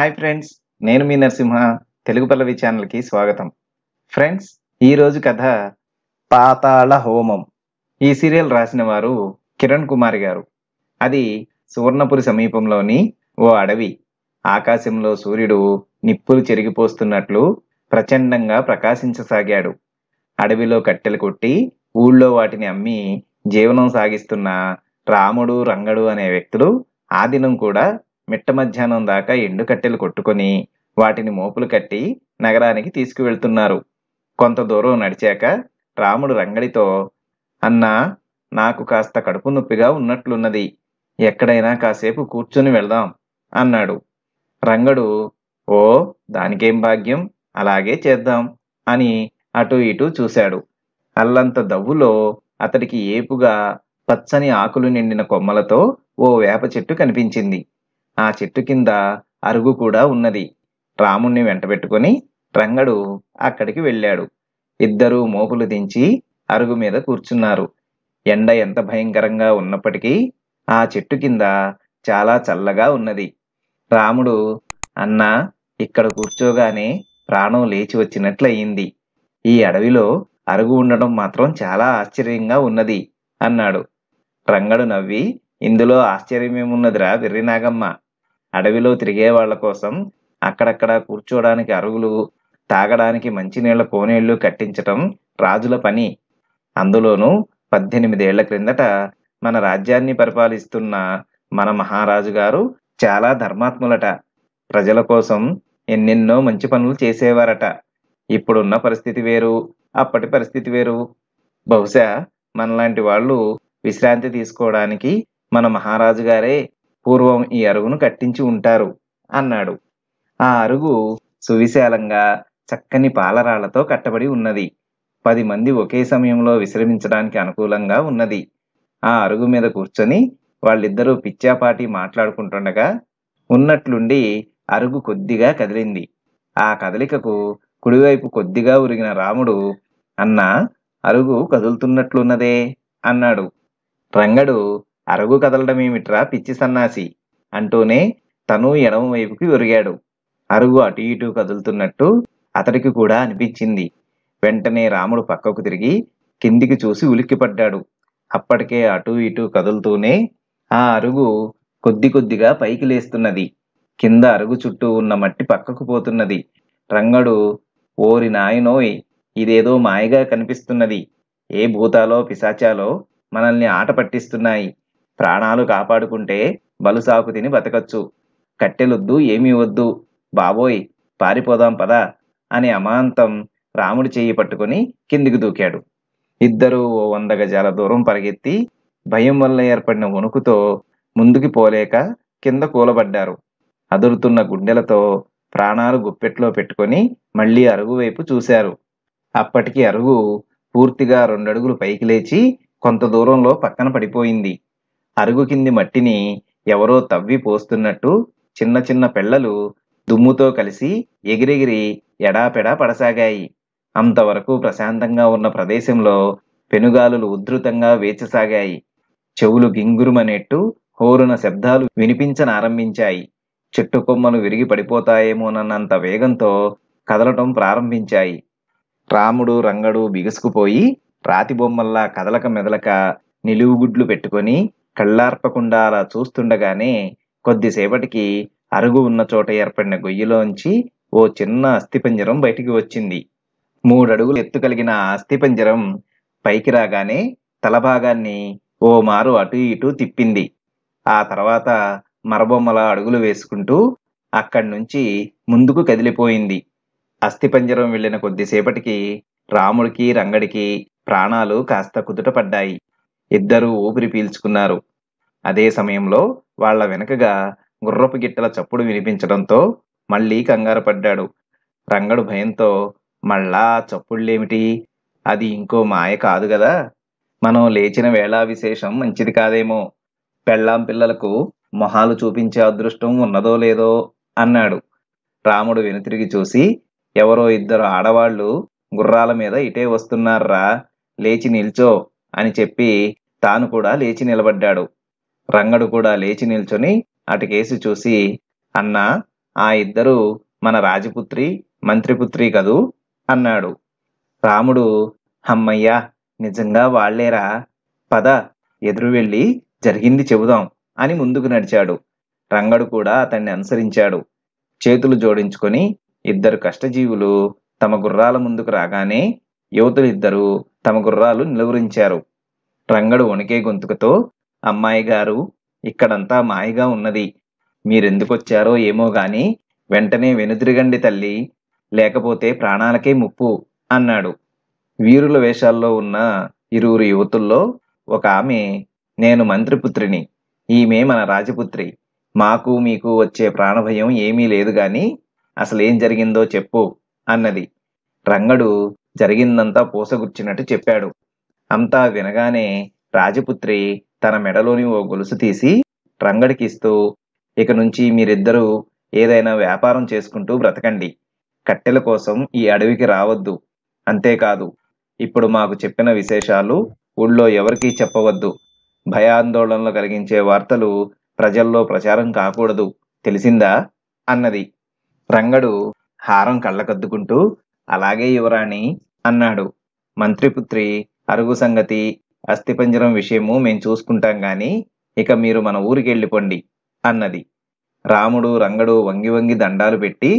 hi friends నేను మీ నరసింహ తెలుగు పల్లవి ఛానల్కి స్వాగతం ఫ్రెండ్స్ ఈరోజు కథ పాతాళ హోమం ఈ సీరియల్ రాసిన వారు కిరణ్ కుమార్ గారు అది సువర్ణపురి సమీపంలోని ఓ అడవి ఆకాశంలో సూర్యుడు నిప్పులు చెరిగిపోస్తున్నట్లు ప్రచండంగా ప్రకాశించసాగాడు అడవిలో కట్టెలు కొట్టి ఊళ్ళో వాటిని అమ్మి జీవనం సాగిస్తున్న రాముడు రంగడు అనే వ్యక్తులు ఆదినం కూడా మిట్ట మధ్యాహ్నం దాకా ఎండు కట్టెలు కొట్టుకొని వాటిని మోపులు కట్టి నగరానికి తీసుకువెళ్తున్నారు కొంత దూరం నడిచాక రాముడు రంగడితో అన్నా నాకు కాస్త కడుపు నొప్పిగా ఉన్నట్లున్నది ఎక్కడైనా కాసేపు కూర్చుని వెళ్దాం అన్నాడు రంగడు ఓ దానికేం భాగ్యం అలాగే చేద్దాం అని అటు ఇటు చూశాడు అల్లంత దవ్వులో అతడికి ఏపుగా పచ్చని ఆకులు నిండిన కొమ్మలతో ఓ వేప చెట్టు కనిపించింది ఆ చెట్టు కింద అరుగు కూడా ఉన్నది రాముణ్ణి వెంటబెట్టుకుని రంగడు అక్కడికి వెళ్ళాడు ఇద్దరూ మోపులు దించి అరుగు మీద కూర్చున్నారు ఎండ ఎంత భయంకరంగా ఉన్నప్పటికీ ఆ చెట్టు కింద చాలా చల్లగా ఉన్నది రాముడు అన్నా ఇక్కడ కూర్చోగానే ప్రాణం లేచి వచ్చినట్లయింది ఈ అడవిలో అరుగు ఉండడం మాత్రం చాలా ఆశ్చర్యంగా ఉన్నది అన్నాడు రంగడు నవ్వి ఇందులో ఆశ్చర్యమేమున్నదిరా వెర్రినాగమ్మ అడవిలో తిరిగే వాళ్ళ కోసం అక్కడక్కడ కూర్చోడానికి అరుగులు తాగడానికి మంచినీళ్ల కోనేళ్లు కట్టించటం రాజుల పని అందులోనూ పద్దెనిమిదేళ్ల క్రిందట మన రాజ్యాన్ని పరిపాలిస్తున్న మన మహారాజు గారు చాలా ధర్మాత్ములట ప్రజల కోసం ఎన్నెన్నో మంచి పనులు చేసేవారట ఇప్పుడున్న పరిస్థితి వేరు అప్పటి పరిస్థితి వేరు బహుశా మనలాంటి వాళ్ళు విశ్రాంతి తీసుకోవడానికి మన మహారాజు గారే పూర్వం ఈ అరుగును కట్టించి ఉంటారు అన్నాడు ఆ అరుగు సువిశాలంగా చక్కని పాలరాళ్లతో కట్టబడి ఉన్నది పది మంది ఒకే సమయంలో విశ్రమించడానికి అనుకూలంగా ఉన్నది ఆ అరుగు మీద కూర్చొని వాళ్ళిద్దరూ పిచ్చాపాటి మాట్లాడుకుంటుండగా ఉన్నట్లుండి అరుగు కొద్దిగా కదిలింది ఆ కదలికకు కుడివైపు కొద్దిగా ఉరిగిన రాముడు అన్నా అరుగు కదులుతున్నట్లున్నదే అన్నాడు రంగడు అరగు కదలడమేమిట్రా పిచ్చి సన్నాసి అంటూనే తను ఎడమ వైపుకి ఒరిగాడు అరుగు అటు ఇటు కదులుతున్నట్టు అతడికి కూడా అనిపించింది వెంటనే రాముడు పక్కకు తిరిగి కిందికి చూసి ఉలిక్కిపడ్డాడు అప్పటికే అటు ఇటు కదులుతూనే ఆ అరుగు కొద్ది కొద్దిగా పైకి లేస్తున్నది కింద అరుగు చుట్టూ ఉన్న మట్టి పక్కకు పోతున్నది రంగడు ఓరి నాయనోయ్ ఇదేదో మాయగా కనిపిస్తున్నది ఏ భూతాలో పిశాచాలో మనల్ని ఆట పట్టిస్తున్నాయి ప్రాణాలు కాపాడుకుంటే బలుసాకు తిని బతకచ్చు కట్టెలొద్దు ఏమీ వద్దు బాబోయ్ పారిపోదాం పదా అని అమాంతం రాముడి చేయి పట్టుకుని కిందికి దూకాడు ఇద్దరూ ఓ వంద గజాల దూరం పరిగెత్తి భయం వల్ల ఏర్పడిన వణుకుతో ముందుకి పోలేక కింద కూలబడ్డారు అదురుతున్న గుండెలతో ప్రాణాలు గుప్పెట్లో పెట్టుకొని మళ్ళీ అరుగు వైపు చూశారు అప్పటికి అరుగు పూర్తిగా రెండడుగులు పైకి లేచి కొంత దూరంలో పక్కన పడిపోయింది అరుగు కింది మట్టిని ఎవరో తవ్వి పోస్తున్నట్టు చిన్న చిన్న పిల్లలు దుమ్ముతో కలిసి ఎగిరెగిరి ఎడాపెడా పడసాగాయి అంతవరకు ప్రశాంతంగా ఉన్న ప్రదేశంలో పెనుగాలులు ఉధృతంగా వేచసాగాయి చెవులు గింగురుమనేట్టు హోరున శబ్దాలు వినిపించనారంభించాయి చెట్టు కొమ్మలు విరిగి పడిపోతాయేమోనన్నంత వేగంతో కదలటం ప్రారంభించాయి రాముడు రంగడు బిగుసుకుపోయి రాతిబొమ్మల్లా కదలక మెదలక నిలువుగుడ్లు పెట్టుకొని కళ్ళార్పకుండా అలా చూస్తుండగానే కొద్దిసేపటికి అరుగు ఉన్న చోట ఏర్పడిన గొయ్యిలోంచి ఓ చిన్న అస్థిపంజరం బయటికి వచ్చింది మూడడుగులు ఎత్తు కలిగిన అస్థిపంజరం పైకి రాగానే తలభాగాన్ని ఓ మారు అటు ఇటు తిప్పింది ఆ తర్వాత మరబొమ్మల అడుగులు వేసుకుంటూ అక్కడి నుంచి ముందుకు కదిలిపోయింది అస్థిపంజరం వెళ్ళిన కొద్దిసేపటికి రాముడికి రంగడికి ప్రాణాలు కాస్త కుదుటపడ్డాయి ఇద్దరూ ఊపిరి పీల్చుకున్నారు అదే సమయంలో వాళ్ల వెనకగా గుర్రపు గిట్టల చప్పుడు వినిపించడంతో మళ్ళీ కంగారు పడ్డాడు రంగడు భయంతో మళ్ళా చప్పుళ్ళేమిటి అది ఇంకో మాయ కాదు కదా మనం లేచిన వేళా విశేషం మంచిది కాదేమో పెళ్ళాం పిల్లలకు మొహాలు చూపించే అదృష్టం ఉన్నదో లేదో అన్నాడు రాముడు వెనుతిరిగి చూసి ఎవరో ఇద్దరు ఆడవాళ్లు గుర్రాల మీద ఇటే వస్తున్నారా లేచి నిల్చో అని చెప్పి తాను కూడా లేచి నిలబడ్డాడు రంగడు కూడా లేచి నిల్చొని అటుకేసి చూసి అన్నా ఆ ఇద్దరు మన రాజపుత్రి మంత్రిపుత్రి కదూ అన్నాడు రాముడు అమ్మయ్యా నిజంగా వాళ్లేరా పద ఎదురు వెళ్ళి జరిగింది చెబుదాం అని ముందుకు నడిచాడు రంగడు కూడా అతన్ని అనుసరించాడు చేతులు జోడించుకొని ఇద్దరు కష్టజీవులు తమ గుర్రాల ముందుకు రాగానే యువతులిద్దరూ తమ గుర్రాలు నిలువరించారు రంగడు వణికే గొంతుకతో అమ్మాయి గారు ఇక్కడంతా మాయగా ఉన్నది మీరెందుకొచ్చారో ఏమో గాని వెంటనే వెనుదిరగండి తల్లి లేకపోతే ప్రాణాలకే ముప్పు అన్నాడు వీరుల వేషాల్లో ఉన్న ఇరువురు యువతుల్లో ఒక ఆమె నేను మంత్రిపుత్రిని ఈమె మన రాజపుత్రి మాకు మీకు వచ్చే ప్రాణభయం ఏమీ లేదు గాని అసలేం జరిగిందో చెప్పు అన్నది రంగడు జరిగిందంతా పూసగుచ్చినట్టు చెప్పాడు అంతా వినగానే రాజపుత్రి తన మెడలోని ఓ గొలుసు తీసి రంగడికిస్తూ ఇక నుంచి మీరిద్దరూ ఏదైనా వ్యాపారం చేసుకుంటూ బ్రతకండి కట్టెల కోసం ఈ అడవికి రావద్దు అంతేకాదు ఇప్పుడు మాకు చెప్పిన విశేషాలు ఊళ్ళో ఎవరికీ చెప్పవద్దు భయాందోళనలు కలిగించే వార్తలు ప్రజల్లో ప్రచారం కాకూడదు తెలిసిందా అన్నది రంగడు హారం కళ్ళకద్దుకుంటూ అలాగే యువరాణి అన్నాడు మంత్రిపుత్రి అరుగు సంగతి అస్థిపంజరం విషయము మేము చూసుకుంటాం కానీ ఇక మీరు మన ఊరికి వెళ్ళిపోండి అన్నది రాముడు రంగడు వంగి వంగి దండాలు పెట్టి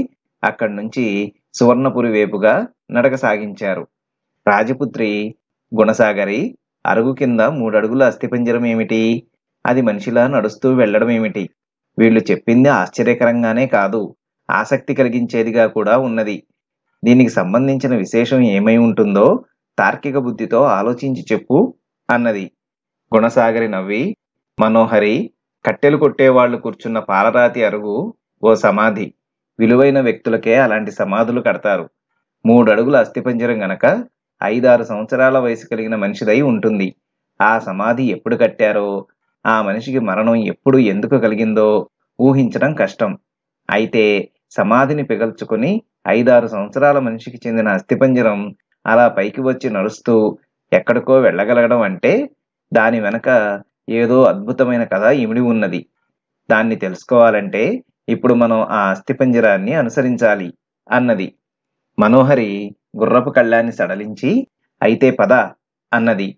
అక్కడి నుంచి సువర్ణపురి వేపుగా నడక సాగించారు రాజపుత్రి గుణసాగరి అరుగు కింద మూడడుగుల అస్థిపంజరం ఏమిటి అది మనిషిలా నడుస్తూ వెళ్ళడం ఏమిటి వీళ్ళు చెప్పింది ఆశ్చర్యకరంగానే కాదు ఆసక్తి కలిగించేదిగా కూడా ఉన్నది దీనికి సంబంధించిన విశేషం ఏమై ఉంటుందో తార్కిక బుద్ధితో ఆలోచించి చెప్పు అన్నది గుణసాగరి నవ్వి మనోహరి కట్టెలు కొట్టేవాళ్లు కూర్చున్న పాలరాతి అరుగు ఓ సమాధి విలువైన వ్యక్తులకే అలాంటి సమాధులు కడతారు మూడు అడుగుల అస్థిపంజరం గనక ఐదారు సంవత్సరాల వయసు కలిగిన మనిషిదై ఉంటుంది ఆ సమాధి ఎప్పుడు కట్టారో ఆ మనిషికి మరణం ఎప్పుడు ఎందుకు కలిగిందో ఊహించడం కష్టం అయితే సమాధిని పిగల్చుకుని ఐదారు సంవత్సరాల మనిషికి చెందిన అస్థిపంజరం అలా పైకి వచ్చి నడుస్తూ ఎక్కడికో వెళ్ళగలగడం అంటే దాని వెనక ఏదో అద్భుతమైన కథ ఇమిడి ఉన్నది దాన్ని తెలుసుకోవాలంటే ఇప్పుడు మనం ఆ అస్థిపంజరాన్ని అనుసరించాలి అన్నది మనోహరి గుర్రపు కళ్ళాన్ని సడలించి అయితే పద అన్నది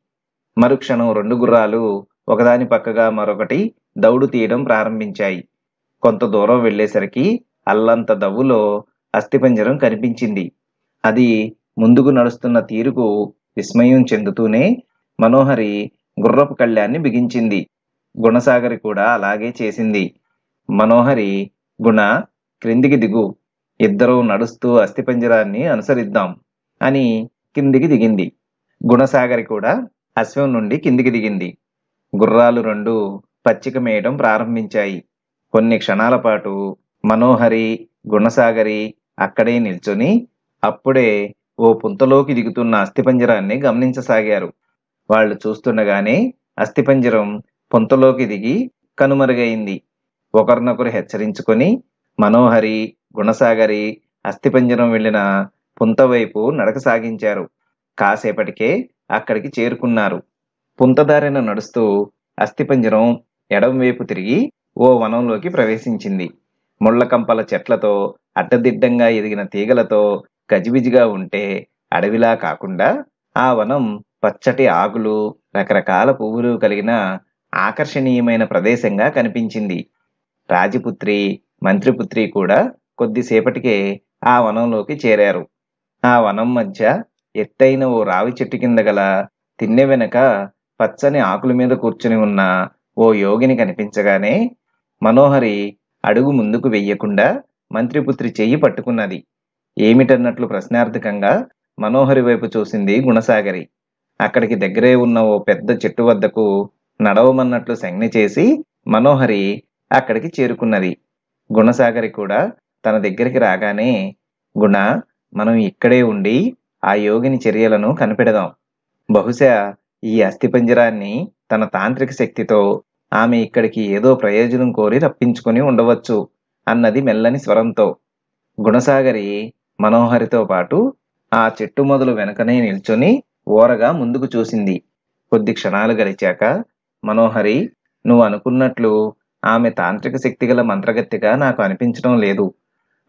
మరుక్షణం రెండు గుర్రాలు ఒకదాని పక్కగా మరొకటి దౌడు తీయడం ప్రారంభించాయి కొంత దూరం వెళ్ళేసరికి అల్లంత దవ్వులో అస్థిపంజరం కనిపించింది అది ముందుకు నడుస్తున్న తీరుకు విస్మయం చెందుతూనే మనోహరి గుర్రపు కళ్యాణ్ణి బిగించింది గుణసాగరి కూడా అలాగే చేసింది మనోహరి గుణ క్రిందికి దిగు ఇద్దరూ నడుస్తూ అస్థిపంజరాన్ని అనుసరిద్దాం అని కిందికి దిగింది గుణసాగరి కూడా అశ్వం నుండి కిందికి దిగింది గుర్రాలు రెండు పచ్చిక మేయడం ప్రారంభించాయి కొన్ని క్షణాల పాటు మనోహరి గుణసాగరి అక్కడే నిల్చొని అప్పుడే ఓ పుంతలోకి దిగుతున్న అస్థిపంజరాన్ని గమనించసాగారు వాళ్ళు చూస్తుండగానే అస్థిపంజరం పుంతలోకి దిగి కనుమరుగైంది ఒకరినొకరు హెచ్చరించుకొని మనోహరి గుణసాగరి అస్థిపంజరం వెళ్ళిన పుంత వైపు నడక సాగించారు కాసేపటికే అక్కడికి చేరుకున్నారు పుంతదారిన నడుస్తూ అస్థిపంజరం వైపు తిరిగి ఓ వనంలోకి ప్రవేశించింది ముళ్ళకంపల చెట్లతో అడ్డదిడ్డంగా ఎదిగిన తీగలతో గజిబిజిగా ఉంటే అడవిలా కాకుండా ఆ వనం పచ్చటి ఆకులు రకరకాల పువ్వులు కలిగిన ఆకర్షణీయమైన ప్రదేశంగా కనిపించింది రాజపుత్రి మంత్రిపుత్రి కూడా కొద్దిసేపటికే ఆ వనంలోకి చేరారు ఆ వనం మధ్య ఎత్తైన ఓ రావి చెట్టు కింద గల తిన్నె వెనక పచ్చని ఆకుల మీద కూర్చుని ఉన్న ఓ యోగిని కనిపించగానే మనోహరి అడుగు ముందుకు వెయ్యకుండా మంత్రిపుత్రి చెయ్యి పట్టుకున్నది ఏమిటన్నట్లు ప్రశ్నార్థకంగా మనోహరి వైపు చూసింది గుణసాగరి అక్కడికి దగ్గరే ఉన్న ఓ పెద్ద చెట్టు వద్దకు నడవమన్నట్లు సంజ్ఞ చేసి మనోహరి అక్కడికి చేరుకున్నది గుణసాగరి కూడా తన దగ్గరికి రాగానే గుణ మనం ఇక్కడే ఉండి ఆ యోగిని చర్యలను కనిపెడదాం బహుశా ఈ అస్థిపంజరాన్ని తన తాంత్రిక శక్తితో ఆమె ఇక్కడికి ఏదో ప్రయోజనం కోరి రప్పించుకుని ఉండవచ్చు అన్నది మెల్లని స్వరంతో గుణసాగరి మనోహరితో పాటు ఆ చెట్టు మొదలు వెనకనే నిల్చొని ఓరగా ముందుకు చూసింది కొద్ది క్షణాలు గడిచాక మనోహరి నువ్వు అనుకున్నట్లు ఆమె తాంత్రిక శక్తిగల మంత్రగత్తిగా నాకు అనిపించడం లేదు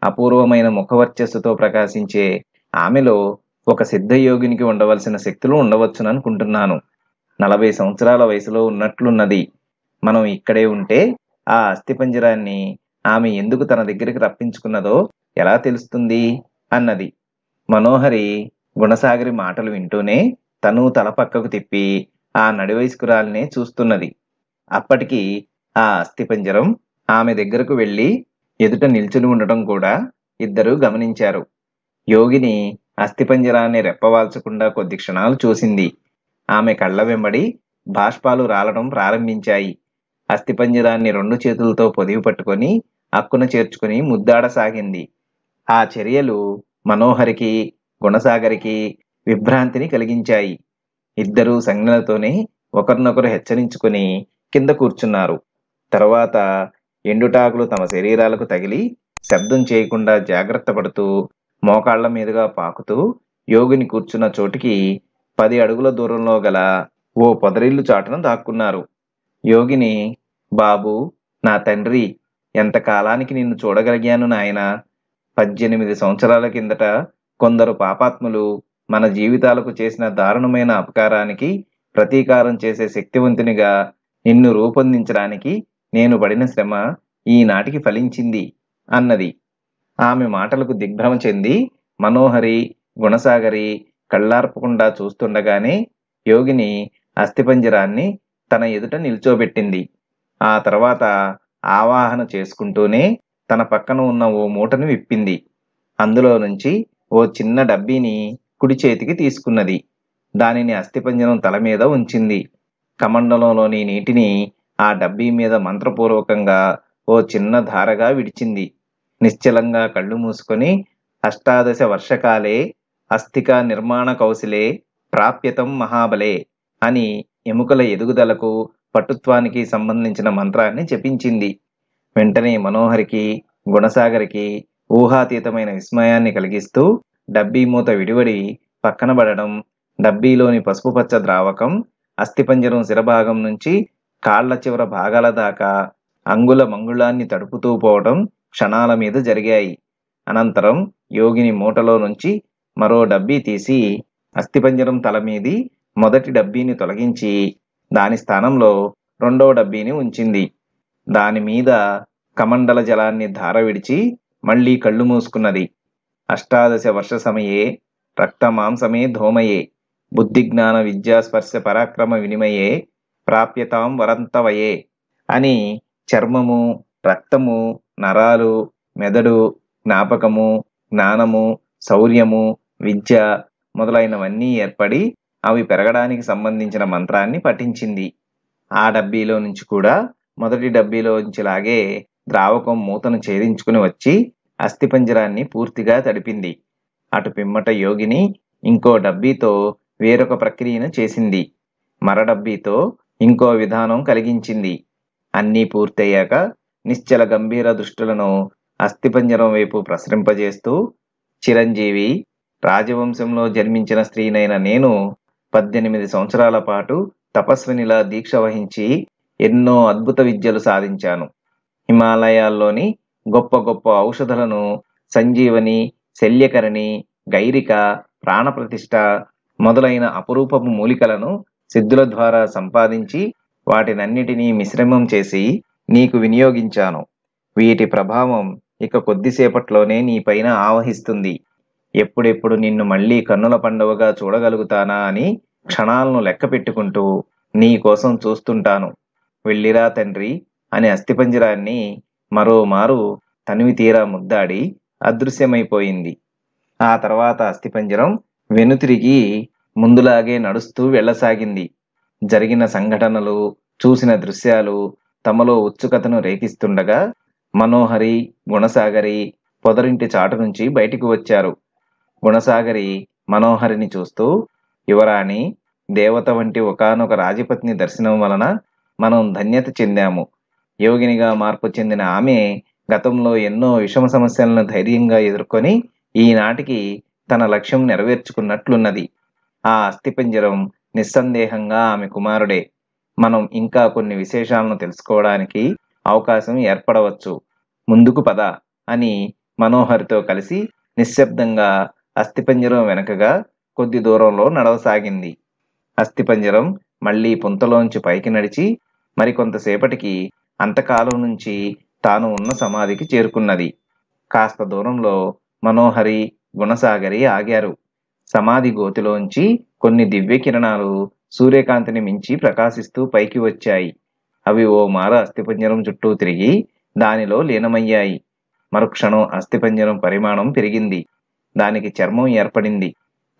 అపూర్వమైన ముఖవర్చస్సుతో ప్రకాశించే ఆమెలో ఒక సిద్ధయోగినికి ఉండవలసిన శక్తులు ఉండవచ్చుననుకుంటున్నాను నలభై సంవత్సరాల వయసులో ఉన్నట్లున్నది మనం ఇక్కడే ఉంటే ఆ అస్థిపంజరాన్ని ఆమె ఎందుకు తన దగ్గరికి రప్పించుకున్నదో ఎలా తెలుస్తుంది అన్నది మనోహరి గుణసాగరి మాటలు వింటూనే తను తల పక్కకు తిప్పి ఆ నడివయస్కురాల్నే చూస్తున్నది అప్పటికి ఆ అస్థిపంజరం ఆమె దగ్గరకు వెళ్ళి ఎదుట నిల్చుని ఉండటం కూడా ఇద్దరూ గమనించారు యోగిని అస్థిపంజరాన్ని రెప్పవాల్చకుండా కొద్ది క్షణాలు చూసింది ఆమె కళ్ళ వెంబడి బాష్పాలు రాలడం ప్రారంభించాయి అస్థిపంజరాన్ని రెండు చేతులతో పొదివి పట్టుకొని అక్కున చేర్చుకుని ముద్దాడసాగింది ఆ చర్యలు మనోహరికి గుణసాగరికి విభ్రాంతిని కలిగించాయి ఇద్దరూ సంజ్ఞలతోనే ఒకరినొకరు హెచ్చరించుకుని కింద కూర్చున్నారు తర్వాత ఎండుటాకులు తమ శరీరాలకు తగిలి శబ్దం చేయకుండా జాగ్రత్త పడుతూ మోకాళ్ల మీదుగా పాకుతూ యోగిని కూర్చున్న చోటికి పది అడుగుల దూరంలో గల ఓ పొదరిల్లు చాటును దాక్కున్నారు యోగిని బాబు నా తండ్రి ఎంతకాలానికి నిన్ను చూడగలిగాను నాయనా పద్దెనిమిది సంవత్సరాల కిందట కొందరు పాపాత్ములు మన జీవితాలకు చేసిన దారుణమైన అపకారానికి ప్రతీకారం చేసే శక్తివంతునిగా నిన్ను రూపొందించడానికి నేను పడిన శ్రమ ఈనాటికి ఫలించింది అన్నది ఆమె మాటలకు దిగ్భ్రమ చెంది మనోహరి గుణసాగరి కళ్ళార్పకుండా చూస్తుండగానే యోగిని అస్థిపంజరాన్ని తన ఎదుట నిల్చోబెట్టింది ఆ తర్వాత ఆవాహన చేసుకుంటూనే తన పక్కన ఉన్న ఓ మూటను విప్పింది అందులో నుంచి ఓ చిన్న డబ్బీని కుడి చేతికి తీసుకున్నది దానిని అస్థిపంజనం తల మీద ఉంచింది కమండలంలోని నీటిని ఆ డబ్బీ మీద మంత్రపూర్వకంగా ఓ చిన్న ధారగా విడిచింది నిశ్చలంగా కళ్ళు మూసుకొని అష్టాదశ వర్షకాలే అస్థిక నిర్మాణ కౌశలే ప్రాప్యతం మహాబలే అని ఎముకల ఎదుగుదలకు పటుత్వానికి సంబంధించిన మంత్రాన్ని జపించింది వెంటనే మనోహరికి గుణసాగర్కి ఊహాతీతమైన విస్మయాన్ని కలిగిస్తూ డబ్బీ మూత విడివడి పక్కన పడడం డబ్బీలోని పసుపు పచ్చ ద్రావకం అస్థిపంజరం శిరభాగం నుంచి కాళ్ల చివర భాగాల దాకా అంగుల మంగుళాన్ని తడుపుతూ పోవడం క్షణాల మీద జరిగాయి అనంతరం యోగిని మూటలో నుంచి మరో డబ్బీ తీసి అస్థిపంజరం తల మీది మొదటి డబ్బీని తొలగించి దాని స్థానంలో రెండో డబ్బీని ఉంచింది దాని మీద కమండల జలాన్ని ధార విడిచి మళ్ళీ కళ్ళు మూసుకున్నది అష్టాదశ వర్ష సమయే రక్త మాంసమే ధోమయే బుద్ధిజ్ఞాన విద్యాస్పర్శ పరాక్రమ వినిమయే ప్రాప్యతాం వరంతవయే అని చర్మము రక్తము నరాలు మెదడు జ్ఞాపకము జ్ఞానము శౌర్యము విద్య మొదలైనవన్నీ ఏర్పడి అవి పెరగడానికి సంబంధించిన మంత్రాన్ని పఠించింది ఆ డబ్బీలో నుంచి కూడా మొదటి డబ్బీలోంచి లాగే ద్రావకం మూతను ఛేదించుకుని వచ్చి అస్థిపంజరాన్ని పూర్తిగా తడిపింది అటు పిమ్మట యోగిని ఇంకో డబ్బీతో వేరొక ప్రక్రియను చేసింది మరడబ్బీతో ఇంకో విధానం కలిగించింది అన్నీ పూర్తయ్యాక నిశ్చల గంభీర దృష్టులను అస్థిపంజరం వైపు ప్రసరింపజేస్తూ చిరంజీవి రాజవంశంలో జన్మించిన స్త్రీనైన నేను పద్దెనిమిది సంవత్సరాల పాటు తపస్వినిలా దీక్ష వహించి ఎన్నో అద్భుత విద్యలు సాధించాను హిమాలయాల్లోని గొప్ప గొప్ప ఔషధలను సంజీవని శల్యకరణి గైరిక ప్రాణప్రతిష్ట మొదలైన అపురూపపు మూలికలను సిద్ధుల ద్వారా సంపాదించి వాటినన్నిటినీ మిశ్రమం చేసి నీకు వినియోగించాను వీటి ప్రభావం ఇక కొద్దిసేపట్లోనే నీపైన ఆవహిస్తుంది ఎప్పుడెప్పుడు నిన్ను మళ్ళీ కన్నుల పండువగా చూడగలుగుతానా అని క్షణాలను లెక్క పెట్టుకుంటూ నీ కోసం చూస్తుంటాను వెళ్ళిరా తండ్రి అనే అస్థిపంజరాన్ని మరోమారు తనివి తీరా ముద్దాడి అదృశ్యమైపోయింది ఆ తర్వాత అస్థిపంజరం వెనుతిరిగి ముందులాగే నడుస్తూ వెళ్ళసాగింది జరిగిన సంఘటనలు చూసిన దృశ్యాలు తమలో ఉత్సుకతను రేకిస్తుండగా మనోహరి గుణసాగరి పొదరింటి చాటు నుంచి బయటికి వచ్చారు గుణసాగరి మనోహరిని చూస్తూ యువరాణి దేవత వంటి ఒకనొక రాజపత్ని దర్శనం వలన మనం ధన్యత చెందాము యోగినిగా మార్పు చెందిన ఆమె గతంలో ఎన్నో విషమ సమస్యలను ధైర్యంగా ఎదుర్కొని ఈనాటికి తన లక్ష్యం నెరవేర్చుకున్నట్లున్నది ఆ అస్థిపంజరం నిస్సందేహంగా ఆమె కుమారుడే మనం ఇంకా కొన్ని విశేషాలను తెలుసుకోవడానికి అవకాశం ఏర్పడవచ్చు ముందుకు పద అని మనోహర్తో కలిసి నిశ్శబ్దంగా అస్థిపంజరం వెనకగా కొద్ది దూరంలో నడవసాగింది అస్థిపంజరం మళ్లీ పుంతలోంచి పైకి నడిచి మరి కొంతసేపటికి అంతకాలం నుంచి తాను ఉన్న సమాధికి చేరుకున్నది కాస్త దూరంలో మనోహరి గుణసాగరి ఆగారు సమాధి గోతిలోంచి కొన్ని దివ్య కిరణాలు సూర్యకాంతిని మించి ప్రకాశిస్తూ పైకి వచ్చాయి అవి ఓ మార అస్థిపంజరం చుట్టూ తిరిగి దానిలో లీనమయ్యాయి మరుక్షణం అస్థిపంజరం పరిమాణం పెరిగింది దానికి చర్మం ఏర్పడింది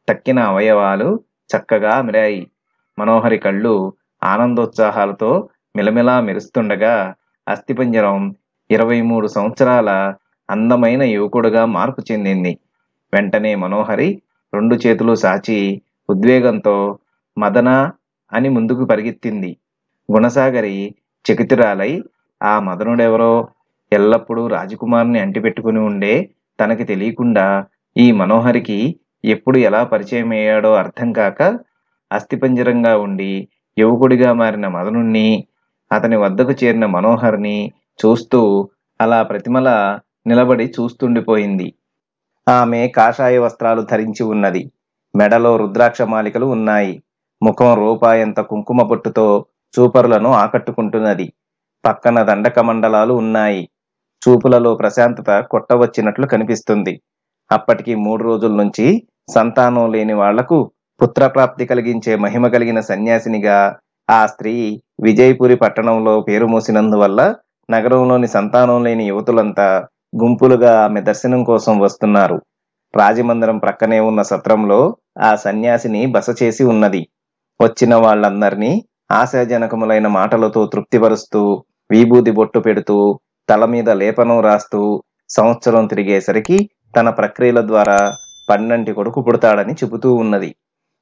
తక్కిన అవయవాలు చక్కగా మిరాయి మనోహరి కళ్ళు ఆనందోత్సాహాలతో మిలమిలా మెరుస్తుండగా అస్థిపంజరం ఇరవై మూడు సంవత్సరాల అందమైన యువకుడుగా మార్పు చెందింది వెంటనే మనోహరి రెండు చేతులు సాచి ఉద్వేగంతో మదన అని ముందుకు పరిగెత్తింది గుణసాగరి చకితురాలై ఆ మదనుడెవరో ఎల్లప్పుడూ రాజకుమార్ని అంటిపెట్టుకుని ఉండే తనకి తెలియకుండా ఈ మనోహరికి ఎప్పుడు ఎలా పరిచయం అయ్యాడో అర్థం కాక అస్థిపంజరంగా ఉండి యువకుడిగా మారిన మదనుణ్ణి అతని వద్దకు చేరిన మనోహర్ని చూస్తూ అలా ప్రతిమల నిలబడి చూస్తుండిపోయింది ఆమె కాషాయ వస్త్రాలు ధరించి ఉన్నది మెడలో రుద్రాక్ష మాలికలు ఉన్నాయి ముఖం రూపాయంత కుంకుమ పొట్టుతో చూపరులను ఆకట్టుకుంటున్నది పక్కన దండకమండలాలు ఉన్నాయి చూపులలో ప్రశాంతత కొట్టవచ్చినట్లు కనిపిస్తుంది అప్పటికి మూడు రోజుల నుంచి సంతానం లేని వాళ్లకు పుత్రప్రాప్తి కలిగించే మహిమ కలిగిన సన్యాసినిగా ఆ స్త్రీ విజయపురి పట్టణంలో పేరు మోసినందువల్ల నగరంలోని సంతానం లేని యువతులంతా గుంపులుగా ఆమె దర్శనం కోసం వస్తున్నారు రాజమందిరం ప్రక్కనే ఉన్న సత్రంలో ఆ సన్యాసిని బస చేసి ఉన్నది వచ్చిన వాళ్ళందరినీ ఆశాజనకములైన మాటలతో తృప్తిపరుస్తూ విభూతి బొట్టు పెడుతూ తల మీద లేపనం రాస్తూ సంవత్సరం తిరిగేసరికి తన ప్రక్రియల ద్వారా పన్నంటి కొడుకు పుడతాడని చెబుతూ ఉన్నది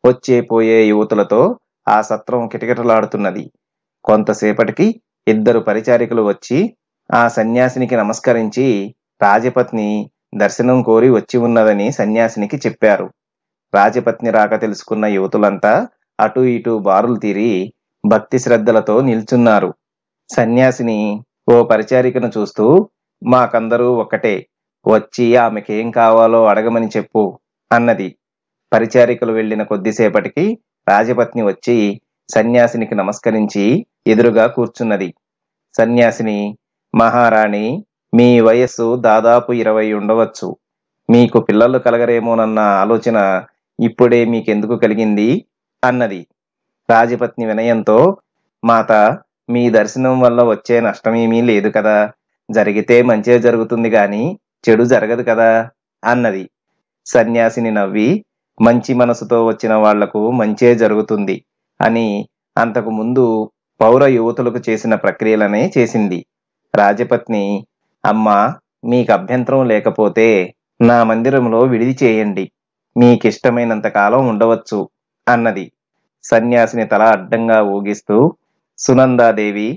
వచ్చే పోయే యువతులతో ఆ సత్రం కిటకిటలాడుతున్నది కొంతసేపటికి ఇద్దరు పరిచారికలు వచ్చి ఆ సన్యాసినికి నమస్కరించి రాజపత్ని దర్శనం కోరి వచ్చి ఉన్నదని సన్యాసినికి చెప్పారు రాజపత్ని రాక తెలుసుకున్న యువతులంతా అటు ఇటు బారులు తీరి భక్తి శ్రద్ధలతో నిల్చున్నారు సన్యాసిని ఓ పరిచారికను చూస్తూ మాకందరూ ఒకటే వచ్చి ఆమెకేం కావాలో అడగమని చెప్పు అన్నది పరిచారికలు వెళ్ళిన కొద్దిసేపటికి రాజపత్ని వచ్చి సన్యాసినికి నమస్కరించి ఎదురుగా కూర్చున్నది సన్యాసిని మహారాణి మీ వయస్సు దాదాపు ఇరవై ఉండవచ్చు మీకు పిల్లలు కలగరేమోనన్న ఆలోచన ఇప్పుడే మీకెందుకు కలిగింది అన్నది రాజపత్ని వినయంతో మాత మీ దర్శనం వల్ల వచ్చే నష్టమేమీ లేదు కదా జరిగితే మంచే జరుగుతుంది గాని చెడు జరగదు కదా అన్నది సన్యాసిని నవ్వి మంచి మనసుతో వచ్చిన వాళ్లకు మంచే జరుగుతుంది అని అంతకు ముందు పౌర యువతులకు చేసిన ప్రక్రియలనే చేసింది రాజపత్ని అమ్మ మీకు అభ్యంతరం లేకపోతే నా మందిరంలో విడిది చేయండి మీకిష్టమైనంత కాలం ఉండవచ్చు అన్నది సన్యాసిని తల అడ్డంగా ఊగిస్తూ సునందాదేవి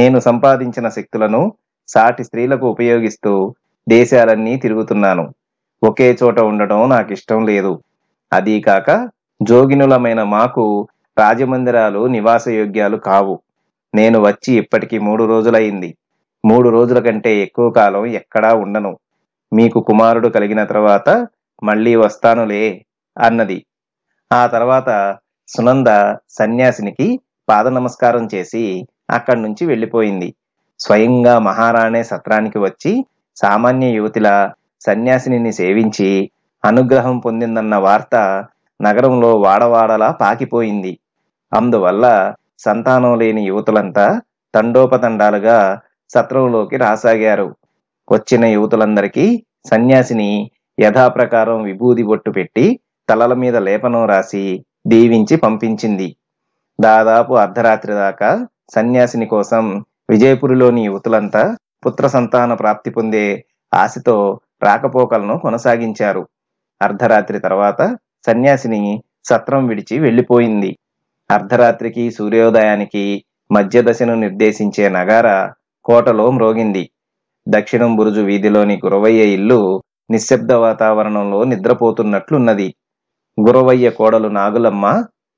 నేను సంపాదించిన శక్తులను సాటి స్త్రీలకు ఉపయోగిస్తూ దేశాలన్నీ తిరుగుతున్నాను ఒకే చోట ఉండటం నాకు ఇష్టం లేదు అదీ కాక జోగినులమైన మాకు రాజమందిరాలు నివాసయోగ్యాలు కావు నేను వచ్చి ఇప్పటికీ మూడు రోజులయ్యింది మూడు రోజుల కంటే ఎక్కువ కాలం ఎక్కడా ఉండను మీకు కుమారుడు కలిగిన తర్వాత మళ్ళీ వస్తానులే అన్నది ఆ తర్వాత సునంద సన్యాసినికి పాద నమస్కారం చేసి అక్కడి నుంచి వెళ్ళిపోయింది స్వయంగా మహారాణే సత్రానికి వచ్చి సామాన్య యువతిలా సన్యాసిని సేవించి అనుగ్రహం పొందిందన్న వార్త నగరంలో వాడవాడలా పాకిపోయింది అందువల్ల సంతానం లేని యువతులంతా తండోపతండాలుగా సత్రంలోకి రాసాగారు వచ్చిన యువతులందరికీ సన్యాసిని యథాప్రకారం విభూది బొట్టు పెట్టి తలల మీద లేపనం రాసి దీవించి పంపించింది దాదాపు అర్ధరాత్రి దాకా సన్యాసిని కోసం విజయపురిలోని యువతులంతా పుత్ర సంతాన ప్రాప్తి పొందే ఆశతో రాకపోకలను కొనసాగించారు అర్ధరాత్రి తర్వాత సన్యాసిని సత్రం విడిచి వెళ్ళిపోయింది అర్ధరాత్రికి సూర్యోదయానికి మధ్య దశను నిర్దేశించే నగార కోటలో మ్రోగింది దక్షిణం బురుజు వీధిలోని గురవయ్య ఇల్లు నిశ్శబ్ద వాతావరణంలో నిద్రపోతున్నట్లున్నది గురవయ్య కోడలు నాగులమ్మ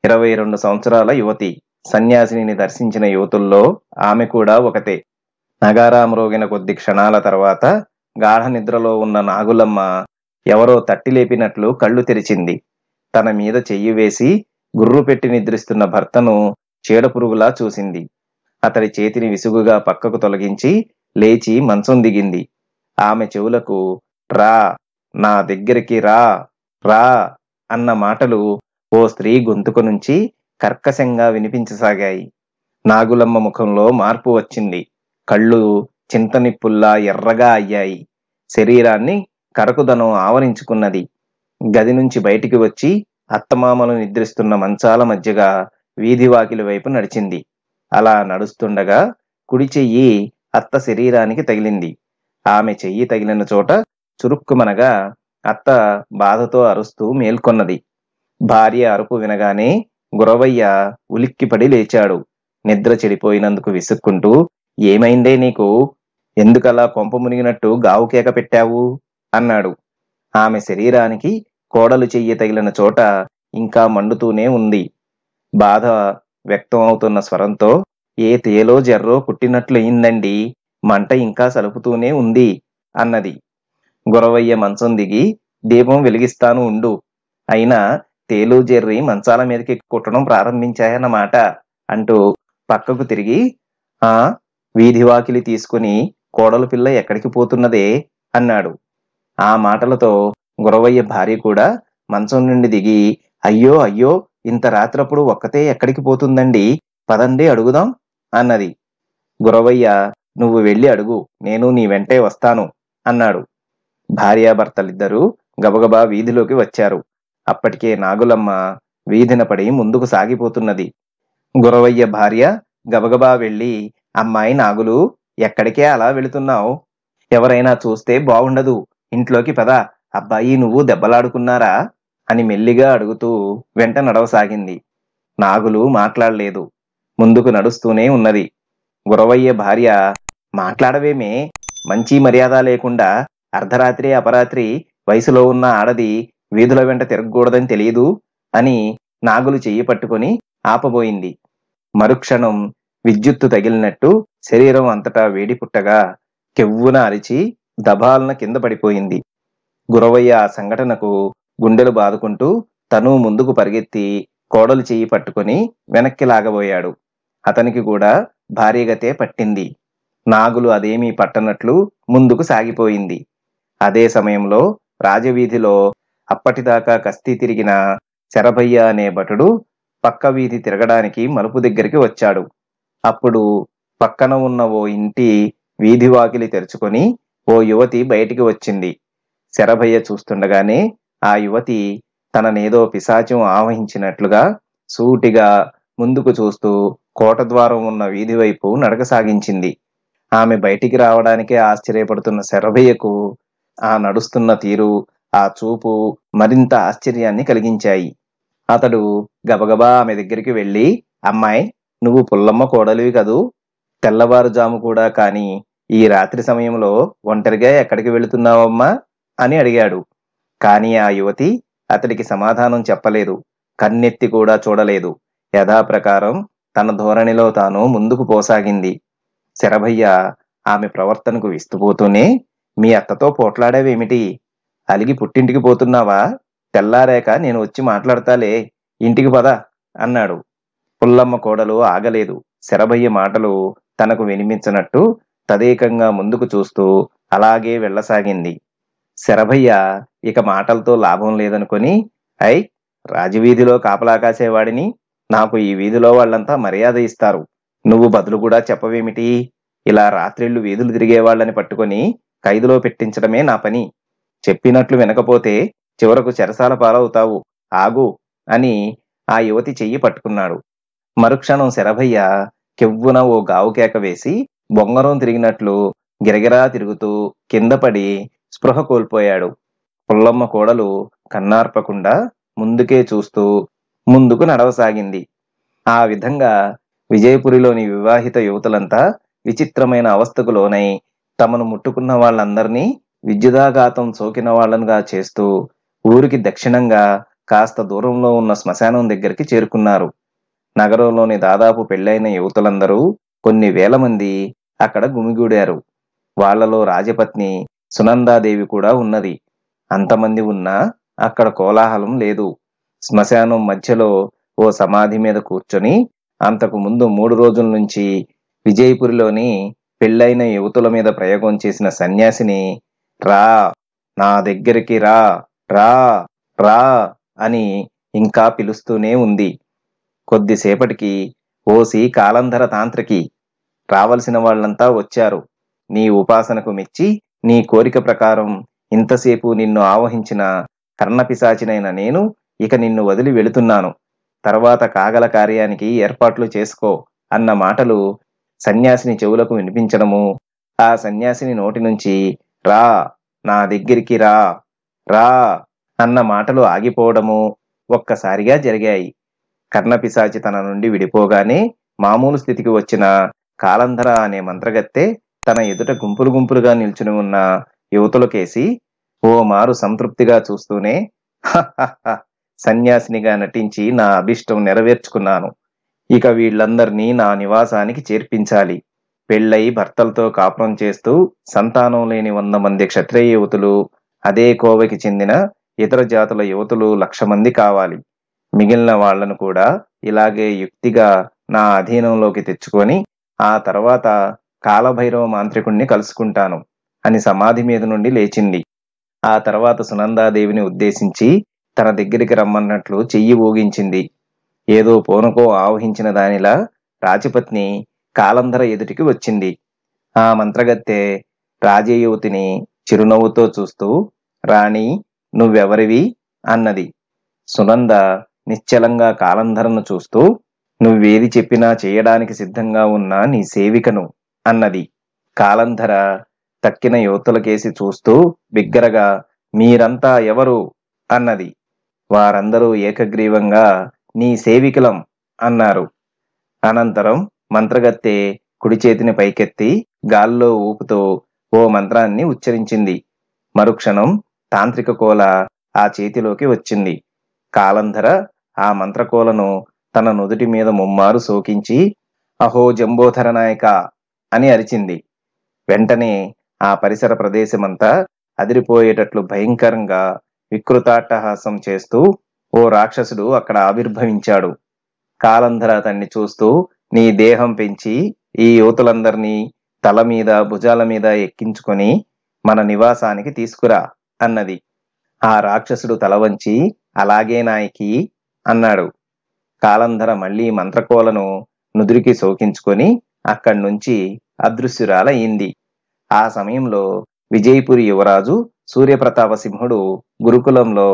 ఇరవై రెండు సంవత్సరాల యువతి సన్యాసిని దర్శించిన యువతుల్లో ఆమె కూడా ఒకతే మ్రోగిన కొద్ది క్షణాల తర్వాత గాఢ నిద్రలో ఉన్న నాగులమ్మ ఎవరో తట్టి లేపినట్లు కళ్ళు తెరిచింది తన మీద చెయ్యి వేసి గుర్రు పెట్టి నిద్రిస్తున్న భర్తను చీడపురుగులా చూసింది అతడి చేతిని విసుగుగా పక్కకు తొలగించి లేచి మంచం దిగింది ఆమె చెవులకు రా నా దగ్గరికి రా రా అన్న మాటలు ఓ స్త్రీ గొంతుకు నుంచి కర్కశంగా వినిపించసాగాయి నాగులమ్మ ముఖంలో మార్పు వచ్చింది కళ్ళు చింతనిప్పుల్లా ఎర్రగా అయ్యాయి శరీరాన్ని కరకుదనం ఆవరించుకున్నది గది నుంచి బయటికి వచ్చి అత్తమామలు నిద్రిస్తున్న మంచాల మధ్యగా వీధివాకిల వైపు నడిచింది అలా నడుస్తుండగా కుడి చెయ్యి అత్త శరీరానికి తగిలింది ఆమె చెయ్యి తగిలిన చోట చురుక్కుమనగా అత్త బాధతో అరుస్తూ మేల్కొన్నది భార్య అరుపు వినగానే గురవయ్య ఉలిక్కిపడి లేచాడు నిద్ర చెడిపోయినందుకు విసుక్కుంటూ ఏమైందే నీకు ఎందుకలా కొంప మునిగినట్టు గావుకేక పెట్టావు అన్నాడు ఆమె శరీరానికి కోడలు చెయ్యి తగిలిన చోట ఇంకా మండుతూనే ఉంది బాధ వ్యక్తం అవుతున్న స్వరంతో ఏ తేలో జర్రో పుట్టినట్లయిందండి మంట ఇంకా సలుపుతూనే ఉంది అన్నది గురవయ్య మంచం దిగి దీపం వెలిగిస్తాను ఉండు అయినా తేలు జెర్రి మంచాల మీదకి కుట్టడం ప్రారంభించాయన్నమాట అంటూ పక్కకు తిరిగి ఆ వీధి వాకిలి తీసుకుని కోడలు పిల్ల ఎక్కడికి పోతున్నదే అన్నాడు ఆ మాటలతో గురవయ్య భార్య కూడా మంచం నుండి దిగి అయ్యో అయ్యో ఇంత రాత్రప్పుడు ఒక్కతే ఎక్కడికి పోతుందండి పదండి అడుగుదాం అన్నది గురవయ్య నువ్వు వెళ్ళి అడుగు నేను నీ వెంటే వస్తాను అన్నాడు భార్యాభర్తలిద్దరూ గబగబా వీధిలోకి వచ్చారు అప్పటికే నాగులమ్మ వీధిన పడి ముందుకు సాగిపోతున్నది గురవయ్య భార్య గబగబా వెళ్ళి అమ్మాయి నాగులు ఎక్కడికే అలా వెళుతున్నావు ఎవరైనా చూస్తే బాగుండదు ఇంట్లోకి పద అబ్బాయి నువ్వు దెబ్బలాడుకున్నారా అని మెల్లిగా అడుగుతూ వెంట నడవసాగింది నాగులు మాట్లాడలేదు ముందుకు నడుస్తూనే ఉన్నది గురవయ్య భార్య మాట్లాడవేమే మంచి మర్యాద లేకుండా అర్ధరాత్రి అపరాత్రి వయసులో ఉన్న ఆడది వీధుల వెంట తిరగకూడదని తెలియదు అని నాగులు చెయ్యి పట్టుకొని ఆపబోయింది మరుక్షణం విద్యుత్తు తగిలినట్టు శరీరం అంతటా వేడి పుట్టగా కెవ్వున అరిచి దబాలన కింద పడిపోయింది గురవయ్య ఆ సంఘటనకు గుండెలు బాదుకుంటూ తను ముందుకు పరిగెత్తి కోడలు చేయి పట్టుకుని వెనక్కి లాగబోయాడు అతనికి కూడా భారీగతే పట్టింది నాగులు అదేమీ పట్టనట్లు ముందుకు సాగిపోయింది అదే సమయంలో రాజవీధిలో అప్పటిదాకా కస్తీ తిరిగిన శరభయ్య అనే భటుడు పక్క వీధి తిరగడానికి మలుపు దగ్గరికి వచ్చాడు అప్పుడు పక్కన ఉన్న ఓ ఇంటి వీధివాకిలి తెరుచుకొని ఓ యువతి బయటికి వచ్చింది శరభయ్య చూస్తుండగానే ఆ యువతి తననేదో పిశాచం ఆవహించినట్లుగా సూటిగా ముందుకు చూస్తూ కోటద్వారం ఉన్న వీధి వైపు నడక సాగించింది ఆమె బయటికి రావడానికే ఆశ్చర్యపడుతున్న శరభయ్యకు ఆ నడుస్తున్న తీరు ఆ చూపు మరింత ఆశ్చర్యాన్ని కలిగించాయి అతడు గబగబా ఆమె దగ్గరికి వెళ్ళి అమ్మాయి నువ్వు పుల్లమ్మ కోడలివి కదూ తెల్లవారుజాము కూడా కాని ఈ రాత్రి సమయంలో ఒంటరిగా ఎక్కడికి వెళుతున్నావమ్మా అని అడిగాడు కానీ ఆ యువతి అతడికి సమాధానం చెప్పలేదు కన్నెత్తి కూడా చూడలేదు యథాప్రకారం తన ధోరణిలో తాను ముందుకు పోసాగింది శరభయ్య ఆమె ప్రవర్తనకు విస్తుపోతూనే మీ అత్తతో పోట్లాడేవేమిటి అలిగి పుట్టింటికి పోతున్నావా తెల్లారాక నేను వచ్చి మాట్లాడతాలే ఇంటికి పద అన్నాడు పుల్లమ్మ కోడలు ఆగలేదు శరభయ్య మాటలు తనకు వినిపించినట్టు తదేకంగా ముందుకు చూస్తూ అలాగే వెళ్ళసాగింది శరభయ్య ఇక మాటలతో లాభం లేదనుకొని ఐ రాజవీధిలో కాపలా కాసేవాడిని నాకు ఈ వీధిలో వాళ్ళంతా మర్యాద ఇస్తారు నువ్వు బదులు కూడా చెప్పవేమిటి ఇలా రాత్రిళ్ళు వీధులు తిరిగేవాళ్ళని పట్టుకొని ఖైదులో పెట్టించడమే నా పని చెప్పినట్లు వినకపోతే చివరకు చెరసాల పాలవుతావు ఆగు అని ఆ యువతి చెయ్యి పట్టుకున్నాడు మరుక్షణం శరభయ్య కెవ్వున ఓ గావు కేక వేసి బొంగరం తిరిగినట్లు గిరగిరా తిరుగుతూ కింద పడి స్పృహ కోల్పోయాడు పుల్లమ్మ కోడలు కన్నార్పకుండా ముందుకే చూస్తూ ముందుకు నడవసాగింది ఆ విధంగా విజయపురిలోని వివాహిత యువతులంతా విచిత్రమైన అవస్థకు లోనై తమను ముట్టుకున్న వాళ్ళందరినీ విద్యుదాఘాతం సోకిన వాళ్ళనుగా చేస్తూ ఊరికి దక్షిణంగా కాస్త దూరంలో ఉన్న శ్మశానం దగ్గరికి చేరుకున్నారు నగరంలోని దాదాపు పెళ్లైన యువతులందరూ కొన్ని వేల మంది అక్కడ గుమిగూడారు వాళ్లలో రాజపత్ని సునందాదేవి కూడా ఉన్నది అంతమంది ఉన్నా అక్కడ కోలాహలం లేదు శ్మశానం మధ్యలో ఓ సమాధి మీద కూర్చొని అంతకు ముందు మూడు రోజుల నుంచి విజయపురిలోని పెళ్ళైన యువతుల మీద ప్రయోగం చేసిన సన్యాసిని రా నా దగ్గరికి రా రా రా అని ఇంకా పిలుస్తూనే ఉంది కొద్దిసేపటికి ఓసి కాలంధర తాంత్రికి రావలసిన వాళ్ళంతా వచ్చారు నీ ఉపాసనకు మెచ్చి నీ కోరిక ప్రకారం ఇంతసేపు నిన్ను ఆవహించిన కర్ణపిశాచినైన నేను ఇక నిన్ను వదిలి వెళుతున్నాను తర్వాత కాగల కార్యానికి ఏర్పాట్లు చేసుకో అన్న మాటలు సన్యాసిని చెవులకు వినిపించడము ఆ సన్యాసిని నోటి నుంచి రా నా దగ్గరికి రా రా అన్న మాటలు ఆగిపోవడము ఒక్కసారిగా జరిగాయి కర్ణపిశాచి తన నుండి విడిపోగానే మామూలు స్థితికి వచ్చిన కాలంధర అనే మంత్రగత్తే తన ఎదుట గుంపులు గుంపులుగా నిల్చుని ఉన్న యువతులకేసి ఓ మారు సంతృప్తిగా చూస్తూనే సన్యాసినిగా నటించి నా అభిష్టం నెరవేర్చుకున్నాను ఇక వీళ్ళందరినీ నా నివాసానికి చేర్పించాలి పెళ్ళై భర్తలతో కాపురం చేస్తూ సంతానం లేని వంద మంది క్షత్రియ యువతులు అదే కోవకి చెందిన ఇతర జాతుల యువతులు లక్ష మంది కావాలి మిగిలిన వాళ్లను కూడా ఇలాగే యుక్తిగా నా అధీనంలోకి తెచ్చుకొని ఆ తర్వాత కాలభైరవ మాంత్రికుణ్ణి కలుసుకుంటాను అని సమాధి మీద నుండి లేచింది ఆ తర్వాత సునందాదేవిని ఉద్దేశించి తన దగ్గరికి రమ్మన్నట్లు చెయ్యి ఊగించింది ఏదో పోనుకో ఆవహించిన దానిలా రాజపత్ని కాలంధర ఎదుటికి వచ్చింది ఆ మంత్రగత్తె రాజయువతిని చిరునవ్వుతో చూస్తూ రాణి నువ్వెవరివి అన్నది సునంద నిశ్చలంగా కాలంధరను చూస్తూ నువ్వేది చెప్పినా చేయడానికి సిద్ధంగా ఉన్న నీ సేవికను అన్నది కాలంధర తక్కిన యువతులకేసి చూస్తూ బిగ్గరగా మీరంతా ఎవరు అన్నది వారందరూ ఏకగ్రీవంగా నీ సేవికులం అన్నారు అనంతరం మంత్రగత్తె కుడి చేతిని పైకెత్తి గాల్లో ఊపుతూ ఓ మంత్రాన్ని ఉచ్చరించింది మరుక్షణం తాంత్రిక కోల ఆ చేతిలోకి వచ్చింది కాలంధర ఆ మంత్రకోలను తన నుదుటి మీద ముమ్మారు సోకించి అహో జంబోధర నాయక అని అరిచింది వెంటనే ఆ పరిసర ప్రదేశమంతా అదిరిపోయేటట్లు భయంకరంగా వికృతాట్టహాసం చేస్తూ ఓ రాక్షసుడు అక్కడ ఆవిర్భవించాడు కాలంధర అతన్ని చూస్తూ నీ దేహం పెంచి ఈ యువతులందరినీ తల మీద భుజాల మీద ఎక్కించుకొని మన నివాసానికి తీసుకురా అన్నది ఆ రాక్షసుడు తల వంచి అలాగే నాయకి అన్నాడు కాలంధర మళ్ళీ మంత్రకోలను నుదురికి సోకించుకొని అక్కడి నుంచి అదృశ్యురాలయ్యింది ఆ సమయంలో విజయపురి యువరాజు సూర్యప్రతాప సింహుడు గురుకులంలో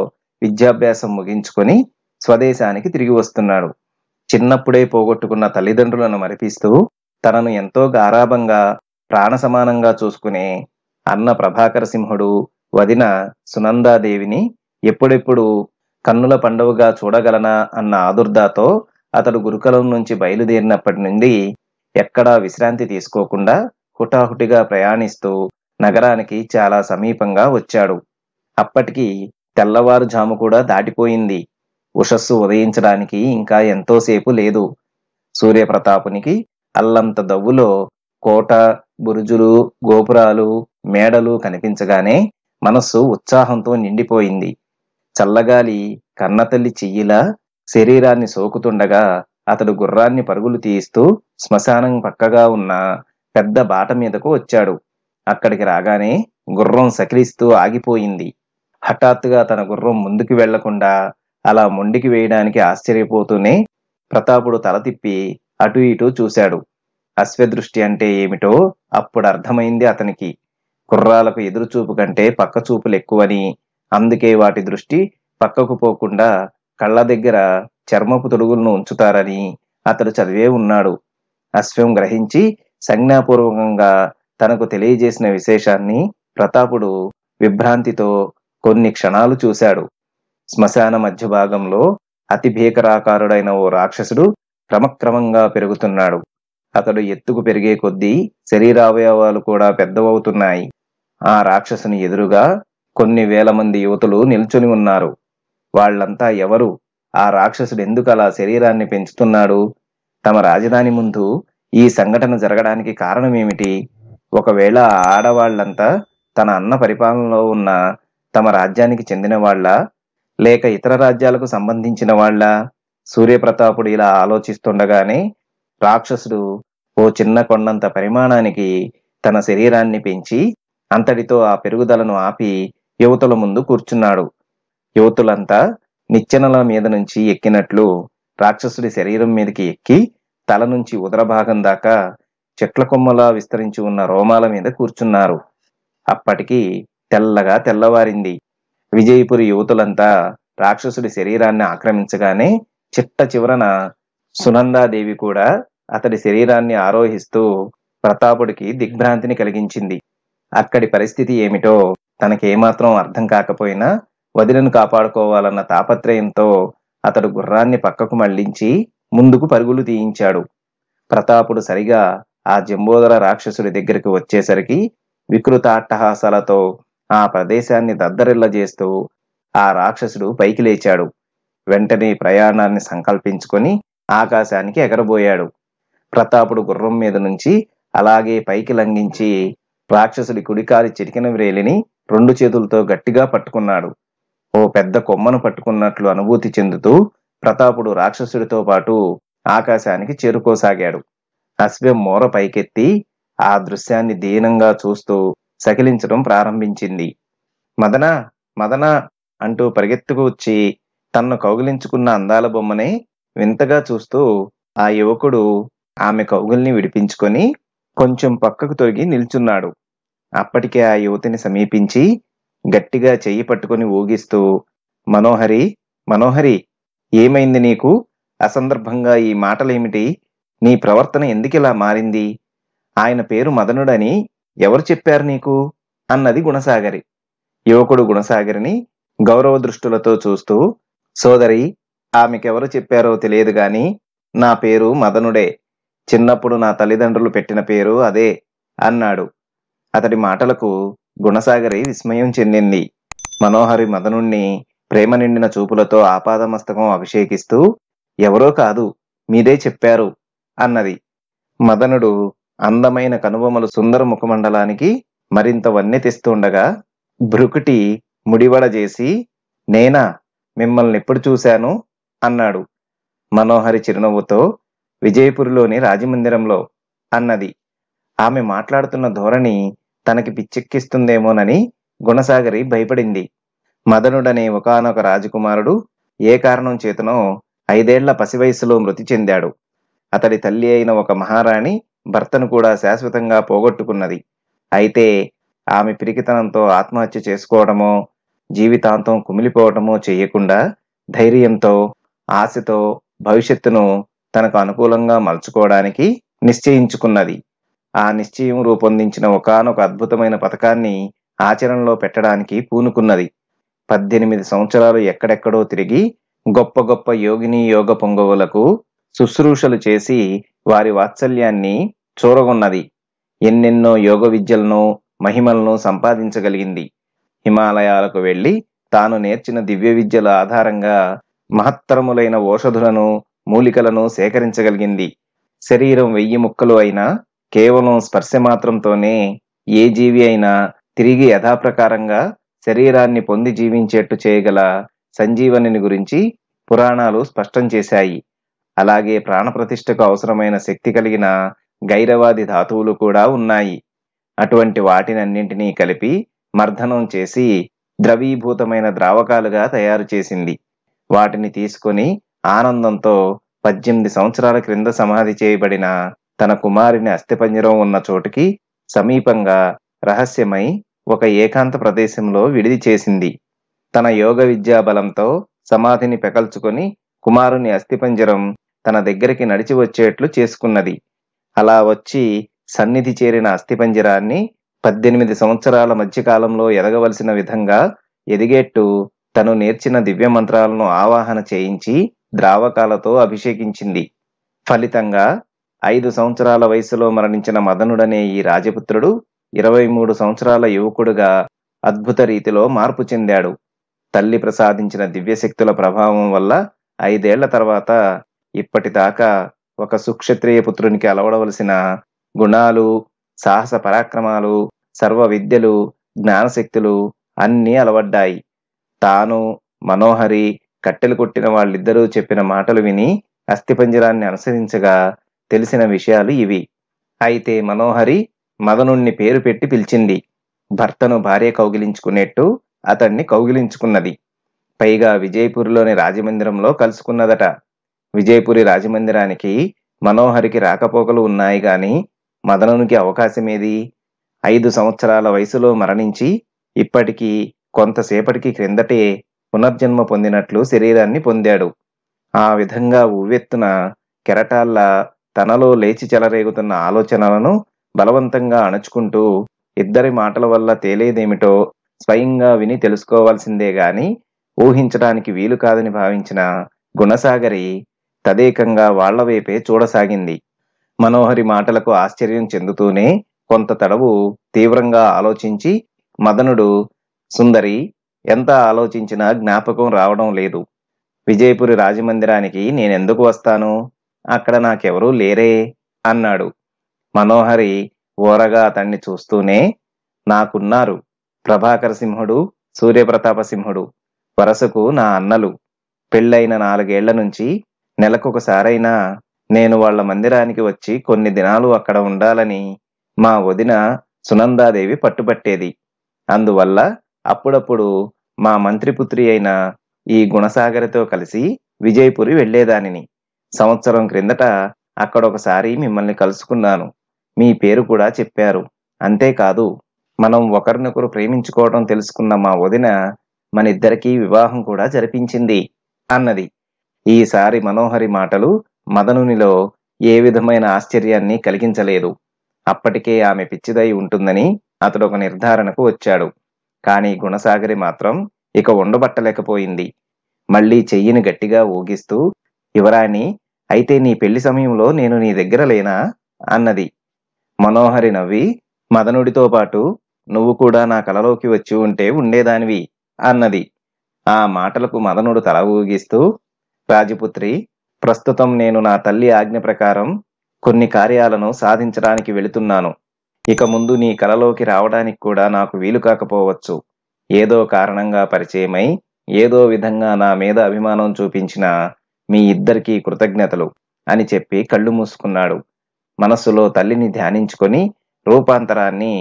విద్యాభ్యాసం ముగించుకొని స్వదేశానికి తిరిగి వస్తున్నాడు చిన్నప్పుడే పోగొట్టుకున్న తల్లిదండ్రులను మరిపిస్తూ తనను ఎంతో గారాభంగా ప్రాణ సమానంగా చూసుకునే అన్న ప్రభాకర సింహుడు వదిన సునందాదేవిని ఎప్పుడెప్పుడు కన్నుల పండవుగా చూడగలనా అన్న ఆదుర్దాతో అతడు గురుకులం నుంచి బయలుదేరినప్పటి నుండి ఎక్కడా విశ్రాంతి తీసుకోకుండా హుటాహుటిగా ప్రయాణిస్తూ నగరానికి చాలా సమీపంగా వచ్చాడు అప్పటికి తెల్లవారుజాము కూడా దాటిపోయింది ఉషస్సు ఉదయించడానికి ఇంకా ఎంతోసేపు లేదు సూర్యప్రతాపునికి అల్లంత దవ్వులో కోట బురుజులు గోపురాలు మేడలు కనిపించగానే మనస్సు ఉత్సాహంతో నిండిపోయింది చల్లగాలి కన్నతల్లి చెయ్యిలా శరీరాన్ని సోకుతుండగా అతడు గుర్రాన్ని పరుగులు తీయిస్తూ శ్మశానం పక్కగా ఉన్న పెద్ద బాట మీదకు వచ్చాడు అక్కడికి రాగానే గుర్రం సకిలిస్తూ ఆగిపోయింది హఠాత్తుగా తన గుర్రం ముందుకు వెళ్లకుండా అలా మొండికి వేయడానికి ఆశ్చర్యపోతూనే ప్రతాపుడు తల తిప్పి అటు ఇటు చూశాడు అశ్వదృష్టి అంటే ఏమిటో అప్పుడు అర్థమైంది అతనికి కుర్రాలకు ఎదురుచూపు కంటే పక్క చూపులు ఎక్కువని అందుకే వాటి దృష్టి పక్కకు పోకుండా కళ్ళ దగ్గర చర్మపు తొడుగులను ఉంచుతారని అతడు చదివే ఉన్నాడు అశ్వం గ్రహించి సంజ్ఞాపూర్వకంగా తనకు తెలియజేసిన విశేషాన్ని ప్రతాపుడు విభ్రాంతితో కొన్ని క్షణాలు చూశాడు శ్మశాన మధ్య భాగంలో అతి భీకరాకారుడైన ఓ రాక్షసుడు క్రమక్రమంగా పెరుగుతున్నాడు అతడు ఎత్తుకు పెరిగే కొద్దీ శరీరావయవాలు కూడా పెద్దవవుతున్నాయి ఆ రాక్షసుని ఎదురుగా కొన్ని వేల మంది యువతులు నిల్చుని ఉన్నారు వాళ్లంతా ఎవరు ఆ రాక్షసుడు ఎందుకు అలా శరీరాన్ని పెంచుతున్నాడు తమ రాజధాని ముందు ఈ సంఘటన జరగడానికి కారణం ఏమిటి ఒకవేళ ఆడవాళ్లంతా తన అన్న పరిపాలనలో ఉన్న తమ రాజ్యానికి చెందిన వాళ్ళ లేక ఇతర రాజ్యాలకు సంబంధించిన వాళ్ళ సూర్యప్రతాపుడు ఇలా ఆలోచిస్తుండగానే రాక్షసుడు ఓ చిన్న కొండంత పరిమాణానికి తన శరీరాన్ని పెంచి అంతటితో ఆ పెరుగుదలను ఆపి యువతుల ముందు కూర్చున్నాడు యువతులంతా నిచ్చెనల మీద నుంచి ఎక్కినట్లు రాక్షసుడి శరీరం మీదకి ఎక్కి తల నుంచి ఉదర భాగం దాకా చెట్ల కొమ్మలా విస్తరించి ఉన్న రోమాల మీద కూర్చున్నారు అప్పటికి తెల్లగా తెల్లవారింది విజయపురి యువతులంతా రాక్షసుడి శరీరాన్ని ఆక్రమించగానే చిట్ట చివరన సునందాదేవి కూడా అతడి శరీరాన్ని ఆరోహిస్తూ ప్రతాపుడికి దిగ్భ్రాంతిని కలిగించింది అక్కడి పరిస్థితి ఏమిటో తనకేమాత్రం అర్థం కాకపోయినా వదిలను కాపాడుకోవాలన్న తాపత్రయంతో అతడు గుర్రాన్ని పక్కకు మళ్లించి ముందుకు పరుగులు తీయించాడు ప్రతాపుడు సరిగా ఆ జంబోదర రాక్షసుడి దగ్గరికి వచ్చేసరికి వికృత అట్టహాసాలతో ఆ ప్రదేశాన్ని దద్దరిల్ల చేస్తూ ఆ రాక్షసుడు పైకి లేచాడు వెంటనే ప్రయాణాన్ని సంకల్పించుకొని ఆకాశానికి ఎగరబోయాడు ప్రతాపుడు గుర్రం మీద నుంచి అలాగే పైకి లంఘించి రాక్షసుడి కుడికాలి చిరికిన వ్రేలిని రెండు చేతులతో గట్టిగా పట్టుకున్నాడు ఓ పెద్ద కొమ్మను పట్టుకున్నట్లు అనుభూతి చెందుతూ ప్రతాపుడు రాక్షసుడితో పాటు ఆకాశానికి చేరుకోసాగాడు అశ్వం మూర పైకెత్తి ఆ దృశ్యాన్ని దీనంగా చూస్తూ సకిలించడం ప్రారంభించింది మదన మదన అంటూ పరిగెత్తుకు వచ్చి తన్ను కౌగిలించుకున్న అందాల బొమ్మని వింతగా చూస్తూ ఆ యువకుడు ఆమె కౌగుల్ని విడిపించుకొని కొంచెం పక్కకు తొరిగి నిల్చున్నాడు అప్పటికే ఆ యువతిని సమీపించి గట్టిగా చెయ్యి పట్టుకుని ఊగిస్తూ మనోహరి మనోహరి ఏమైంది నీకు అసందర్భంగా ఈ మాటలేమిటి నీ ప్రవర్తన ఎందుకిలా మారింది ఆయన పేరు మదనుడని ఎవరు చెప్పారు నీకు అన్నది గుణసాగరి యువకుడు గుణసాగరిని గౌరవ దృష్టులతో చూస్తూ సోదరి ఆమెకెవరు చెప్పారో తెలియదు గాని నా పేరు మదనుడే చిన్నప్పుడు నా తల్లిదండ్రులు పెట్టిన పేరు అదే అన్నాడు అతడి మాటలకు గుణసాగరి విస్మయం చెందింది మనోహరి మదనుణ్ణి ప్రేమ నిండిన చూపులతో ఆపాదమస్తకం అభిషేకిస్తూ ఎవరో కాదు మీదే చెప్పారు అన్నది మదనుడు అందమైన కనుబొమలు సుందర ముఖమండలానికి మరింత వన్నె తెస్తుండగా భ్రుకుటి ముడివడ చేసి నేనా మిమ్మల్ని ఎప్పుడు చూశాను అన్నాడు మనోహరి చిరునవ్వుతో విజయపురిలోని రాజమందిరంలో అన్నది ఆమె మాట్లాడుతున్న ధోరణి తనకి పిచ్చెక్కిస్తుందేమోనని గుణసాగరి భయపడింది మదనుడనే ఒకనొక రాజకుమారుడు ఏ కారణం చేతనో ఐదేళ్ల పసివయసులో మృతి చెందాడు అతడి తల్లి అయిన ఒక మహారాణి భర్తను కూడా శాశ్వతంగా పోగొట్టుకున్నది అయితే ఆమె పిరికితనంతో ఆత్మహత్య చేసుకోవడమో జీవితాంతం కుమిలిపోవటమో చేయకుండా ధైర్యంతో ఆశతో భవిష్యత్తును తనకు అనుకూలంగా మలుచుకోవడానికి నిశ్చయించుకున్నది ఆ నిశ్చయం రూపొందించిన ఒకనొక అద్భుతమైన పథకాన్ని ఆచరణలో పెట్టడానికి పూనుకున్నది పద్దెనిమిది సంవత్సరాలు ఎక్కడెక్కడో తిరిగి గొప్ప గొప్ప యోగిని యోగ పొంగవులకు శుశ్రూషలు చేసి వారి వాత్సల్యాన్ని చూరగొన్నది ఎన్నెన్నో యోగ విద్యలను మహిమలను సంపాదించగలిగింది హిమాలయాలకు వెళ్ళి తాను నేర్చిన దివ్య విద్యల ఆధారంగా మహత్తరములైన ఓషధులను మూలికలను సేకరించగలిగింది శరీరం వెయ్యి ముక్కలు అయినా కేవలం స్పర్శ మాత్రంతోనే ఏ జీవి అయినా తిరిగి యథాప్రకారంగా శరీరాన్ని పొంది జీవించేట్టు చేయగల సంజీవనిని గురించి పురాణాలు స్పష్టం చేశాయి అలాగే ప్రాణప్రతిష్ఠకు అవసరమైన శక్తి కలిగిన గైరవాది ధాతువులు కూడా ఉన్నాయి అటువంటి వాటినన్నింటినీ కలిపి మర్దనం చేసి ద్రవీభూతమైన ద్రావకాలుగా తయారు చేసింది వాటిని తీసుకొని ఆనందంతో పద్దెనిమిది సంవత్సరాల క్రింద సమాధి చేయబడిన తన కుమారుని అస్థిపంజరం ఉన్న చోటికి సమీపంగా రహస్యమై ఒక ఏకాంత ప్రదేశంలో విడిది చేసింది తన యోగ విద్యా బలంతో సమాధిని పెకల్చుకొని కుమారుని అస్థిపంజరం తన దగ్గరికి నడిచి వచ్చేట్లు చేసుకున్నది అలా వచ్చి సన్నిధి చేరిన అస్థిపంజరాన్ని పద్దెనిమిది సంవత్సరాల మధ్యకాలంలో ఎదగవలసిన విధంగా ఎదిగేట్టు తను నేర్చిన దివ్య మంత్రాలను ఆవాహన చేయించి ద్రావకాలతో అభిషేకించింది ఫలితంగా ఐదు సంవత్సరాల వయసులో మరణించిన మదనుడనే ఈ రాజపుత్రుడు ఇరవై మూడు సంవత్సరాల యువకుడుగా అద్భుత రీతిలో మార్పు చెందాడు తల్లి ప్రసాదించిన దివ్యశక్తుల ప్రభావం వల్ల ఐదేళ్ల తర్వాత ఇప్పటిదాకా ఒక సుక్షత్రియ పుత్రునికి అలవడవలసిన గుణాలు సాహస పరాక్రమాలు సర్వ విద్యలు జ్ఞానశక్తులు అన్నీ అలవడ్డాయి తాను మనోహరి కట్టెలు కొట్టిన వాళ్ళిద్దరూ చెప్పిన మాటలు విని అస్థిపంజరాన్ని అనుసరించగా తెలిసిన విషయాలు ఇవి అయితే మనోహరి మదనుణ్ణి పేరు పెట్టి పిలిచింది భర్తను భార్య కౌగిలించుకునేట్టు అతన్ని కౌగిలించుకున్నది పైగా విజయపురిలోని రాజమందిరంలో కలుసుకున్నదట విజయపురి రాజమందిరానికి మనోహరికి రాకపోకలు ఉన్నాయి గాని మదనునికి అవకాశమేది ఐదు సంవత్సరాల వయసులో మరణించి ఇప్పటికీ కొంతసేపటికి క్రిందటే పునర్జన్మ పొందినట్లు శరీరాన్ని పొందాడు ఆ విధంగా ఉవ్వెత్తున కెరటాల్లా తనలో లేచి చెలరేగుతున్న ఆలోచనలను బలవంతంగా అణచుకుంటూ ఇద్దరి మాటల వల్ల తేలేదేమిటో స్వయంగా విని తెలుసుకోవాల్సిందే గాని ఊహించడానికి వీలు కాదని భావించిన గుణసాగరి తదేకంగా వాళ్ల వైపే చూడసాగింది మనోహరి మాటలకు ఆశ్చర్యం చెందుతూనే కొంత తడవు తీవ్రంగా ఆలోచించి మదనుడు సుందరి ఎంత ఆలోచించినా జ్ఞాపకం రావడం లేదు విజయపురి రాజమందిరానికి నేనెందుకు వస్తాను అక్కడ నాకెవరూ లేరే అన్నాడు మనోహరి ఓరగా అతన్ని చూస్తూనే నాకున్నారు ప్రభాకర సింహుడు సూర్యప్రతాప సింహుడు వరసకు నా అన్నలు పెళ్ళైన నాలుగేళ్ల నుంచి నెలకొకసారైనా నేను వాళ్ల మందిరానికి వచ్చి కొన్ని దినాలు అక్కడ ఉండాలని మా వదిన సునందాదేవి పట్టుబట్టేది అందువల్ల అప్పుడప్పుడు మా మంత్రిపుత్రి అయిన ఈ గుణసాగరితో కలిసి విజయపురి వెళ్లేదానిని సంవత్సరం క్రిందట అక్కడ ఒకసారి మిమ్మల్ని కలుసుకున్నాను మీ పేరు కూడా చెప్పారు అంతేకాదు మనం ఒకరినొకరు ప్రేమించుకోవడం తెలుసుకున్న మా వదిన మనిద్దరికీ వివాహం కూడా జరిపించింది అన్నది ఈసారి మనోహరి మాటలు మదనునిలో ఏ విధమైన ఆశ్చర్యాన్ని కలిగించలేదు అప్పటికే ఆమె పిచ్చిదై ఉంటుందని అతడు ఒక నిర్ధారణకు వచ్చాడు కానీ గుణసాగరి మాత్రం ఇక ఉండబట్టలేకపోయింది మళ్లీ చెయ్యిని గట్టిగా ఊగిస్తూ యువరాణి అయితే నీ పెళ్లి సమయంలో నేను నీ దగ్గర లేనా అన్నది మనోహరి నవ్వి మదనుడితో పాటు నువ్వు కూడా నా కలలోకి వచ్చి ఉంటే ఉండేదానివి అన్నది ఆ మాటలకు మదనుడు తల ఊగిస్తూ రాజపుత్రి ప్రస్తుతం నేను నా తల్లి ఆజ్ఞ ప్రకారం కొన్ని కార్యాలను సాధించడానికి వెళుతున్నాను ఇక ముందు నీ కలలోకి రావడానికి కూడా నాకు వీలు కాకపోవచ్చు ఏదో కారణంగా పరిచయమై ఏదో విధంగా నా మీద అభిమానం చూపించిన మీ ఇద్దరికీ కృతజ్ఞతలు అని చెప్పి కళ్ళు మూసుకున్నాడు మనస్సులో తల్లిని ధ్యానించుకొని రూపాంతరాన్ని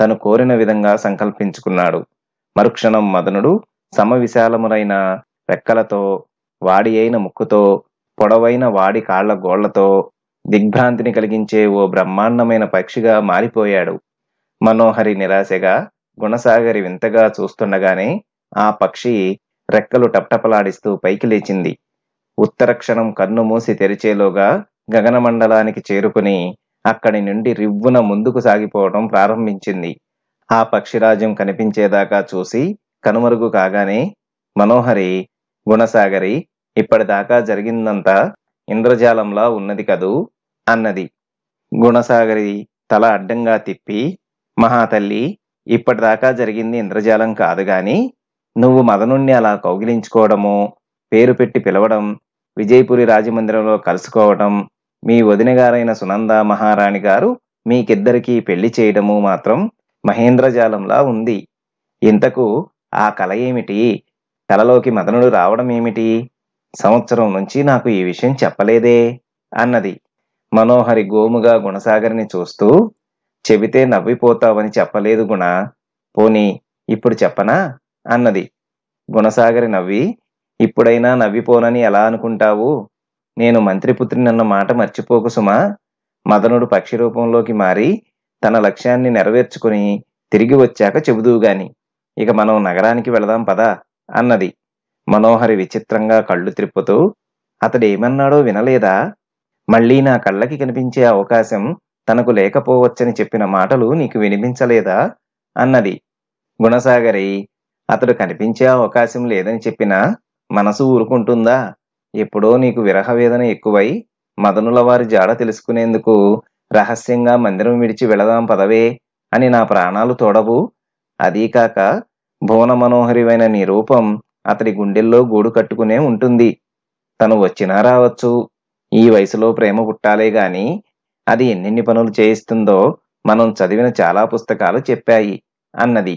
తను కోరిన విధంగా సంకల్పించుకున్నాడు మరుక్షణం మదనుడు సమవిశాలములైన రెక్కలతో వాడి అయిన ముక్కుతో పొడవైన వాడి కాళ్ల గోళ్లతో దిగ్భ్రాంతిని కలిగించే ఓ బ్రహ్మాండమైన పక్షిగా మారిపోయాడు మనోహరి నిరాశగా గుణసాగరి వింతగా చూస్తుండగానే ఆ పక్షి రెక్కలు టప్టపలాడిస్తూ పైకి లేచింది ఉత్తర క్షణం కన్ను మూసి తెరిచేలోగా గగనమండలానికి చేరుకుని అక్కడి నుండి రివ్వున ముందుకు సాగిపోవడం ప్రారంభించింది ఆ పక్షిరాజ్యం కనిపించేదాకా చూసి కనుమరుగు కాగానే మనోహరి గుణసాగరి ఇప్పటిదాకా జరిగిందంతా ఇంద్రజాలంలా ఉన్నది కదూ అన్నది గుణసాగరి తల అడ్డంగా తిప్పి మహాతల్లి ఇప్పటిదాకా జరిగింది ఇంద్రజాలం కాదు గాని నువ్వు మదనుణ్ణి అలా కౌగిలించుకోవడము పేరు పెట్టి పిలవడం విజయపురి రాజమందిరంలో కలుసుకోవటం మీ వదిన గారైన సునంద మహారాణి గారు మీకిద్దరికీ పెళ్లి చేయడము మాత్రం మహేంద్రజాలంలా ఉంది ఇంతకు ఆ కల ఏమిటి కలలోకి మదనుడు రావడం ఏమిటి సంవత్సరం నుంచి నాకు ఈ విషయం చెప్పలేదే అన్నది మనోహరి గోముగా గుణసాగర్ని చూస్తూ చెబితే నవ్విపోతావని చెప్పలేదు గుణ పోనీ ఇప్పుడు చెప్పనా అన్నది గుణసాగరి నవ్వి ఇప్పుడైనా నవ్విపోనని ఎలా అనుకుంటావు నేను అన్న మాట మర్చిపోకు సుమా మదనుడు పక్షి రూపంలోకి మారి తన లక్ష్యాన్ని నెరవేర్చుకుని తిరిగి వచ్చాక చెబుదూగాని ఇక మనం నగరానికి వెళదాం పదా అన్నది మనోహరి విచిత్రంగా కళ్ళు త్రిప్పుతూ అతడేమన్నాడో వినలేదా మళ్లీ నా కళ్ళకి కనిపించే అవకాశం తనకు లేకపోవచ్చని చెప్పిన మాటలు నీకు వినిపించలేదా అన్నది గుణసాగరి అతడు కనిపించే అవకాశం లేదని చెప్పినా మనసు ఊరుకుంటుందా ఎప్పుడో నీకు విరహ వేదన ఎక్కువై మదనుల వారి జాడ తెలుసుకునేందుకు రహస్యంగా మందిరం విడిచి వెళదాం పదవే అని నా ప్రాణాలు తోడవు అదీకాక భువన మనోహరివైన నీ రూపం అతడి గుండెల్లో గూడు కట్టుకునే ఉంటుంది తను వచ్చినా రావచ్చు ఈ వయసులో ప్రేమ పుట్టాలే గాని అది ఎన్నెన్ని పనులు చేయిస్తుందో మనం చదివిన చాలా పుస్తకాలు చెప్పాయి అన్నది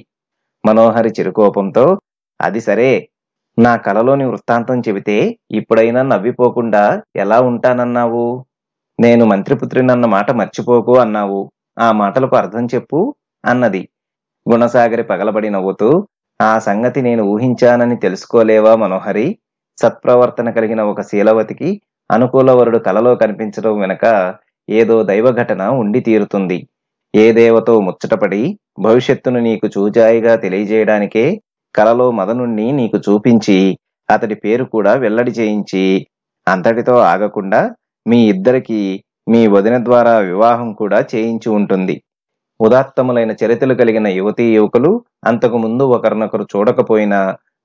మనోహరి చిరుకోపంతో అది సరే నా కలలోని వృత్తాంతం చెబితే ఇప్పుడైనా నవ్విపోకుండా ఎలా ఉంటానన్నావు నేను మంత్రిపుత్రినన్న మాట మర్చిపోకు అన్నావు ఆ మాటలకు అర్థం చెప్పు అన్నది గుణసాగరి పగలబడి నవ్వుతూ ఆ సంగతి నేను ఊహించానని తెలుసుకోలేవా మనోహరి సత్ప్రవర్తన కలిగిన ఒక శీలవతికి అనుకూలవరుడు కలలో కనిపించడం వెనక ఏదో దైవఘటన ఉండి తీరుతుంది ఏ దేవతో ముచ్చటపడి భవిష్యత్తును నీకు చూజాయిగా తెలియజేయడానికే కలలో మదనుణ్ణి నీకు చూపించి అతడి పేరు కూడా వెల్లడి చేయించి అంతటితో ఆగకుండా మీ ఇద్దరికీ మీ వదిన ద్వారా వివాహం కూడా చేయించి ఉంటుంది ఉదాత్తములైన చరిత్రలు కలిగిన యువతీ యువకులు అంతకుముందు ఒకరినొకరు చూడకపోయినా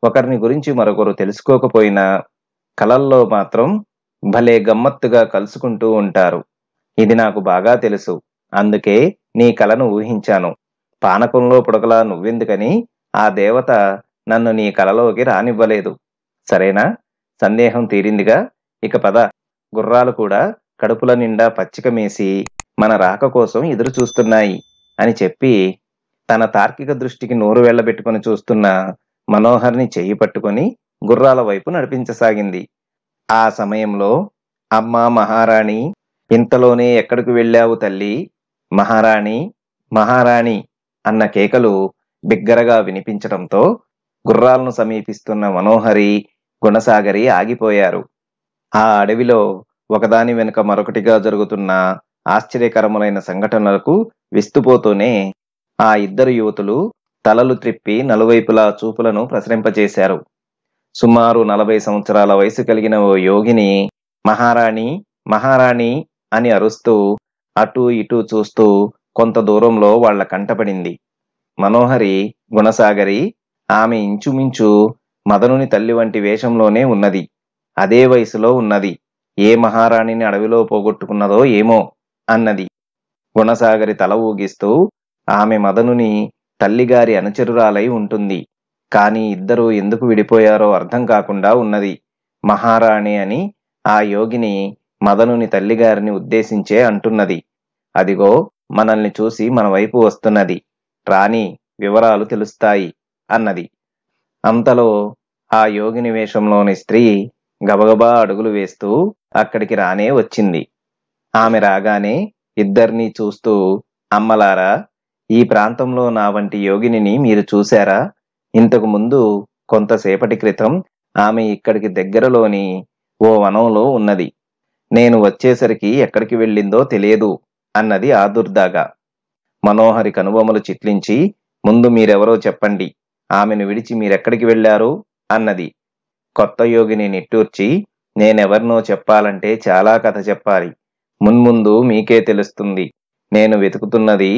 ఒకరిని గురించి మరొకరు తెలుసుకోకపోయినా కలల్లో మాత్రం భలే గమ్మత్తుగా కలుసుకుంటూ ఉంటారు ఇది నాకు బాగా తెలుసు అందుకే నీ కలను ఊహించాను పానకంలో పుడకలా నువ్వెందుకని ఆ దేవత నన్ను నీ కలలోకి రానివ్వలేదు సరేనా సందేహం తీరిందిగా ఇక పద గుర్రాలు కూడా కడుపుల నిండా పచ్చిక మేసి మన రాక కోసం ఎదురు చూస్తున్నాయి అని చెప్పి తన తార్కిక దృష్టికి నోరు వెళ్ళబెట్టుకుని చూస్తున్న మనోహర్ని చేయి పట్టుకొని గుర్రాల వైపు నడిపించసాగింది ఆ సమయంలో అమ్మా మహారాణి ఇంతలోనే ఎక్కడికి వెళ్ళావు తల్లి మహారాణి మహారాణి అన్న కేకలు బిగ్గరగా వినిపించడంతో గుర్రాలను సమీపిస్తున్న మనోహరి గుణసాగరి ఆగిపోయారు ఆ అడవిలో ఒకదాని వెనుక మరొకటిగా జరుగుతున్న ఆశ్చర్యకరములైన సంఘటనలకు విస్తుపోతూనే ఆ ఇద్దరు యువతులు తలలు త్రిప్పి నలువైపులా చూపులను ప్రసరింపచేశారు సుమారు నలభై సంవత్సరాల వయసు కలిగిన ఓ యోగిని మహారాణి మహారాణి అని అరుస్తూ అటూ ఇటూ చూస్తూ కొంత దూరంలో వాళ్ల కంటపడింది మనోహరి గుణసాగరి ఆమె ఇంచుమించు మదనుని తల్లి వంటి వేషంలోనే ఉన్నది అదే వయసులో ఉన్నది ఏ మహారాణిని అడవిలో పోగొట్టుకున్నదో ఏమో అన్నది గుణసాగరి తల ఊగిస్తూ ఆమె మదనుని తల్లిగారి అనుచరురాలై ఉంటుంది కానీ ఇద్దరూ ఎందుకు విడిపోయారో అర్థం కాకుండా ఉన్నది మహారాణి అని ఆ యోగిని మదనుని తల్లిగారిని ఉద్దేశించే అంటున్నది అదిగో మనల్ని చూసి మన వైపు వస్తున్నది రాణి వివరాలు తెలుస్తాయి అన్నది అంతలో ఆ యోగిని వేషంలోని స్త్రీ గబగబా అడుగులు వేస్తూ అక్కడికి రానే వచ్చింది ఆమె రాగానే ఇద్దరినీ చూస్తూ అమ్మలారా ఈ ప్రాంతంలో నా వంటి యోగిని మీరు చూశారా ఇంతకు ముందు కొంతసేపటి క్రితం ఆమె ఇక్కడికి దగ్గరలోని ఓ వనంలో ఉన్నది నేను వచ్చేసరికి ఎక్కడికి వెళ్ళిందో తెలియదు అన్నది ఆదుర్దాగా మనోహరి కనుబొమ్మలు చిట్లించి ముందు మీరెవరో చెప్పండి ఆమెను విడిచి మీరెక్కడికి వెళ్ళారు అన్నది కొత్త యోగిని నిట్టూర్చి నేనెవర్నో చెప్పాలంటే చాలా కథ చెప్పాలి మున్ముందు మీకే తెలుస్తుంది నేను వెతుకుతున్నది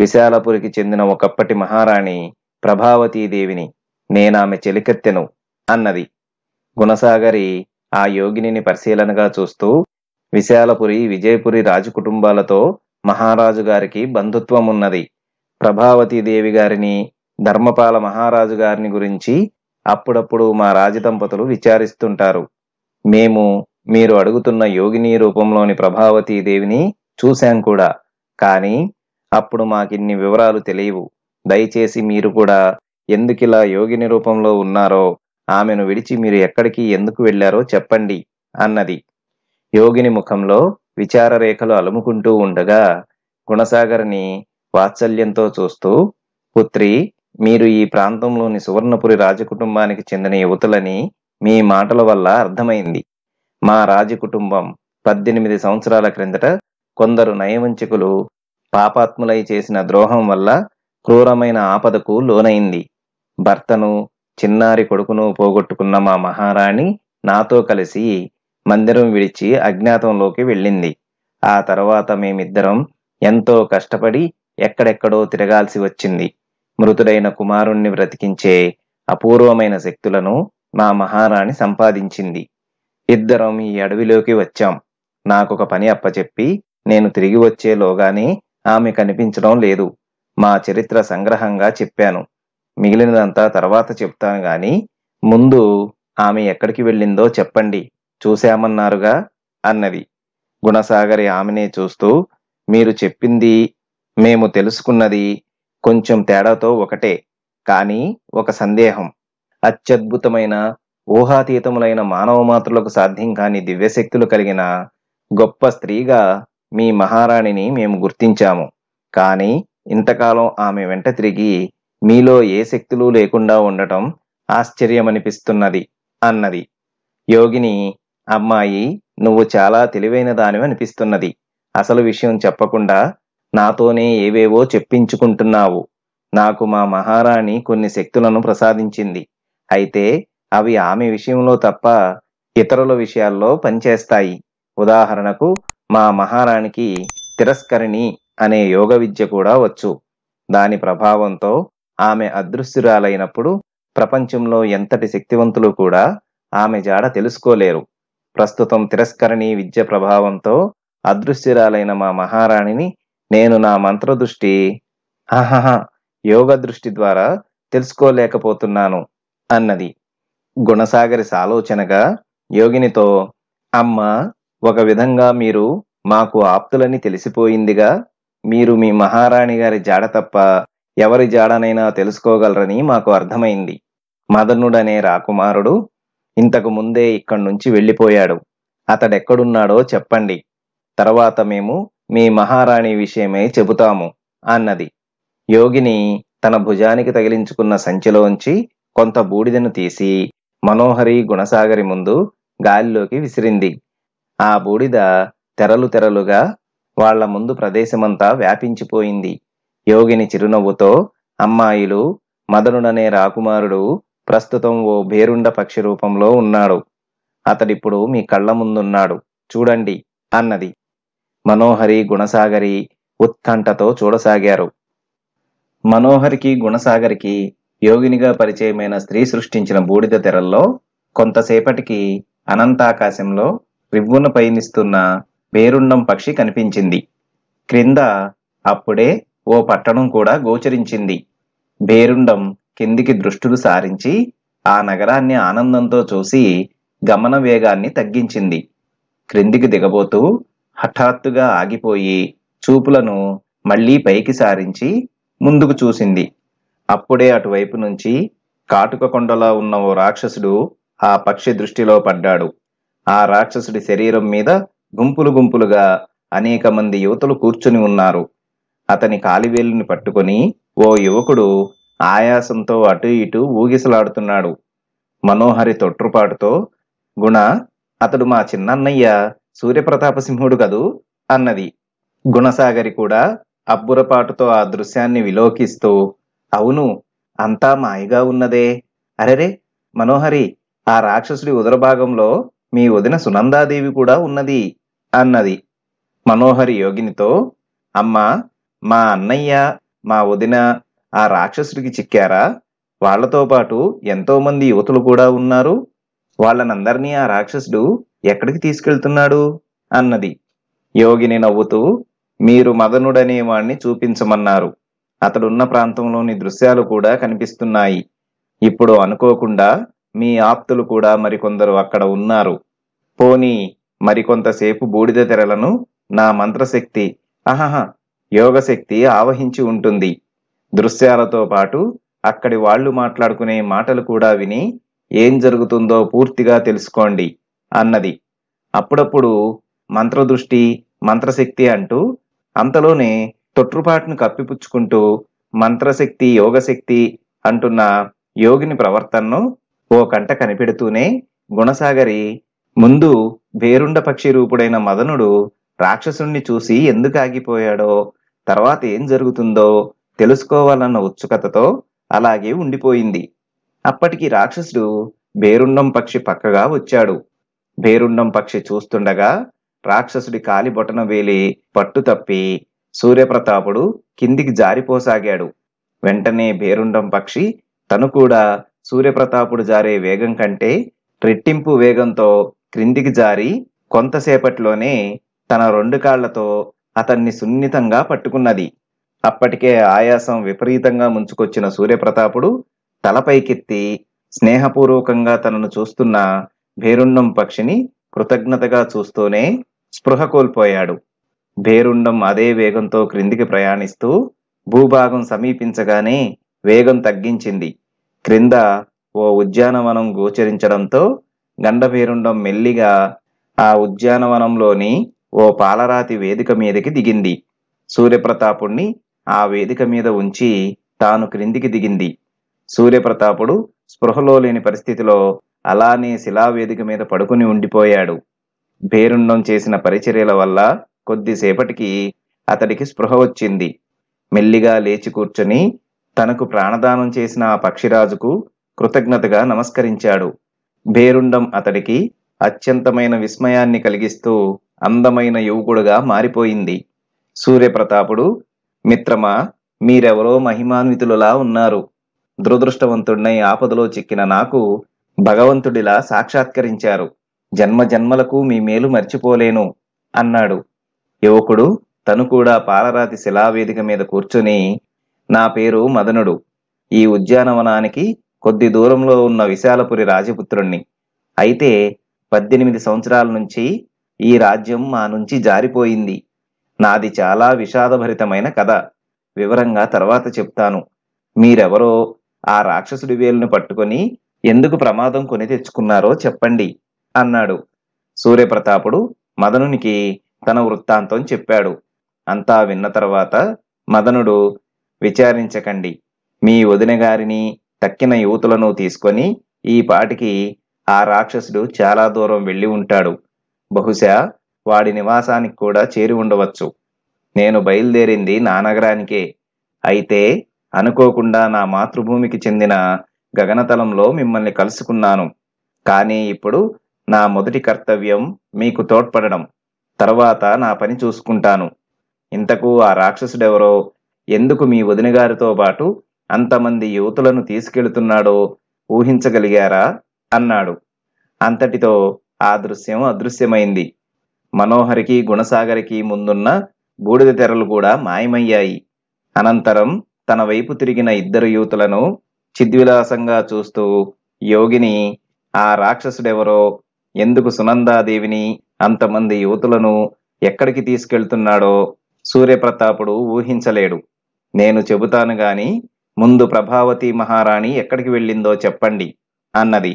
విశాలపురికి చెందిన ఒకప్పటి మహారాణి ప్రభావతీదేవిని నేనామె చెలికెత్తెను అన్నది గుణసాగరి ఆ యోగిని పరిశీలనగా చూస్తూ విశాలపురి విజయపురి రాజకుటుంబాలతో మహారాజు గారికి బంధుత్వం ఉన్నది ప్రభావతీదేవి గారిని ధర్మపాల మహారాజు గారిని గురించి అప్పుడప్పుడు మా రాజదంపతులు విచారిస్తుంటారు మేము మీరు అడుగుతున్న యోగిని రూపంలోని ప్రభావతీదేవిని చూశాం కూడా కానీ అప్పుడు మాకిన్ని వివరాలు తెలియవు దయచేసి మీరు కూడా ఎందుకిలా యోగిని రూపంలో ఉన్నారో ఆమెను విడిచి మీరు ఎక్కడికి ఎందుకు వెళ్ళారో చెప్పండి అన్నది యోగిని ముఖంలో విచార రేఖలు అలుముకుంటూ ఉండగా గుణసాగర్ని వాత్సల్యంతో చూస్తూ పుత్రి మీరు ఈ ప్రాంతంలోని సువర్ణపురి రాజకుటుంబానికి చెందిన యువతులని మీ మాటల వల్ల అర్థమైంది మా రాజకుటుంబం పద్దెనిమిది సంవత్సరాల క్రిందట కొందరు నయవంచకులు పాపాత్ములై చేసిన ద్రోహం వల్ల క్రూరమైన ఆపదకు లోనైంది భర్తను చిన్నారి కొడుకును పోగొట్టుకున్న మా మహారాణి నాతో కలిసి మందిరం విడిచి అజ్ఞాతంలోకి వెళ్ళింది ఆ తర్వాత మేమిద్దరం ఎంతో కష్టపడి ఎక్కడెక్కడో తిరగాల్సి వచ్చింది మృతుడైన కుమారుణ్ణి బ్రతికించే అపూర్వమైన శక్తులను మా మహారాణి సంపాదించింది ఇద్దరం ఈ అడవిలోకి వచ్చాం నాకొక పని అప్పచెప్పి నేను తిరిగి వచ్చేలోగానే ఆమె కనిపించడం లేదు మా చరిత్ర సంగ్రహంగా చెప్పాను మిగిలినదంతా తర్వాత చెప్తాను గాని ముందు ఆమె ఎక్కడికి వెళ్ళిందో చెప్పండి చూశామన్నారుగా అన్నది గుణసాగరి ఆమెనే చూస్తూ మీరు చెప్పింది మేము తెలుసుకున్నది కొంచెం తేడాతో ఒకటే కానీ ఒక సందేహం అత్యద్భుతమైన ఊహాతీతములైన మానవ మాతృలకు సాధ్యం కాని దివ్యశక్తులు కలిగిన గొప్ప స్త్రీగా మీ మహారాణిని మేము గుర్తించాము కానీ ఇంతకాలం ఆమె వెంట తిరిగి మీలో ఏ శక్తులు లేకుండా ఉండటం ఆశ్చర్యమనిపిస్తున్నది అన్నది యోగిని అమ్మాయి నువ్వు చాలా తెలివైన దానివి అనిపిస్తున్నది అసలు విషయం చెప్పకుండా నాతోనే ఏవేవో చెప్పించుకుంటున్నావు నాకు మా మహారాణి కొన్ని శక్తులను ప్రసాదించింది అయితే అవి ఆమె విషయంలో తప్ప ఇతరుల విషయాల్లో పనిచేస్తాయి ఉదాహరణకు మా మహారాణికి తిరస్కరిణి అనే యోగ విద్య కూడా వచ్చు దాని ప్రభావంతో ఆమె అదృశ్యురాలైనప్పుడు ప్రపంచంలో ఎంతటి శక్తివంతులు కూడా ఆమె జాడ తెలుసుకోలేరు ప్రస్తుతం తిరస్కరణీ విద్య ప్రభావంతో అదృశ్యరాలైన మా మహారాణిని నేను నా మంత్రదృష్టి హహహ యోగ దృష్టి ద్వారా తెలుసుకోలేకపోతున్నాను అన్నది గుణసాగరి సాలోచనగా యోగినితో అమ్మ ఒక విధంగా మీరు మాకు ఆప్తులని తెలిసిపోయిందిగా మీరు మీ మహారాణి గారి జాడ తప్ప ఎవరి జాడనైనా తెలుసుకోగలరని మాకు అర్థమైంది మదనుడనే రాకుమారుడు ఇంతకు ముందే ఇక్కడి నుంచి వెళ్ళిపోయాడు అతడెక్కడున్నాడో చెప్పండి తర్వాత మేము మీ మహారాణి విషయమై చెబుతాము అన్నది యోగిని తన భుజానికి తగిలించుకున్న సంచిలోంచి కొంత బూడిదను తీసి మనోహరి గుణసాగరి ముందు గాలిలోకి విసిరింది ఆ బూడిద తెరలు తెరలుగా వాళ్ల ముందు ప్రదేశమంతా వ్యాపించిపోయింది యోగిని చిరునవ్వుతో అమ్మాయిలు మదనుడనే రాకుమారుడు ప్రస్తుతం ఓ భేరుండ పక్షి రూపంలో ఉన్నాడు అతడిప్పుడు మీ కళ్ళ ముందున్నాడు చూడండి అన్నది మనోహరి గుణసాగరి ఉత్కంఠతో చూడసాగారు మనోహరికి గుణసాగరికి యోగినిగా పరిచయమైన స్త్రీ సృష్టించిన బూడిద తెరల్లో కొంతసేపటికి అనంతాకాశంలో రివ్వున పయనిస్తున్న పేరుండం పక్షి కనిపించింది క్రింద అప్పుడే ఓ పట్టణం కూడా గోచరించింది బేరుండం కిందికి దృష్టులు సారించి ఆ నగరాన్ని ఆనందంతో చూసి గమన వేగాన్ని తగ్గించింది క్రిందికి దిగబోతూ హఠాత్తుగా ఆగిపోయి చూపులను మళ్లీ పైకి సారించి ముందుకు చూసింది అప్పుడే అటువైపు నుంచి కాటుక కొండలా ఉన్న ఓ రాక్షసుడు ఆ పక్షి దృష్టిలో పడ్డాడు ఆ రాక్షసుడి శరీరం మీద గుంపులు గుంపులుగా అనేక మంది యువతులు కూర్చుని ఉన్నారు అతని కాలివేలుని పట్టుకొని ఓ యువకుడు ఆయాసంతో అటు ఇటు ఊగిసలాడుతున్నాడు మనోహరి తొట్టుపాటుతో గుణ అతడు మా చిన్నన్నయ్య సూర్యప్రతాపసింహుడు కదూ అన్నది గుణసాగరి కూడా అబ్బురపాటుతో ఆ దృశ్యాన్ని విలోకిస్తూ అవును అంతా మాయగా ఉన్నదే అరెరే మనోహరి ఆ రాక్షసుడి ఉదరభాగంలో మీ వదిన సునందాదేవి కూడా ఉన్నది అన్నది మనోహరి యోగినితో అమ్మా మా అన్నయ్య మా వదిన ఆ రాక్షసుడికి చిక్కారా వాళ్లతో పాటు ఎంతో మంది యువతులు కూడా ఉన్నారు వాళ్ళనందరినీ ఆ రాక్షసుడు ఎక్కడికి తీసుకెళ్తున్నాడు అన్నది యోగిని నవ్వుతూ మీరు మదనుడనే వాణ్ణి చూపించమన్నారు అతడున్న ప్రాంతంలోని దృశ్యాలు కూడా కనిపిస్తున్నాయి ఇప్పుడు అనుకోకుండా మీ ఆప్తులు కూడా మరికొందరు అక్కడ ఉన్నారు పోనీ మరికొంతసేపు బూడిద తెరలను నా మంత్రశక్తి అహహ యోగశక్తి ఆవహించి ఉంటుంది దృశ్యాలతో పాటు అక్కడి వాళ్ళు మాట్లాడుకునే మాటలు కూడా విని ఏం జరుగుతుందో పూర్తిగా తెలుసుకోండి అన్నది అప్పుడప్పుడు మంత్రదృష్టి మంత్రశక్తి అంటూ అంతలోనే తొట్టుపాటును కప్పిపుచ్చుకుంటూ మంత్రశక్తి యోగశక్తి అంటున్న యోగిని ప్రవర్తనను ఓ కంట కనిపెడుతూనే గుణసాగరి ముందు వేరుండ పక్షి రూపుడైన మదనుడు రాక్షసుణ్ణి చూసి ఎందుకు ఆగిపోయాడో తర్వాత ఏం జరుగుతుందో తెలుసుకోవాలన్న ఉత్సుకతతో అలాగే ఉండిపోయింది అప్పటికి రాక్షసుడు బేరుండం పక్షి పక్కగా వచ్చాడు బేరుండం పక్షి చూస్తుండగా రాక్షసుడి కాలిబొటన వేలి పట్టు తప్పి సూర్యప్రతాపుడు కిందికి జారిపోసాగాడు వెంటనే బేరుండం పక్షి తను కూడా సూర్యప్రతాపుడు జారే వేగం కంటే రెట్టింపు వేగంతో క్రిందికి జారి కొంతసేపట్లోనే తన రెండు కాళ్లతో అతన్ని సున్నితంగా పట్టుకున్నది అప్పటికే ఆయాసం విపరీతంగా ముంచుకొచ్చిన సూర్యప్రతాపుడు తలపైకెత్తి స్నేహపూర్వకంగా తనను చూస్తున్న భేరుండం పక్షిని కృతజ్ఞతగా చూస్తూనే స్పృహ కోల్పోయాడు భేరుండం అదే వేగంతో క్రిందికి ప్రయాణిస్తూ భూభాగం సమీపించగానే వేగం తగ్గించింది క్రింద ఓ ఉద్యానవనం గోచరించడంతో గండభేరుండం మెల్లిగా ఆ ఉద్యానవనంలోని ఓ పాలరాతి వేదిక మీదకి దిగింది సూర్యప్రతాపుణ్ణి ఆ వేదిక మీద ఉంచి తాను క్రిందికి దిగింది సూర్యప్రతాపుడు స్పృహలో లేని పరిస్థితిలో అలానే శిలావేదిక మీద పడుకుని ఉండిపోయాడు భేరుండం చేసిన పరిచర్యల వల్ల కొద్దిసేపటికి అతడికి స్పృహ వచ్చింది మెల్లిగా లేచి కూర్చొని తనకు ప్రాణదానం చేసిన ఆ పక్షిరాజుకు కృతజ్ఞతగా నమస్కరించాడు భేరుండం అతడికి అత్యంతమైన విస్మయాన్ని కలిగిస్తూ అందమైన యువకుడుగా మారిపోయింది సూర్యప్రతాపుడు మిత్రమా మీరెవరో మహిమాన్వితులులా ఉన్నారు దురదృష్టవంతుడినై ఆపదలో చిక్కిన నాకు భగవంతుడిలా సాక్షాత్కరించారు జన్మ జన్మలకు మీ మేలు మర్చిపోలేను అన్నాడు యువకుడు తను కూడా పాలరాతి శిలావేదిక మీద కూర్చుని నా పేరు మదనుడు ఈ ఉద్యానవనానికి కొద్ది దూరంలో ఉన్న విశాలపురి రాజపుత్రుణ్ణి అయితే పద్దెనిమిది సంవత్సరాల నుంచి ఈ రాజ్యం మా నుంచి జారిపోయింది నాది చాలా విషాదభరితమైన కథ వివరంగా తర్వాత చెప్తాను మీరెవరో ఆ రాక్షసుడి వేలును పట్టుకొని ఎందుకు ప్రమాదం కొని తెచ్చుకున్నారో చెప్పండి అన్నాడు సూర్యప్రతాపుడు మదనునికి తన వృత్తాంతం చెప్పాడు అంతా విన్న తర్వాత మదనుడు విచారించకండి మీ వదిన గారిని తక్కిన యువతులను తీసుకొని ఈ పాటికి ఆ రాక్షసుడు చాలా దూరం వెళ్ళి ఉంటాడు బహుశా వాడి నివాసానికి కూడా చేరి ఉండవచ్చు నేను బయలుదేరింది నానగరానికే అయితే అనుకోకుండా నా మాతృభూమికి చెందిన గగనతలంలో మిమ్మల్ని కలుసుకున్నాను కానీ ఇప్పుడు నా మొదటి కర్తవ్యం మీకు తోడ్పడడం తర్వాత నా పని చూసుకుంటాను ఇంతకు ఆ రాక్షసుడెవరో ఎందుకు మీ వదినగారితో పాటు అంతమంది యువతులను తీసుకెళ్తున్నాడో ఊహించగలిగారా అన్నాడు అంతటితో ఆ దృశ్యం అదృశ్యమైంది మనోహరికి గుణసాగరికి ముందున్న బూడిద తెరలు కూడా మాయమయ్యాయి అనంతరం తన వైపు తిరిగిన ఇద్దరు యూతులను చిద్విలాసంగా చూస్తూ యోగిని ఆ రాక్షసుడెవరో ఎందుకు సునందాదేవిని అంతమంది యువతులను ఎక్కడికి తీసుకెళ్తున్నాడో సూర్యప్రతాపుడు ఊహించలేడు నేను చెబుతాను గాని ముందు ప్రభావతి మహారాణి ఎక్కడికి వెళ్ళిందో చెప్పండి అన్నది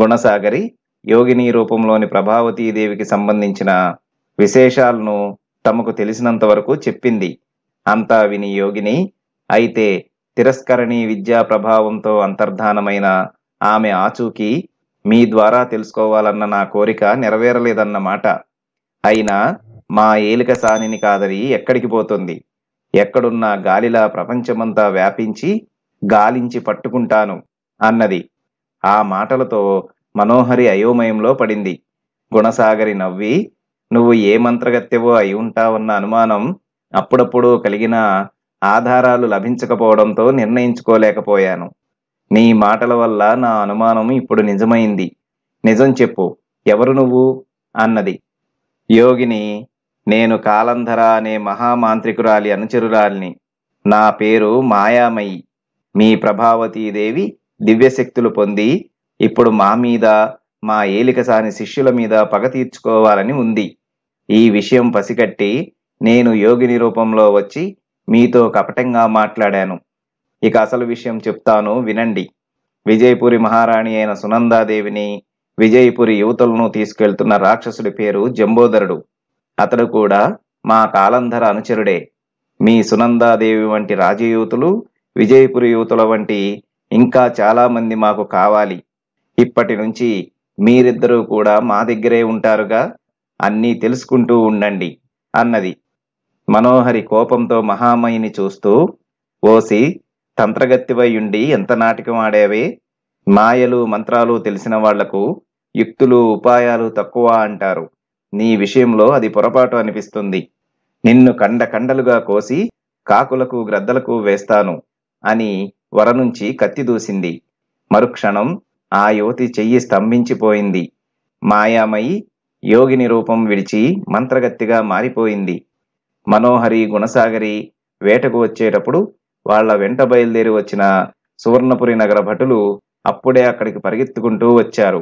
గుణసాగరి యోగిని రూపంలోని ప్రభావతీదేవికి సంబంధించిన విశేషాలను తమకు తెలిసినంత వరకు చెప్పింది అంతా విని యోగిని అయితే తిరస్కరణి విద్యా ప్రభావంతో అంతర్ధానమైన ఆమె ఆచూకీ మీ ద్వారా తెలుసుకోవాలన్న నా కోరిక నెరవేరలేదన్నమాట అయినా మా ఏలిక సానిని కాదరి ఎక్కడికి పోతుంది ఎక్కడున్న గాలిలా ప్రపంచమంతా వ్యాపించి గాలించి పట్టుకుంటాను అన్నది ఆ మాటలతో మనోహరి అయోమయంలో పడింది గుణసాగరి నవ్వి నువ్వు ఏ మంత్రగత్యవో అయి ఉంటావన్న అనుమానం అప్పుడప్పుడు కలిగిన ఆధారాలు లభించకపోవడంతో నిర్ణయించుకోలేకపోయాను నీ మాటల వల్ల నా అనుమానం ఇప్పుడు నిజమైంది నిజం చెప్పు ఎవరు నువ్వు అన్నది యోగిని నేను కాలంధర అనే మహామాంత్రికురాలి అనుచరురాలిని నా పేరు మాయామయి మీ ప్రభావతీదేవి దివ్యశక్తులు పొంది ఇప్పుడు మా మీద మా ఏలిక సాని శిష్యుల మీద పగ తీర్చుకోవాలని ఉంది ఈ విషయం పసిగట్టి నేను యోగిని రూపంలో వచ్చి మీతో కపటంగా మాట్లాడాను ఇక అసలు విషయం చెప్తాను వినండి విజయపురి మహారాణి అయిన సునందాదేవిని విజయపురి యువతులను తీసుకెళ్తున్న రాక్షసుడి పేరు జంబోదరుడు అతడు కూడా మా కాలంధర అనుచరుడే మీ సునందాదేవి వంటి రాజయూతులు విజయపురి యువతుల వంటి ఇంకా చాలామంది మాకు కావాలి ఇప్పటి నుంచి మీరిద్దరూ కూడా మా దగ్గరే ఉంటారుగా అన్నీ తెలుసుకుంటూ ఉండండి అన్నది మనోహరి కోపంతో మహామయిని చూస్తూ ఓసి ఉండి ఎంత నాటకం ఆడేవే మాయలు మంత్రాలు తెలిసిన వాళ్లకు యుక్తులు ఉపాయాలు తక్కువ అంటారు నీ విషయంలో అది పొరపాటు అనిపిస్తుంది నిన్ను కండ కండలుగా కోసి కాకులకు గ్రద్దలకు వేస్తాను అని వరనుంచి కత్తి దూసింది మరుక్షణం ఆ యువతి చెయ్యి స్తంభించిపోయింది మాయామయి యోగిని రూపం విడిచి మంత్రగత్తిగా మారిపోయింది మనోహరి గుణసాగరి వేటకు వచ్చేటప్పుడు వాళ్ల వెంట బయలుదేరి వచ్చిన సువర్ణపురి నగర భటులు అప్పుడే అక్కడికి పరిగెత్తుకుంటూ వచ్చారు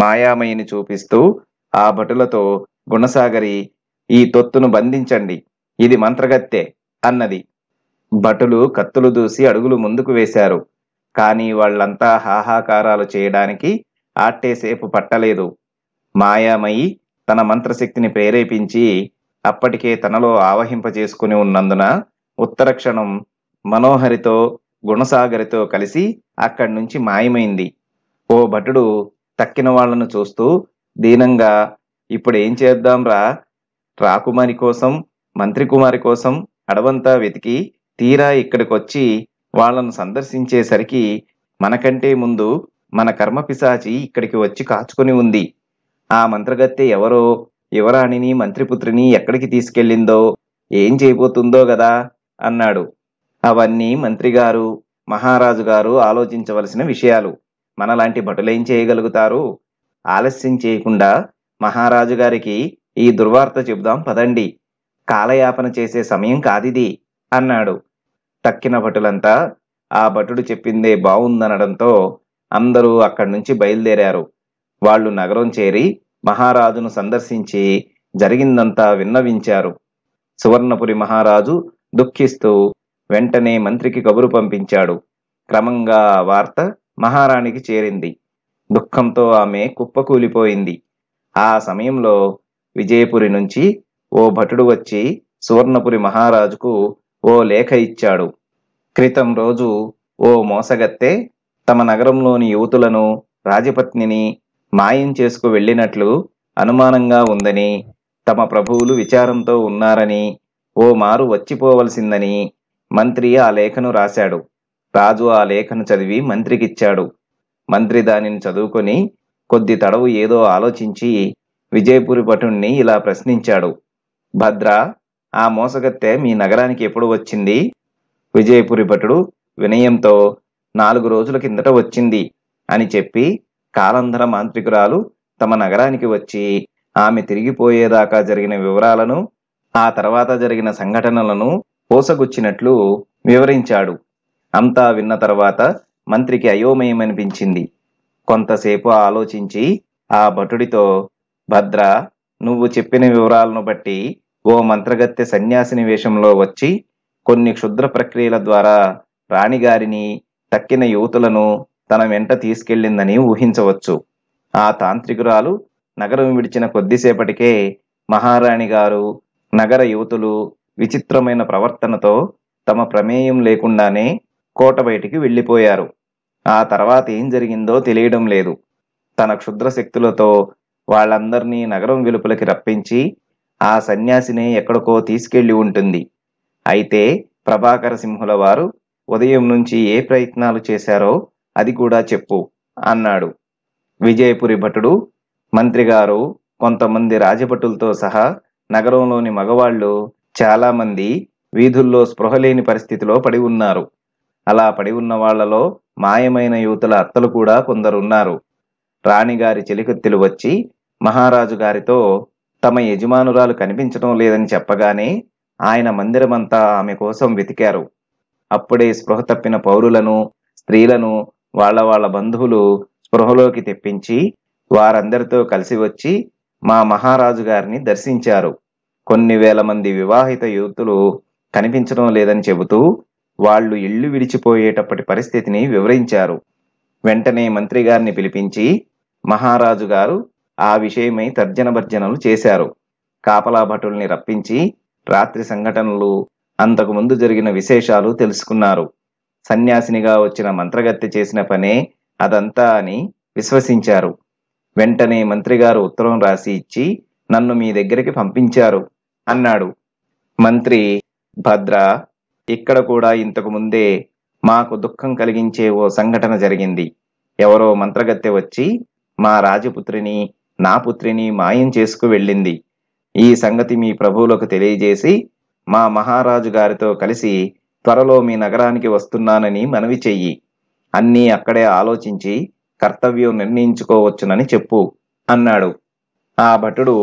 మాయామయిని చూపిస్తూ ఆ భటులతో గుణసాగరి ఈ తొత్తును బంధించండి ఇది మంత్రగత్తె అన్నది భటులు కత్తులు దూసి అడుగులు ముందుకు వేశారు కానీ వాళ్ళంతా హాహాకారాలు చేయడానికి ఆట్టేసేపు పట్టలేదు మాయామయి తన మంత్రశక్తిని ప్రేరేపించి అప్పటికే తనలో ఆవహింపజేసుకుని ఉన్నందున ఉత్తరక్షణం మనోహరితో గుణసాగరితో కలిసి అక్కడి నుంచి మాయమైంది ఓ భటుడు తక్కిన వాళ్లను చూస్తూ దీనంగా ఇప్పుడు ఏం చేద్దాంరా రాకుమారి కోసం మంత్రి కుమారి కోసం అడవంతా వెతికి తీరా ఇక్కడికొచ్చి వాళ్ళను సందర్శించేసరికి మనకంటే ముందు మన కర్మ పిశాచి ఇక్కడికి వచ్చి కాచుకొని ఉంది ఆ మంత్రగత్తె ఎవరో యువరాణిని మంత్రిపుత్రిని ఎక్కడికి తీసుకెళ్ళిందో ఏం చేయబోతుందో గదా అన్నాడు అవన్నీ మంత్రిగారు మహారాజు గారు ఆలోచించవలసిన విషయాలు మనలాంటి భటులేం చేయగలుగుతారు ఆలస్యం చేయకుండా మహారాజు గారికి ఈ దుర్వార్త చెబుదాం పదండి కాలయాపన చేసే సమయం కాదిది అన్నాడు తక్కిన భటులంతా ఆ భటుడు చెప్పిందే బాగుందనడంతో అందరూ అక్కడి నుంచి బయలుదేరారు వాళ్ళు నగరం చేరి మహారాజును సందర్శించి జరిగిందంతా విన్నవించారు సువర్ణపురి మహారాజు దుఃఖిస్తూ వెంటనే మంత్రికి కబురు పంపించాడు క్రమంగా ఆ వార్త మహారాణికి చేరింది దుఃఖంతో ఆమె కుప్పకూలిపోయింది ఆ సమయంలో విజయపురి నుంచి ఓ భటుడు వచ్చి సువర్ణపురి మహారాజుకు ఓ లేఖ ఇచ్చాడు క్రితం రోజు ఓ మోసగత్తె తమ నగరంలోని యువతులను రాజపత్నిని మాయం చేసుకు వెళ్ళినట్లు అనుమానంగా ఉందని తమ ప్రభువులు విచారంతో ఉన్నారని ఓ మారు వచ్చిపోవలసిందని మంత్రి ఆ లేఖను రాశాడు రాజు ఆ లేఖను చదివి మంత్రికిచ్చాడు మంత్రి దానిని చదువుకొని కొద్ది తడవు ఏదో ఆలోచించి విజయపురి భటుణ్ణి ఇలా ప్రశ్నించాడు భద్ర ఆ మోసగత్తె మీ నగరానికి ఎప్పుడు వచ్చింది విజయపురి భటుడు వినయంతో నాలుగు రోజుల కిందట వచ్చింది అని చెప్పి కాలంధర మాంత్రికురాలు తమ నగరానికి వచ్చి ఆమె తిరిగిపోయేదాకా జరిగిన వివరాలను ఆ తర్వాత జరిగిన సంఘటనలను పోసగుచ్చినట్లు వివరించాడు అంతా విన్న తర్వాత మంత్రికి అయోమయమనిపించింది కొంతసేపు ఆలోచించి ఆ భటుడితో భద్ర నువ్వు చెప్పిన వివరాలను బట్టి ఓ మంత్రగత్తె సన్యాసిని వేషంలో వచ్చి కొన్ని క్షుద్ర ప్రక్రియల ద్వారా రాణిగారిని తక్కిన యువతులను తన వెంట తీసుకెళ్లిందని ఊహించవచ్చు ఆ తాంత్రికురాలు నగరం విడిచిన కొద్దిసేపటికే మహారాణి గారు నగర యువతులు విచిత్రమైన ప్రవర్తనతో తమ ప్రమేయం లేకుండానే కోట బయటికి వెళ్ళిపోయారు ఆ తర్వాత ఏం జరిగిందో తెలియడం లేదు తన క్షుద్ర శక్తులతో వాళ్ళందరినీ నగరం వెలుపలికి రప్పించి ఆ సన్యాసిని ఎక్కడికో తీసుకెళ్లి ఉంటుంది అయితే ప్రభాకర సింహుల వారు ఉదయం నుంచి ఏ ప్రయత్నాలు చేశారో అది కూడా చెప్పు అన్నాడు విజయపురి భటుడు మంత్రిగారు కొంతమంది రాజభటులతో సహా నగరంలోని మగవాళ్ళు చాలామంది వీధుల్లో స్పృహ పరిస్థితిలో పడి ఉన్నారు అలా పడి ఉన్న వాళ్లలో మాయమైన యువతుల అత్తలు కూడా కొందరున్నారు రాణిగారి చెలికత్తెలు వచ్చి మహారాజు గారితో తమ యజమానురాలు కనిపించడం లేదని చెప్పగానే ఆయన మందిరమంతా ఆమె కోసం వెతికారు అప్పుడే స్పృహ తప్పిన పౌరులను స్త్రీలను వాళ్ళ వాళ్ళ బంధువులు స్పృహలోకి తెప్పించి వారందరితో కలిసి వచ్చి మా మహారాజు గారిని దర్శించారు కొన్ని వేల మంది వివాహిత యువతులు కనిపించడం లేదని చెబుతూ వాళ్ళు ఇళ్ళు విడిచిపోయేటప్పటి పరిస్థితిని వివరించారు వెంటనే మంత్రి గారిని పిలిపించి మహారాజు గారు ఆ విషయమై తర్జన భర్జనలు చేశారు కాపలా భటుల్ని రప్పించి రాత్రి సంఘటనలు అంతకుముందు జరిగిన విశేషాలు తెలుసుకున్నారు సన్యాసినిగా వచ్చిన మంత్రగత్తె చేసిన పనే అదంతా అని విశ్వసించారు వెంటనే మంత్రిగారు ఉత్తరం రాసి ఇచ్చి నన్ను మీ దగ్గరికి పంపించారు అన్నాడు మంత్రి భద్ర ఇక్కడ కూడా ఇంతకు ముందే మాకు దుఃఖం కలిగించే ఓ సంఘటన జరిగింది ఎవరో మంత్రగత్తె వచ్చి మా రాజపుత్రిని నా పుత్రిని మాయం చేసుకు వెళ్ళింది ఈ సంగతి మీ ప్రభువులకు తెలియజేసి మా మహారాజు గారితో కలిసి త్వరలో మీ నగరానికి వస్తున్నానని మనవి చెయ్యి అన్నీ అక్కడే ఆలోచించి కర్తవ్యం నిర్ణయించుకోవచ్చునని చెప్పు అన్నాడు ఆ భటుడు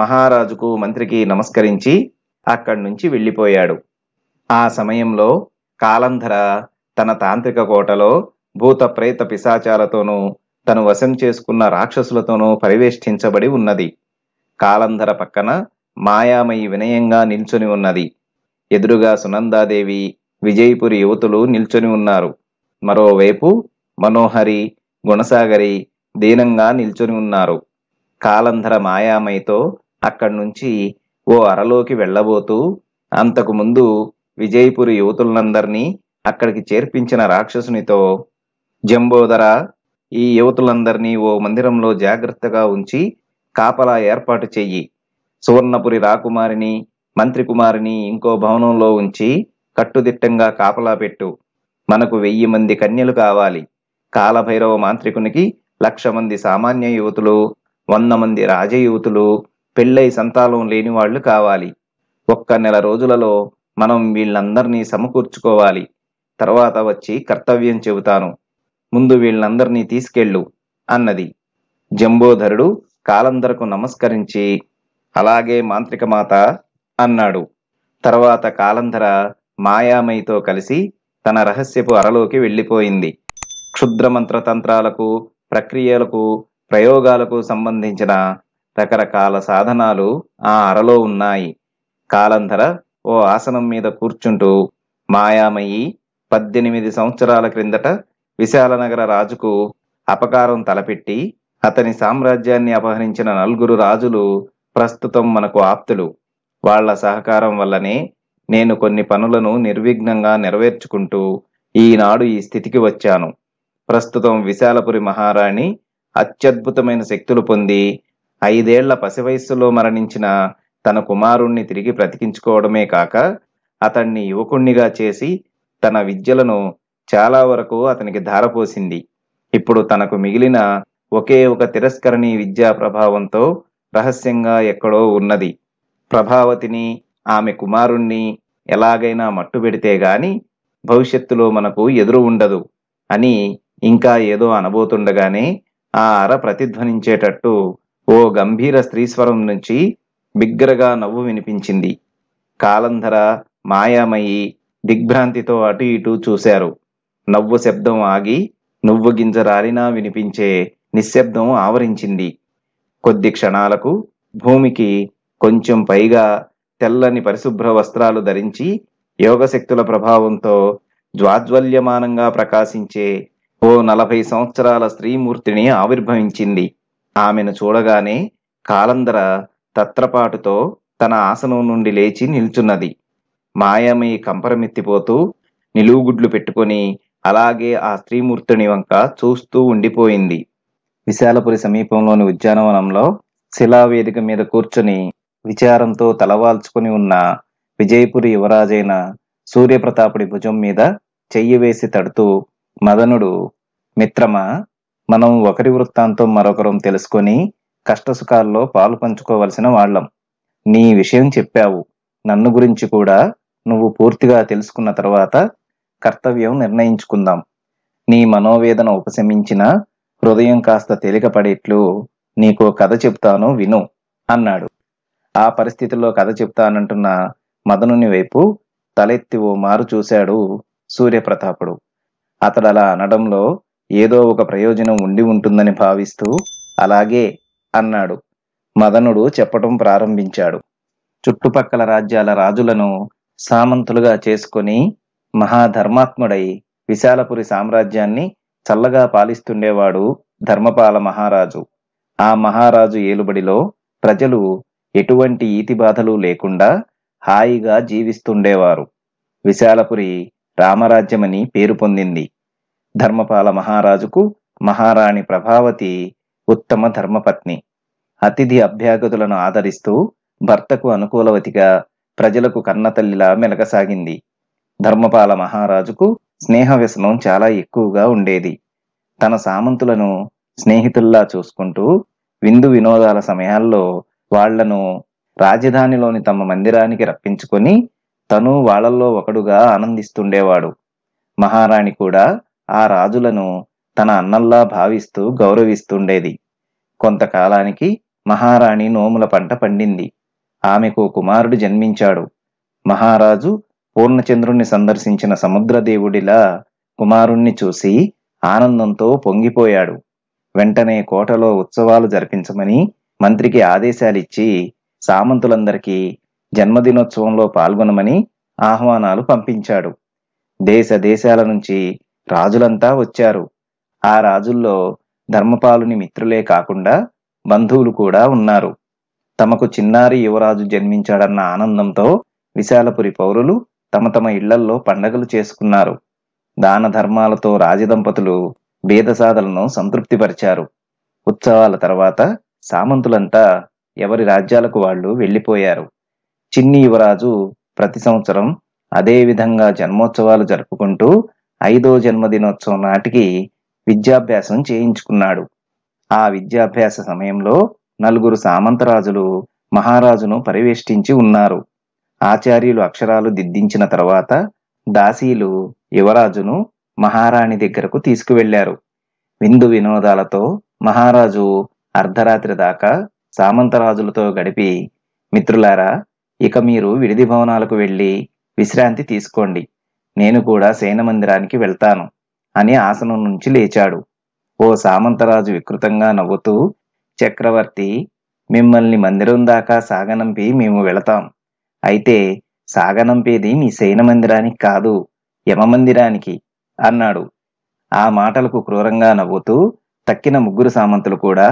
మహారాజుకు మంత్రికి నమస్కరించి అక్కడి నుంచి వెళ్ళిపోయాడు ఆ సమయంలో కాలంధర తన తాంత్రిక కోటలో భూత ప్రేత పిశాచాలతోనూ తను వశం చేసుకున్న రాక్షసులతోనూ పరివేష్టించబడి ఉన్నది కాలంధర పక్కన మాయామయి వినయంగా నిల్చుని ఉన్నది ఎదురుగా సునందాదేవి విజయపురి యువతులు నిల్చుని ఉన్నారు మరోవైపు మనోహరి గుణసాగరి దీనంగా నిల్చుని ఉన్నారు కాలంధర మాయామయితో అక్కడి నుంచి ఓ అరలోకి వెళ్ళబోతూ అంతకు ముందు విజయపురి యువతులందరినీ అక్కడికి చేర్పించిన రాక్షసునితో జంబోదర ఈ యువతులందరినీ ఓ మందిరంలో జాగ్రత్తగా ఉంచి కాపలా ఏర్పాటు చెయ్యి సువర్ణపురి రాకుమారిని మంత్రి కుమారిని ఇంకో భవనంలో ఉంచి కట్టుదిట్టంగా కాపలా పెట్టు మనకు వెయ్యి మంది కన్యలు కావాలి కాలభైరవ మాంత్రికునికి లక్ష మంది సామాన్య యువతులు వంద మంది రాజ యువతులు పెళ్ళై సంతానం లేని వాళ్ళు కావాలి ఒక్క నెల రోజులలో మనం వీళ్ళందరినీ సమకూర్చుకోవాలి తర్వాత వచ్చి కర్తవ్యం చెబుతాను ముందు వీళ్ళందరినీ తీసుకెళ్ళు అన్నది జంబోధరుడు కాలంధరకు నమస్కరించి అలాగే మాంత్రికమాత అన్నాడు తర్వాత కాలంధర మాయామయితో కలిసి తన రహస్యపు అరలోకి వెళ్ళిపోయింది క్షుద్రమంత్రతంత్రాలకు ప్రక్రియలకు ప్రయోగాలకు సంబంధించిన రకరకాల సాధనాలు ఆ అరలో ఉన్నాయి కాలంధర ఓ ఆసనం మీద కూర్చుంటూ మాయామయి పద్దెనిమిది సంవత్సరాల క్రిందట విశాలనగర రాజుకు అపకారం తలపెట్టి అతని సామ్రాజ్యాన్ని అపహరించిన నలుగురు రాజులు ప్రస్తుతం మనకు ఆప్తులు వాళ్ల సహకారం వల్లనే నేను కొన్ని పనులను నిర్విఘ్నంగా నెరవేర్చుకుంటూ ఈనాడు ఈ స్థితికి వచ్చాను ప్రస్తుతం విశాలపురి మహారాణి అత్యద్భుతమైన శక్తులు పొంది ఐదేళ్ల పసివయస్సులో మరణించిన తన కుమారుణ్ణి తిరిగి బ్రతికించుకోవడమే కాక అతన్ని యువకుణ్ణిగా చేసి తన విద్యలను చాలా వరకు అతనికి ధారపోసింది ఇప్పుడు తనకు మిగిలిన ఒకే ఒక తిరస్కరణి విద్యా ప్రభావంతో రహస్యంగా ఎక్కడో ఉన్నది ప్రభావతిని ఆమె కుమారుణ్ణి ఎలాగైనా మట్టుబెడితే గాని భవిష్యత్తులో మనకు ఎదురు ఉండదు అని ఇంకా ఏదో అనబోతుండగానే ఆ అర ప్రతిధ్వనించేటట్టు ఓ గంభీర స్త్రీస్వరం నుంచి బిగ్గరగా నవ్వు వినిపించింది కాలంధర మాయామయి దిగ్భ్రాంతితో అటు ఇటు చూశారు నవ్వు శబ్దం ఆగి నువ్వు గింజ రాలినా వినిపించే నిశ్శబ్దం ఆవరించింది కొద్ది క్షణాలకు భూమికి కొంచెం పైగా తెల్లని పరిశుభ్ర వస్త్రాలు ధరించి యోగశక్తుల ప్రభావంతో జ్వాజ్వల్యమానంగా ప్రకాశించే ఓ నలభై సంవత్సరాల స్త్రీమూర్తిని ఆవిర్భవించింది ఆమెను చూడగానే కాలందర తత్రపాటుతో తన ఆసనం నుండి లేచి నిల్చున్నది మాయమీ కంపరమెత్తిపోతూ నిలువుగుడ్లు పెట్టుకొని అలాగే ఆ స్త్రీమూర్తిని వంక చూస్తూ ఉండిపోయింది విశాలపురి సమీపంలోని ఉద్యానవనంలో శిలావేదిక మీద కూర్చొని విచారంతో తలవాల్చుకుని ఉన్న విజయపురి యువరాజైన సూర్యప్రతాపుడి భుజం మీద చెయ్యి వేసి తడుతూ మదనుడు మిత్రమా మనం ఒకరి వృత్తాంతం మరొకరం తెలుసుకొని కష్టసుఖాల్లో పాలు పంచుకోవలసిన వాళ్ళం నీ విషయం చెప్పావు నన్ను గురించి కూడా నువ్వు పూర్తిగా తెలుసుకున్న తర్వాత కర్తవ్యం నిర్ణయించుకుందాం నీ మనోవేదన ఉపశమించిన హృదయం కాస్త తేలికపడేట్లు నీకు కథ చెప్తాను విను అన్నాడు ఆ పరిస్థితుల్లో కథ చెప్తానంటున్న మదనుని వైపు తలెత్తి ఓ మారు చూశాడు సూర్యప్రతాపుడు అతడలా అనడంలో ఏదో ఒక ప్రయోజనం ఉండి ఉంటుందని భావిస్తూ అలాగే అన్నాడు మదనుడు చెప్పటం ప్రారంభించాడు చుట్టుపక్కల రాజ్యాల రాజులను సామంతులుగా చేసుకొని మహాధర్మాత్ముడై విశాలపురి సామ్రాజ్యాన్ని చల్లగా పాలిస్తుండేవాడు ధర్మపాల మహారాజు ఆ మహారాజు ఏలుబడిలో ప్రజలు ఎటువంటి ఈతి బాధలు లేకుండా హాయిగా జీవిస్తుండేవారు విశాలపురి రామరాజ్యమని పేరు పొందింది ధర్మపాల మహారాజుకు మహారాణి ప్రభావతి ఉత్తమ ధర్మపత్ని అతిథి అభ్యాగతులను ఆదరిస్తూ భర్తకు అనుకూలవతిగా ప్రజలకు కన్నతల్లిలా మెలగసాగింది ధర్మపాల మహారాజుకు స్నేహ వ్యసనం చాలా ఎక్కువగా ఉండేది తన సామంతులను స్నేహితుల్లా చూసుకుంటూ విందు వినోదాల సమయాల్లో వాళ్లను రాజధానిలోని తమ మందిరానికి రప్పించుకొని తను వాళ్లలో ఒకడుగా ఆనందిస్తుండేవాడు మహారాణి కూడా ఆ రాజులను తన అన్నల్లా భావిస్తూ గౌరవిస్తుండేది కొంతకాలానికి మహారాణి నోముల పంట పండింది ఆమెకు కుమారుడు జన్మించాడు మహారాజు పూర్ణచంద్రుణ్ణి సందర్శించిన సముద్రదేవుడిలా కుమారుణ్ణి చూసి ఆనందంతో పొంగిపోయాడు వెంటనే కోటలో ఉత్సవాలు జరిపించమని మంత్రికి ఆదేశాలిచ్చి సామంతులందరికీ జన్మదినోత్సవంలో పాల్గొనమని ఆహ్వానాలు పంపించాడు దేశ దేశాల నుంచి రాజులంతా వచ్చారు ఆ రాజుల్లో ధర్మపాలుని మిత్రులే కాకుండా బంధువులు కూడా ఉన్నారు తమకు చిన్నారి యువరాజు జన్మించాడన్న ఆనందంతో విశాలపురి పౌరులు తమ తమ ఇళ్లల్లో పండగలు చేసుకున్నారు దాన ధర్మాలతో రాజదంపతులు భేదసాధలను సంతృప్తిపరిచారు ఉత్సవాల తర్వాత సామంతులంతా ఎవరి రాజ్యాలకు వాళ్ళు వెళ్ళిపోయారు చిన్ని యువరాజు ప్రతి సంవత్సరం అదే విధంగా జన్మోత్సవాలు జరుపుకుంటూ ఐదో జన్మదినోత్సవం నాటికి విద్యాభ్యాసం చేయించుకున్నాడు ఆ విద్యాభ్యాస సమయంలో నలుగురు సామంతరాజులు మహారాజును పరివేష్టించి ఉన్నారు ఆచార్యులు అక్షరాలు దిద్దించిన తర్వాత దాసీలు యువరాజును మహారాణి దగ్గరకు తీసుకువెళ్లారు విందు వినోదాలతో మహారాజు అర్ధరాత్రి దాకా సామంతరాజులతో గడిపి మిత్రులారా ఇక మీరు విడిది భవనాలకు వెళ్ళి విశ్రాంతి తీసుకోండి నేను కూడా సేన మందిరానికి వెళ్తాను అని ఆసనం నుంచి లేచాడు ఓ సామంతరాజు వికృతంగా నవ్వుతూ చక్రవర్తి మిమ్మల్ని మందిరం దాకా సాగనంపి మేము వెళతాం అయితే సాగనంపేది మీ శయన మందిరానికి కాదు యమమందిరానికి అన్నాడు ఆ మాటలకు క్రూరంగా నవ్వుతూ తక్కిన ముగ్గురు సామంతులు కూడా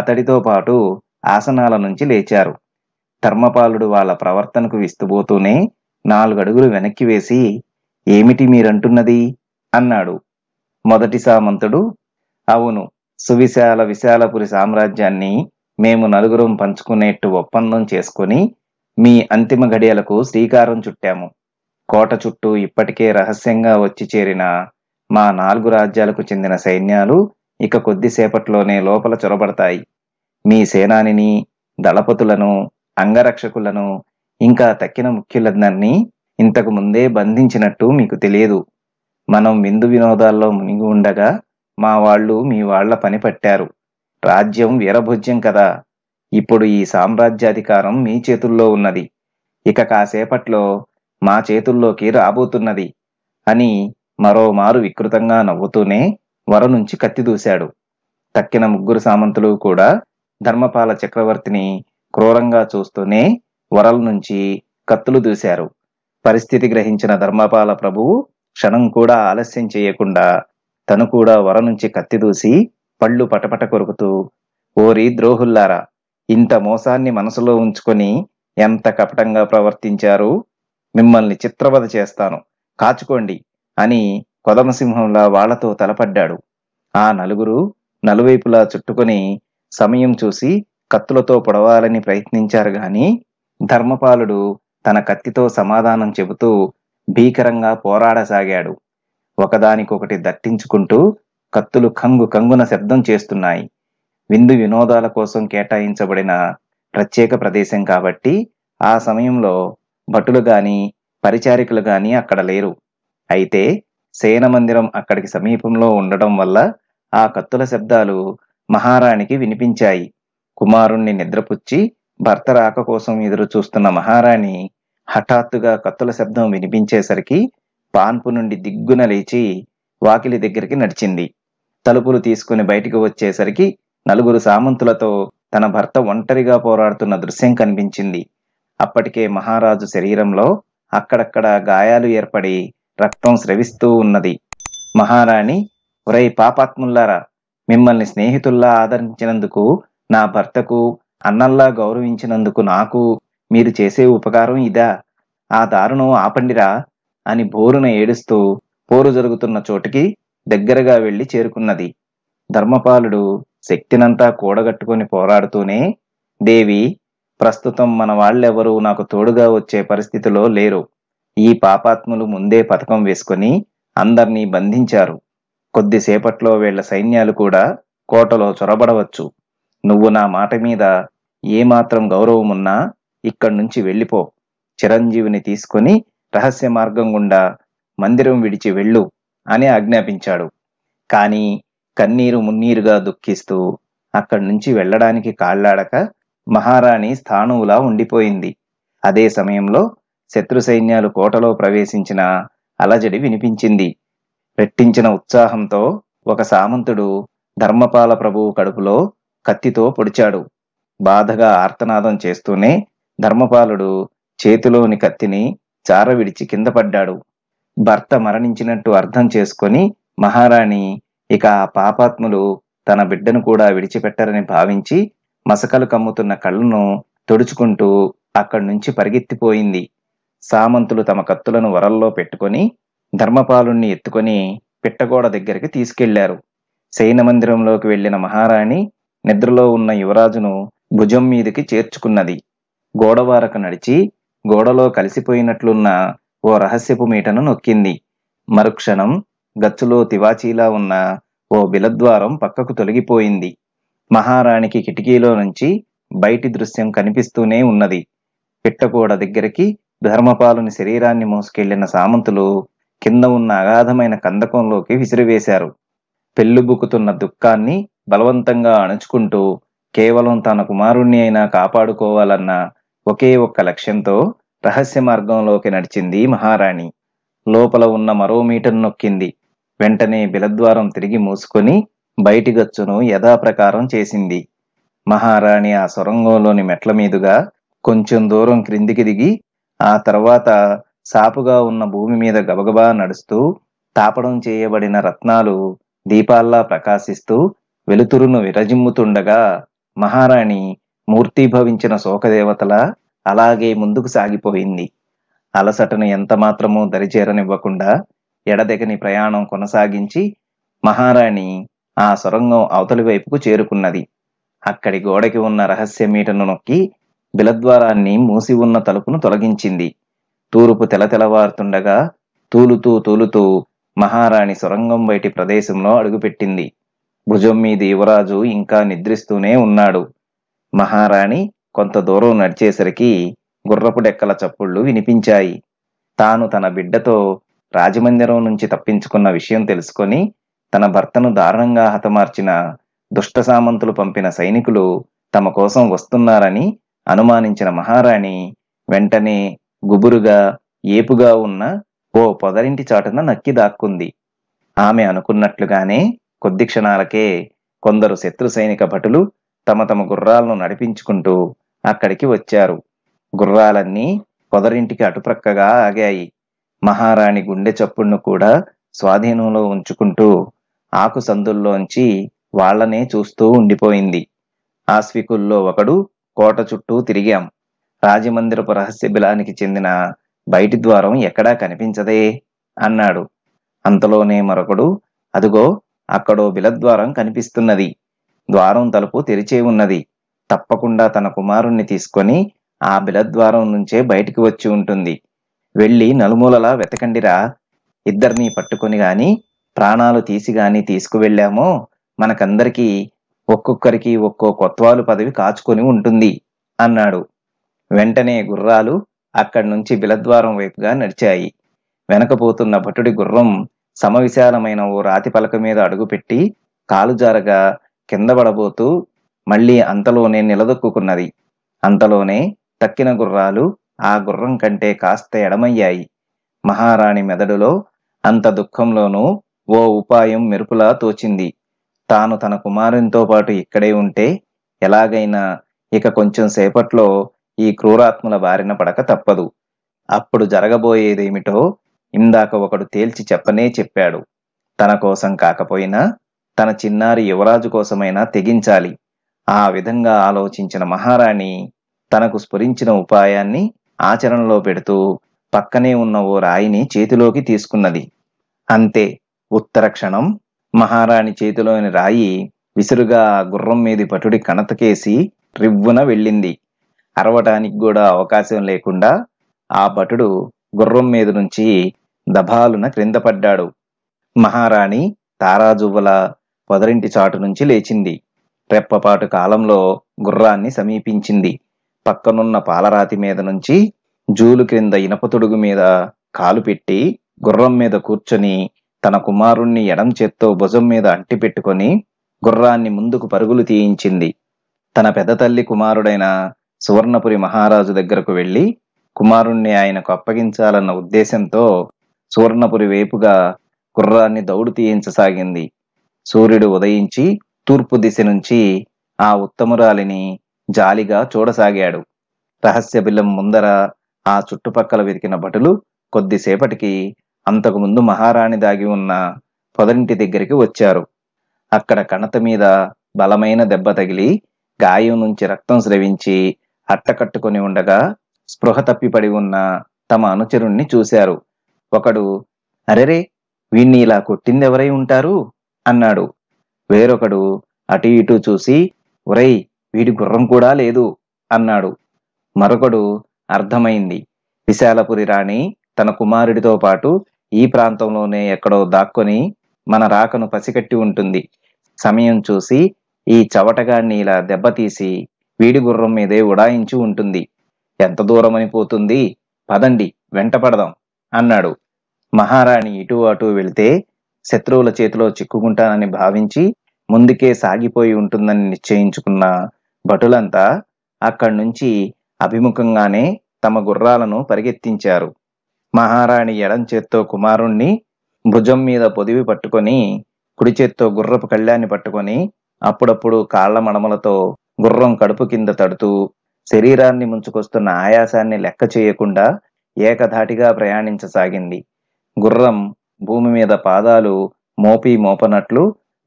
అతడితో పాటు ఆసనాల నుంచి లేచారు ధర్మపాలుడు వాళ్ళ ప్రవర్తనకు విస్తుబోతూనే నాలుగడుగులు వెనక్కి వేసి ఏమిటి మీరంటున్నది అన్నాడు మొదటి సామంతుడు అవును సువిశాల విశాలపురి సామ్రాజ్యాన్ని మేము నలుగురం పంచుకునేట్టు ఒప్పందం చేసుకుని మీ అంతిమ గడియలకు శ్రీకారం చుట్టాము కోట చుట్టూ ఇప్పటికే రహస్యంగా వచ్చి చేరిన మా నాలుగు రాజ్యాలకు చెందిన సైన్యాలు ఇక కొద్దిసేపట్లోనే లోపల చొరబడతాయి మీ సేనానిని దళపతులను అంగరక్షకులను ఇంకా తక్కిన ముఖ్యులందరినీ ఇంతకు ముందే బంధించినట్టు మీకు తెలియదు మనం విందు వినోదాల్లో మునిగి ఉండగా మా వాళ్ళు మీ వాళ్ల పని పట్టారు రాజ్యం వీరభోజ్యం కదా ఇప్పుడు ఈ సామ్రాజ్యాధికారం మీ చేతుల్లో ఉన్నది ఇక కాసేపట్లో మా చేతుల్లోకి రాబోతున్నది అని మరోమారు వికృతంగా నవ్వుతూనే వర నుంచి కత్తిదూశాడు తక్కిన ముగ్గురు సామంతులు కూడా ధర్మపాల చక్రవర్తిని క్రూరంగా చూస్తూనే వరల నుంచి కత్తులు దూశారు పరిస్థితి గ్రహించిన ధర్మపాల ప్రభువు క్షణం కూడా ఆలస్యం చేయకుండా తను కూడా వర నుంచి కత్తిదూసి పళ్ళు పటపట కొరుకుతూ ఓరి ద్రోహుల్లారా ఇంత మోసాన్ని మనసులో ఉంచుకొని ఎంత కపటంగా ప్రవర్తించారు మిమ్మల్ని చిత్రవధ చేస్తాను కాచుకోండి అని కొదమసింహంలా వాళ్లతో తలపడ్డాడు ఆ నలుగురు నలువైపులా చుట్టుకొని సమయం చూసి కత్తులతో పొడవాలని ప్రయత్నించారు గాని ధర్మపాలుడు తన కత్తితో సమాధానం చెబుతూ భీకరంగా పోరాడసాగాడు ఒకదానికొకటి దట్టించుకుంటూ కత్తులు కంగు కంగున శబ్దం చేస్తున్నాయి విందు వినోదాల కోసం కేటాయించబడిన ప్రత్యేక ప్రదేశం కాబట్టి ఆ సమయంలో భటులు గాని పరిచారికలు గాని అక్కడ లేరు అయితే సేన మందిరం అక్కడికి సమీపంలో ఉండడం వల్ల ఆ కత్తుల శబ్దాలు మహారాణికి వినిపించాయి కుమారుణ్ణి నిద్రపుచ్చి భర్త రాక కోసం ఎదురు చూస్తున్న మహారాణి హఠాత్తుగా కత్తుల శబ్దం వినిపించేసరికి పాన్పు నుండి దిగ్గున లేచి వాకిలి దగ్గరికి నడిచింది తలుపులు తీసుకుని బయటికి వచ్చేసరికి నలుగురు సామంతులతో తన భర్త ఒంటరిగా పోరాడుతున్న దృశ్యం కనిపించింది అప్పటికే మహారాజు శరీరంలో అక్కడక్కడ గాయాలు ఏర్పడి రక్తం స్రవిస్తూ ఉన్నది మహారాణి ఒరై పాపాత్ముల్లారా మిమ్మల్ని స్నేహితుల్లా ఆదరించినందుకు నా భర్తకు అన్నల్లా గౌరవించినందుకు నాకు మీరు చేసే ఉపకారం ఇదా ఆ దారుణం ఆపండిరా అని బోరున ఏడుస్తూ పోరు జరుగుతున్న చోటికి దగ్గరగా వెళ్ళి చేరుకున్నది ధర్మపాలుడు శక్తినంతా కూడగట్టుకొని పోరాడుతూనే దేవి ప్రస్తుతం మన వాళ్ళెవరూ నాకు తోడుగా వచ్చే పరిస్థితిలో లేరు ఈ పాపాత్ములు ముందే పథకం వేసుకొని అందర్నీ బంధించారు కొద్దిసేపట్లో వీళ్ల సైన్యాలు కూడా కోటలో చొరబడవచ్చు నువ్వు నా మాట మీద ఏమాత్రం గౌరవమున్నా ఇక్కడి నుంచి వెళ్ళిపో చిరంజీవిని తీసుకుని రహస్య మార్గం గుండా మందిరం విడిచి వెళ్ళు అని ఆజ్ఞాపించాడు కానీ కన్నీరు మున్నీరుగా దుఃఖిస్తూ అక్కడి నుంచి వెళ్ళడానికి కాళ్లాడక మహారాణి స్థాణువులా ఉండిపోయింది అదే సమయంలో శత్రు సైన్యాలు కోటలో ప్రవేశించిన అలజడి వినిపించింది రెట్టించిన ఉత్సాహంతో ఒక సామంతుడు ధర్మపాల ప్రభువు కడుపులో కత్తితో పొడిచాడు బాధగా ఆర్తనాదం చేస్తూనే ధర్మపాలుడు చేతిలోని కత్తిని చారవిడిచి కింద పడ్డాడు భర్త మరణించినట్టు అర్థం చేసుకొని మహారాణి ఇక ఆ పాపాత్ములు తన బిడ్డను కూడా విడిచిపెట్టరని భావించి మసకలు కమ్ముతున్న కళ్ళను తుడుచుకుంటూ అక్కడి నుంచి పరిగెత్తిపోయింది సామంతులు తమ కత్తులను వరల్లో పెట్టుకొని ధర్మపాలుణ్ణి ఎత్తుకొని పిట్టగోడ దగ్గరికి తీసుకెళ్లారు మందిరంలోకి వెళ్లిన మహారాణి నిద్రలో ఉన్న యువరాజును భుజం మీదికి చేర్చుకున్నది గోడవారక నడిచి గోడలో కలిసిపోయినట్లున్న ఓ రహస్యపు మీటను నొక్కింది మరుక్షణం గచ్చులో తివాచీలా ఉన్న ఓ బిలద్వారం పక్కకు తొలగిపోయింది మహారాణికి కిటికీలో నుంచి బయటి దృశ్యం కనిపిస్తూనే ఉన్నది పిట్టకూడ దగ్గరికి ధర్మపాలుని శరీరాన్ని మోసుకెళ్లిన సామంతులు కింద ఉన్న అగాధమైన కందకంలోకి విసిరివేశారు పెళ్ళుబుకుతున్న దుఃఖాన్ని బలవంతంగా అణుచుకుంటూ కేవలం తన కుమారుణ్ణి అయినా కాపాడుకోవాలన్న ఒకే ఒక్క లక్ష్యంతో రహస్య మార్గంలోకి నడిచింది మహారాణి లోపల ఉన్న మరో మీటర్ నొక్కింది వెంటనే బిలద్వారం తిరిగి మూసుకొని బయటిగచ్చును యథాప్రకారం చేసింది మహారాణి ఆ సొరంగంలోని మెట్ల మీదుగా కొంచెం దూరం క్రిందికి దిగి ఆ తర్వాత సాపుగా ఉన్న భూమి మీద గబగబా నడుస్తూ తాపడం చేయబడిన రత్నాలు దీపాల్లా ప్రకాశిస్తూ వెలుతురును విరజిమ్ముతుండగా మహారాణి మూర్తిభవించిన శోకదేవతల అలాగే ముందుకు సాగిపోయింది అలసటను ఎంతమాత్రమూ దరిచేరనివ్వకుండా ఎడదెగని ప్రయాణం కొనసాగించి మహారాణి ఆ సొరంగం అవతలి వైపుకు చేరుకున్నది అక్కడి గోడకి ఉన్న రహస్య మీటను నొక్కి బిలద్వారాన్ని మూసి ఉన్న తలుపును తొలగించింది తూరుపు తెలతెలవారుతుండగా తూలుతూ తూలుతూ మహారాణి సొరంగం బయటి ప్రదేశంలో అడుగుపెట్టింది భుజం మీద యువరాజు ఇంకా నిద్రిస్తూనే ఉన్నాడు మహారాణి కొంత దూరం నడిచేసరికి గుర్రపు డెక్కల చప్పుళ్ళు వినిపించాయి తాను తన బిడ్డతో రాజమందిరం నుంచి తప్పించుకున్న విషయం తెలుసుకొని తన భర్తను దారుణంగా హతమార్చిన దుష్ట సామంతులు పంపిన సైనికులు తమ కోసం వస్తున్నారని అనుమానించిన మహారాణి వెంటనే గుబురుగా ఏపుగా ఉన్న ఓ పొదరింటి చాటున నక్కి దాక్కుంది ఆమె అనుకున్నట్లుగానే కొద్ది క్షణాలకే కొందరు శత్రు సైనిక భటులు తమ తమ గుర్రాలను నడిపించుకుంటూ అక్కడికి వచ్చారు గుర్రాలన్నీ పొదరింటికి అటుప్రక్కగా ఆగాయి మహారాణి గుండె చప్పుడును కూడా స్వాధీనంలో ఉంచుకుంటూ ఆకు సందుల్లోంచి వాళ్లనే చూస్తూ ఉండిపోయింది ఆస్వికుల్లో ఒకడు కోట చుట్టూ తిరిగాం రాజమందిరపు రహస్య బిలానికి చెందిన బయటి ద్వారం ఎక్కడా కనిపించదే అన్నాడు అంతలోనే మరొకడు అదుగో అక్కడో బిలద్వారం కనిపిస్తున్నది ద్వారం తలుపు తెరిచే ఉన్నది తప్పకుండా తన కుమారుణ్ణి తీసుకొని ఆ బిలద్వారం నుంచే బయటికి వచ్చి ఉంటుంది వెళ్ళి నలుమూలలా వెతకండిరా ఇద్దరినీ పట్టుకొని గాని ప్రాణాలు తీసి గాని తీసుకువెళ్ళామో మనకందరికీ ఒక్కొక్కరికి ఒక్కో కొత్వాలు పదవి కాచుకొని ఉంటుంది అన్నాడు వెంటనే గుర్రాలు అక్కడి నుంచి బిలద్వారం వైపుగా నడిచాయి వెనకపోతున్న భటుడి గుర్రం సమవిశాలమైన ఓ రాతి పలక మీద అడుగుపెట్టి కాలు జారగా కింద పడబోతూ మళ్లీ అంతలోనే నిలదొక్కున్నది అంతలోనే తక్కిన గుర్రాలు ఆ గుర్రం కంటే కాస్త ఎడమయ్యాయి మహారాణి మెదడులో అంత దుఃఖంలోనూ ఓ ఉపాయం మెరుపులా తోచింది తాను తన కుమారునితో పాటు ఇక్కడే ఉంటే ఎలాగైనా ఇక కొంచెం సేపట్లో ఈ క్రూరాత్ముల బారిన పడక తప్పదు అప్పుడు జరగబోయేదేమిటో ఇందాక ఒకడు తేల్చి చెప్పనే చెప్పాడు తన కోసం కాకపోయినా తన చిన్నారి యువరాజు కోసమైనా తెగించాలి ఆ విధంగా ఆలోచించిన మహారాణి తనకు స్ఫురించిన ఉపాయాన్ని ఆచరణలో పెడుతూ పక్కనే ఉన్న ఓ రాయిని చేతిలోకి తీసుకున్నది అంతే ఉత్తర క్షణం మహారాణి చేతిలోని రాయి విసురుగా గుర్రం మీది పటుడి కణతకేసి రివ్వున వెళ్ళింది అరవటానికి కూడా అవకాశం లేకుండా ఆ భటుడు గుర్రం మీద నుంచి దభాలున క్రింద పడ్డాడు మహారాణి తారాజువ్వల పొదరింటి చాటు నుంచి లేచింది రెప్పపాటు కాలంలో గుర్రాన్ని సమీపించింది పక్కనున్న పాలరాతి మీద నుంచి జూలు క్రింద ఇనపతుడుగు మీద కాలు పెట్టి గుర్రం మీద కూర్చొని తన కుమారుణ్ణి ఎడం చేత్తో భుజం మీద అంటి పెట్టుకొని గుర్రాన్ని ముందుకు పరుగులు తీయించింది తన పెద్దతల్లి కుమారుడైన సువర్ణపురి మహారాజు దగ్గరకు వెళ్ళి కుమారుణ్ణి ఆయనకు అప్పగించాలన్న ఉద్దేశంతో సువర్ణపురి వైపుగా గుర్రాన్ని దౌడు తీయించసాగింది సూర్యుడు ఉదయించి తూర్పు దిశ నుంచి ఆ ఉత్తమురాలిని జాలిగా చూడసాగాడు రహస్య బిల్లం ముందర ఆ చుట్టుపక్కల విరికిన భటులు కొద్దిసేపటికి అంతకుముందు మహారాణి దాగి ఉన్న పొదరింటి దగ్గరికి వచ్చారు అక్కడ కణత మీద బలమైన దెబ్బ తగిలి గాయం నుంచి రక్తం స్రవించి అట్టకట్టుకుని ఉండగా స్పృహ తప్పిపడి ఉన్న తమ అనుచరుణ్ణి చూశారు ఒకడు అరెరే వీణ్ణి ఇలా కొట్టిందెవరై ఉంటారు అన్నాడు వేరొకడు అటు ఇటు చూసి ఒరై వీడి గుర్రం కూడా లేదు అన్నాడు మరొకడు అర్థమైంది విశాలపురి రాణి తన కుమారుడితో పాటు ఈ ప్రాంతంలోనే ఎక్కడో దాక్కొని మన రాకను పసికట్టి ఉంటుంది సమయం చూసి ఈ చవటగాన్ని ఇలా దెబ్బతీసి వీడి గుర్రం మీదే ఉడాయించి ఉంటుంది ఎంత దూరమని పోతుంది పదండి వెంటపడదాం అన్నాడు మహారాణి ఇటు అటు వెళితే శత్రువుల చేతిలో చిక్కుకుంటానని భావించి ముందుకే సాగిపోయి ఉంటుందని నిశ్చయించుకున్న భటులంతా అక్కడి నుంచి అభిముఖంగానే తమ గుర్రాలను పరిగెత్తించారు మహారాణి ఎడంచేత్తో కుమారుణ్ణి భుజం మీద పొదివి పట్టుకొని కుడి చేత్తో గుర్రపు కళ్యాణి పట్టుకొని అప్పుడప్పుడు కాళ్ల మడమలతో గుర్రం కడుపు కింద తడుతూ శరీరాన్ని ముంచుకొస్తున్న ఆయాసాన్ని లెక్క చేయకుండా ఏకధాటిగా ప్రయాణించసాగింది గుర్రం భూమి మీద పాదాలు మోపి మోపనట్లు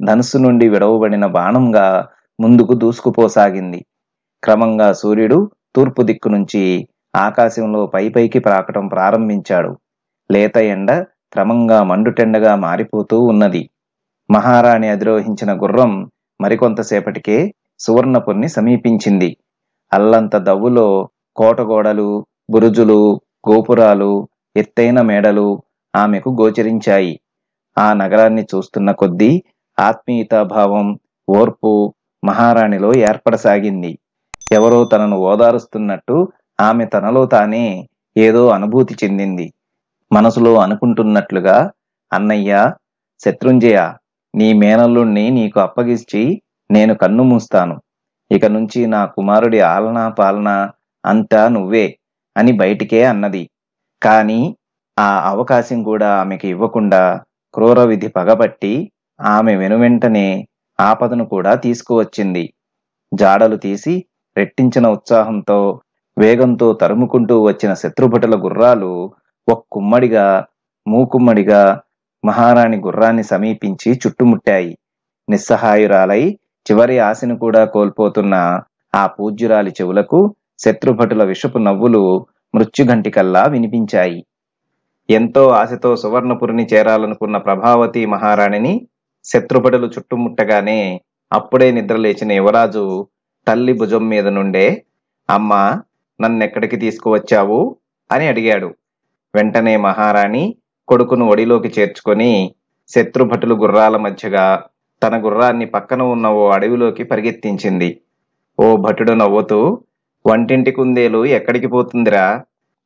ధనుసు నుండి విడవబడిన బాణంగా ముందుకు దూసుకుపోసాగింది క్రమంగా సూర్యుడు తూర్పు దిక్కు నుంచి ఆకాశంలో పైపైకి ప్రాకటం ప్రారంభించాడు లేత ఎండ క్రమంగా మండుటెండగా మారిపోతూ ఉన్నది మహారాణి అధిరోహించిన గుర్రం మరికొంతసేపటికే సువర్ణపుర్ని సమీపించింది అల్లంత దవ్వులో కోటగోడలు బురుజులు గోపురాలు ఎత్తైన మేడలు ఆమెకు గోచరించాయి ఆ నగరాన్ని చూస్తున్న కొద్దీ ఆత్మీయతాభావం ఓర్పు మహారాణిలో ఏర్పడసాగింది ఎవరో తనను ఓదారుస్తున్నట్టు ఆమె తనలో తానే ఏదో అనుభూతి చెందింది మనసులో అనుకుంటున్నట్లుగా అన్నయ్య శత్రుంజయ నీ మేనల్లుణ్ణి నీకు అప్పగిచ్చి నేను కన్ను మూస్తాను ఇక నుంచి నా కుమారుడి ఆలనా పాలన అంతా నువ్వే అని బయటికే అన్నది కానీ ఆ అవకాశం కూడా ఆమెకి ఇవ్వకుండా క్రూర విధి పగబట్టి ఆమె వెనువెంటనే ఆపదను కూడా తీసుకువచ్చింది జాడలు తీసి రెట్టించిన ఉత్సాహంతో వేగంతో తరుముకుంటూ వచ్చిన శత్రుభటుల గుర్రాలు కుమ్మడిగా మూకుమ్మడిగా మహారాణి గుర్రాన్ని సమీపించి చుట్టుముట్టాయి నిస్సహాయురాలై చివరి ఆశను కూడా కోల్పోతున్న ఆ పూజ్యురాలి చెవులకు శత్రుభటుల విషపు నవ్వులు మృత్యుఘంటికల్లా వినిపించాయి ఎంతో ఆశతో సువర్ణపురిని చేరాలనుకున్న ప్రభావతి మహారాణిని శత్రుపడులు చుట్టుముట్టగానే అప్పుడే నిద్ర లేచిన యువరాజు తల్లి భుజం మీద నుండే అమ్మా నన్నెక్కడికి తీసుకువచ్చావు అని అడిగాడు వెంటనే మహారాణి కొడుకును ఒడిలోకి చేర్చుకొని శత్రుభటులు గుర్రాల మధ్యగా తన గుర్రాన్ని పక్కన ఉన్న ఓ అడవిలోకి పరిగెత్తించింది ఓ భటుడు నవ్వుతూ వంటింటి కుందేలు ఎక్కడికి పోతుందిరా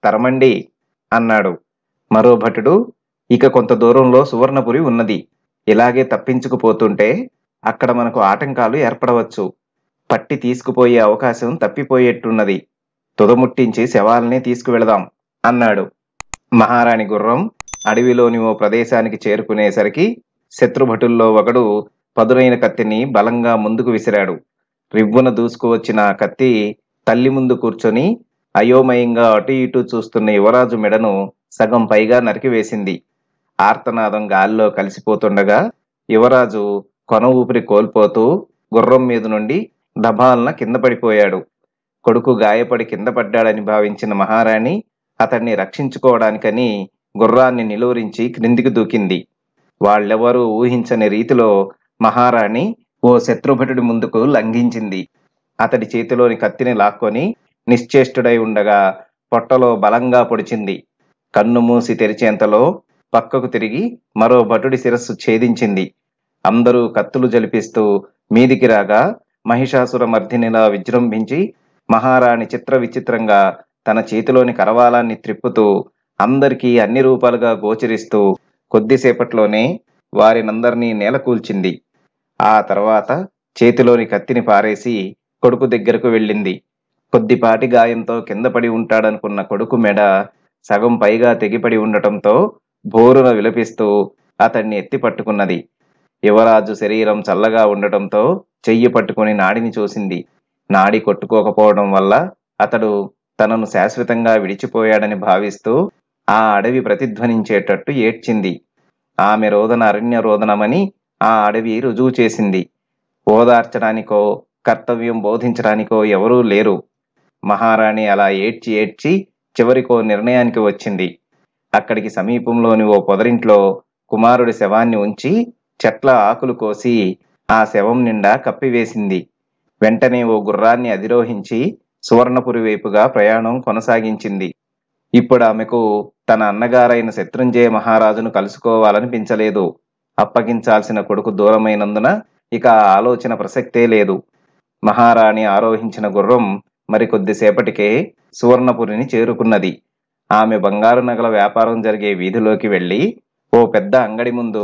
తరమండి అన్నాడు మరో భటుడు ఇక కొంత దూరంలో సువర్ణపురి ఉన్నది ఇలాగే తప్పించుకుపోతుంటే అక్కడ మనకు ఆటంకాలు ఏర్పడవచ్చు పట్టి తీసుకుపోయే అవకాశం తప్పిపోయేట్టున్నది తుదముట్టించి శవాల్ని తీసుకువెళదాం అన్నాడు మహారాణి గుర్రం అడవిలోని ఓ ప్రదేశానికి చేరుకునేసరికి శత్రుభటుల్లో ఒకడు పదునైన కత్తిని బలంగా ముందుకు విసిరాడు రివ్వున దూసుకువచ్చిన కత్తి తల్లి ముందు కూర్చొని అయోమయంగా అటు ఇటు చూస్తున్న యువరాజు మెడను సగం పైగా నరికివేసింది ఆర్తనాదం గాల్లో కలిసిపోతుండగా యువరాజు కొన ఊపిరి కోల్పోతూ గుర్రం మీద నుండి డబాలన కింద పడిపోయాడు కొడుకు గాయపడి కింద పడ్డాడని భావించిన మహారాణి అతన్ని రక్షించుకోవడానికని గుర్రాన్ని నిలువరించి క్రిందికి దూకింది వాళ్ళెవరూ ఊహించని రీతిలో మహారాణి ఓ శత్రుభటుడి ముందుకు లంఘించింది అతడి చేతిలోని కత్తిని లాక్కొని నిశ్చేష్టుడై ఉండగా పొట్టలో బలంగా పొడిచింది కన్ను మూసి తెరిచేంతలో పక్కకు తిరిగి మరో భటుడి శిరస్సు ఛేదించింది అందరూ కత్తులు జలిపిస్తూ మీదికి రాగా మహిషాసుర మర్దినిలా విజృంభించి మహారాణి చిత్ర విచిత్రంగా తన చేతిలోని కరవాలాన్ని త్రిప్పుతూ అందరికీ అన్ని రూపాలుగా గోచరిస్తూ కొద్దిసేపట్లోనే వారినందరినీ నేలకూల్చింది ఆ తర్వాత చేతిలోని కత్తిని పారేసి కొడుకు దగ్గరకు వెళ్ళింది కొద్దిపాటి గాయంతో కింద పడి ఉంటాడనుకున్న కొడుకు మెడ సగం పైగా తెగిపడి ఉండటంతో బోరున విలపిస్తూ అతన్ని ఎత్తి పట్టుకున్నది యువరాజు శరీరం చల్లగా ఉండటంతో చెయ్యి పట్టుకుని నాడిని చూసింది నాడి కొట్టుకోకపోవడం వల్ల అతడు తనను శాశ్వతంగా విడిచిపోయాడని భావిస్తూ ఆ అడవి ప్రతిధ్వనించేటట్టు ఏడ్చింది ఆమె రోదన అరణ్య రోదనమని ఆ అడవి రుజువు చేసింది ఓదార్చడానికో కర్తవ్యం బోధించడానికో ఎవరూ లేరు మహారాణి అలా ఏడ్చి ఏడ్చి చివరికో నిర్ణయానికి వచ్చింది అక్కడికి సమీపంలోని ఓ పొదరింట్లో కుమారుడి శవాన్ని ఉంచి చెట్ల ఆకులు కోసి ఆ శవం నిండా కప్పివేసింది వెంటనే ఓ గుర్రాన్ని అధిరోహించి సువర్ణపురి వైపుగా ప్రయాణం కొనసాగించింది ఇప్పుడు ఆమెకు తన అన్నగారైన శత్రుంజయ మహారాజును కలుసుకోవాలనిపించలేదు అప్పగించాల్సిన కొడుకు దూరమైనందున ఇక ఆ ఆలోచన ప్రసక్తే లేదు మహారాణి ఆరోహించిన గుర్రం మరికొద్దిసేపటికే సువర్ణపురిని చేరుకున్నది ఆమె బంగారు నగల వ్యాపారం జరిగే వీధిలోకి వెళ్ళి ఓ పెద్ద అంగడి ముందు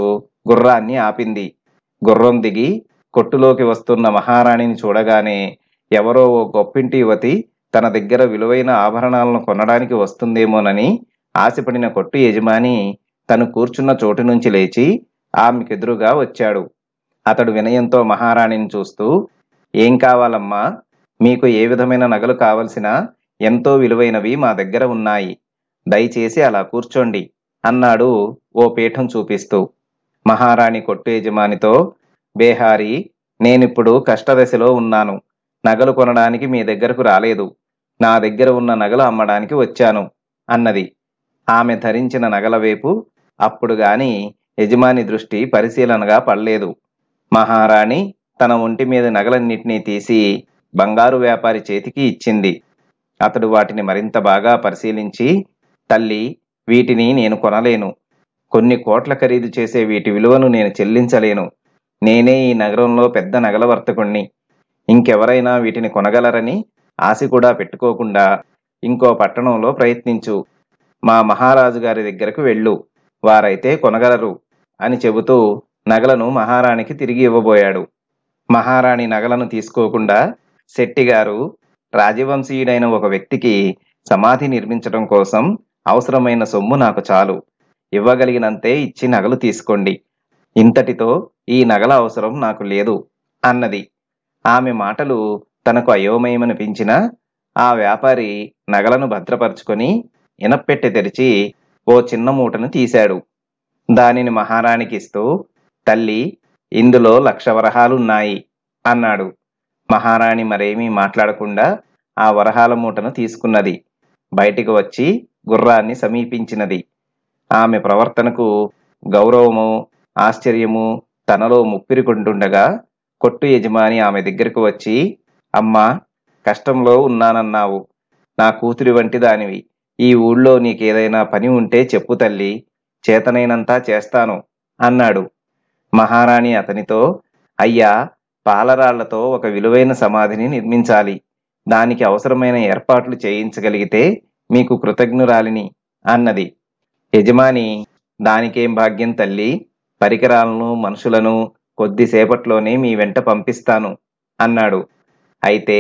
గుర్రాన్ని ఆపింది గుర్రం దిగి కొట్టులోకి వస్తున్న మహారాణిని చూడగానే ఎవరో ఓ గొప్పింటి యువతి తన దగ్గర విలువైన ఆభరణాలను కొనడానికి వస్తుందేమోనని ఆశపడిన కొట్టు యజమాని తను కూర్చున్న చోటు నుంచి లేచి ఆమెకెదురుగా వచ్చాడు అతడు వినయంతో మహారాణిని చూస్తూ ఏం కావాలమ్మా మీకు ఏ విధమైన నగలు కావలసినా ఎంతో విలువైనవి మా దగ్గర ఉన్నాయి దయచేసి అలా కూర్చోండి అన్నాడు ఓ పీఠం చూపిస్తూ మహారాణి కొట్టు యజమానితో బేహారీ నేనిప్పుడు కష్టదశలో ఉన్నాను నగలు కొనడానికి మీ దగ్గరకు రాలేదు నా దగ్గర ఉన్న నగలు అమ్మడానికి వచ్చాను అన్నది ఆమె ధరించిన నగల వైపు అప్పుడు గాని యజమాని దృష్టి పరిశీలనగా పడలేదు మహారాణి తన ఒంటి మీద నగలన్నింటినీ తీసి బంగారు వ్యాపారి చేతికి ఇచ్చింది అతడు వాటిని మరింత బాగా పరిశీలించి తల్లి వీటిని నేను కొనలేను కొన్ని కోట్ల ఖరీదు చేసే వీటి విలువను నేను చెల్లించలేను నేనే ఈ నగరంలో పెద్ద నగల వర్తకుణ్ణి ఇంకెవరైనా వీటిని కొనగలరని ఆశ కూడా పెట్టుకోకుండా ఇంకో పట్టణంలో ప్రయత్నించు మా మహారాజు గారి దగ్గరకు వెళ్ళు వారైతే కొనగలరు అని చెబుతూ నగలను మహారాణికి తిరిగి ఇవ్వబోయాడు మహారాణి నగలను తీసుకోకుండా శెట్టిగారు రాజవంశీయుడైన ఒక వ్యక్తికి సమాధి నిర్మించడం కోసం అవసరమైన సొమ్ము నాకు చాలు ఇవ్వగలిగినంతే ఇచ్చి నగలు తీసుకోండి ఇంతటితో ఈ నగల అవసరం నాకు లేదు అన్నది ఆమె మాటలు తనకు అయోమయమనిపించినా ఆ వ్యాపారి నగలను భద్రపరుచుకొని ఇనప్పెట్టి తెరిచి ఓ చిన్న మూటను తీశాడు దానిని మహారాణికి ఇస్తూ తల్లి ఇందులో లక్ష వరహాలున్నాయి అన్నాడు మహారాణి మరేమీ మాట్లాడకుండా ఆ వరహాల మూటను తీసుకున్నది బయటికి వచ్చి గుర్రాన్ని సమీపించినది ఆమె ప్రవర్తనకు గౌరవము ఆశ్చర్యము తనలో ముప్పిరికొంటుండగా కొట్టు యజమాని ఆమె దగ్గరకు వచ్చి అమ్మా కష్టంలో ఉన్నానన్నావు నా కూతురి వంటి దానివి ఈ ఊళ్ళో నీకేదైనా పని ఉంటే చెప్పు తల్లి చేతనైనంతా చేస్తాను అన్నాడు మహారాణి అతనితో అయ్యా పాలరాళ్లతో ఒక విలువైన సమాధిని నిర్మించాలి దానికి అవసరమైన ఏర్పాట్లు చేయించగలిగితే మీకు కృతజ్ఞురాలిని అన్నది యజమాని దానికేం భాగ్యం తల్లి పరికరాలను మనుషులను కొద్దిసేపట్లోనే మీ వెంట పంపిస్తాను అన్నాడు అయితే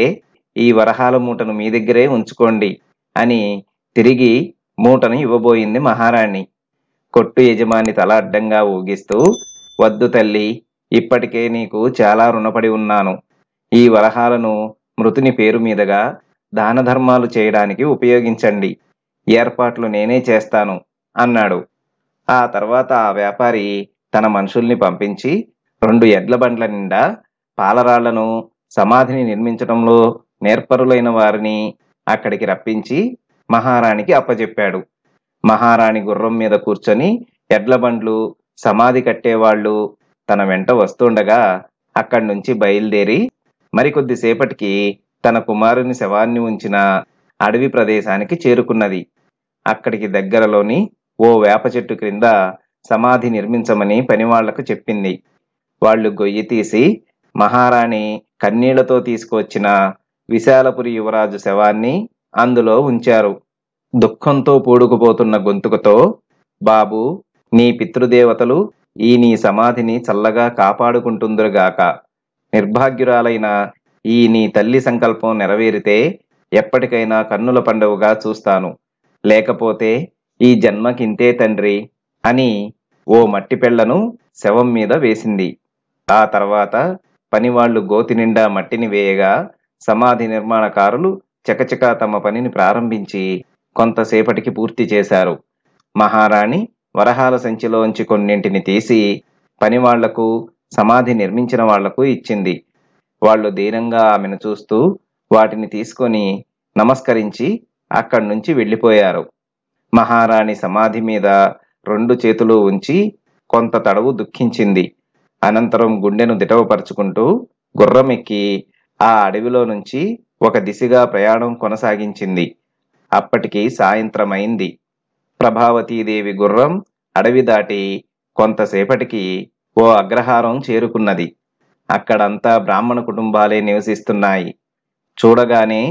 ఈ వరహాల మూటను మీ దగ్గరే ఉంచుకోండి అని తిరిగి మూటను ఇవ్వబోయింది మహారాణి కొట్టు యజమాని తల అడ్డంగా ఊగిస్తూ వద్దు తల్లి ఇప్పటికే నీకు చాలా రుణపడి ఉన్నాను ఈ వరహాలను మృతుని పేరు మీదుగా దాన ధర్మాలు చేయడానికి ఉపయోగించండి ఏర్పాట్లు నేనే చేస్తాను అన్నాడు ఆ తర్వాత ఆ వ్యాపారి తన మనుషుల్ని పంపించి రెండు ఎడ్ల బండ్ల నిండా పాలరాళ్లను సమాధిని నిర్మించడంలో నేర్పరులైన వారిని అక్కడికి రప్పించి మహారాణికి అప్పజెప్పాడు మహారాణి గుర్రం మీద కూర్చొని ఎడ్ల బండ్లు సమాధి కట్టేవాళ్ళు తన వెంట వస్తుండగా అక్కడి నుంచి బయలుదేరి మరికొద్దిసేపటికి తన కుమారుని శవాన్ని ఉంచిన అడవి ప్రదేశానికి చేరుకున్నది అక్కడికి దగ్గరలోని ఓ వేప చెట్టు క్రింద సమాధి నిర్మించమని పనివాళ్లకు చెప్పింది వాళ్ళు గొయ్యి తీసి మహారాణి కన్నీళ్లతో తీసుకువచ్చిన విశాలపురి యువరాజు శవాన్ని అందులో ఉంచారు దుఃఖంతో పూడుకుపోతున్న గొంతుకతో బాబు నీ పితృదేవతలు ఈ నీ సమాధిని చల్లగా కాపాడుకుంటుందరుగాక నిర్భాగ్యురాలైన ఈ నీ తల్లి సంకల్పం నెరవేరితే ఎప్పటికైనా కన్నుల పండుగగా చూస్తాను లేకపోతే ఈ జన్మకింతే తండ్రి అని ఓ మట్టి పెళ్లను శవం మీద వేసింది ఆ తర్వాత పనివాళ్లు గోతి నిండా మట్టిని వేయగా సమాధి నిర్మాణకారులు చకచకా తమ పనిని ప్రారంభించి కొంతసేపటికి పూర్తి చేశారు మహారాణి వరహాల సంచిలోంచి కొన్నింటిని తీసి పనివాళ్లకు సమాధి నిర్మించిన వాళ్లకు ఇచ్చింది వాళ్ళు ధీరంగా ఆమెను చూస్తూ వాటిని తీసుకొని నమస్కరించి అక్కడి నుంచి వెళ్ళిపోయారు మహారాణి సమాధి మీద రెండు చేతులు ఉంచి కొంత తడవు దుఃఖించింది అనంతరం గుండెను దిటవపరుచుకుంటూ గుర్రమెక్కి ఆ అడవిలో నుంచి ఒక దిశగా ప్రయాణం కొనసాగించింది అప్పటికి సాయంత్రం అయింది ప్రభావతీదేవి గుర్రం అడవి దాటి కొంతసేపటికి ఓ అగ్రహారం చేరుకున్నది అక్కడంతా బ్రాహ్మణ కుటుంబాలే నివసిస్తున్నాయి చూడగానే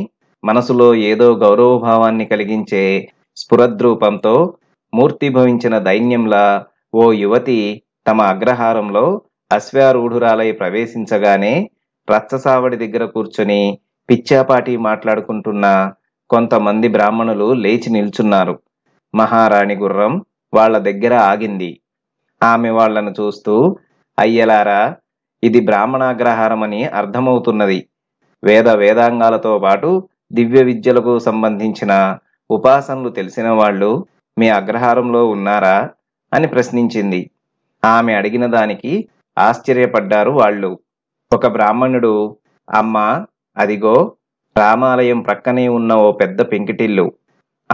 మనసులో ఏదో గౌరవభావాన్ని కలిగించే స్ఫురద్రూపంతో మూర్తిభవించిన దైన్యంలా ఓ యువతి తమ అగ్రహారంలో అశ్వారూఢురాలై ప్రవేశించగానే రచ్చసావడి దగ్గర కూర్చొని పిచ్చాపాటి మాట్లాడుకుంటున్న కొంతమంది బ్రాహ్మణులు లేచి నిల్చున్నారు మహారాణి గుర్రం వాళ్ల దగ్గర ఆగింది ఆమె వాళ్లను చూస్తూ అయ్యలారా ఇది అని అర్థమవుతున్నది వేద వేదాంగాలతో పాటు దివ్య విద్యలకు సంబంధించిన ఉపాసనలు తెలిసిన వాళ్ళు మీ అగ్రహారంలో ఉన్నారా అని ప్రశ్నించింది ఆమె అడిగిన దానికి ఆశ్చర్యపడ్డారు వాళ్ళు ఒక బ్రాహ్మణుడు అమ్మ అదిగో రామాలయం ప్రక్కనే ఉన్న ఓ పెద్ద పెంకిటిల్లు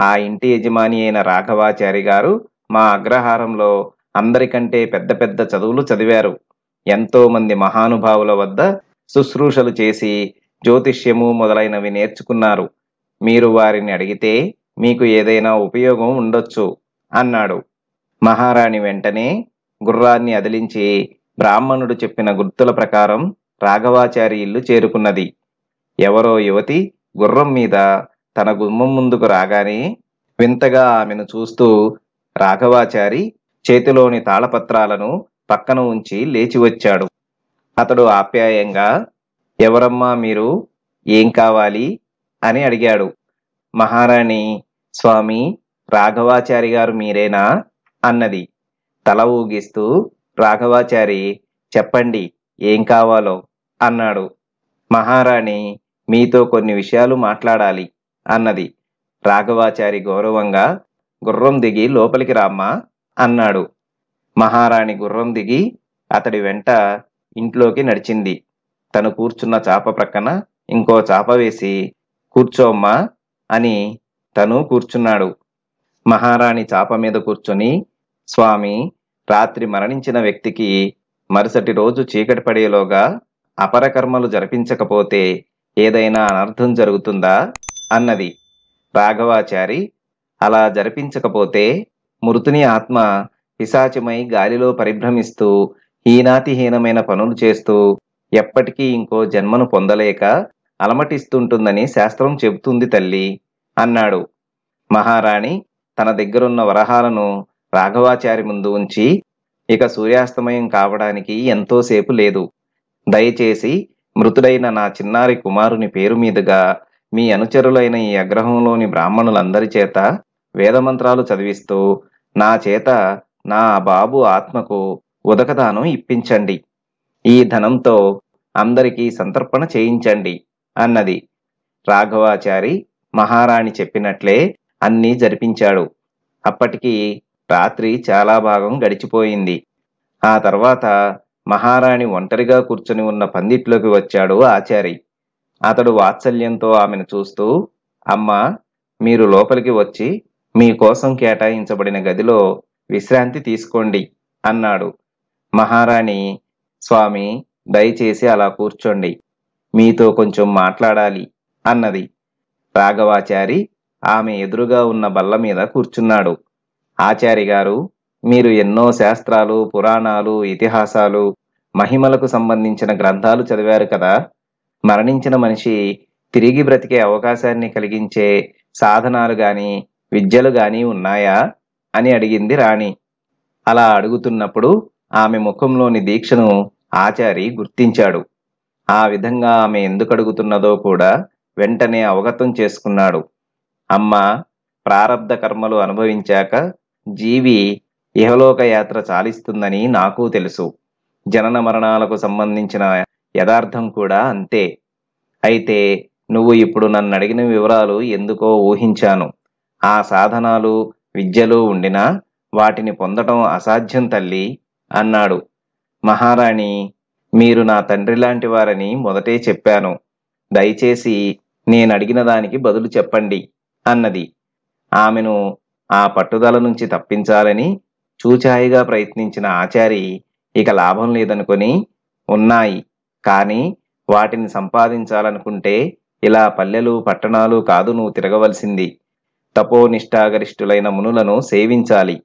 ఆ ఇంటి యజమాని అయిన రాఘవాచారి గారు మా అగ్రహారంలో అందరికంటే పెద్ద పెద్ద చదువులు చదివారు ఎంతోమంది మహానుభావుల వద్ద శుశ్రూషలు చేసి జ్యోతిష్యము మొదలైనవి నేర్చుకున్నారు మీరు వారిని అడిగితే మీకు ఏదైనా ఉపయోగం ఉండొచ్చు అన్నాడు మహారాణి వెంటనే గుర్రాన్ని అదిలించి బ్రాహ్మణుడు చెప్పిన గుర్తుల ప్రకారం రాఘవాచారి ఇల్లు చేరుకున్నది ఎవరో యువతి గుర్రం మీద తన గుమ్మం ముందుకు రాగానే వింతగా ఆమెను చూస్తూ రాఘవాచారి చేతిలోని తాళపత్రాలను పక్కన ఉంచి లేచి వచ్చాడు అతడు ఆప్యాయంగా ఎవరమ్మా మీరు ఏం కావాలి అని అడిగాడు మహారాణి స్వామి రాఘవాచారి గారు మీరేనా అన్నది తల ఊగిస్తూ రాఘవాచారి చెప్పండి ఏం కావాలో అన్నాడు మహారాణి మీతో కొన్ని విషయాలు మాట్లాడాలి అన్నది రాఘవాచారి గౌరవంగా గుర్రం దిగి లోపలికి రామ్మా అన్నాడు మహారాణి గుర్రం దిగి అతడి వెంట ఇంట్లోకి నడిచింది తను కూర్చున్న చాప ప్రక్కన ఇంకో చాప వేసి కూర్చోమ్మా అని తను కూర్చున్నాడు మహారాణి చాప మీద కూర్చుని స్వామి రాత్రి మరణించిన వ్యక్తికి మరుసటి రోజు చీకటి పడేలోగా అపరకర్మలు జరిపించకపోతే ఏదైనా అనర్థం జరుగుతుందా అన్నది రాఘవాచారి అలా జరిపించకపోతే మృతుని ఆత్మ పిశాచమై గాలిలో పరిభ్రమిస్తూ హీనాతిహీనమైన పనులు చేస్తూ ఎప్పటికీ ఇంకో జన్మను పొందలేక అలమటిస్తుంటుందని శాస్త్రం చెబుతుంది తల్లి అన్నాడు మహారాణి తన దగ్గరున్న వరహాలను రాఘవాచారి ముందు ఉంచి ఇక సూర్యాస్తమయం కావడానికి ఎంతోసేపు లేదు దయచేసి మృతుడైన నా చిన్నారి కుమారుని పేరు మీదుగా మీ అనుచరులైన ఈ అగ్రహంలోని బ్రాహ్మణులందరి చేత వేదమంత్రాలు చదివిస్తూ నా చేత నా బాబు ఆత్మకు ఉదకదానం ఇప్పించండి ఈ ధనంతో అందరికీ సంతర్పణ చేయించండి అన్నది రాఘవాచారి మహారాణి చెప్పినట్లే అన్నీ జరిపించాడు అప్పటికి రాత్రి చాలా భాగం గడిచిపోయింది ఆ తర్వాత మహారాణి ఒంటరిగా కూర్చుని ఉన్న పందిట్లోకి వచ్చాడు ఆచారి అతడు వాత్సల్యంతో ఆమెను చూస్తూ అమ్మ మీరు లోపలికి వచ్చి మీకోసం కేటాయించబడిన గదిలో విశ్రాంతి తీసుకోండి అన్నాడు మహారాణి స్వామి దయచేసి అలా కూర్చోండి మీతో కొంచెం మాట్లాడాలి అన్నది రాఘవాచారి ఆమె ఎదురుగా ఉన్న బల్ల మీద కూర్చున్నాడు ఆచారి గారు మీరు ఎన్నో శాస్త్రాలు పురాణాలు ఇతిహాసాలు మహిమలకు సంబంధించిన గ్రంథాలు చదివారు కదా మరణించిన మనిషి తిరిగి బ్రతికే అవకాశాన్ని కలిగించే సాధనాలు కానీ విద్యలు కానీ ఉన్నాయా అని అడిగింది రాణి అలా అడుగుతున్నప్పుడు ఆమె ముఖంలోని దీక్షను ఆచారి గుర్తించాడు ఆ విధంగా ఆమె ఎందుకు అడుగుతున్నదో కూడా వెంటనే అవగతం చేసుకున్నాడు అమ్మ ప్రారబ్ధ కర్మలు అనుభవించాక జీవి ఇహలోక యాత్ర చాలిస్తుందని నాకు తెలుసు జనన మరణాలకు సంబంధించిన యథార్థం కూడా అంతే అయితే నువ్వు ఇప్పుడు నన్ను అడిగిన వివరాలు ఎందుకో ఊహించాను ఆ సాధనాలు విద్యలో ఉండినా వాటిని పొందటం అసాధ్యం తల్లి అన్నాడు మహారాణి మీరు నా తండ్రి లాంటి వారని మొదటే చెప్పాను దయచేసి నేను అడిగిన దానికి బదులు చెప్పండి అన్నది ఆమెను ఆ పట్టుదల నుంచి తప్పించాలని చూచాయిగా ప్రయత్నించిన ఆచారి ఇక లాభం లేదనుకొని ఉన్నాయి కానీ వాటిని సంపాదించాలనుకుంటే ఇలా పల్లెలు పట్టణాలు కాదు నువ్వు తిరగవలసింది తపోనిష్టాగరిష్ఠులైన మునులను సేవించాలి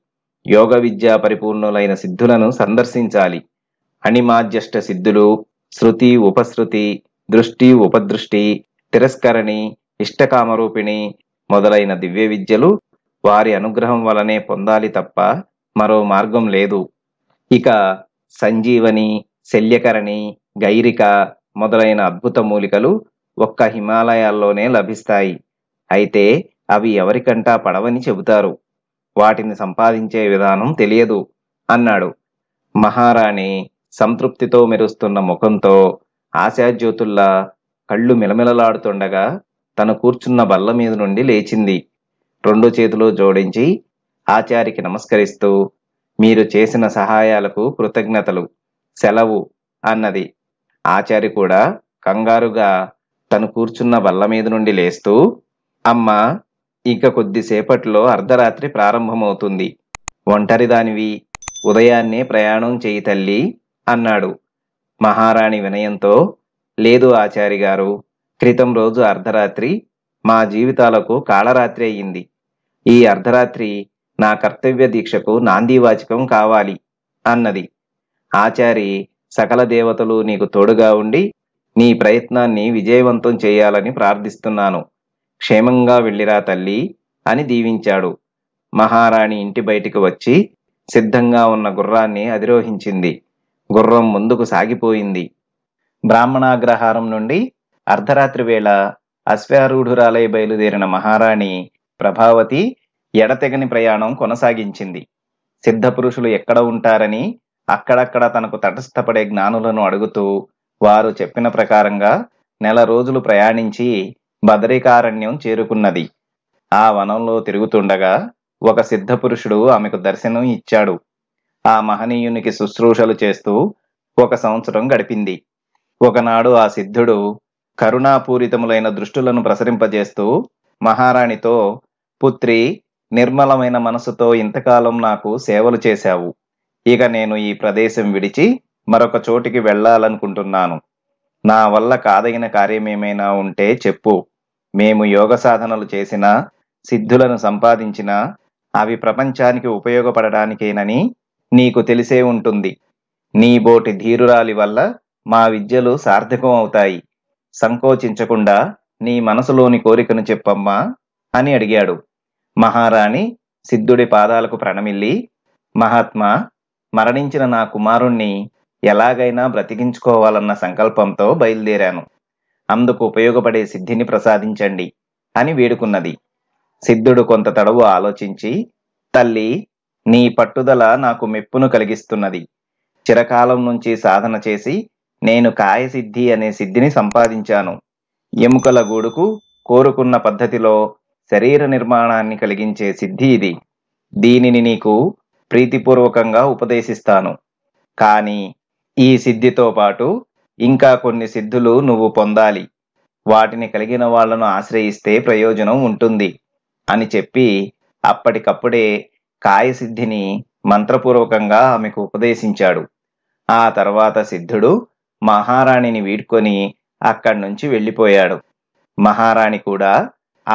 యోగ విద్యా పరిపూర్ణులైన సిద్ధులను సందర్శించాలి అణిమాధ్యష్ట సిద్ధులు శృతి ఉపశృతి దృష్టి ఉపదృష్టి తిరస్కరణి ఇష్టకామరూపిణి మొదలైన దివ్య విద్యలు వారి అనుగ్రహం వలనే పొందాలి తప్ప మరో మార్గం లేదు ఇక సంజీవని శల్యకరణి గైరిక మొదలైన అద్భుత మూలికలు ఒక్క హిమాలయాల్లోనే లభిస్తాయి అయితే అవి ఎవరికంటా పడవని చెబుతారు వాటిని సంపాదించే విధానం తెలియదు అన్నాడు మహారాణి సంతృప్తితో మెరుస్తున్న ముఖంతో ఆశాజ్యోతుల్లా కళ్ళు మిలమిలలాడుతుండగా తను కూర్చున్న బల్ల మీద నుండి లేచింది రెండు చేతులు జోడించి ఆచారికి నమస్కరిస్తూ మీరు చేసిన సహాయాలకు కృతజ్ఞతలు సెలవు అన్నది ఆచారి కూడా కంగారుగా తను కూర్చున్న బల్ల మీద నుండి లేస్తూ అమ్మా ఇక కొద్దిసేపట్లో అర్ధరాత్రి ప్రారంభమవుతుంది ఒంటరిదానివి ఉదయాన్నే ప్రయాణం చేయి తల్లి అన్నాడు మహారాణి వినయంతో లేదు ఆచారి గారు క్రితం రోజు అర్ధరాత్రి మా జీవితాలకు కాళరాత్రి అయింది ఈ అర్ధరాత్రి నా కర్తవ్య దీక్షకు నాందీవాచకం కావాలి అన్నది ఆచారి సకల దేవతలు నీకు తోడుగా ఉండి నీ ప్రయత్నాన్ని విజయవంతం చేయాలని ప్రార్థిస్తున్నాను క్షేమంగా వెళ్ళిరా తల్లి అని దీవించాడు మహారాణి ఇంటి బయటికి వచ్చి సిద్ధంగా ఉన్న గుర్రాన్ని అధిరోహించింది గుర్రం ముందుకు సాగిపోయింది బ్రాహ్మణాగ్రహారం నుండి అర్ధరాత్రి వేళ అశ్వారూఢురాలై బయలుదేరిన మహారాణి ప్రభావతి ఎడతెగని ప్రయాణం కొనసాగించింది సిద్ధపురుషులు ఎక్కడ ఉంటారని అక్కడక్కడ తనకు తటస్థపడే జ్ఞానులను అడుగుతూ వారు చెప్పిన ప్రకారంగా నెల రోజులు ప్రయాణించి బదరికారణ్యం చేరుకున్నది ఆ వనంలో తిరుగుతుండగా ఒక సిద్ధ పురుషుడు ఆమెకు దర్శనం ఇచ్చాడు ఆ మహనీయునికి శుశ్రూషలు చేస్తూ ఒక సంవత్సరం గడిపింది ఒకనాడు ఆ సిద్ధుడు కరుణాపూరితములైన దృష్టులను ప్రసరింపజేస్తూ మహారాణితో పుత్రి నిర్మలమైన మనసుతో ఇంతకాలం నాకు సేవలు చేశావు ఇక నేను ఈ ప్రదేశం విడిచి మరొక చోటికి వెళ్ళాలనుకుంటున్నాను నా వల్ల కాదగిన కార్యమేమైనా ఉంటే చెప్పు మేము యోగ సాధనలు చేసినా సిద్ధులను సంపాదించినా అవి ప్రపంచానికి ఉపయోగపడడానికేనని నీకు తెలిసే ఉంటుంది నీ బోటి ధీరురాలి వల్ల మా విద్యలు సార్థకం అవుతాయి సంకోచించకుండా నీ మనసులోని కోరికను చెప్పమ్మా అని అడిగాడు మహారాణి సిద్ధుడి పాదాలకు ప్రణమిల్లి మహాత్మా మరణించిన నా కుమారుణ్ణి ఎలాగైనా బ్రతికించుకోవాలన్న సంకల్పంతో బయలుదేరాను అందుకు ఉపయోగపడే సిద్ధిని ప్రసాదించండి అని వేడుకున్నది సిద్ధుడు కొంత తడవు ఆలోచించి తల్లి నీ పట్టుదల నాకు మెప్పును కలిగిస్తున్నది చిరకాలం నుంచి సాధన చేసి నేను కాయసిద్ధి అనే సిద్ధిని సంపాదించాను ఎముకల గూడుకు కోరుకున్న పద్ధతిలో శరీర నిర్మాణాన్ని కలిగించే సిద్ధి ఇది దీనిని నీకు ప్రీతిపూర్వకంగా ఉపదేశిస్తాను కానీ ఈ సిద్ధితో పాటు ఇంకా కొన్ని సిద్ధులు నువ్వు పొందాలి వాటిని కలిగిన వాళ్లను ఆశ్రయిస్తే ప్రయోజనం ఉంటుంది అని చెప్పి అప్పటికప్పుడే కాయసిద్ధిని మంత్రపూర్వకంగా ఆమెకు ఉపదేశించాడు ఆ తర్వాత సిద్ధుడు మహారాణిని వీడ్కొని అక్కడి నుంచి వెళ్ళిపోయాడు మహారాణి కూడా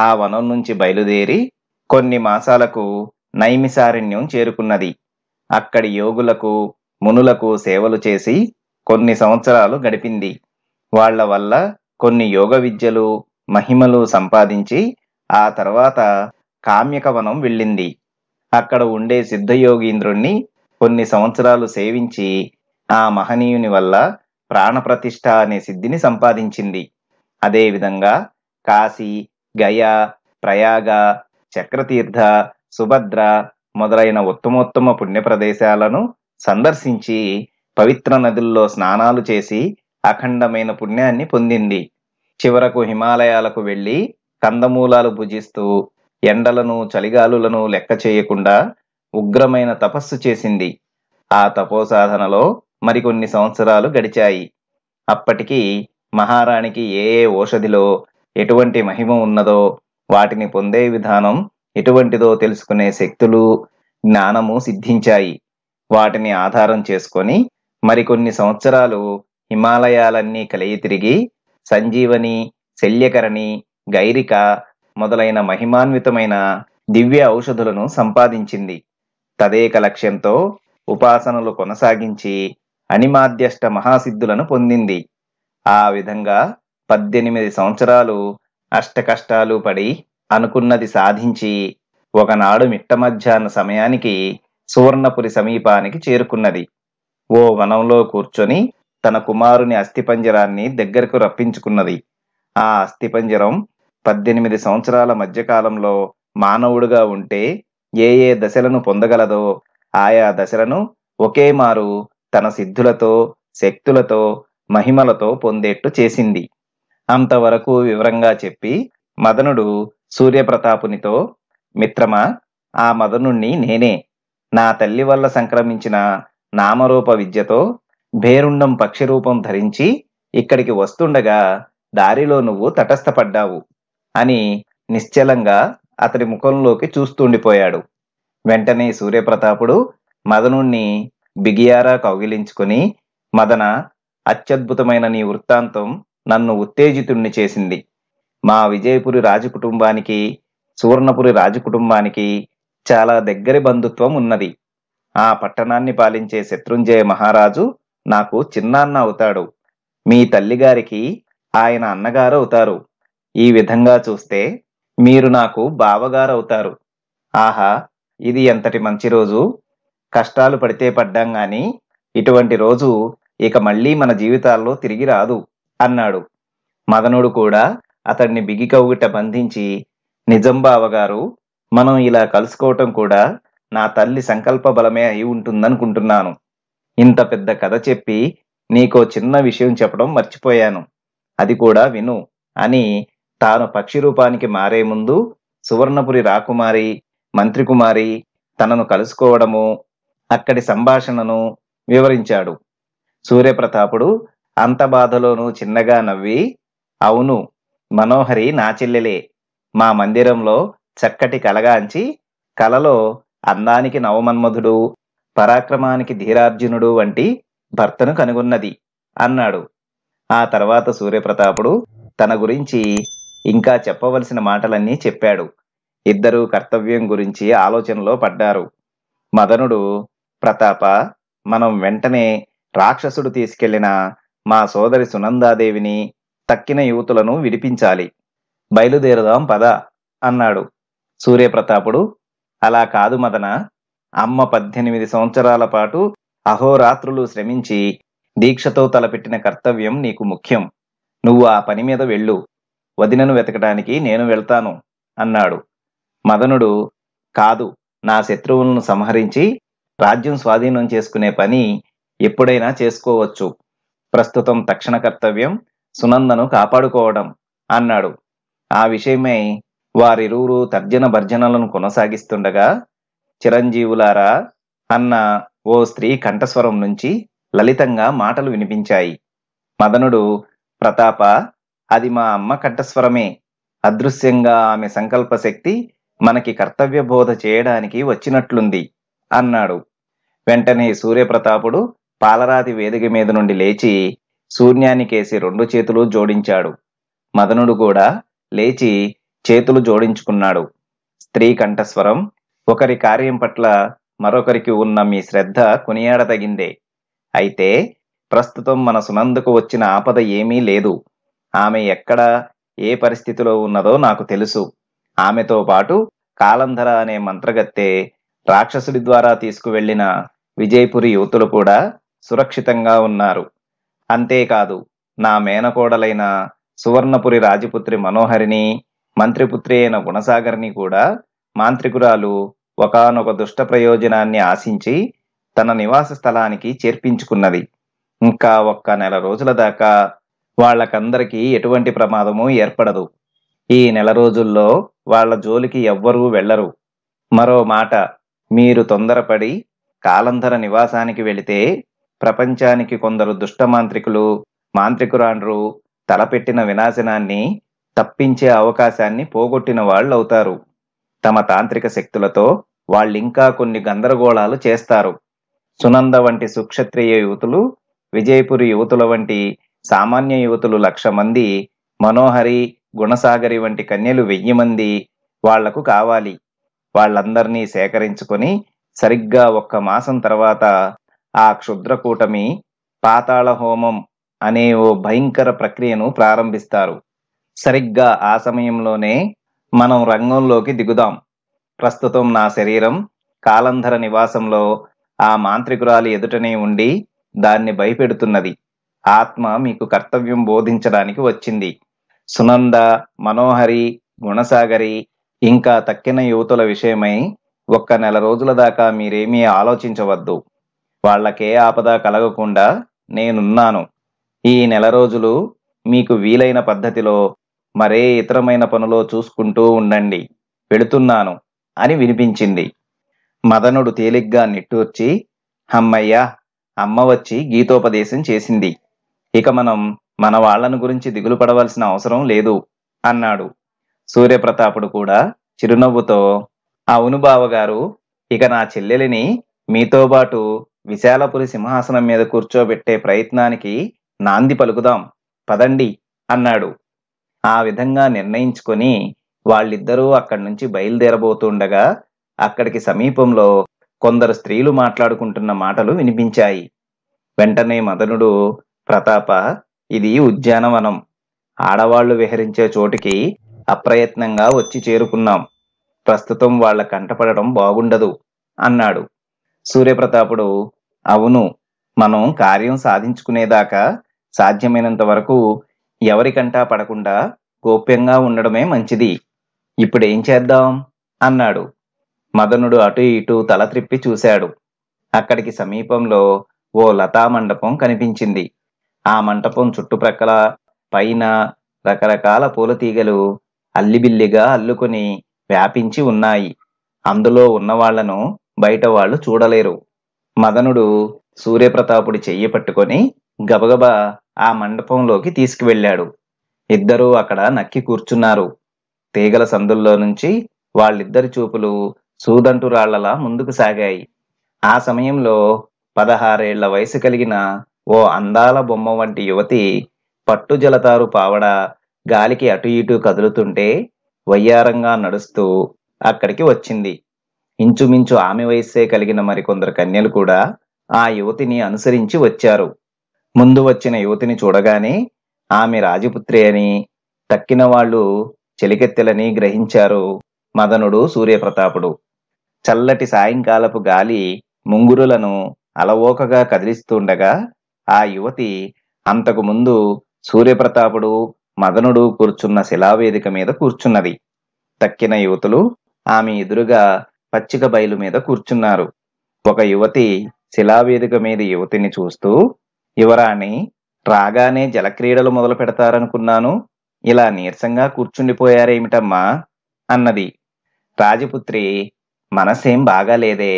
ఆ వనం నుంచి బయలుదేరి కొన్ని మాసాలకు నైమిసారణ్యం చేరుకున్నది అక్కడి యోగులకు మునులకు సేవలు చేసి కొన్ని సంవత్సరాలు గడిపింది వాళ్ల వల్ల కొన్ని యోగ విద్యలు మహిమలు సంపాదించి ఆ తర్వాత కామ్యకవనం వెళ్ళింది అక్కడ ఉండే సిద్ధయోగీంద్రుణ్ణి కొన్ని సంవత్సరాలు సేవించి ఆ మహనీయుని వల్ల ప్రాణప్రతిష్ఠ అనే సిద్ధిని సంపాదించింది అదేవిధంగా కాశీ గయా ప్రయాగ చక్రతీర్థ సుభద్ర మొదలైన ఉత్తమోత్తమ పుణ్య ప్రదేశాలను సందర్శించి పవిత్ర నదుల్లో స్నానాలు చేసి అఖండమైన పుణ్యాన్ని పొందింది చివరకు హిమాలయాలకు వెళ్ళి కందమూలాలు భుజిస్తూ ఎండలను చలిగాలులను లెక్క చేయకుండా ఉగ్రమైన తపస్సు చేసింది ఆ తపోసాధనలో మరికొన్ని సంవత్సరాలు గడిచాయి అప్పటికి మహారాణికి ఏ ఏ ఔషధిలో ఎటువంటి మహిమ ఉన్నదో వాటిని పొందే విధానం ఎటువంటిదో తెలుసుకునే శక్తులు జ్ఞానము సిద్ధించాయి వాటిని ఆధారం చేసుకొని మరికొన్ని సంవత్సరాలు హిమాలయాలన్నీ కలిగి తిరిగి సంజీవని శల్యకరణి గైరిక మొదలైన మహిమాన్వితమైన దివ్య ఔషధులను సంపాదించింది తదేక లక్ష్యంతో ఉపాసనలు కొనసాగించి అనిమాధ్యష్ట మహాసిద్ధులను పొందింది ఆ విధంగా పద్దెనిమిది సంవత్సరాలు అష్టకష్టాలు పడి అనుకున్నది సాధించి ఒకనాడు మిట్ట మధ్యాహ్న సమయానికి సువర్ణపురి సమీపానికి చేరుకున్నది ఓ వనంలో కూర్చొని తన కుమారుని అస్థిపంజరాన్ని దగ్గరకు రప్పించుకున్నది ఆ అస్థిపంజరం పద్దెనిమిది సంవత్సరాల మధ్యకాలంలో మానవుడుగా ఉంటే ఏ ఏ దశలను పొందగలదో ఆయా దశలను ఒకే మారు తన సిద్ధులతో శక్తులతో మహిమలతో పొందేట్టు చేసింది అంతవరకు వివరంగా చెప్పి మదనుడు సూర్యప్రతాపునితో మిత్రమా ఆ మదనుణ్ణి నేనే నా తల్లి వల్ల సంక్రమించిన నామరూప విద్యతో భేరుండం పక్షిరూపం ధరించి ఇక్కడికి వస్తుండగా దారిలో నువ్వు తటస్థపడ్డావు అని నిశ్చలంగా అతడి ముఖంలోకి చూస్తుండిపోయాడు వెంటనే సూర్యప్రతాపుడు మదనుణ్ణి బిగియారా కౌగిలించుకుని మదన అత్యద్భుతమైన నీ వృత్తాంతం నన్ను ఉత్తేజితుణ్ణి చేసింది మా విజయపురి రాజకుటుంబానికి సువర్ణపురి రాజకుటుంబానికి చాలా దగ్గరి బంధుత్వం ఉన్నది ఆ పట్టణాన్ని పాలించే శత్రుంజయ మహారాజు నాకు చిన్నాన్న అవుతాడు మీ తల్లిగారికి ఆయన అన్నగారు అవుతారు ఈ విధంగా చూస్తే మీరు నాకు బావగారు అవుతారు ఆహా ఇది ఎంతటి మంచి రోజు కష్టాలు పడితే పడ్డాం గాని ఇటువంటి రోజు ఇక మళ్ళీ మన జీవితాల్లో తిరిగి రాదు అన్నాడు మదనుడు కూడా అతన్ని బిగికవుగిట బంధించి నిజం బావగారు మనం ఇలా కలుసుకోవటం కూడా నా తల్లి సంకల్ప బలమే అయి ఉంటుందనుకుంటున్నాను ఇంత పెద్ద కథ చెప్పి నీకో చిన్న విషయం చెప్పడం మర్చిపోయాను అది కూడా విను అని తాను పక్షి రూపానికి మారే ముందు సువర్ణపురి రాకుమారి మంత్రికుమారి తనను కలుసుకోవడము అక్కడి సంభాషణను వివరించాడు సూర్యప్రతాపుడు అంత బాధలోనూ చిన్నగా నవ్వి అవును మనోహరి నా చెల్లెలే మా మందిరంలో చక్కటి కలగాంచి కలలో అందానికి నవమన్మధుడు పరాక్రమానికి ధీరార్జునుడు వంటి భర్తను కనుగొన్నది అన్నాడు ఆ తర్వాత సూర్యప్రతాపుడు తన గురించి ఇంకా చెప్పవలసిన మాటలన్నీ చెప్పాడు ఇద్దరూ కర్తవ్యం గురించి ఆలోచనలో పడ్డారు మదనుడు ప్రతాప మనం వెంటనే రాక్షసుడు తీసుకెళ్లిన మా సోదరి సునందాదేవిని తక్కిన యువతులను విడిపించాలి బయలుదేరుదాం పద అన్నాడు సూర్యప్రతాపుడు అలా కాదు మదన అమ్మ పద్దెనిమిది సంవత్సరాల పాటు అహోరాత్రులు శ్రమించి దీక్షతో తలపెట్టిన కర్తవ్యం నీకు ముఖ్యం నువ్వు ఆ పని మీద వెళ్ళు వదినను వెతకడానికి నేను వెళ్తాను అన్నాడు మదనుడు కాదు నా శత్రువులను సంహరించి రాజ్యం స్వాధీనం చేసుకునే పని ఎప్పుడైనా చేసుకోవచ్చు ప్రస్తుతం తక్షణ కర్తవ్యం సునందను కాపాడుకోవడం అన్నాడు ఆ విషయమై వారిరువురు తర్జన భర్జనలను కొనసాగిస్తుండగా చిరంజీవులారా అన్న ఓ స్త్రీ కంఠస్వరం నుంచి లలితంగా మాటలు వినిపించాయి మదనుడు ప్రతాప అది మా అమ్మ కంఠస్వరమే అదృశ్యంగా ఆమె సంకల్పశక్తి మనకి కర్తవ్య బోధ చేయడానికి వచ్చినట్లుంది అన్నాడు వెంటనే సూర్యప్రతాపుడు పాలరాతి వేదిక మీద నుండి లేచి శూన్యానికేసి రెండు చేతులు జోడించాడు మదనుడు కూడా లేచి చేతులు జోడించుకున్నాడు స్త్రీ కంఠస్వరం ఒకరి కార్యం పట్ల మరొకరికి ఉన్న మీ శ్రద్ధ కొనియాడదగిందే అయితే ప్రస్తుతం మన సునందుకు వచ్చిన ఆపద ఏమీ లేదు ఆమె ఎక్కడ ఏ పరిస్థితిలో ఉన్నదో నాకు తెలుసు ఆమెతో పాటు కాలంధర అనే మంత్రగత్తె రాక్షసుడి ద్వారా తీసుకువెళ్లిన విజయపురి యువతులు కూడా సురక్షితంగా ఉన్నారు అంతేకాదు నా మేనకోడలైన సువర్ణపురి రాజపుత్రి మనోహరిని మంత్రిపుత్రి అయిన గుణసాగర్ని కూడా మాంత్రికురాలు ఒకనొక దుష్ట ప్రయోజనాన్ని ఆశించి తన నివాస స్థలానికి చేర్పించుకున్నది ఇంకా ఒక్క నెల రోజుల దాకా వాళ్ళకందరికీ ఎటువంటి ప్రమాదము ఏర్పడదు ఈ నెల రోజుల్లో వాళ్ళ జోలికి ఎవ్వరూ వెళ్లరు మరో మాట మీరు తొందరపడి కాలంధర నివాసానికి వెళితే ప్రపంచానికి కొందరు దుష్టమాంత్రికులు మాంత్రికురాండ్రు తలపెట్టిన వినాశనాన్ని తప్పించే అవకాశాన్ని పోగొట్టిన వాళ్ళు అవుతారు తమ తాంత్రిక శక్తులతో వాళ్ళింకా కొన్ని గందరగోళాలు చేస్తారు సునంద వంటి సుక్షత్రియ యువతులు విజయపురి యువతుల వంటి సామాన్య యువతులు లక్ష మంది మనోహరి గుణసాగరి వంటి కన్యలు వెయ్యి మంది వాళ్లకు కావాలి వాళ్ళందరినీ సేకరించుకొని సరిగ్గా ఒక్క మాసం తర్వాత ఆ క్షుద్రకూటమి పాతాళ హోమం అనే ఓ భయంకర ప్రక్రియను ప్రారంభిస్తారు సరిగ్గా ఆ సమయంలోనే మనం రంగంలోకి దిగుదాం ప్రస్తుతం నా శరీరం కాలంధర నివాసంలో ఆ మాంత్రికురాలి ఎదుటనే ఉండి దాన్ని భయపెడుతున్నది ఆత్మ మీకు కర్తవ్యం బోధించడానికి వచ్చింది సునంద మనోహరి గుణసాగరి ఇంకా తక్కిన యువతుల విషయమై ఒక్క నెల రోజుల దాకా మీరేమీ ఆలోచించవద్దు వాళ్ళకే ఆపద కలగకుండా నేనున్నాను ఈ నెల రోజులు మీకు వీలైన పద్ధతిలో మరే ఇతరమైన పనులో చూసుకుంటూ ఉండండి వెళుతున్నాను అని వినిపించింది మదనుడు తేలిగ్గా నిట్టూర్చి అమ్మయ్యా అమ్మ వచ్చి గీతోపదేశం చేసింది ఇక మనం మన వాళ్లను గురించి దిగులు పడవలసిన అవసరం లేదు అన్నాడు సూర్యప్రతాపుడు కూడా చిరునవ్వుతో అవును బావగారు ఇక నా చెల్లెలిని మీతో పాటు విశాలపురి సింహాసనం మీద కూర్చోబెట్టే ప్రయత్నానికి నాంది పలుకుదాం పదండి అన్నాడు ఆ విధంగా నిర్ణయించుకొని వాళ్ళిద్దరూ అక్కడి నుంచి బయలుదేరబోతుండగా అక్కడికి సమీపంలో కొందరు స్త్రీలు మాట్లాడుకుంటున్న మాటలు వినిపించాయి వెంటనే మదనుడు ప్రతాప ఇది ఉద్యానవనం ఆడవాళ్లు విహరించే చోటికి అప్రయత్నంగా వచ్చి చేరుకున్నాం ప్రస్తుతం వాళ్ళ కంటపడడం బాగుండదు అన్నాడు సూర్యప్రతాపుడు అవును మనం కార్యం సాధించుకునేదాకా సాధ్యమైనంత వరకు ఎవరికంటా పడకుండా గోప్యంగా ఉండడమే మంచిది ఇప్పుడేం చేద్దాం అన్నాడు మదనుడు అటు ఇటు తల త్రిప్పి చూశాడు అక్కడికి సమీపంలో ఓ లతా మండపం కనిపించింది ఆ మంటపం చుట్టుప్రక్కల పైన రకరకాల పూల తీగలు అల్లిబిల్లిగా అల్లుకొని వ్యాపించి ఉన్నాయి అందులో ఉన్నవాళ్లను బయట వాళ్ళు చూడలేరు మదనుడు సూర్యప్రతాపుడి చెయ్యి పట్టుకొని గబగబా ఆ మండపంలోకి తీసుకువెళ్ళాడు ఇద్దరూ అక్కడ నక్కి కూర్చున్నారు తీగల సందుల్లో నుంచి వాళ్ళిద్దరి చూపులు సూదంటురాళ్లలా ముందుకు సాగాయి ఆ సమయంలో పదహారేళ్ల వయసు కలిగిన ఓ అందాల బొమ్మ వంటి యువతి పట్టు జలతారు పావడ గాలికి అటు ఇటు కదులుతుంటే వయ్యారంగా నడుస్తూ అక్కడికి వచ్చింది ఇంచుమించు ఆమె వయస్సే కలిగిన మరికొందరు కన్యలు కూడా ఆ యువతిని అనుసరించి వచ్చారు ముందు వచ్చిన యువతిని చూడగానే ఆమె రాజపుత్రి అని తక్కిన వాళ్ళు చెలికెత్తెలని గ్రహించారు మదనుడు సూర్యప్రతాపుడు చల్లటి సాయంకాలపు గాలి ముంగురులను అలవోకగా కదిలిస్తుండగా ఆ యువతి అంతకు ముందు సూర్యప్రతాపుడు మదనుడు కూర్చున్న శిలావేదిక మీద కూర్చున్నది తక్కిన యువతులు ఆమె ఎదురుగా పచ్చిక బయలు మీద కూర్చున్నారు ఒక యువతి శిలావేదిక మీద యువతిని చూస్తూ యువరాణి రాగానే జలక్రీడలు మొదలు పెడతారనుకున్నాను ఇలా నీరసంగా కూర్చుండిపోయారేమిటమ్మా అన్నది రాజపుత్రి మనసేం బాగాలేదే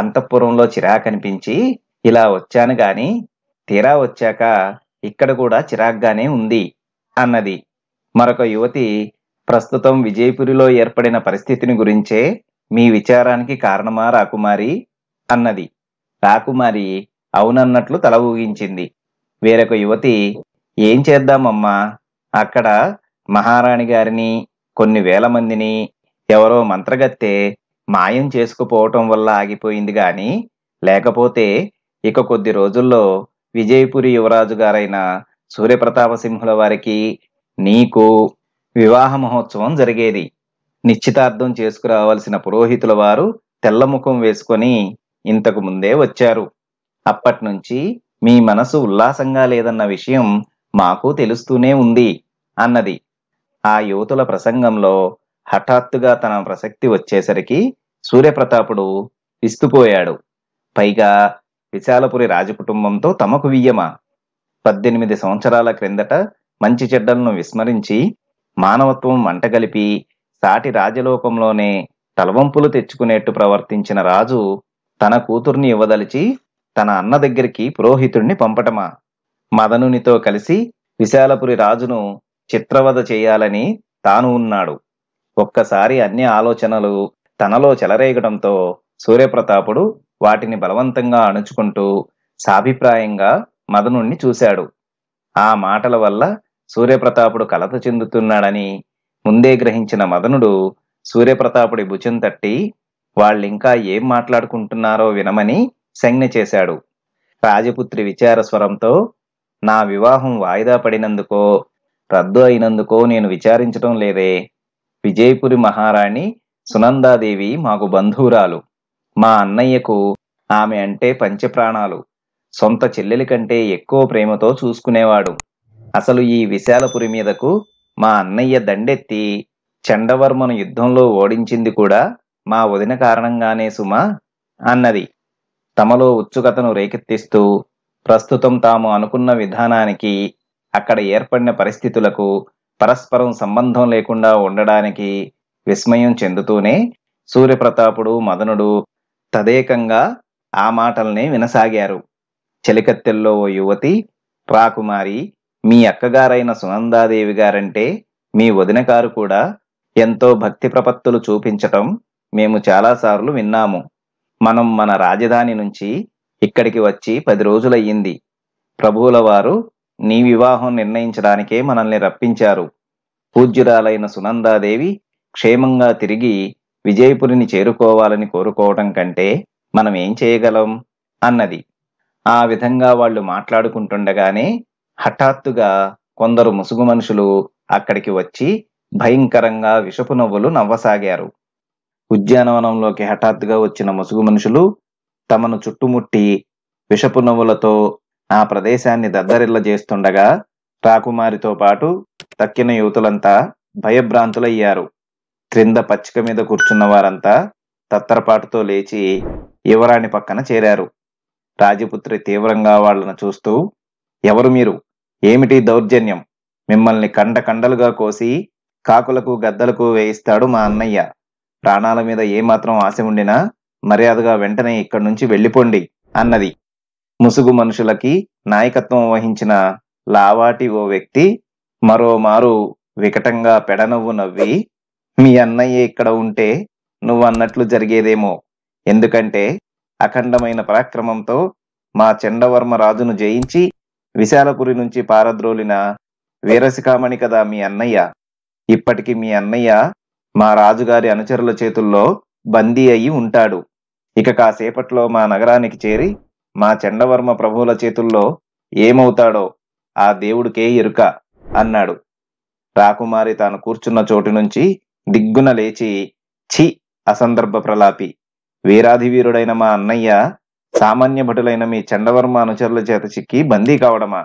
అంతఃపురంలో చిరాకనిపించి ఇలా వచ్చాను గాని తీరా వచ్చాక ఇక్కడ కూడా చిరాగ్గానే ఉంది అన్నది మరొక యువతి ప్రస్తుతం విజయపురిలో ఏర్పడిన పరిస్థితిని గురించే మీ విచారానికి కారణమా రాకుమారి అన్నది రాకుమారి అవునన్నట్లు తల ఊగించింది వేరొక యువతి ఏం చేద్దామమ్మా అక్కడ మహారాణి గారిని కొన్ని వేల మందిని ఎవరో మంత్రగత్తె మాయం చేసుకుపోవటం వల్ల ఆగిపోయింది గాని లేకపోతే ఇక కొద్ది రోజుల్లో విజయపురి యువరాజు గారైన సూర్యప్రతాప సింహుల వారికి నీకు వివాహ మహోత్సవం జరిగేది నిశ్చితార్థం చేసుకురావాల్సిన పురోహితుల వారు తెల్లముఖం వేసుకొని ఇంతకు ముందే వచ్చారు అప్పటి నుంచి మీ మనసు ఉల్లాసంగా లేదన్న విషయం మాకు తెలుస్తూనే ఉంది అన్నది ఆ యువతుల ప్రసంగంలో హఠాత్తుగా తన ప్రసక్తి వచ్చేసరికి సూర్యప్రతాపుడు విస్తుపోయాడు పైగా విశాలపురి రాజకుటుంబంతో తమకు వియ్యమా పద్దెనిమిది సంవత్సరాల క్రిందట మంచి చెడ్డలను విస్మరించి మానవత్వం వంటగలిపి సాటి రాజలోకంలోనే తలవంపులు తెచ్చుకునేట్టు ప్రవర్తించిన రాజు తన కూతుర్ని ఇవ్వదలిచి తన అన్న దగ్గరికి పురోహితుణ్ణి పంపటమా మదనునితో కలిసి విశాలపురి రాజును చిత్రవద చేయాలని తాను ఉన్నాడు ఒక్కసారి అన్ని ఆలోచనలు తనలో చెలరేగడంతో సూర్యప్రతాపుడు వాటిని బలవంతంగా అణుచుకుంటూ సాభిప్రాయంగా మదనుణ్ణి చూశాడు ఆ మాటల వల్ల సూర్యప్రతాపుడు కలత చెందుతున్నాడని ముందే గ్రహించిన మదనుడు సూర్యప్రతాపుడి భుజం తట్టి వాళ్ళింకా ఏం మాట్లాడుకుంటున్నారో వినమని సంజ్ఞ చేశాడు రాజపుత్రి విచార స్వరంతో నా వివాహం వాయిదా పడినందుకో రద్దు అయినందుకో నేను విచారించడం లేదే విజయపురి మహారాణి సునందాదేవి మాకు బంధువురాలు మా అన్నయ్యకు ఆమె అంటే పంచప్రాణాలు సొంత చెల్లెలి కంటే ఎక్కువ ప్రేమతో చూసుకునేవాడు అసలు ఈ విశాలపురి మీదకు మా అన్నయ్య దండెత్తి చండవర్మను యుద్ధంలో ఓడించింది కూడా మా వదిన కారణంగానే సుమా అన్నది తమలో ఉత్సుకతను రేకెత్తిస్తూ ప్రస్తుతం తాము అనుకున్న విధానానికి అక్కడ ఏర్పడిన పరిస్థితులకు పరస్పరం సంబంధం లేకుండా ఉండడానికి విస్మయం చెందుతూనే సూర్యప్రతాపుడు మదనుడు తదేకంగా ఆ మాటల్నే వినసాగారు చెలికత్తెల్లో ఓ యువతి రాకుమారి మీ అక్కగారైన సునందాదేవి గారంటే మీ వదినకారు కూడా ఎంతో భక్తి ప్రపత్తులు చూపించటం మేము చాలాసార్లు విన్నాము మనం మన రాజధాని నుంచి ఇక్కడికి వచ్చి పది రోజులయ్యింది ప్రభువుల వారు నీ వివాహం నిర్ణయించడానికే మనల్ని రప్పించారు పూజ్యురాలైన సునందాదేవి క్షేమంగా తిరిగి విజయపురిని చేరుకోవాలని కోరుకోవటం కంటే మనం ఏం చేయగలం అన్నది ఆ విధంగా వాళ్ళు మాట్లాడుకుంటుండగానే హఠాత్తుగా కొందరు ముసుగు మనుషులు అక్కడికి వచ్చి భయంకరంగా విషపు నవ్వులు నవ్వసాగారు ఉద్యానవనంలోకి హఠాత్తుగా వచ్చిన ముసుగు మనుషులు తమను చుట్టుముట్టి విషపు నవ్వులతో ఆ ప్రదేశాన్ని దద్దరిల్ల చేస్తుండగా రాకుమారితో పాటు తక్కిన యువతులంతా భయభ్రాంతులయ్యారు క్రింద పచ్చిక మీద కూర్చున్న వారంతా తత్తరపాటుతో లేచి యువరాణి పక్కన చేరారు రాజపుత్రి తీవ్రంగా వాళ్లను చూస్తూ ఎవరు మీరు ఏమిటి దౌర్జన్యం మిమ్మల్ని కండ కండలుగా కోసి కాకులకు గద్దలకు వేయిస్తాడు మా అన్నయ్య ప్రాణాల మీద ఏమాత్రం ఆశ ఉండినా మర్యాదగా వెంటనే ఇక్కడి నుంచి వెళ్ళిపోండి అన్నది ముసుగు మనుషులకి నాయకత్వం వహించిన లావాటి ఓ వ్యక్తి మరోమారు వికటంగా పెడనవ్వు నవ్వి మీ అన్నయ్య ఇక్కడ ఉంటే నువ్వన్నట్లు జరిగేదేమో ఎందుకంటే అఖండమైన పరాక్రమంతో మా చండవర్మ రాజును జయించి విశాలపురి నుంచి పారద్రోలిన వీరశిఖామణి కదా మీ అన్నయ్య ఇప్పటికి మీ అన్నయ్య మా రాజుగారి అనుచరుల చేతుల్లో బందీ అయి ఉంటాడు ఇక కాసేపట్లో మా నగరానికి చేరి మా చండవర్మ ప్రభువుల చేతుల్లో ఏమవుతాడో ఆ దేవుడికే ఎరుక అన్నాడు రాకుమారి తాను కూర్చున్న చోటు నుంచి దిగ్గున లేచి ఛి అసందర్భ ప్రలాపి వీరాధివీరుడైన మా అన్నయ్య సామాన్య భటులైన మీ చండవర్మ అనుచరుల చేత చిక్కి బందీ కావడమా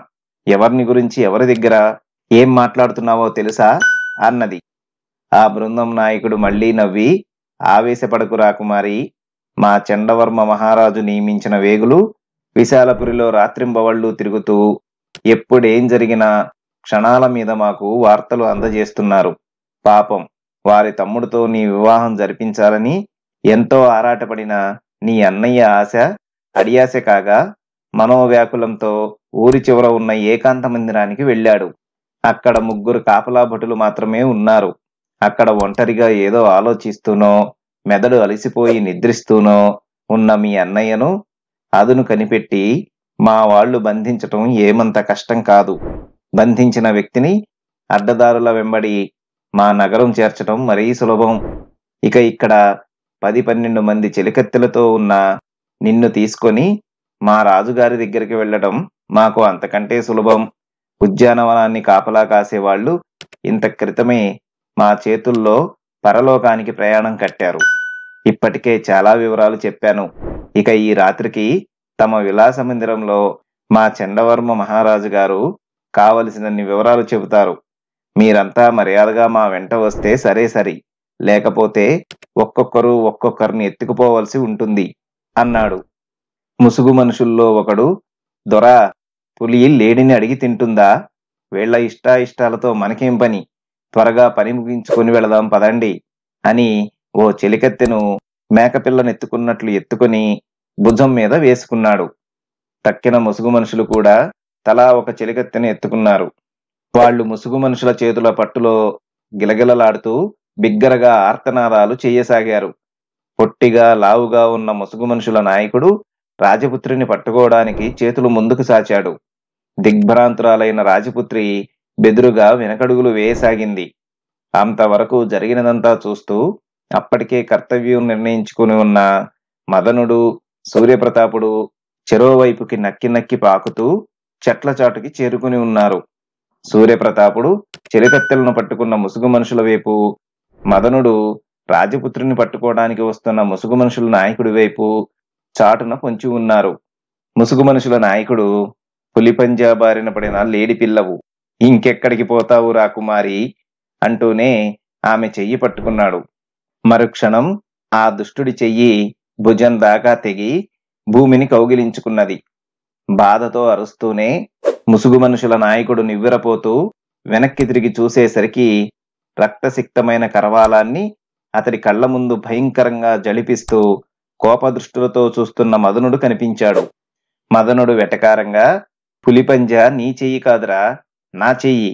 ఎవరిని గురించి ఎవరి దగ్గర ఏం మాట్లాడుతున్నావో తెలుసా అన్నది ఆ బృందం నాయకుడు మళ్లీ నవ్వి ఆవేశపడకు రాకుమారి మా చండవర్మ మహారాజు నియమించిన వేగులు విశాలపురిలో రాత్రింబవళ్ళు తిరుగుతూ ఎప్పుడేం జరిగినా క్షణాల మీద మాకు వార్తలు అందజేస్తున్నారు పాపం వారి తమ్ముడితో నీ వివాహం జరిపించాలని ఎంతో ఆరాటపడిన నీ అన్నయ్య ఆశ అడియాశ కాగా మనోవ్యాకులంతో ఊరి చివర ఉన్న ఏకాంత మందిరానికి వెళ్ళాడు అక్కడ ముగ్గురు కాపలా భటులు మాత్రమే ఉన్నారు అక్కడ ఒంటరిగా ఏదో ఆలోచిస్తూనో మెదడు అలసిపోయి నిద్రిస్తూనో ఉన్న మీ అన్నయ్యను అదును కనిపెట్టి మా వాళ్ళు బంధించటం ఏమంత కష్టం కాదు బంధించిన వ్యక్తిని అడ్డదారుల వెంబడి మా నగరం చేర్చటం మరీ సులభం ఇక ఇక్కడ పది పన్నెండు మంది చెలికత్తెలతో ఉన్న నిన్ను తీసుకొని మా రాజుగారి దగ్గరికి వెళ్ళడం మాకు అంతకంటే సులభం ఉద్యానవనాన్ని కాపలా కాసేవాళ్ళు ఇంత క్రితమే మా చేతుల్లో పరలోకానికి ప్రయాణం కట్టారు ఇప్పటికే చాలా వివరాలు చెప్పాను ఇక ఈ రాత్రికి తమ విలాస మందిరంలో మా చండవర్మ మహారాజు గారు కావలసినన్ని వివరాలు చెబుతారు మీరంతా మర్యాదగా మా వెంట వస్తే సరే సరి లేకపోతే ఒక్కొక్కరు ఒక్కొక్కరిని ఎత్తుకుపోవలసి ఉంటుంది అన్నాడు ముసుగు మనుషుల్లో ఒకడు దొరా పులి లేడిని అడిగి తింటుందా వీళ్ళ ఇష్టాయిష్టాలతో మనకేం పని త్వరగా పని ముగించుకొని వెళదాం పదండి అని ఓ చెలికత్తెను మేకపిల్లనెత్తుకున్నట్లు ఎత్తుకున్నట్లు ఎత్తుకుని భుజం మీద వేసుకున్నాడు తక్కిన ముసుగు మనుషులు కూడా తలా ఒక చెలికత్తెను ఎత్తుకున్నారు వాళ్ళు ముసుగు మనుషుల చేతుల పట్టులో గిలగిలలాడుతూ బిగ్గరగా ఆర్తనాదాలు చేయసాగారు పొట్టిగా లావుగా ఉన్న ముసుగు మనుషుల నాయకుడు రాజపుత్రిని పట్టుకోవడానికి చేతులు ముందుకు సాచాడు దిగ్భ్రాంతురాలైన రాజపుత్రి బెదురుగా వెనకడుగులు వేయసాగింది అంతవరకు జరిగినదంతా చూస్తూ అప్పటికే కర్తవ్యం నిర్ణయించుకుని ఉన్న మదనుడు సూర్యప్రతాపుడు చెరోవైపుకి నక్కి నక్కి పాకుతూ చెట్ల చాటుకి చేరుకుని ఉన్నారు సూర్యప్రతాపుడు చెరికత్తెలను పట్టుకున్న ముసుగు మనుషుల వైపు మదనుడు రాజపుత్రుని పట్టుకోవడానికి వస్తున్న ముసుగు మనుషుల నాయకుడి వైపు చాటున పొంచి ఉన్నారు ముసుగు మనుషుల నాయకుడు పులిపంజా బారిన పడిన లేడి పిల్లవు ఇంకెక్కడికి పోతావు రాకుమారి అంటూనే ఆమె చెయ్యి పట్టుకున్నాడు మరుక్షణం ఆ దుష్టుడి చెయ్యి భుజం దాకా తెగి భూమిని కౌగిలించుకున్నది బాధతో అరుస్తూనే ముసుగు మనుషుల నాయకుడు నివ్వెరపోతూ వెనక్కి తిరిగి చూసేసరికి రక్తసిక్తమైన కరవాలాన్ని అతడి కళ్ల ముందు భయంకరంగా జలిపిస్తూ కోపదృష్టులతో చూస్తున్న మదనుడు కనిపించాడు మదనుడు వెటకారంగా పులిపంజ నీ చెయ్యి కాదురా నా చెయ్యి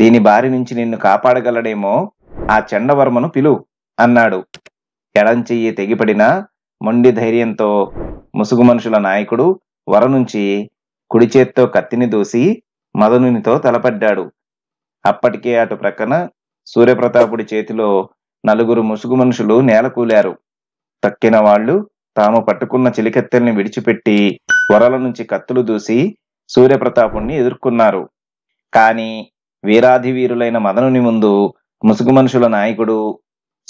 దీని బారి నుంచి నిన్ను కాపాడగలడేమో ఆ చండవర్మను పిలు అన్నాడు ఎడం చెయ్యి తెగిపడిన మొండి ధైర్యంతో ముసుగు మనుషుల నాయకుడు వర నుంచి కుడి చేత్తో కత్తిని దూసి మదనునితో తలపడ్డాడు అప్పటికే అటు ప్రక్కన సూర్యప్రతాపుడి చేతిలో నలుగురు ముసుగు మనుషులు నేలకూలారు తక్కిన వాళ్ళు తాము పట్టుకున్న చిలికత్తెల్ని విడిచిపెట్టి వరల నుంచి కత్తులు దూసి సూర్యప్రతాపుణ్ణి ఎదుర్కొన్నారు కానీ వీరాధి వీరులైన మదనుని ముందు ముసుగు మనుషుల నాయకుడు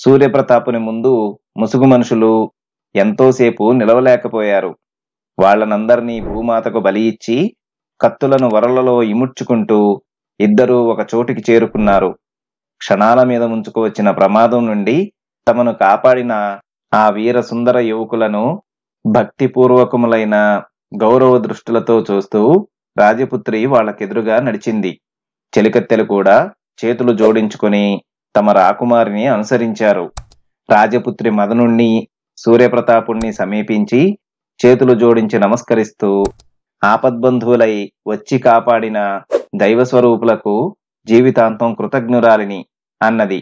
సూర్యప్రతాపుని ముందు ముసుగు మనుషులు ఎంతోసేపు నిలవలేకపోయారు వాళ్ళనందరినీ భూమాతకు బలి ఇచ్చి కత్తులను వరలలో ఇముడ్చుకుంటూ ఇద్దరూ ఒక చోటికి చేరుకున్నారు క్షణాల మీద ముంచుకువచ్చిన ప్రమాదం నుండి తమను కాపాడిన ఆ వీర సుందర యువకులను భక్తిపూర్వకములైన గౌరవ దృష్టిలతో చూస్తూ రాజపుత్రి వాళ్ళకెదురుగా నడిచింది చెలికత్తెలు కూడా చేతులు జోడించుకుని తమ రాకుమారిని అనుసరించారు రాజపుత్రి మదనుణ్ణి సూర్యప్రతాపుణ్ణి సమీపించి చేతులు జోడించి నమస్కరిస్తూ ఆపద్బంధువులై వచ్చి కాపాడిన దైవస్వరూపులకు జీవితాంతం కృతజ్ఞురాలిని అన్నది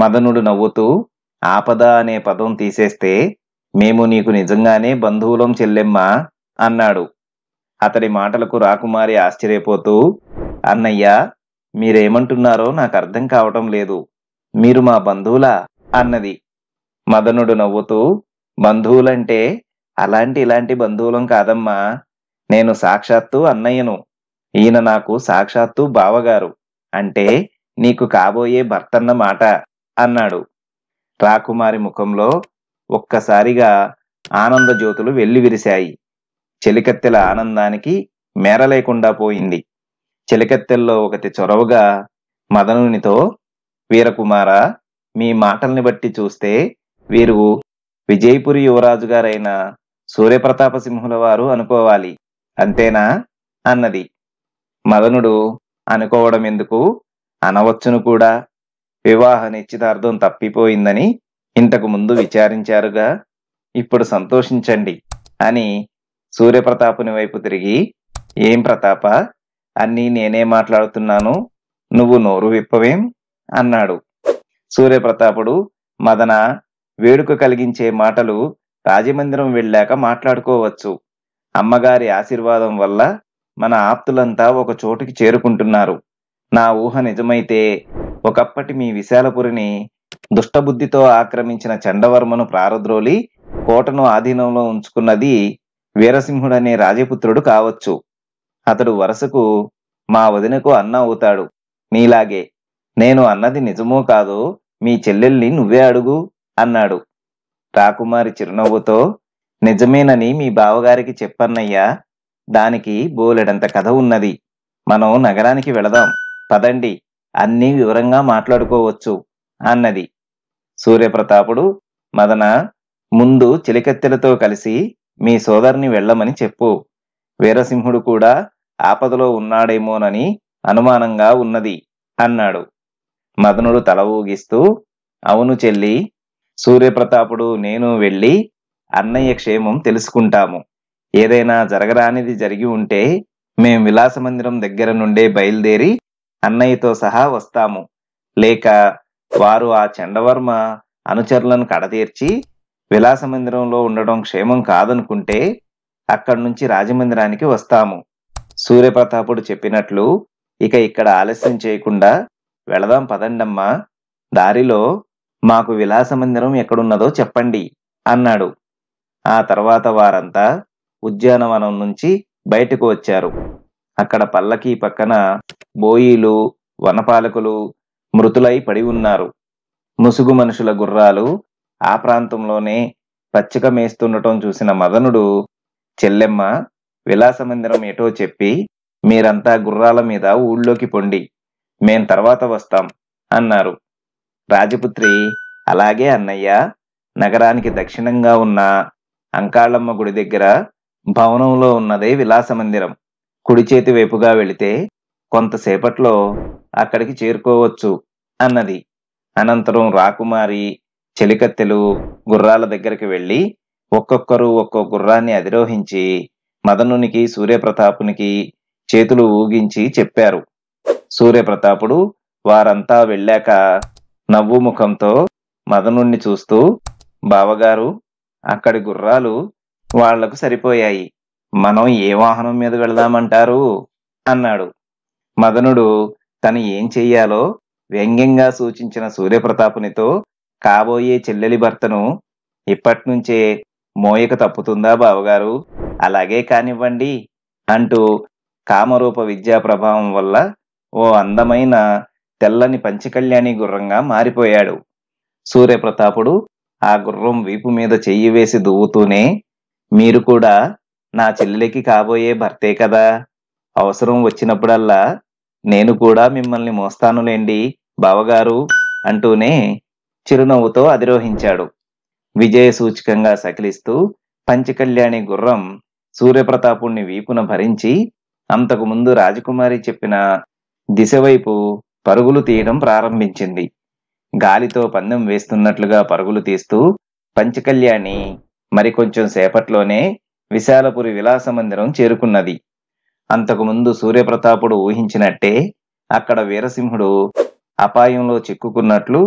మదనుడు నవ్వుతూ ఆపద అనే పదం తీసేస్తే మేము నీకు నిజంగానే బంధువులం చెల్లెమ్మా అన్నాడు అతడి మాటలకు రాకుమారి ఆశ్చర్యపోతూ అన్నయ్య మీరేమంటున్నారో నాకు అర్థం కావటం లేదు మీరు మా బంధువులా అన్నది మదనుడు నవ్వుతూ బంధువులంటే అలాంటి ఇలాంటి బంధువులం కాదమ్మా నేను సాక్షాత్తు అన్నయ్యను ఈయన నాకు సాక్షాత్తు బావగారు అంటే నీకు కాబోయే భర్తన్న మాట అన్నాడు రాకుమారి ముఖంలో ఒక్కసారిగా ఆనంద జ్యోతులు విరిశాయి చెలికత్తెల ఆనందానికి మేర లేకుండా పోయింది చెలికత్తెల్లో ఒకటి చొరవగా మదనునితో వీరకుమార మీ మాటల్ని బట్టి చూస్తే వీరు విజయపురి యువరాజు గారైన సూర్యప్రతాప సింహుల వారు అనుకోవాలి అంతేనా అన్నది మదనుడు అనుకోవడం ఎందుకు అనవచ్చును కూడా వివాహ నిశ్చితార్థం తప్పిపోయిందని ఇంతకు ముందు విచారించారుగా ఇప్పుడు సంతోషించండి అని సూర్యప్రతాపుని వైపు తిరిగి ఏం ప్రతాప అన్నీ నేనే మాట్లాడుతున్నాను నువ్వు నోరు విప్పవేం అన్నాడు సూర్యప్రతాపుడు మదన వేడుక కలిగించే మాటలు రాజమందిరం వెళ్ళాక మాట్లాడుకోవచ్చు అమ్మగారి ఆశీర్వాదం వల్ల మన ఆప్తులంతా ఒక చోటుకి చేరుకుంటున్నారు నా ఊహ నిజమైతే ఒకప్పటి మీ విశాలపురిని దుష్టబుద్ధితో ఆక్రమించిన చండవర్మను ప్రారద్రోలి కోటను ఆధీనంలో ఉంచుకున్నది వీరసింహుడనే రాజపుత్రుడు కావచ్చు అతడు వరసకు మా వదినకు అన్న అవుతాడు నీలాగే నేను అన్నది నిజమో కాదో మీ చెల్లెల్ని నువ్వే అడుగు అన్నాడు రాకుమారి చిరునవ్వుతో నిజమేనని మీ బావగారికి చెప్పన్నయ్యా దానికి బోలెడంత కథ ఉన్నది మనం నగరానికి వెళదాం పదండి అన్నీ వివరంగా మాట్లాడుకోవచ్చు అన్నది సూర్యప్రతాపుడు మదన ముందు చిలికత్తెలతో కలిసి మీ సోదరిని వెళ్ళమని చెప్పు వీరసింహుడు కూడా ఆపదలో ఉన్నాడేమోనని అనుమానంగా ఉన్నది అన్నాడు మదనుడు తల ఊగిస్తూ అవును చెల్లి సూర్యప్రతాపుడు నేను వెళ్ళి అన్నయ్య క్షేమం తెలుసుకుంటాము ఏదైనా జరగరానిది జరిగి ఉంటే మేం విలాసమందిరం దగ్గర నుండే బయలుదేరి అన్నయ్యతో సహా వస్తాము లేక వారు ఆ చండవర్మ అనుచరులను కడతీర్చి విలాస మందిరంలో ఉండడం క్షేమం కాదనుకుంటే అక్కడి నుంచి రాజమందిరానికి వస్తాము సూర్యప్రతాపుడు చెప్పినట్లు ఇక ఇక్కడ ఆలస్యం చేయకుండా వెళదాం పదండమ్మా దారిలో మాకు విలాస మందిరం ఎక్కడున్నదో చెప్పండి అన్నాడు ఆ తర్వాత వారంతా ఉద్యానవనం నుంచి బయటకు వచ్చారు అక్కడ పల్లకీ పక్కన బోయిలు వనపాలకులు మృతులై పడి ఉన్నారు ముసుగు మనుషుల గుర్రాలు ఆ ప్రాంతంలోనే పచ్చిక మేస్తుండటం చూసిన మదనుడు చెల్లెమ్మ విలాసమందిరం ఏటో చెప్పి మీరంతా గుర్రాల మీద ఊళ్ళోకి పొండి మేం తర్వాత వస్తాం అన్నారు రాజపుత్రి అలాగే అన్నయ్య నగరానికి దక్షిణంగా ఉన్న అంకాళమ్మ గుడి దగ్గర భవనంలో ఉన్నదే విలాసమందిరం కుడి చేతి వైపుగా వెళితే కొంతసేపట్లో అక్కడికి చేరుకోవచ్చు అన్నది అనంతరం రాకుమారి చెలికత్తెలు గుర్రాల దగ్గరికి వెళ్ళి ఒక్కొక్కరు ఒక్కో గుర్రాన్ని అధిరోహించి మదనునికి సూర్యప్రతాపునికి చేతులు ఊగించి చెప్పారు సూర్యప్రతాపుడు వారంతా వెళ్ళాక నవ్వు ముఖంతో మదనుణ్ణి చూస్తూ బావగారు అక్కడి గుర్రాలు వాళ్లకు సరిపోయాయి మనం ఏ వాహనం మీద వెళదామంటారు అన్నాడు మదనుడు తను ఏం చెయ్యాలో వ్యంగ్యంగా సూచించిన సూర్యప్రతాపునితో కాబోయే చెల్లెలి భర్తను ఇప్పటి నుంచే మోయక తప్పుతుందా బావగారు అలాగే కానివ్వండి అంటూ కామరూప విద్యా ప్రభావం వల్ల ఓ అందమైన తెల్లని పంచకళ్యాణి గుర్రంగా మారిపోయాడు సూర్యప్రతాపుడు ఆ గుర్రం వీపు మీద చెయ్యి వేసి దువ్వుతూనే మీరు కూడా నా చెల్లెలికి కాబోయే భర్తే కదా అవసరం వచ్చినప్పుడల్లా నేను కూడా మిమ్మల్ని మోస్తానులేండి బావగారు అంటూనే చిరునవ్వుతో అధిరోహించాడు విజయ సూచకంగా సకిలిస్తూ పంచకళ్యాణి గుర్రం సూర్యప్రతాపుణ్ణి వీపున భరించి అంతకు ముందు రాజకుమారి చెప్పిన దిశవైపు పరుగులు తీయడం ప్రారంభించింది గాలితో పందెం వేస్తున్నట్లుగా పరుగులు తీస్తూ పంచకళ్యాణి మరికొంచెం సేపట్లోనే విశాలపురి విలాస మందిరం చేరుకున్నది అంతకుముందు సూర్యప్రతాపుడు ఊహించినట్టే అక్కడ వీరసింహుడు అపాయంలో చిక్కుకున్నట్లు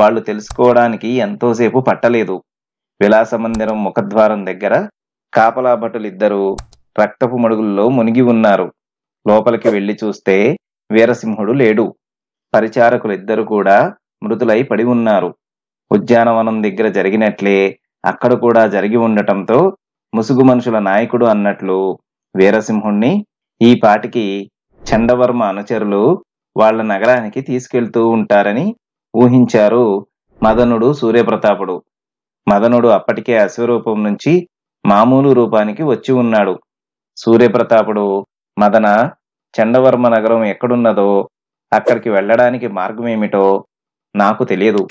వాళ్ళు తెలుసుకోవడానికి ఎంతోసేపు పట్టలేదు విలాసమందిరం ముఖద్వారం దగ్గర కాపలా భటులిద్దరూ రక్తపు మడుగుల్లో మునిగి ఉన్నారు లోపలికి వెళ్ళి చూస్తే వీరసింహుడు లేడు పరిచారకులిద్దరు కూడా మృతులై పడి ఉన్నారు ఉద్యానవనం దగ్గర జరిగినట్లే అక్కడ కూడా జరిగి ఉండటంతో ముసుగు మనుషుల నాయకుడు అన్నట్లు వీరసింహుణ్ణి ఈ పాటికి చండవర్మ అనుచరులు వాళ్ళ నగరానికి తీసుకెళ్తూ ఉంటారని ఊహించారు మదనుడు సూర్యప్రతాపుడు మదనుడు అప్పటికే అశ్వరూపం నుంచి మామూలు రూపానికి వచ్చి ఉన్నాడు సూర్యప్రతాపుడు మదన చండవర్మ నగరం ఎక్కడున్నదో అక్కడికి వెళ్ళడానికి మార్గమేమిటో నాకు తెలియదు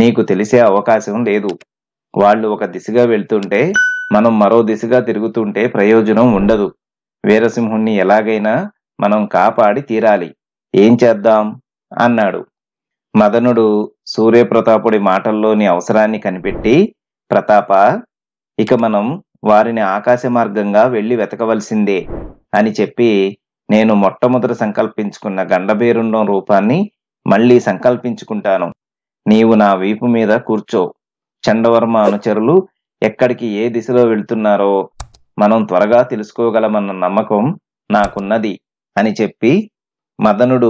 నీకు తెలిసే అవకాశం లేదు వాళ్ళు ఒక దిశగా వెళ్తుంటే మనం మరో దిశగా తిరుగుతుంటే ప్రయోజనం ఉండదు వీరసింహుణ్ణి ఎలాగైనా మనం కాపాడి తీరాలి ఏం చేద్దాం అన్నాడు మదనుడు సూర్యప్రతాపుడి మాటల్లోని అవసరాన్ని కనిపెట్టి ప్రతాప ఇక మనం వారిని ఆకాశ మార్గంగా వెళ్ళి వెతకవలసిందే అని చెప్పి నేను మొట్టమొదట సంకల్పించుకున్న గండభేరుండం రూపాన్ని మళ్ళీ సంకల్పించుకుంటాను నీవు నా వీపు మీద కూర్చో చండవర్మ అనుచరులు ఎక్కడికి ఏ దిశలో వెళ్తున్నారో మనం త్వరగా తెలుసుకోగలమన్న నమ్మకం నాకున్నది అని చెప్పి మదనుడు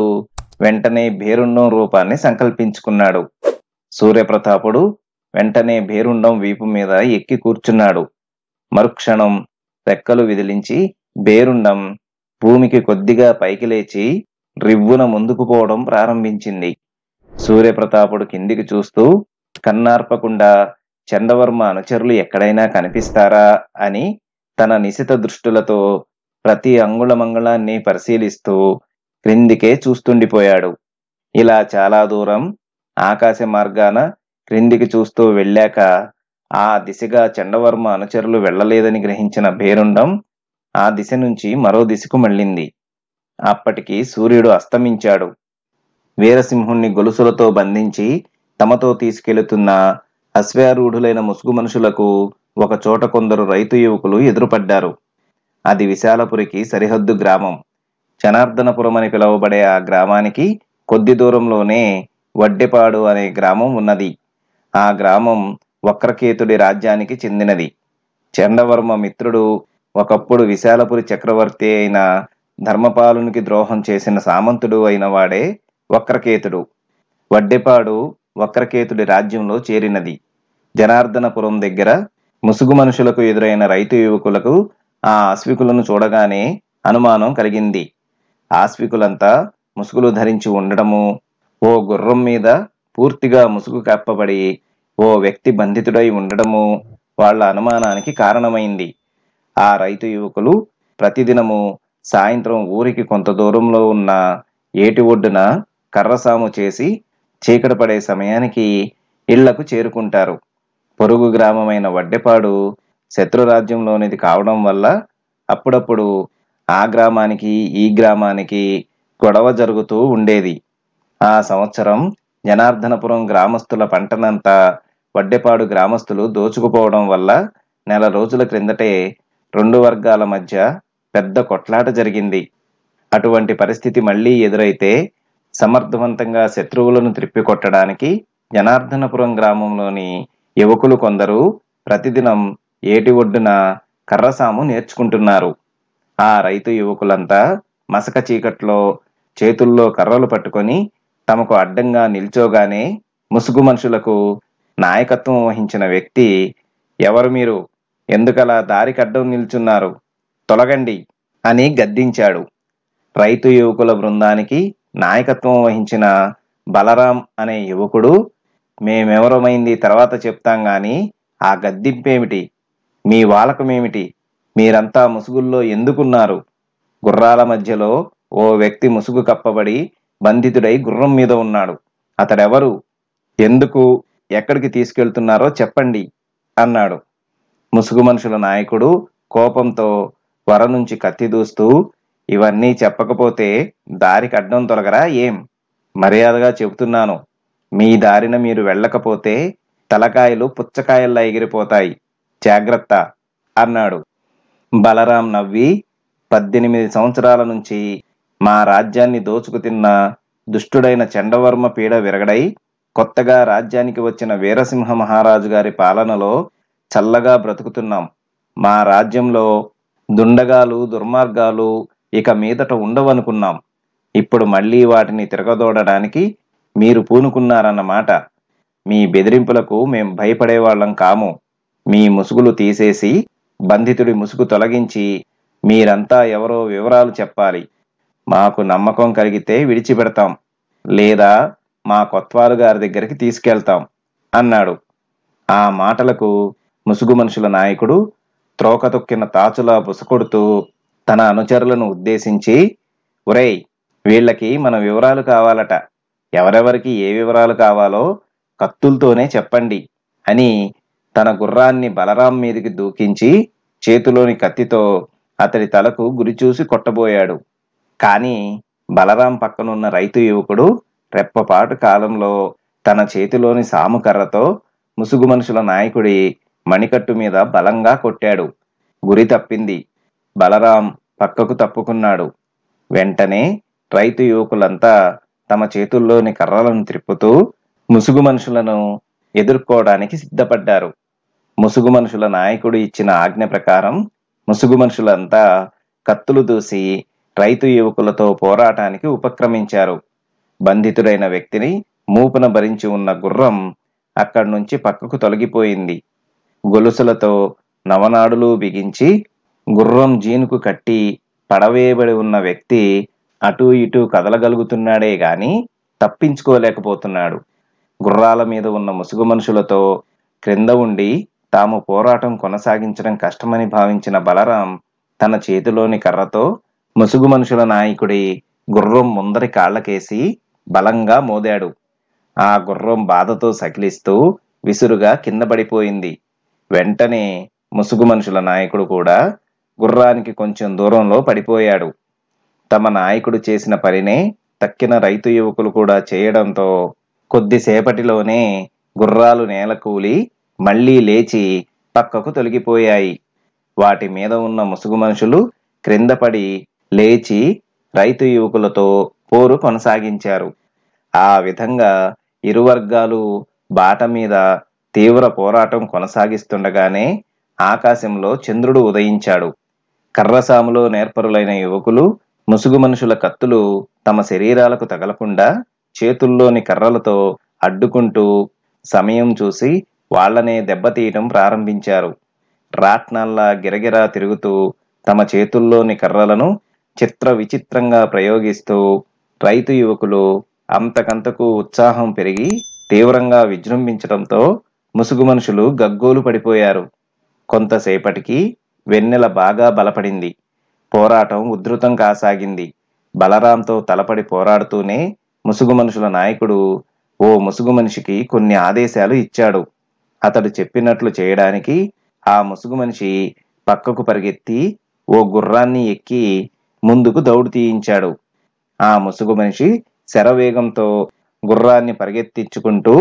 వెంటనే భేరుండం రూపాన్ని సంకల్పించుకున్నాడు సూర్యప్రతాపుడు వెంటనే భేరుండం వీపు మీద ఎక్కి కూర్చున్నాడు మరుక్షణం రెక్కలు విదిలించి భేరుండం భూమికి కొద్దిగా పైకి లేచి రివ్వున ముందుకు పోవడం ప్రారంభించింది సూర్యప్రతాపుడు కిందికి చూస్తూ కన్నార్పకుండా చందవర్మ అనుచరులు ఎక్కడైనా కనిపిస్తారా అని తన నిశిత దృష్టులతో ప్రతి అంగుళమంగళాన్ని పరిశీలిస్తూ క్రిందికే చూస్తుండిపోయాడు ఇలా చాలా దూరం ఆకాశ మార్గాన క్రిందికి చూస్తూ వెళ్ళాక ఆ దిశగా చండవర్మ అనుచరులు వెళ్ళలేదని గ్రహించిన భేరుండం ఆ దిశ నుంచి మరో దిశకు మళ్ళింది అప్పటికి సూర్యుడు అస్తమించాడు వీరసింహుణ్ణి గొలుసులతో బంధించి తమతో తీసుకెళుతున్న అశ్వారూఢులైన ముసుగు మనుషులకు ఒక చోట కొందరు రైతు యువకులు ఎదురుపడ్డారు అది విశాలపురికి సరిహద్దు గ్రామం జనార్దనపురం అని పిలువబడే ఆ గ్రామానికి కొద్ది దూరంలోనే వడ్డెపాడు అనే గ్రామం ఉన్నది ఆ గ్రామం వక్రకేతుడి రాజ్యానికి చెందినది చండవర్మ మిత్రుడు ఒకప్పుడు విశాలపురి చక్రవర్తి అయిన ధర్మపాలునికి ద్రోహం చేసిన సామంతుడు అయిన వాడే వక్రకేతుడు వడ్డెపాడు వక్రకేతుడి రాజ్యంలో చేరినది జనార్దనపురం దగ్గర ముసుగు మనుషులకు ఎదురైన రైతు యువకులకు ఆ అశ్వికులను చూడగానే అనుమానం కలిగింది ఆస్వికులంతా ముసుగులు ధరించి ఉండడము ఓ గుర్రం మీద పూర్తిగా ముసుగు కప్పబడి ఓ వ్యక్తి బంధితుడై ఉండడము వాళ్ల అనుమానానికి కారణమైంది ఆ రైతు యువకులు ప్రతిదినము సాయంత్రం ఊరికి కొంత దూరంలో ఉన్న ఏటి ఒడ్డున కర్రసాము చేసి చీకటి పడే సమయానికి ఇళ్లకు చేరుకుంటారు పొరుగు గ్రామమైన వడ్డెపాడు శత్రురాజ్యంలోనిది కావడం వల్ల అప్పుడప్పుడు ఆ గ్రామానికి ఈ గ్రామానికి గొడవ జరుగుతూ ఉండేది ఆ సంవత్సరం జనార్దనపురం గ్రామస్తుల పంటనంతా వడ్డెపాడు గ్రామస్తులు దోచుకుపోవడం వల్ల నెల రోజుల క్రిందటే రెండు వర్గాల మధ్య పెద్ద కొట్లాట జరిగింది అటువంటి పరిస్థితి మళ్ళీ ఎదురైతే సమర్థవంతంగా శత్రువులను త్రిప్పికొట్టడానికి జనార్దనపురం గ్రామంలోని యువకులు కొందరు ప్రతిదినం ఏటి ఒడ్డున కర్రసాము నేర్చుకుంటున్నారు ఆ రైతు యువకులంతా మసక చీకట్లో చేతుల్లో కర్రలు పట్టుకొని తమకు అడ్డంగా నిల్చోగానే ముసుగు మనుషులకు నాయకత్వం వహించిన వ్యక్తి ఎవరు మీరు ఎందుకలా దారికడ్డం నిల్చున్నారు తొలగండి అని గద్దించాడు రైతు యువకుల బృందానికి నాయకత్వం వహించిన బలరాం అనే యువకుడు మేమెవరమైంది తర్వాత చెప్తాం గాని ఆ గద్దింపేమిటి మీ వాళ్ళకమేమిటి మీరంతా ముసుగుల్లో ఎందుకున్నారు గుర్రాల మధ్యలో ఓ వ్యక్తి ముసుగు కప్పబడి బంధితుడై గుర్రం మీద ఉన్నాడు అతడెవరు ఎందుకు ఎక్కడికి తీసుకెళ్తున్నారో చెప్పండి అన్నాడు ముసుగు మనుషుల నాయకుడు కోపంతో వర నుంచి కత్తి దూస్తూ ఇవన్నీ చెప్పకపోతే దారికి అడ్డం తొలగరా ఏం మర్యాదగా చెబుతున్నాను మీ దారిన మీరు వెళ్ళకపోతే తలకాయలు పుచ్చకాయల్లా ఎగిరిపోతాయి జాగ్రత్త అన్నాడు బలరాం నవ్వి పద్దెనిమిది సంవత్సరాల నుంచి మా రాజ్యాన్ని దోచుకు తిన్న దుష్టుడైన చండవర్మ పీడ విరగడై కొత్తగా రాజ్యానికి వచ్చిన వీరసింహ మహారాజు గారి పాలనలో చల్లగా బ్రతుకుతున్నాం మా రాజ్యంలో దుండగాలు దుర్మార్గాలు ఇక మీదట ఉండవనుకున్నాం ఇప్పుడు మళ్ళీ వాటిని తిరగదోడడానికి మీరు పూనుకున్నారన్నమాట మీ బెదిరింపులకు మేం భయపడేవాళ్ళం కాము మీ ముసుగులు తీసేసి బంధితుడి ముసుగు తొలగించి మీరంతా ఎవరో వివరాలు చెప్పాలి మాకు నమ్మకం కలిగితే విడిచిపెడతాం లేదా మా కొత్వాలు గారి దగ్గరికి తీసుకెళ్తాం అన్నాడు ఆ మాటలకు ముసుగు మనుషుల నాయకుడు త్రోకతొక్కిన తాచులా బుసకొడుతూ తన అనుచరులను ఉద్దేశించి ఒరేయ్ వీళ్ళకి మన వివరాలు కావాలట ఎవరెవరికి ఏ వివరాలు కావాలో కత్తులతోనే చెప్పండి అని తన గుర్రాన్ని బలరాం మీదికి దూకించి చేతిలోని కత్తితో అతడి తలకు గురి చూసి కొట్టబోయాడు కానీ బలరాం పక్కనున్న రైతు యువకుడు రెప్పపాటు కాలంలో తన చేతిలోని సాముకర్రతో ముసుగు మనుషుల నాయకుడి మణికట్టు మీద బలంగా కొట్టాడు గురి తప్పింది బలరాం పక్కకు తప్పుకున్నాడు వెంటనే రైతు యువకులంతా తమ చేతుల్లోని కర్రలను త్రిప్పుతూ ముసుగు మనుషులను ఎదుర్కోవడానికి సిద్ధపడ్డారు ముసుగు మనుషుల నాయకుడు ఇచ్చిన ఆజ్ఞ ప్రకారం ముసుగు మనుషులంతా కత్తులు దూసి రైతు యువకులతో పోరాటానికి ఉపక్రమించారు బంధితుడైన వ్యక్తిని మూపున భరించి ఉన్న గుర్రం అక్కడి నుంచి పక్కకు తొలగిపోయింది గొలుసులతో నవనాడులు బిగించి గుర్రం జీనుకు కట్టి పడవేయబడి ఉన్న వ్యక్తి అటూ ఇటూ కదలగలుగుతున్నాడే గాని తప్పించుకోలేకపోతున్నాడు గుర్రాల మీద ఉన్న ముసుగు మనుషులతో క్రింద ఉండి తాము పోరాటం కొనసాగించడం కష్టమని భావించిన బలరాం తన చేతిలోని కర్రతో ముసుగు మనుషుల నాయకుడి గుర్రం ముందరి కాళ్లకేసి బలంగా మోదాడు ఆ గుర్రం బాధతో సకిలిస్తూ విసురుగా కింద పడిపోయింది వెంటనే ముసుగు మనుషుల నాయకుడు కూడా గుర్రానికి కొంచెం దూరంలో పడిపోయాడు తమ నాయకుడు చేసిన పనినే తక్కిన రైతు యువకులు కూడా చేయడంతో కొద్దిసేపటిలోనే గుర్రాలు నేలకూలి మళ్లీ లేచి పక్కకు తొలగిపోయాయి వాటి మీద ఉన్న ముసుగు మనుషులు క్రిందపడి లేచి రైతు యువకులతో పోరు కొనసాగించారు ఆ విధంగా ఇరు వర్గాలు బాట మీద తీవ్ర పోరాటం కొనసాగిస్తుండగానే ఆకాశంలో చంద్రుడు ఉదయించాడు కర్రసాములో నేర్పరులైన యువకులు ముసుగు మనుషుల కత్తులు తమ శరీరాలకు తగలకుండా చేతుల్లోని కర్రలతో అడ్డుకుంటూ సమయం చూసి వాళ్లనే దెబ్బతీయటం ప్రారంభించారు రాట్నాల్లా గిరగిరా తిరుగుతూ తమ చేతుల్లోని కర్రలను చిత్ర విచిత్రంగా ప్రయోగిస్తూ రైతు యువకులు అంతకంతకు ఉత్సాహం పెరిగి తీవ్రంగా విజృంభించడంతో ముసుగు మనుషులు గగ్గోలు పడిపోయారు కొంతసేపటికి వెన్నెల బాగా బలపడింది పోరాటం ఉధృతం కాసాగింది బలరాంతో తలపడి పోరాడుతూనే ముసుగు మనుషుల నాయకుడు ఓ ముసుగు మనిషికి కొన్ని ఆదేశాలు ఇచ్చాడు అతడు చెప్పినట్లు చేయడానికి ఆ ముసుగు మనిషి పక్కకు పరిగెత్తి ఓ గుర్రాన్ని ఎక్కి ముందుకు దౌడు తీయించాడు ఆ ముసుగు మనిషి శరవేగంతో గుర్రాన్ని పరిగెత్తించుకుంటూ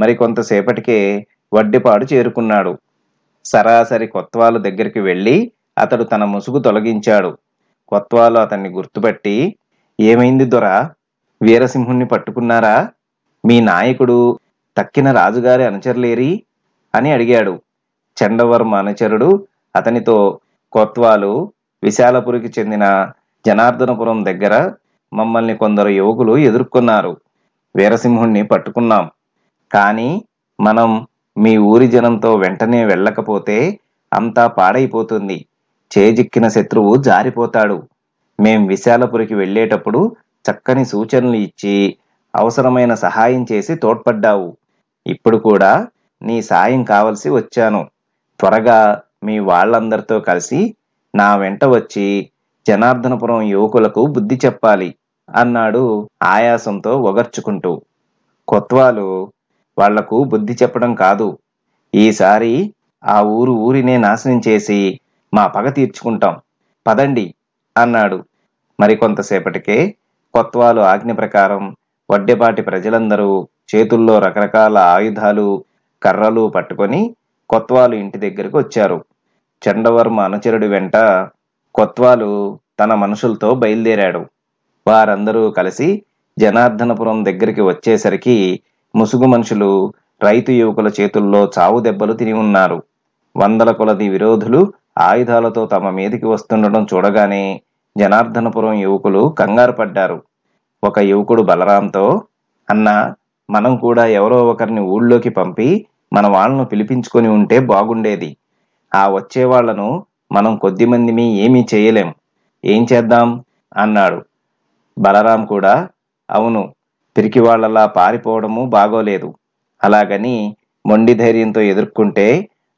మరికొంతసేపటికే వడ్డిపాడు చేరుకున్నాడు సరాసరి కొత్వాలు దగ్గరికి వెళ్ళి అతడు తన ముసుగు తొలగించాడు కొత్వాలు అతన్ని గుర్తుపట్టి ఏమైంది దొర వీరసింహుణ్ణి పట్టుకున్నారా మీ నాయకుడు తక్కిన రాజుగారి అనుచరులేరి అని అడిగాడు చండవర్మ అనుచరుడు అతనితో కొత్వాలు విశాలపురికి చెందిన జనార్దనపురం దగ్గర మమ్మల్ని కొందరు యువకులు ఎదుర్కొన్నారు వీరసింహుణ్ణి పట్టుకున్నాం కానీ మనం మీ ఊరి జనంతో వెంటనే వెళ్ళకపోతే అంతా పాడైపోతుంది చేజిక్కిన శత్రువు జారిపోతాడు మేం విశాలపురికి వెళ్ళేటప్పుడు చక్కని సూచనలు ఇచ్చి అవసరమైన సహాయం చేసి తోడ్పడ్డావు ఇప్పుడు కూడా నీ సాయం కావలసి వచ్చాను త్వరగా మీ వాళ్ళందరితో కలిసి నా వెంట వచ్చి జనార్దనపురం యువకులకు బుద్ధి చెప్పాలి అన్నాడు ఆయాసంతో ఒగర్చుకుంటూ కొత్వాలు వాళ్లకు బుద్ధి చెప్పడం కాదు ఈసారి ఆ ఊరు ఊరినే నాశనం చేసి మా పగ తీర్చుకుంటాం పదండి అన్నాడు మరికొంతసేపటికే కొత్వాలు ఆజ్ఞ ప్రకారం వడ్డెపాటి ప్రజలందరూ చేతుల్లో రకరకాల ఆయుధాలు కర్రలు పట్టుకొని కొత్వాలు ఇంటి దగ్గరికి వచ్చారు చండవర్మ అనుచరుడి వెంట కొత్వాలు తన మనుషులతో బయలుదేరాడు వారందరూ కలిసి జనార్దనపురం దగ్గరికి వచ్చేసరికి ముసుగు మనుషులు రైతు యువకుల చేతుల్లో చావు దెబ్బలు తిని ఉన్నారు వందల కొలది విరోధులు ఆయుధాలతో తమ మీదికి వస్తుండటం చూడగానే జనార్దనపురం యువకులు కంగారు పడ్డారు ఒక యువకుడు బలరాంతో అన్నా మనం కూడా ఎవరో ఒకరిని ఊళ్ళోకి పంపి మన వాళ్ళను పిలిపించుకొని ఉంటే బాగుండేది ఆ వచ్చే వాళ్లను మనం కొద్దిమందిమి ఏమీ చేయలేం ఏం చేద్దాం అన్నాడు బలరాం కూడా అవును పిరికి వాళ్ళలా పారిపోవడము బాగోలేదు అలాగని మొండి ధైర్యంతో ఎదుర్కొంటే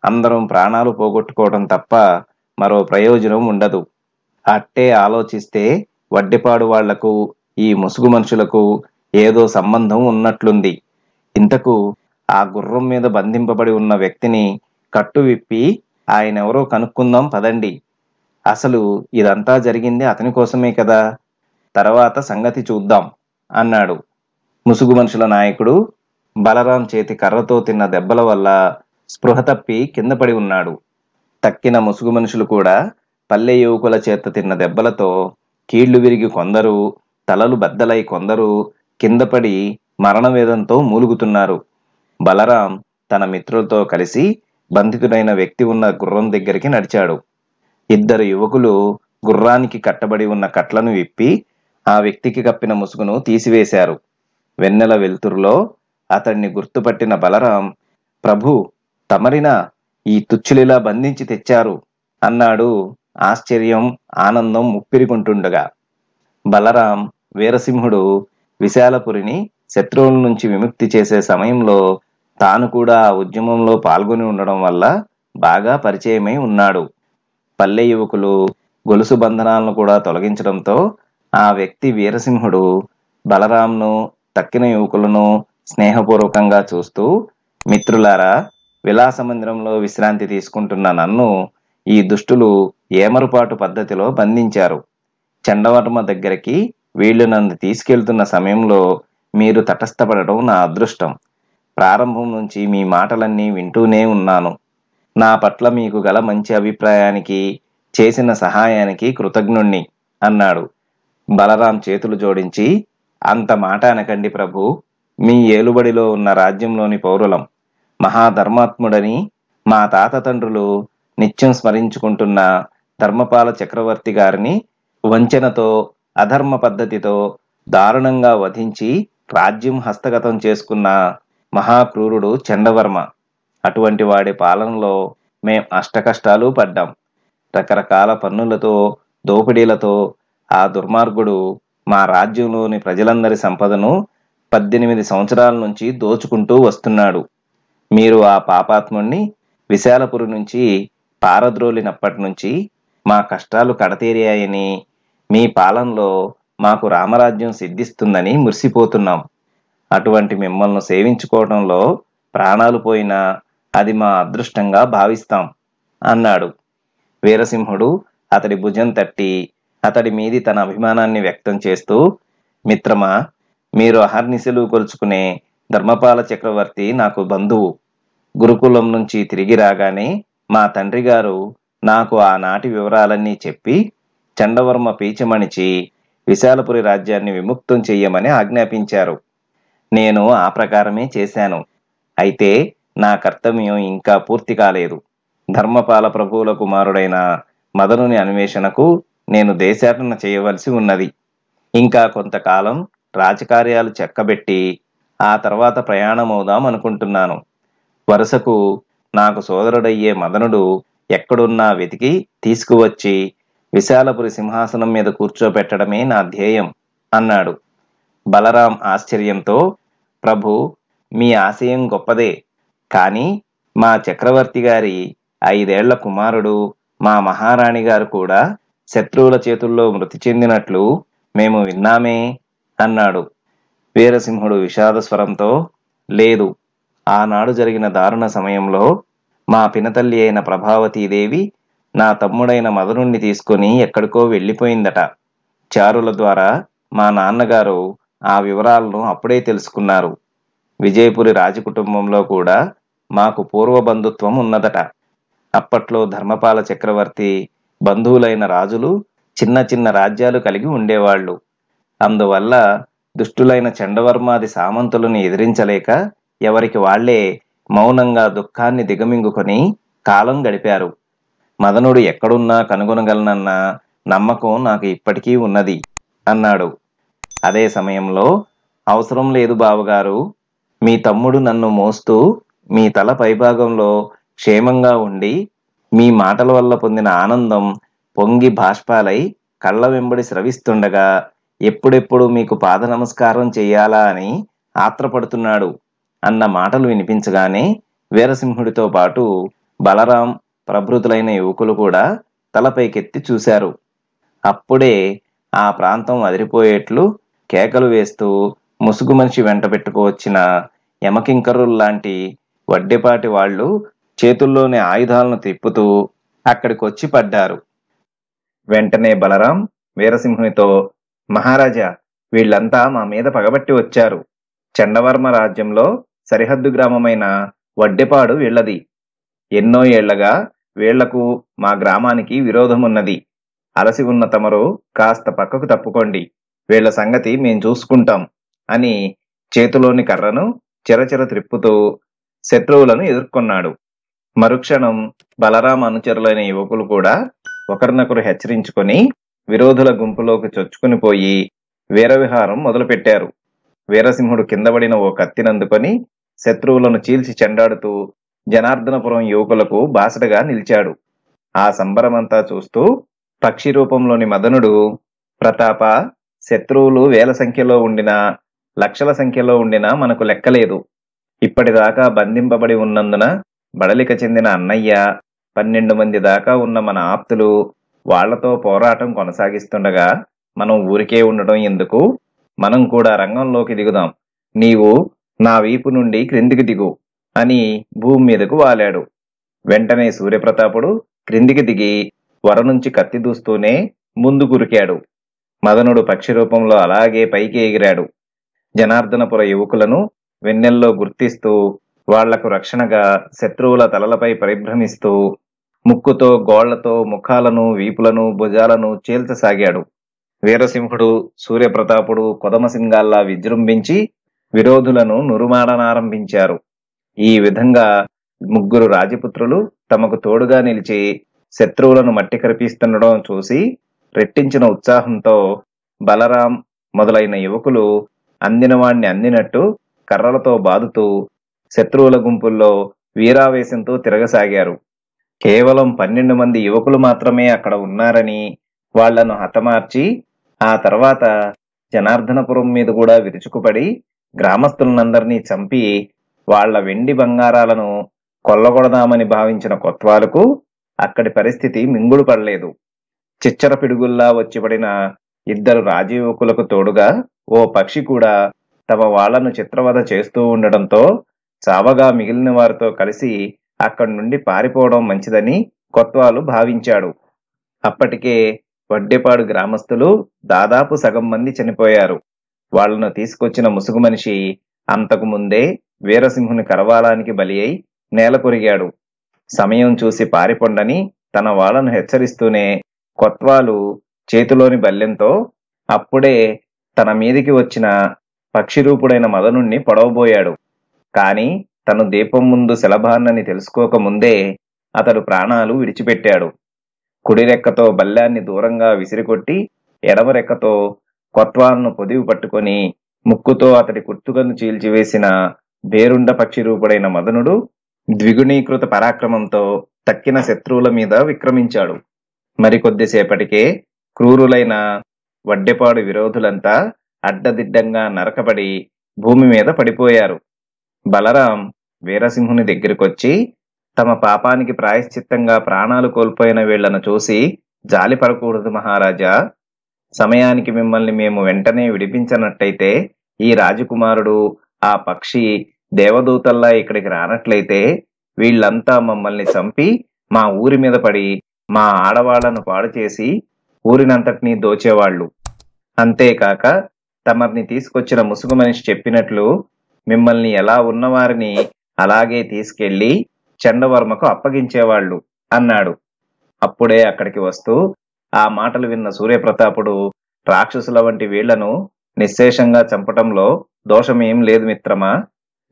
అందరం ప్రాణాలు పోగొట్టుకోవడం తప్ప మరో ప్రయోజనం ఉండదు అట్టే ఆలోచిస్తే వడ్డిపాడు వాళ్లకు ఈ ముసుగు మనుషులకు ఏదో సంబంధం ఉన్నట్లుంది ఇంతకు ఆ గుర్రం మీద బంధింపబడి ఉన్న వ్యక్తిని కట్టు విప్పి ఆయన ఎవరో కనుక్కుందాం పదండి అసలు ఇదంతా జరిగింది అతని కోసమే కదా తర్వాత సంగతి చూద్దాం అన్నాడు ముసుగు మనుషుల నాయకుడు బలరాం చేతి కర్రతో తిన్న దెబ్బల వల్ల స్పృహ తప్పి కింద పడి ఉన్నాడు తక్కిన ముసుగు మనుషులు కూడా పల్లె యువకుల చేత తిన్న దెబ్బలతో కీళ్లు విరిగి కొందరు తలలు బద్దలై కొందరు కింద పడి మరణవేదంతో మూలుగుతున్నారు బలరాం తన మిత్రులతో కలిసి బంధితుడైన వ్యక్తి ఉన్న గుర్రం దగ్గరికి నడిచాడు ఇద్దరు యువకులు గుర్రానికి కట్టబడి ఉన్న కట్లను విప్పి ఆ వ్యక్తికి కప్పిన ముసుగును తీసివేశారు వెన్నెల వెలుతురులో అతన్ని గుర్తుపట్టిన బలరాం ప్రభు తమరిన ఈ తుచ్చులిలా బంధించి తెచ్చారు అన్నాడు ఆశ్చర్యం ఆనందం ముప్పిరిగుంటుండగా బలరాం వీరసింహుడు విశాలపురిని శత్రువుల నుంచి విముక్తి చేసే సమయంలో తాను కూడా ఆ ఉద్యమంలో పాల్గొని ఉండడం వల్ల బాగా పరిచయమై ఉన్నాడు పల్లె యువకులు గొలుసు బంధనాలను కూడా తొలగించడంతో ఆ వ్యక్తి వీరసింహుడు బలరాంను తక్కిన యువకులను స్నేహపూర్వకంగా చూస్తూ మిత్రులారా విలాస మందిరంలో విశ్రాంతి తీసుకుంటున్న నన్ను ఈ దుష్టులు ఏమరుపాటు పద్ధతిలో బంధించారు చండవర్మ దగ్గరికి వీళ్ళు నన్ను తీసుకెళ్తున్న సమయంలో మీరు తటస్థపడటం నా అదృష్టం ప్రారంభం నుంచి మీ మాటలన్నీ వింటూనే ఉన్నాను నా పట్ల మీకు గల మంచి అభిప్రాయానికి చేసిన సహాయానికి కృతజ్ఞుణ్ణి అన్నాడు బలరాం చేతులు జోడించి అంత మాట అనకండి ప్రభు మీ ఏలుబడిలో ఉన్న రాజ్యంలోని పౌరులం మహాధర్మాత్ముడని మా తాత తండ్రులు నిత్యం స్మరించుకుంటున్న ధర్మపాల చక్రవర్తి గారిని వంచనతో అధర్మ పద్ధతితో దారుణంగా వధించి రాజ్యం హస్తగతం చేసుకున్న మహాక్రూరుడు చండవర్మ అటువంటి వాడి పాలనలో మేం అష్టకష్టాలు పడ్డాం రకరకాల పన్నులతో దోపిడీలతో ఆ దుర్మార్గుడు మా రాజ్యంలోని ప్రజలందరి సంపదను పద్దెనిమిది సంవత్సరాల నుంచి దోచుకుంటూ వస్తున్నాడు మీరు ఆ పాపాత్ముణ్ణి విశాలపురి నుంచి పారద్రోలినప్పటి నుంచి మా కష్టాలు కడతీరాయని మీ పాలనలో మాకు రామరాజ్యం సిద్ధిస్తుందని మురిసిపోతున్నాం అటువంటి మిమ్మల్ని సేవించుకోవడంలో ప్రాణాలు పోయినా అది మా అదృష్టంగా భావిస్తాం అన్నాడు వీరసింహుడు అతడి భుజం తట్టి అతడి మీది తన అభిమానాన్ని వ్యక్తం చేస్తూ మిత్రమా మీరు అహర్నిశలు కొలుచుకునే ధర్మపాల చక్రవర్తి నాకు బంధువు గురుకులం నుంచి తిరిగి రాగానే మా తండ్రి గారు నాకు ఆనాటి వివరాలన్నీ చెప్పి చండవర్మ పీచమణిచి విశాలపురి రాజ్యాన్ని విముక్తం చెయ్యమని ఆజ్ఞాపించారు నేను ఆ ప్రకారమే చేశాను అయితే నా కర్తవ్యం ఇంకా పూర్తి కాలేదు ధర్మపాల ప్రభువుల కుమారుడైన మదనుని అన్వేషణకు నేను దేశాటన చేయవలసి ఉన్నది ఇంకా కొంతకాలం రాజకార్యాలు చెక్కబెట్టి ఆ తర్వాత ప్రయాణమవుదాం అనుకుంటున్నాను వరుసకు నాకు సోదరుడయ్యే మదనుడు ఎక్కడున్నా వెతికి తీసుకువచ్చి విశాలపురి సింహాసనం మీద కూర్చోబెట్టడమే నా ధ్యేయం అన్నాడు బలరాం ఆశ్చర్యంతో ప్రభు మీ ఆశయం గొప్పదే కానీ మా చక్రవర్తి గారి ఐదేళ్ల కుమారుడు మా మహారాణి గారు కూడా శత్రువుల చేతుల్లో మృతి చెందినట్లు మేము విన్నామే అన్నాడు వీరసింహుడు విషాద స్వరంతో లేదు ఆనాడు జరిగిన దారుణ సమయంలో మా పినతల్లి అయిన ప్రభావతీదేవి నా తమ్ముడైన మదనుణ్ణి తీసుకుని ఎక్కడికో వెళ్ళిపోయిందట చారుల ద్వారా మా నాన్నగారు ఆ వివరాలను అప్పుడే తెలుసుకున్నారు విజయపురి రాజకుటుంబంలో కూడా మాకు పూర్వ బంధుత్వం ఉన్నదట అప్పట్లో ధర్మపాల చక్రవర్తి బంధువులైన రాజులు చిన్న చిన్న రాజ్యాలు కలిగి ఉండేవాళ్ళు అందువల్ల దుష్టులైన చండవర్మాది సామంతులను ఎదిరించలేక ఎవరికి వాళ్లే మౌనంగా దుఃఖాన్ని దిగమింగుకొని కాలం గడిపారు మదనుడు ఎక్కడున్నా కనుగొనగలనన్న నమ్మకం నాకు ఇప్పటికీ ఉన్నది అన్నాడు అదే సమయంలో అవసరం లేదు బావగారు మీ తమ్ముడు నన్ను మోస్తూ మీ తల పైభాగంలో క్షేమంగా ఉండి మీ మాటల వల్ల పొందిన ఆనందం పొంగి బాష్పాలై కళ్ళ వెంబడి స్రవిస్తుండగా ఎప్పుడెప్పుడు మీకు పాద నమస్కారం చేయాలా అని ఆత్రపడుతున్నాడు అన్న మాటలు వినిపించగానే వీరసింహుడితో పాటు బలరాం ప్రభృతులైన యువకులు కూడా తలపైకెత్తి చూశారు అప్పుడే ఆ ప్రాంతం అదిరిపోయేట్లు కేకలు వేస్తూ ముసుగు మనిషి వెంట పెట్టుకువచ్చిన లాంటి వడ్డెపాటి వాళ్ళు చేతుల్లోని ఆయుధాలను తిప్పుతూ అక్కడికొచ్చి పడ్డారు వెంటనే బలరాం వీరసింహునితో మహారాజా వీళ్ళంతా మా మీద పగబట్టి వచ్చారు చండవర్మ రాజ్యంలో సరిహద్దు గ్రామమైన వడ్డెపాడు వీళ్ళది ఎన్నో ఏళ్లగా వీళ్లకు మా గ్రామానికి విరోధమున్నది అలసి ఉన్న తమరు కాస్త పక్కకు తప్పుకోండి వీళ్ల సంగతి మేం చూసుకుంటాం అని చేతిలోని కర్రను చిరచిర త్రిప్పుతూ శత్రువులను ఎదుర్కొన్నాడు మరుక్షణం బలరామ అనుచరులైన యువకులు కూడా ఒకరినొకరు హెచ్చరించుకొని విరోధుల గుంపులోకి చొచ్చుకుని పోయి వీరవిహారం మొదలుపెట్టారు వీరసింహుడు కిందబడిన ఓ కత్తినందుకొని శత్రువులను చీల్చి చెండాడుతూ జనార్దనపురం యువకులకు బాసటగా నిలిచాడు ఆ సంబరమంతా చూస్తూ పక్షి రూపంలోని మదనుడు ప్రతాప శత్రువులు వేల సంఖ్యలో ఉండినా లక్షల సంఖ్యలో ఉండినా మనకు లెక్కలేదు ఇప్పటిదాకా బంధింపబడి ఉన్నందున బడలిక చెందిన అన్నయ్య పన్నెండు మంది దాకా ఉన్న మన ఆప్తులు వాళ్లతో పోరాటం కొనసాగిస్తుండగా మనం ఊరికే ఉండటం ఎందుకు మనం కూడా రంగంలోకి దిగుదాం నీవు నా వీపు నుండి క్రిందికి దిగు అని భూమి మీదకు వాలాడు వెంటనే సూర్యప్రతాపుడు క్రిందికి దిగి వర నుంచి కత్తి దూస్తూనే ముందు గురికాడు మదనుడు పక్షి రూపంలో అలాగే పైకి ఎగిరాడు జనార్దనపుర యువకులను వెన్నెల్లో గుర్తిస్తూ వాళ్లకు రక్షణగా శత్రువుల తలలపై పరిభ్రమిస్తూ ముక్కుతో గోళ్లతో ముఖాలను వీపులను భుజాలను చేల్చసాగాడు వీరసింహుడు సూర్యప్రతాపుడు కొదమసింగాల్లా విజృంభించి విరోధులను నురుమాడనారంభించారు ఈ విధంగా ముగ్గురు రాజపుత్రులు తమకు తోడుగా నిలిచి శత్రువులను మట్టి కరిపిస్తుండడం చూసి రెట్టించిన ఉత్సాహంతో బలరాం మొదలైన యువకులు అందినవాణ్ణి అందినట్టు కర్రలతో బాదుతూ శత్రువుల గుంపుల్లో వీరావేశంతో తిరగసాగారు కేవలం పన్నెండు మంది యువకులు మాత్రమే అక్కడ ఉన్నారని వాళ్లను హతమార్చి ఆ తర్వాత జనార్దనపురం మీద కూడా విరుచుకుపడి గ్రామస్తులనందరినీ చంపి వాళ్ల వెండి బంగారాలను కొల్లగొడదామని భావించిన కొత్వాలకు అక్కడి పరిస్థితి మింగుడు పడలేదు చిచ్చర పిడుగుల్లా వచ్చిపడిన ఇద్దరు రాజీవకులకు తోడుగా ఓ పక్షి కూడా తమ వాళ్లను చిత్రవధ చేస్తూ ఉండడంతో చావగా మిగిలిన వారితో కలిసి అక్కడి నుండి పారిపోవడం మంచిదని కొత్వాలు భావించాడు అప్పటికే వడ్డెపాడు గ్రామస్తులు దాదాపు సగం మంది చనిపోయారు వాళ్లను తీసుకొచ్చిన ముసుగు మనిషి అంతకు ముందే వీరసింహుని కరవాలానికి బలి అయి నేల కొరిగాడు సమయం చూసి పారిపొండని తన వాళ్ళను హెచ్చరిస్తూనే కొత్వాలు చేతిలోని బల్లెంతో అప్పుడే తన మీదికి వచ్చిన పక్షిరూపుడైన మదనుణ్ణి పొడవబోయాడు కాని తను దీపం ముందు శలభాన్నని తెలుసుకోకముందే అతడు ప్రాణాలు విడిచిపెట్టాడు కుడి రెక్కతో బల్లాన్ని దూరంగా విసిరికొట్టి ఎడమరెక్కతో కొత్వాలను పొదివి పట్టుకొని ముక్కుతో అతడి కుర్తుకను చీల్చివేసిన బేరుండ పక్షిరూపుడైన మదనుడు ద్విగుణీకృత పరాక్రమంతో తక్కిన శత్రువుల మీద విక్రమించాడు మరికొద్దిసేపటికే క్రూరులైన వడ్డెపాడు విరోధులంతా అడ్డదిడ్డంగా నరకబడి భూమి మీద పడిపోయారు బలరాం వీరసింహుని దగ్గరికొచ్చి తమ పాపానికి ప్రాయశ్చిత్తంగా ప్రాణాలు కోల్పోయిన వీళ్లను చూసి జాలిపడకూడదు మహారాజా సమయానికి మిమ్మల్ని మేము వెంటనే విడిపించనట్టయితే ఈ రాజకుమారుడు ఆ పక్షి దేవదూతల్లా ఇక్కడికి రానట్లయితే వీళ్ళంతా మమ్మల్ని చంపి మా ఊరి మీద పడి మా ఆడవాళ్లను పాడు చేసి ఊరినంతటినీ దోచేవాళ్ళు అంతేకాక తమర్ని తీసుకొచ్చిన ముసుగు మనిషి చెప్పినట్లు మిమ్మల్ని ఎలా ఉన్నవారిని అలాగే తీసుకెళ్లి చండవర్మకు అప్పగించేవాళ్ళు అన్నాడు అప్పుడే అక్కడికి వస్తూ ఆ మాటలు విన్న సూర్యప్రతాపుడు రాక్షసుల వంటి వీళ్లను నిశ్శేషంగా చంపటంలో దోషమేం లేదు మిత్రమా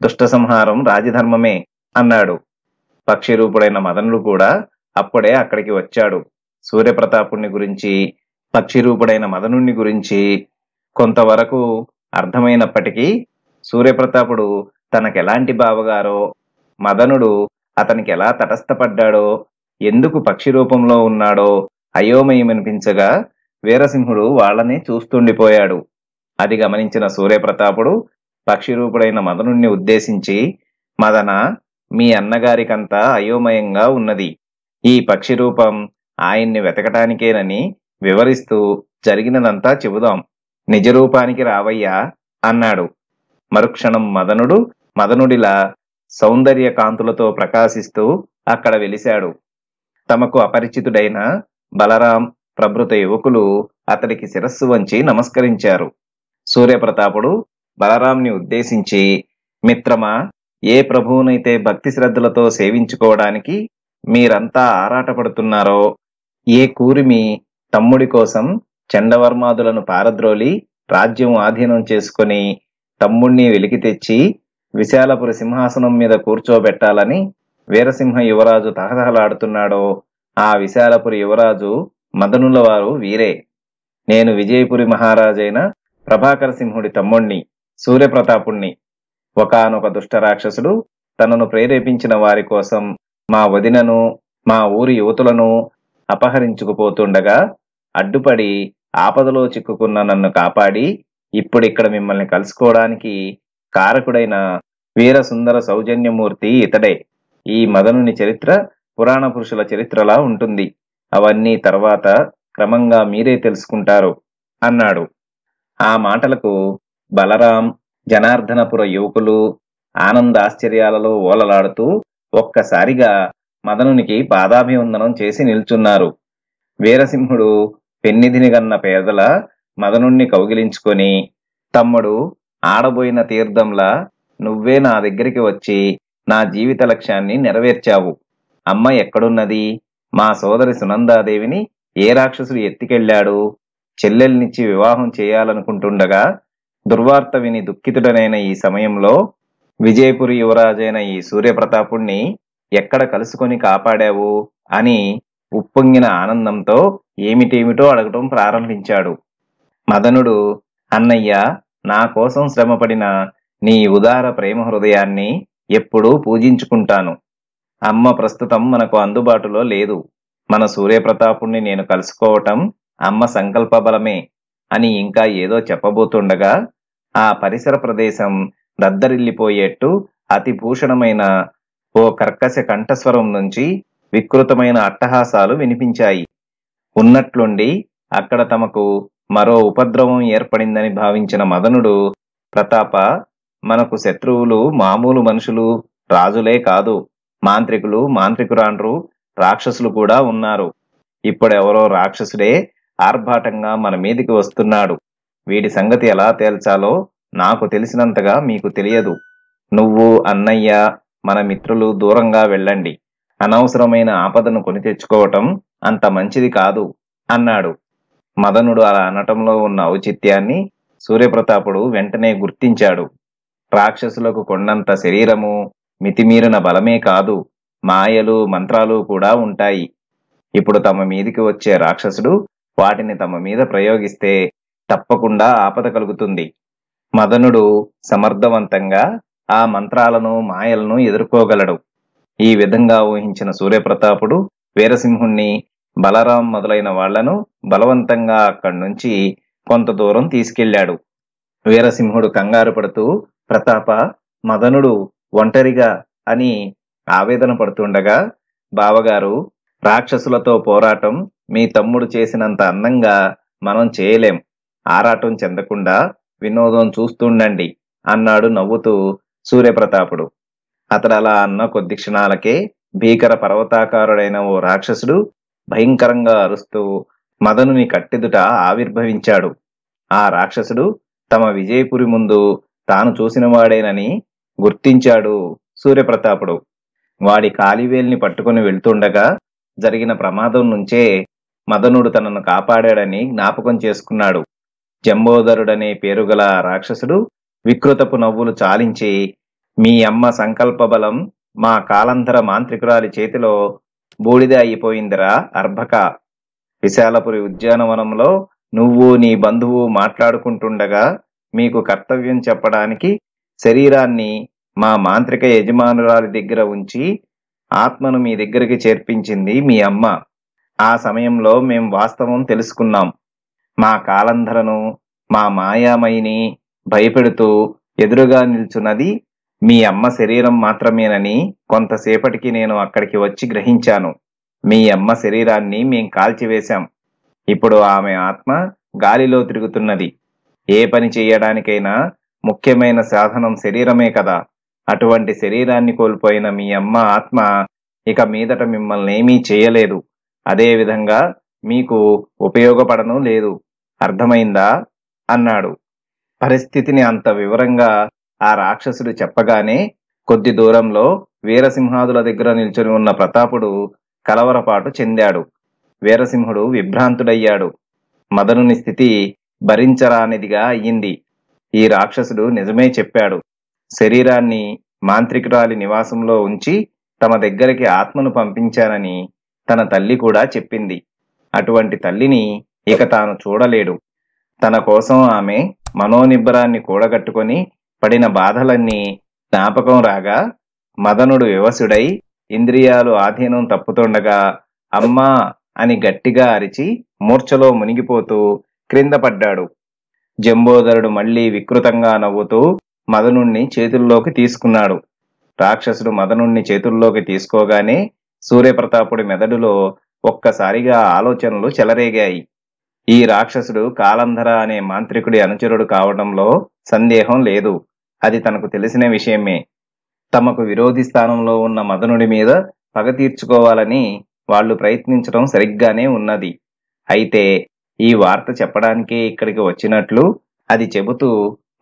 దుష్ట సంహారం రాజధర్మమే అన్నాడు పక్షి రూపుడైన మదనుడు కూడా అప్పుడే అక్కడికి వచ్చాడు సూర్యప్రతాపుణ్ణి గురించి పక్షిరూపుడైన మదనుణ్ణి గురించి కొంతవరకు అర్థమైనప్పటికీ సూర్యప్రతాపుడు తనకు ఎలాంటి బావగారో మదనుడు అతనికి ఎలా తటస్థపడ్డాడో ఎందుకు పక్షి రూపంలో ఉన్నాడో అయోమయమనిపించగా వీరసింహుడు వాళ్ళని చూస్తుండిపోయాడు అది గమనించిన సూర్యప్రతాపుడు పక్షిరూపుడైన మదనుణ్ణి ఉద్దేశించి మదన మీ అన్నగారికంతా అయోమయంగా ఉన్నది ఈ పక్షి రూపం ఆయన్ని వెతకటానికేనని వివరిస్తూ జరిగినదంతా చెబుదాం నిజరూపానికి రావయ్యా అన్నాడు మరుక్షణం మదనుడు మదనుడిలా సౌందర్య కాంతులతో ప్రకాశిస్తూ అక్కడ వెలిశాడు తమకు అపరిచితుడైన బలరాం ప్రభుత యువకులు అతడికి శిరస్సు వంచి నమస్కరించారు సూర్యప్రతాపుడు బలరాంని ఉద్దేశించి మిత్రమా ఏ ప్రభువునైతే భక్తి శ్రద్ధలతో సేవించుకోవడానికి మీరంతా ఆరాటపడుతున్నారో ఏ కూరిమి తమ్ముడి కోసం చండవర్మాదులను పారద్రోలి రాజ్యం ఆధీనం చేసుకుని తమ్ముణ్ణి వెలికి తెచ్చి విశాలపురి సింహాసనం మీద కూర్చోబెట్టాలని వీరసింహ యువరాజు తహతహలాడుతున్నాడో ఆ విశాలపురి యువరాజు మదనుల వారు వీరే నేను విజయపురి మహారాజైన ప్రభాకర సింహుడి తమ్ముణ్ణి సూర్యప్రతాపుణ్ణి ఒకనొక దుష్ట రాక్షసుడు తనను ప్రేరేపించిన వారి కోసం మా వదినను మా ఊరి యువతులను అపహరించుకుపోతుండగా అడ్డుపడి ఆపదలో చిక్కుకున్న నన్ను కాపాడి ఇప్పుడిక్కడ మిమ్మల్ని కలుసుకోవడానికి కారకుడైన వీరసుందర సౌజన్యమూర్తి ఇతడే ఈ మదనుని చరిత్ర పురాణ పురుషుల చరిత్రలా ఉంటుంది అవన్నీ తర్వాత క్రమంగా మీరే తెలుసుకుంటారు అన్నాడు ఆ మాటలకు బలరాం జనార్దనపుర యువకులు ఆనందాశ్చర్యాలలో ఓలలాడుతూ ఒక్కసారిగా మదనునికి పాదాభివందనం చేసి నిల్చున్నారు వీరసింహుడు పెన్నిధినిగన్న పేదల మదనుణ్ణి కౌగిలించుకొని తమ్ముడు ఆడబోయిన తీర్థంలా నువ్వే నా దగ్గరికి వచ్చి నా జీవిత లక్ష్యాన్ని నెరవేర్చావు అమ్మ ఎక్కడున్నది మా సోదరి సునందాదేవిని ఏ రాక్షసుడు ఎత్తికెళ్లాడు చెల్లెల్నిచ్చి వివాహం చేయాలనుకుంటుండగా దుర్వార్త విని దుఃఖితుడనైన ఈ సమయంలో విజయపురి యువరాజైన ఈ సూర్యప్రతాపుణ్ణి ఎక్కడ కలుసుకొని కాపాడావు అని ఉప్పొంగిన ఆనందంతో ఏమిటేమిటో అడగటం ప్రారంభించాడు మదనుడు అన్నయ్య నా కోసం శ్రమపడిన నీ ఉదార ప్రేమ హృదయాన్ని ఎప్పుడూ పూజించుకుంటాను అమ్మ ప్రస్తుతం మనకు అందుబాటులో లేదు మన సూర్యప్రతాపుణ్ణి నేను కలుసుకోవటం అమ్మ సంకల్ప బలమే అని ఇంకా ఏదో చెప్పబోతుండగా ఆ పరిసర ప్రదేశం రద్దరిల్లిపోయేట్టు అతి భూషణమైన ఓ కర్కశ కంఠస్వరం నుంచి వికృతమైన అట్టహాసాలు వినిపించాయి ఉన్నట్లుండి అక్కడ తమకు మరో ఉపద్రవం ఏర్పడిందని భావించిన మదనుడు ప్రతాప మనకు శత్రువులు మామూలు మనుషులు రాజులే కాదు మాంత్రికులు మాంత్రికురాండ్రు రాక్షసులు కూడా ఉన్నారు ఇప్పుడెవరో రాక్షసుడే ఆర్భాటంగా మన మీదికి వస్తున్నాడు వీడి సంగతి ఎలా తేల్చాలో నాకు తెలిసినంతగా మీకు తెలియదు నువ్వు అన్నయ్య మన మిత్రులు దూరంగా వెళ్ళండి అనవసరమైన ఆపదను కొని తెచ్చుకోవటం అంత మంచిది కాదు అన్నాడు మదనుడు అలా అనటంలో ఉన్న ఔచిత్యాన్ని సూర్యప్రతాపుడు వెంటనే గుర్తించాడు రాక్షసులకు కొండంత శరీరము మితిమీరిన బలమే కాదు మాయలు మంత్రాలు కూడా ఉంటాయి ఇప్పుడు తమ మీదికి వచ్చే రాక్షసుడు వాటిని తమ మీద ప్రయోగిస్తే తప్పకుండా ఆపద కలుగుతుంది మదనుడు సమర్థవంతంగా ఆ మంత్రాలను మాయలను ఎదుర్కోగలడు ఈ విధంగా ఊహించిన సూర్యప్రతాపుడు వీరసింహుణ్ణి బలరాం మొదలైన వాళ్లను బలవంతంగా అక్కడి నుంచి కొంత దూరం తీసుకెళ్లాడు వీరసింహుడు కంగారు పడుతూ ప్రతాప మదనుడు ఒంటరిగా అని ఆవేదన పడుతుండగా బావగారు రాక్షసులతో పోరాటం మీ తమ్ముడు చేసినంత అందంగా మనం చేయలేం ఆరాటం చెందకుండా వినోదం చూస్తుండండి అన్నాడు నవ్వుతూ సూర్యప్రతాపుడు అతడు అలా అన్న కొద్ది క్షణాలకే భీకర పర్వతాకారుడైన ఓ రాక్షసుడు భయంకరంగా అరుస్తూ మదనుని కట్టెదుట ఆవిర్భవించాడు ఆ రాక్షసుడు తమ విజయపురి ముందు తాను చూసినవాడేనని గుర్తించాడు సూర్యప్రతాపుడు వాడి కాలివేల్ని పట్టుకుని వెళ్తుండగా జరిగిన ప్రమాదం నుంచే మదనుడు తనను కాపాడాడని జ్ఞాపకం చేసుకున్నాడు జంబోదరుడనే పేరుగల రాక్షసుడు వికృతపు నవ్వులు చాలించి మీ అమ్మ సంకల్ప బలం మా కాలంధర మాంత్రికురాలి చేతిలో బూడిద అయిపోయిందిరా అర్భక విశాలపురి ఉద్యానవనంలో నువ్వు నీ బంధువు మాట్లాడుకుంటుండగా మీకు కర్తవ్యం చెప్పడానికి శరీరాన్ని మా మాంత్రిక యజమానురాలి దగ్గర ఉంచి ఆత్మను మీ దగ్గరికి చేర్పించింది మీ అమ్మ ఆ సమయంలో మేం వాస్తవం తెలుసుకున్నాం మా కాలంధరను మా మాయామయిని భయపెడుతూ ఎదురుగా నిల్చున్నది మీ అమ్మ శరీరం మాత్రమేనని కొంతసేపటికి నేను అక్కడికి వచ్చి గ్రహించాను మీ అమ్మ శరీరాన్ని మేం కాల్చివేశాం ఇప్పుడు ఆమె ఆత్మ గాలిలో తిరుగుతున్నది ఏ పని చేయడానికైనా ముఖ్యమైన సాధనం శరీరమే కదా అటువంటి శరీరాన్ని కోల్పోయిన మీ అమ్మ ఆత్మ ఇక మీదట మిమ్మల్ని ఏమీ చేయలేదు అదేవిధంగా మీకు ఉపయోగపడను లేదు అర్థమైందా అన్నాడు పరిస్థితిని అంత వివరంగా ఆ రాక్షసుడు చెప్పగానే కొద్ది దూరంలో వీరసింహాదుల దగ్గర నిల్చొని ఉన్న ప్రతాపుడు కలవరపాటు చెందాడు వీరసింహుడు విభ్రాంతుడయ్యాడు మదనుని స్థితి భరించరానిదిగా అయ్యింది ఈ రాక్షసుడు నిజమే చెప్పాడు శరీరాన్ని మాంత్రికురాలి నివాసంలో ఉంచి తమ దగ్గరికి ఆత్మను పంపించానని తన తల్లి కూడా చెప్పింది అటువంటి తల్లిని ఇక తాను చూడలేడు తన కోసం ఆమె మనోనిబ్బరాన్ని కూడగట్టుకొని పడిన బాధలన్నీ జ్ఞాపకం రాగా మదనుడు వివసుడై ఇంద్రియాలు ఆధీనం తప్పుతుండగా అమ్మా అని గట్టిగా అరిచి మూర్ఛలో మునిగిపోతూ క్రింద పడ్డాడు జంబోదరుడు మళ్లీ వికృతంగా నవ్వుతూ మదనుణ్ణి చేతుల్లోకి తీసుకున్నాడు రాక్షసుడు మదనుణ్ణి చేతుల్లోకి తీసుకోగానే సూర్యప్రతాపుడి మెదడులో ఒక్కసారిగా ఆలోచనలు చెలరేగాయి ఈ రాక్షసుడు కాలంధర అనే మాంత్రికుడి అనుచరుడు కావడంలో సందేహం లేదు అది తనకు తెలిసిన విషయమే తమకు విరోధి స్థానంలో ఉన్న మదనుడి మీద పగ తీర్చుకోవాలని వాళ్ళు ప్రయత్నించడం సరిగ్గానే ఉన్నది అయితే ఈ వార్త చెప్పడానికే ఇక్కడికి వచ్చినట్లు అది చెబుతూ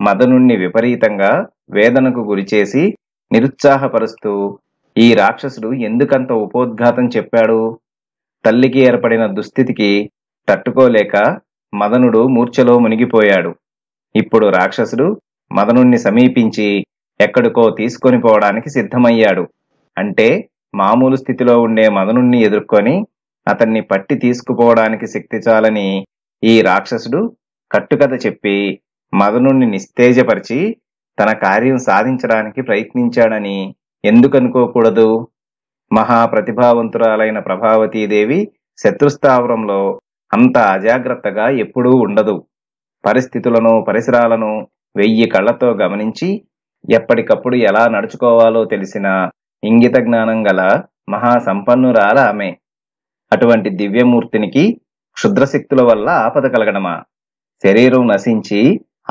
మదనుణ్ణి విపరీతంగా వేదనకు గురిచేసి నిరుత్సాహపరుస్తూ ఈ రాక్షసుడు ఎందుకంత ఉపోద్ఘాతం చెప్పాడు తల్లికి ఏర్పడిన దుస్థితికి తట్టుకోలేక మదనుడు మూర్ఛలో మునిగిపోయాడు ఇప్పుడు రాక్షసుడు మదనుణ్ణి సమీపించి ఎక్కడికో తీసుకొని పోవడానికి సిద్ధమయ్యాడు అంటే మామూలు స్థితిలో ఉండే మదనుణ్ణి ఎదుర్కొని అతన్ని పట్టి తీసుకుపోవడానికి శక్తి చాలని ఈ రాక్షసుడు కట్టుకథ చెప్పి మదనుణ్ణి నిస్తేజపరిచి తన కార్యం సాధించడానికి ప్రయత్నించాడని ఎందుకనుకోకూడదు మహాప్రతిభావంతురాలైన ప్రభావతీదేవి శత్రుస్థావరంలో అంత అజాగ్రత్తగా ఎప్పుడూ ఉండదు పరిస్థితులను పరిసరాలను వెయ్యి కళ్ళతో గమనించి ఎప్పటికప్పుడు ఎలా నడుచుకోవాలో తెలిసిన ఇంగిత జ్ఞానం గల మహాసంపన్నురాల ఆమె అటువంటి దివ్యమూర్తినికి క్షుద్రశక్తుల వల్ల ఆపద కలగడమా శరీరం నశించి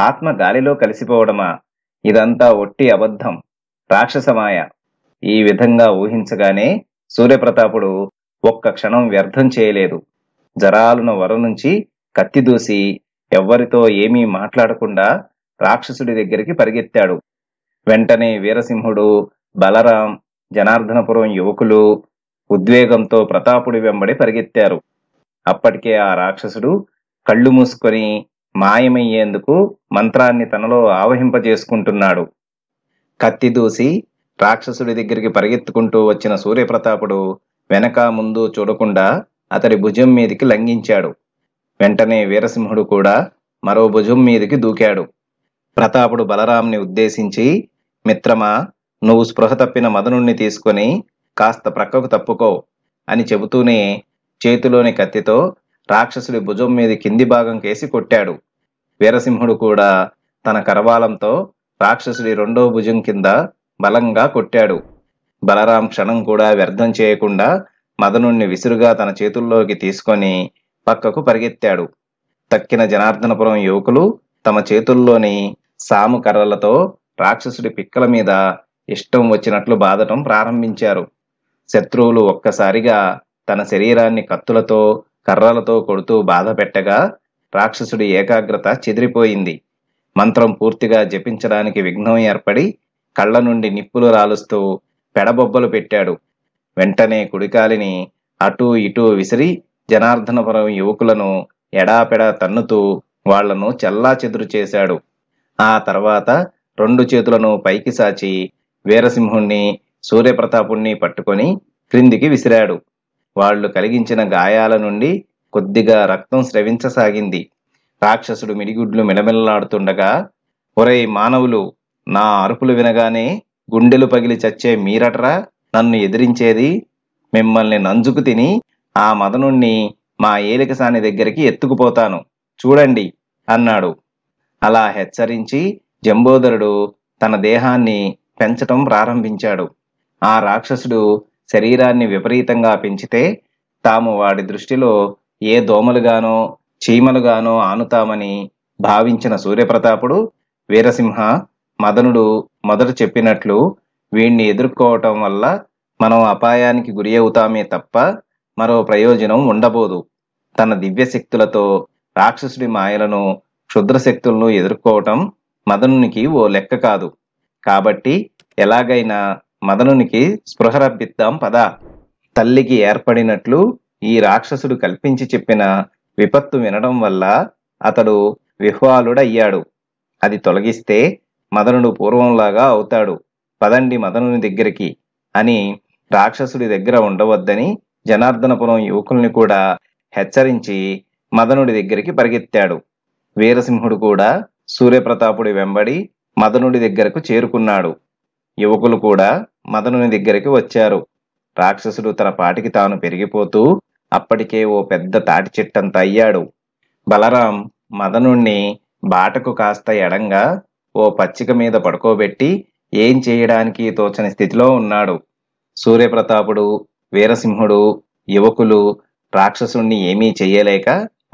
ఆత్మ గాలిలో కలిసిపోవడమా ఇదంతా ఒట్టి అబద్ధం రాక్షసమాయ ఈ విధంగా ఊహించగానే సూర్యప్రతాపుడు ఒక్క క్షణం వ్యర్థం చేయలేదు జరాలను వర నుంచి కత్తి దూసి ఎవ్వరితో ఏమీ మాట్లాడకుండా రాక్షసుడి దగ్గరికి పరిగెత్తాడు వెంటనే వీరసింహుడు బలరాం జనార్దనపురం యువకులు ఉద్వేగంతో ప్రతాపుడి వెంబడి పరిగెత్తారు అప్పటికే ఆ రాక్షసుడు కళ్ళు మూసుకొని మాయమయ్యేందుకు మంత్రాన్ని తనలో ఆవహింపజేసుకుంటున్నాడు కత్తి దూసి రాక్షసుడి దగ్గరికి పరిగెత్తుకుంటూ వచ్చిన సూర్యప్రతాపుడు వెనక ముందు చూడకుండా అతడి భుజం మీదికి లంఘించాడు వెంటనే వీరసింహుడు కూడా మరో భుజం మీదికి దూకాడు ప్రతాపుడు బలరాంని ఉద్దేశించి మిత్రమా నువ్వు స్పృహ తప్పిన మదనుణ్ణి తీసుకొని కాస్త ప్రక్కకు తప్పుకో అని చెబుతూనే చేతిలోని కత్తితో రాక్షసుడి భుజం మీద కింది భాగం కేసి కొట్టాడు వీరసింహుడు కూడా తన కరవాలంతో రాక్షసుడి రెండో భుజం కింద బలంగా కొట్టాడు బలరాం క్షణం కూడా వ్యర్థం చేయకుండా మదనుణ్ణి విసురుగా తన చేతుల్లోకి తీసుకొని పక్కకు పరిగెత్తాడు తక్కిన జనార్దనపురం యువకులు తమ చేతుల్లోని సాము కర్రలతో రాక్షసుడి పిక్కల మీద ఇష్టం వచ్చినట్లు బాధటం ప్రారంభించారు శత్రువులు ఒక్కసారిగా తన శరీరాన్ని కత్తులతో కర్రలతో కొడుతూ బాధ పెట్టగా రాక్షసుడి ఏకాగ్రత చెదిరిపోయింది మంత్రం పూర్తిగా జపించడానికి విఘ్నం ఏర్పడి కళ్ళ నుండి నిప్పులు రాలుస్తూ పెడబొబ్బలు పెట్టాడు వెంటనే కుడికాలిని అటూ ఇటూ విసిరి జనార్దనపురం యువకులను ఎడాపెడా తన్నుతూ వాళ్లను చల్లా చెదురు చేశాడు ఆ తర్వాత రెండు చేతులను పైకి సాచి వీరసింహుణ్ణి సూర్యప్రతాపుణ్ణి పట్టుకొని క్రిందికి విసిరాడు వాళ్లు కలిగించిన గాయాల నుండి కొద్దిగా రక్తం స్రవించసాగింది రాక్షసుడు మిడిగుడ్లు మిలమిలలాడుతుండగా ఒరే మానవులు నా అరుపులు వినగానే గుండెలు పగిలి చచ్చే మీరటరా నన్ను ఎదిరించేది మిమ్మల్ని నంజుకు తిని ఆ మదనుణ్ణి మా ఏలికసాని దగ్గరికి ఎత్తుకుపోతాను చూడండి అన్నాడు అలా హెచ్చరించి జంబోదరుడు తన దేహాన్ని పెంచటం ప్రారంభించాడు ఆ రాక్షసుడు శరీరాన్ని విపరీతంగా పెంచితే తాము వాడి దృష్టిలో ఏ దోమలుగానో చీమలుగానో ఆనుతామని భావించిన సూర్యప్రతాపుడు వీరసింహ మదనుడు మొదట చెప్పినట్లు వీణ్ణి ఎదుర్కోవటం వల్ల మనం అపాయానికి గురి అవుతామే తప్ప మరో ప్రయోజనం ఉండబోదు తన దివ్యశక్తులతో రాక్షసుడి మాయలను క్షుద్రశక్తులను ఎదుర్కోవటం మదనునికి ఓ లెక్క కాదు కాబట్టి ఎలాగైనా మదనునికి రబ్బిద్దాం పద తల్లికి ఏర్పడినట్లు ఈ రాక్షసుడు కల్పించి చెప్పిన విపత్తు వినడం వల్ల అతడు విహ్వాలుడయ్యాడు అది తొలగిస్తే మదనుడు పూర్వంలాగా అవుతాడు పదండి మదనుని దగ్గరికి అని రాక్షసుడి దగ్గర ఉండవద్దని జనార్దనపురం యువకుల్ని కూడా హెచ్చరించి మదనుడి దగ్గరికి పరిగెత్తాడు వీరసింహుడు కూడా సూర్యప్రతాపుడి వెంబడి మదనుడి దగ్గరకు చేరుకున్నాడు యువకులు కూడా మదనుని దగ్గరికి వచ్చారు రాక్షసుడు తన పాటికి తాను పెరిగిపోతూ అప్పటికే ఓ పెద్ద తాటి చెట్టంత అయ్యాడు బలరాం మదనుణ్ణి బాటకు కాస్త ఎడంగా ఓ పచ్చిక మీద పడుకోబెట్టి ఏం చేయడానికి తోచని స్థితిలో ఉన్నాడు సూర్యప్రతాపుడు వీరసింహుడు యువకులు రాక్షసుణ్ణి ఏమీ చేయలేక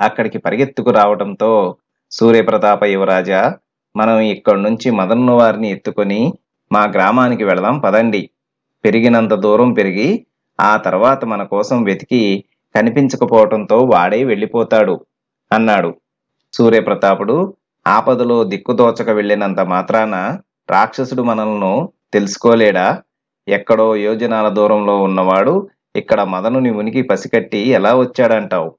అక్కడికి పరిగెత్తుకు రావడంతో సూర్యప్రతాప యువరాజా మనం ఇక్కడి నుంచి మదన్న వారిని ఎత్తుకొని మా గ్రామానికి వెళదాం పదండి పెరిగినంత దూరం పెరిగి ఆ తర్వాత మన కోసం వెతికి కనిపించకపోవటంతో వాడే వెళ్ళిపోతాడు అన్నాడు సూర్యప్రతాపుడు ఆపదలో దిక్కుదోచక వెళ్ళినంత మాత్రాన రాక్షసుడు మనల్ని తెలుసుకోలేడా ఎక్కడో యోజనాల దూరంలో ఉన్నవాడు ఇక్కడ మదనుని ఉనికి పసికట్టి ఎలా వచ్చాడంటావు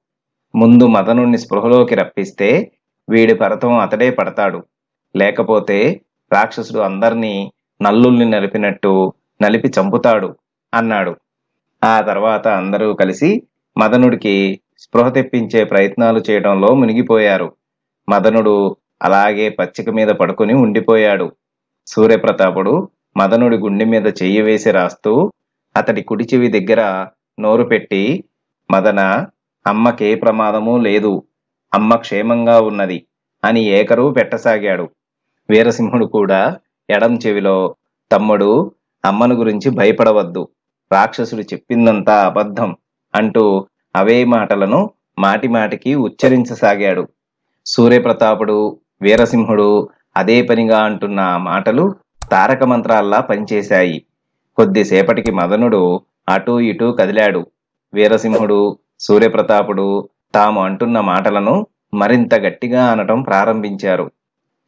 ముందు మదనుణ్ణి స్పృహలోకి రప్పిస్తే వీడి పరతం అతడే పడతాడు లేకపోతే రాక్షసుడు అందరినీ నల్లుల్ని నలిపినట్టు నలిపి చంపుతాడు అన్నాడు ఆ తర్వాత అందరూ కలిసి మదనుడికి స్పృహ తెప్పించే ప్రయత్నాలు చేయడంలో మునిగిపోయారు మదనుడు అలాగే పచ్చిక మీద పడుకుని ఉండిపోయాడు సూర్యప్రతాపుడు మదనుడి గుండె మీద చెయ్యి వేసి రాస్తూ అతడి కుడి చెవి దగ్గర నోరు పెట్టి మదన అమ్మకే ప్రమాదమూ లేదు అమ్మ క్షేమంగా ఉన్నది అని ఏకరువు పెట్టసాగాడు వీరసింహుడు కూడా ఎడం చెవిలో తమ్ముడు అమ్మను గురించి భయపడవద్దు రాక్షసుడు చెప్పిందంతా అబద్ధం అంటూ అవే మాటలను మాటిమాటికి ఉచ్చరించసాగాడు సూర్యప్రతాపుడు వీరసింహుడు అదే పనిగా అంటున్న మాటలు తారక మంత్రాల్లా పనిచేశాయి కొద్దిసేపటికి మదనుడు అటూ ఇటూ కదిలాడు వీరసింహుడు సూర్యప్రతాపుడు తాము అంటున్న మాటలను మరింత గట్టిగా అనటం ప్రారంభించారు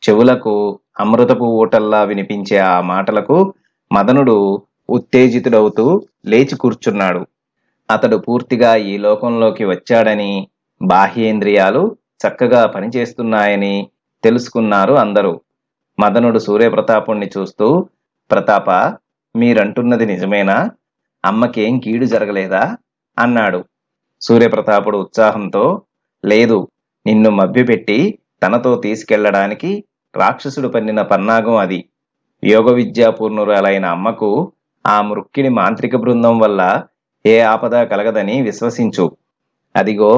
చెవులకు అమృతపు ఊటల్లా వినిపించే ఆ మాటలకు మదనుడు ఉత్తేజితుడవుతూ లేచి కూర్చున్నాడు అతడు పూర్తిగా ఈ లోకంలోకి వచ్చాడని బాహ్యేంద్రియాలు చక్కగా పనిచేస్తున్నాయని తెలుసుకున్నారు అందరూ మదనుడు సూర్యప్రతాపుణ్ణి చూస్తూ ప్రతాప మీరంటున్నది నిజమేనా అమ్మకేం కీడు జరగలేదా అన్నాడు సూర్యప్రతాపుడు ఉత్సాహంతో లేదు నిన్ను మభ్యపెట్టి తనతో తీసుకెళ్లడానికి రాక్షసుడు పన్నిన పన్నాగం అది యోగ విద్యాపూర్ణురాలైన అమ్మకు ఆ మృక్కిడి మాంత్రిక బృందం వల్ల ఏ ఆపద కలగదని విశ్వసించు అదిగో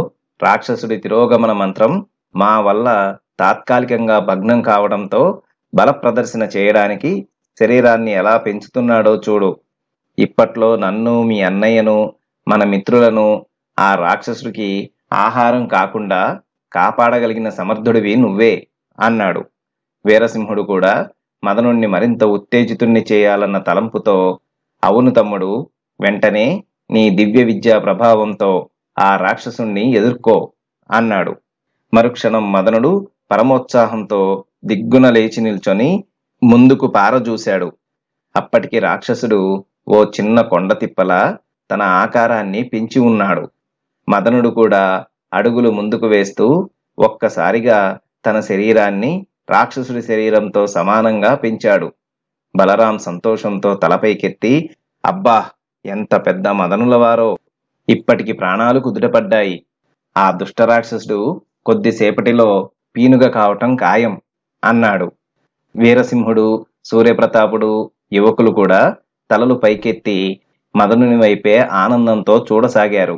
రాక్షసుడి తిరోగమన మంత్రం మా వల్ల తాత్కాలికంగా భగ్నం కావడంతో బల ప్రదర్శన చేయడానికి శరీరాన్ని ఎలా పెంచుతున్నాడో చూడు ఇప్పట్లో నన్ను మీ అన్నయ్యను మన మిత్రులను ఆ రాక్షసుడికి ఆహారం కాకుండా కాపాడగలిగిన సమర్థుడివి నువ్వే అన్నాడు వీరసింహుడు కూడా మదనుణ్ణి మరింత ఉత్తేజితుణ్ణి చేయాలన్న తలంపుతో అవును తమ్ముడు వెంటనే నీ దివ్య విద్యా ప్రభావంతో ఆ రాక్షసుణ్ణి ఎదుర్కో అన్నాడు మరుక్షణం మదనుడు పరమోత్సాహంతో దిగ్గున లేచి నిల్చొని ముందుకు పారజూశాడు అప్పటికి రాక్షసుడు ఓ చిన్న కొండ తిప్పల తన ఆకారాన్ని పెంచి ఉన్నాడు మదనుడు కూడా అడుగులు ముందుకు వేస్తూ ఒక్కసారిగా తన శరీరాన్ని రాక్షసుడి శరీరంతో సమానంగా పెంచాడు బలరాం సంతోషంతో తలపైకెత్తి అబ్బా ఎంత పెద్ద మదనులవారో ఇప్పటికి ప్రాణాలు కుదుటపడ్డాయి ఆ దుష్టరాక్షసుడు కొద్దిసేపటిలో పీనుగ కావటం ఖాయం అన్నాడు వీరసింహుడు సూర్యప్రతాపుడు యువకులు కూడా తలలు పైకెత్తి మదనుని వైపే ఆనందంతో చూడసాగారు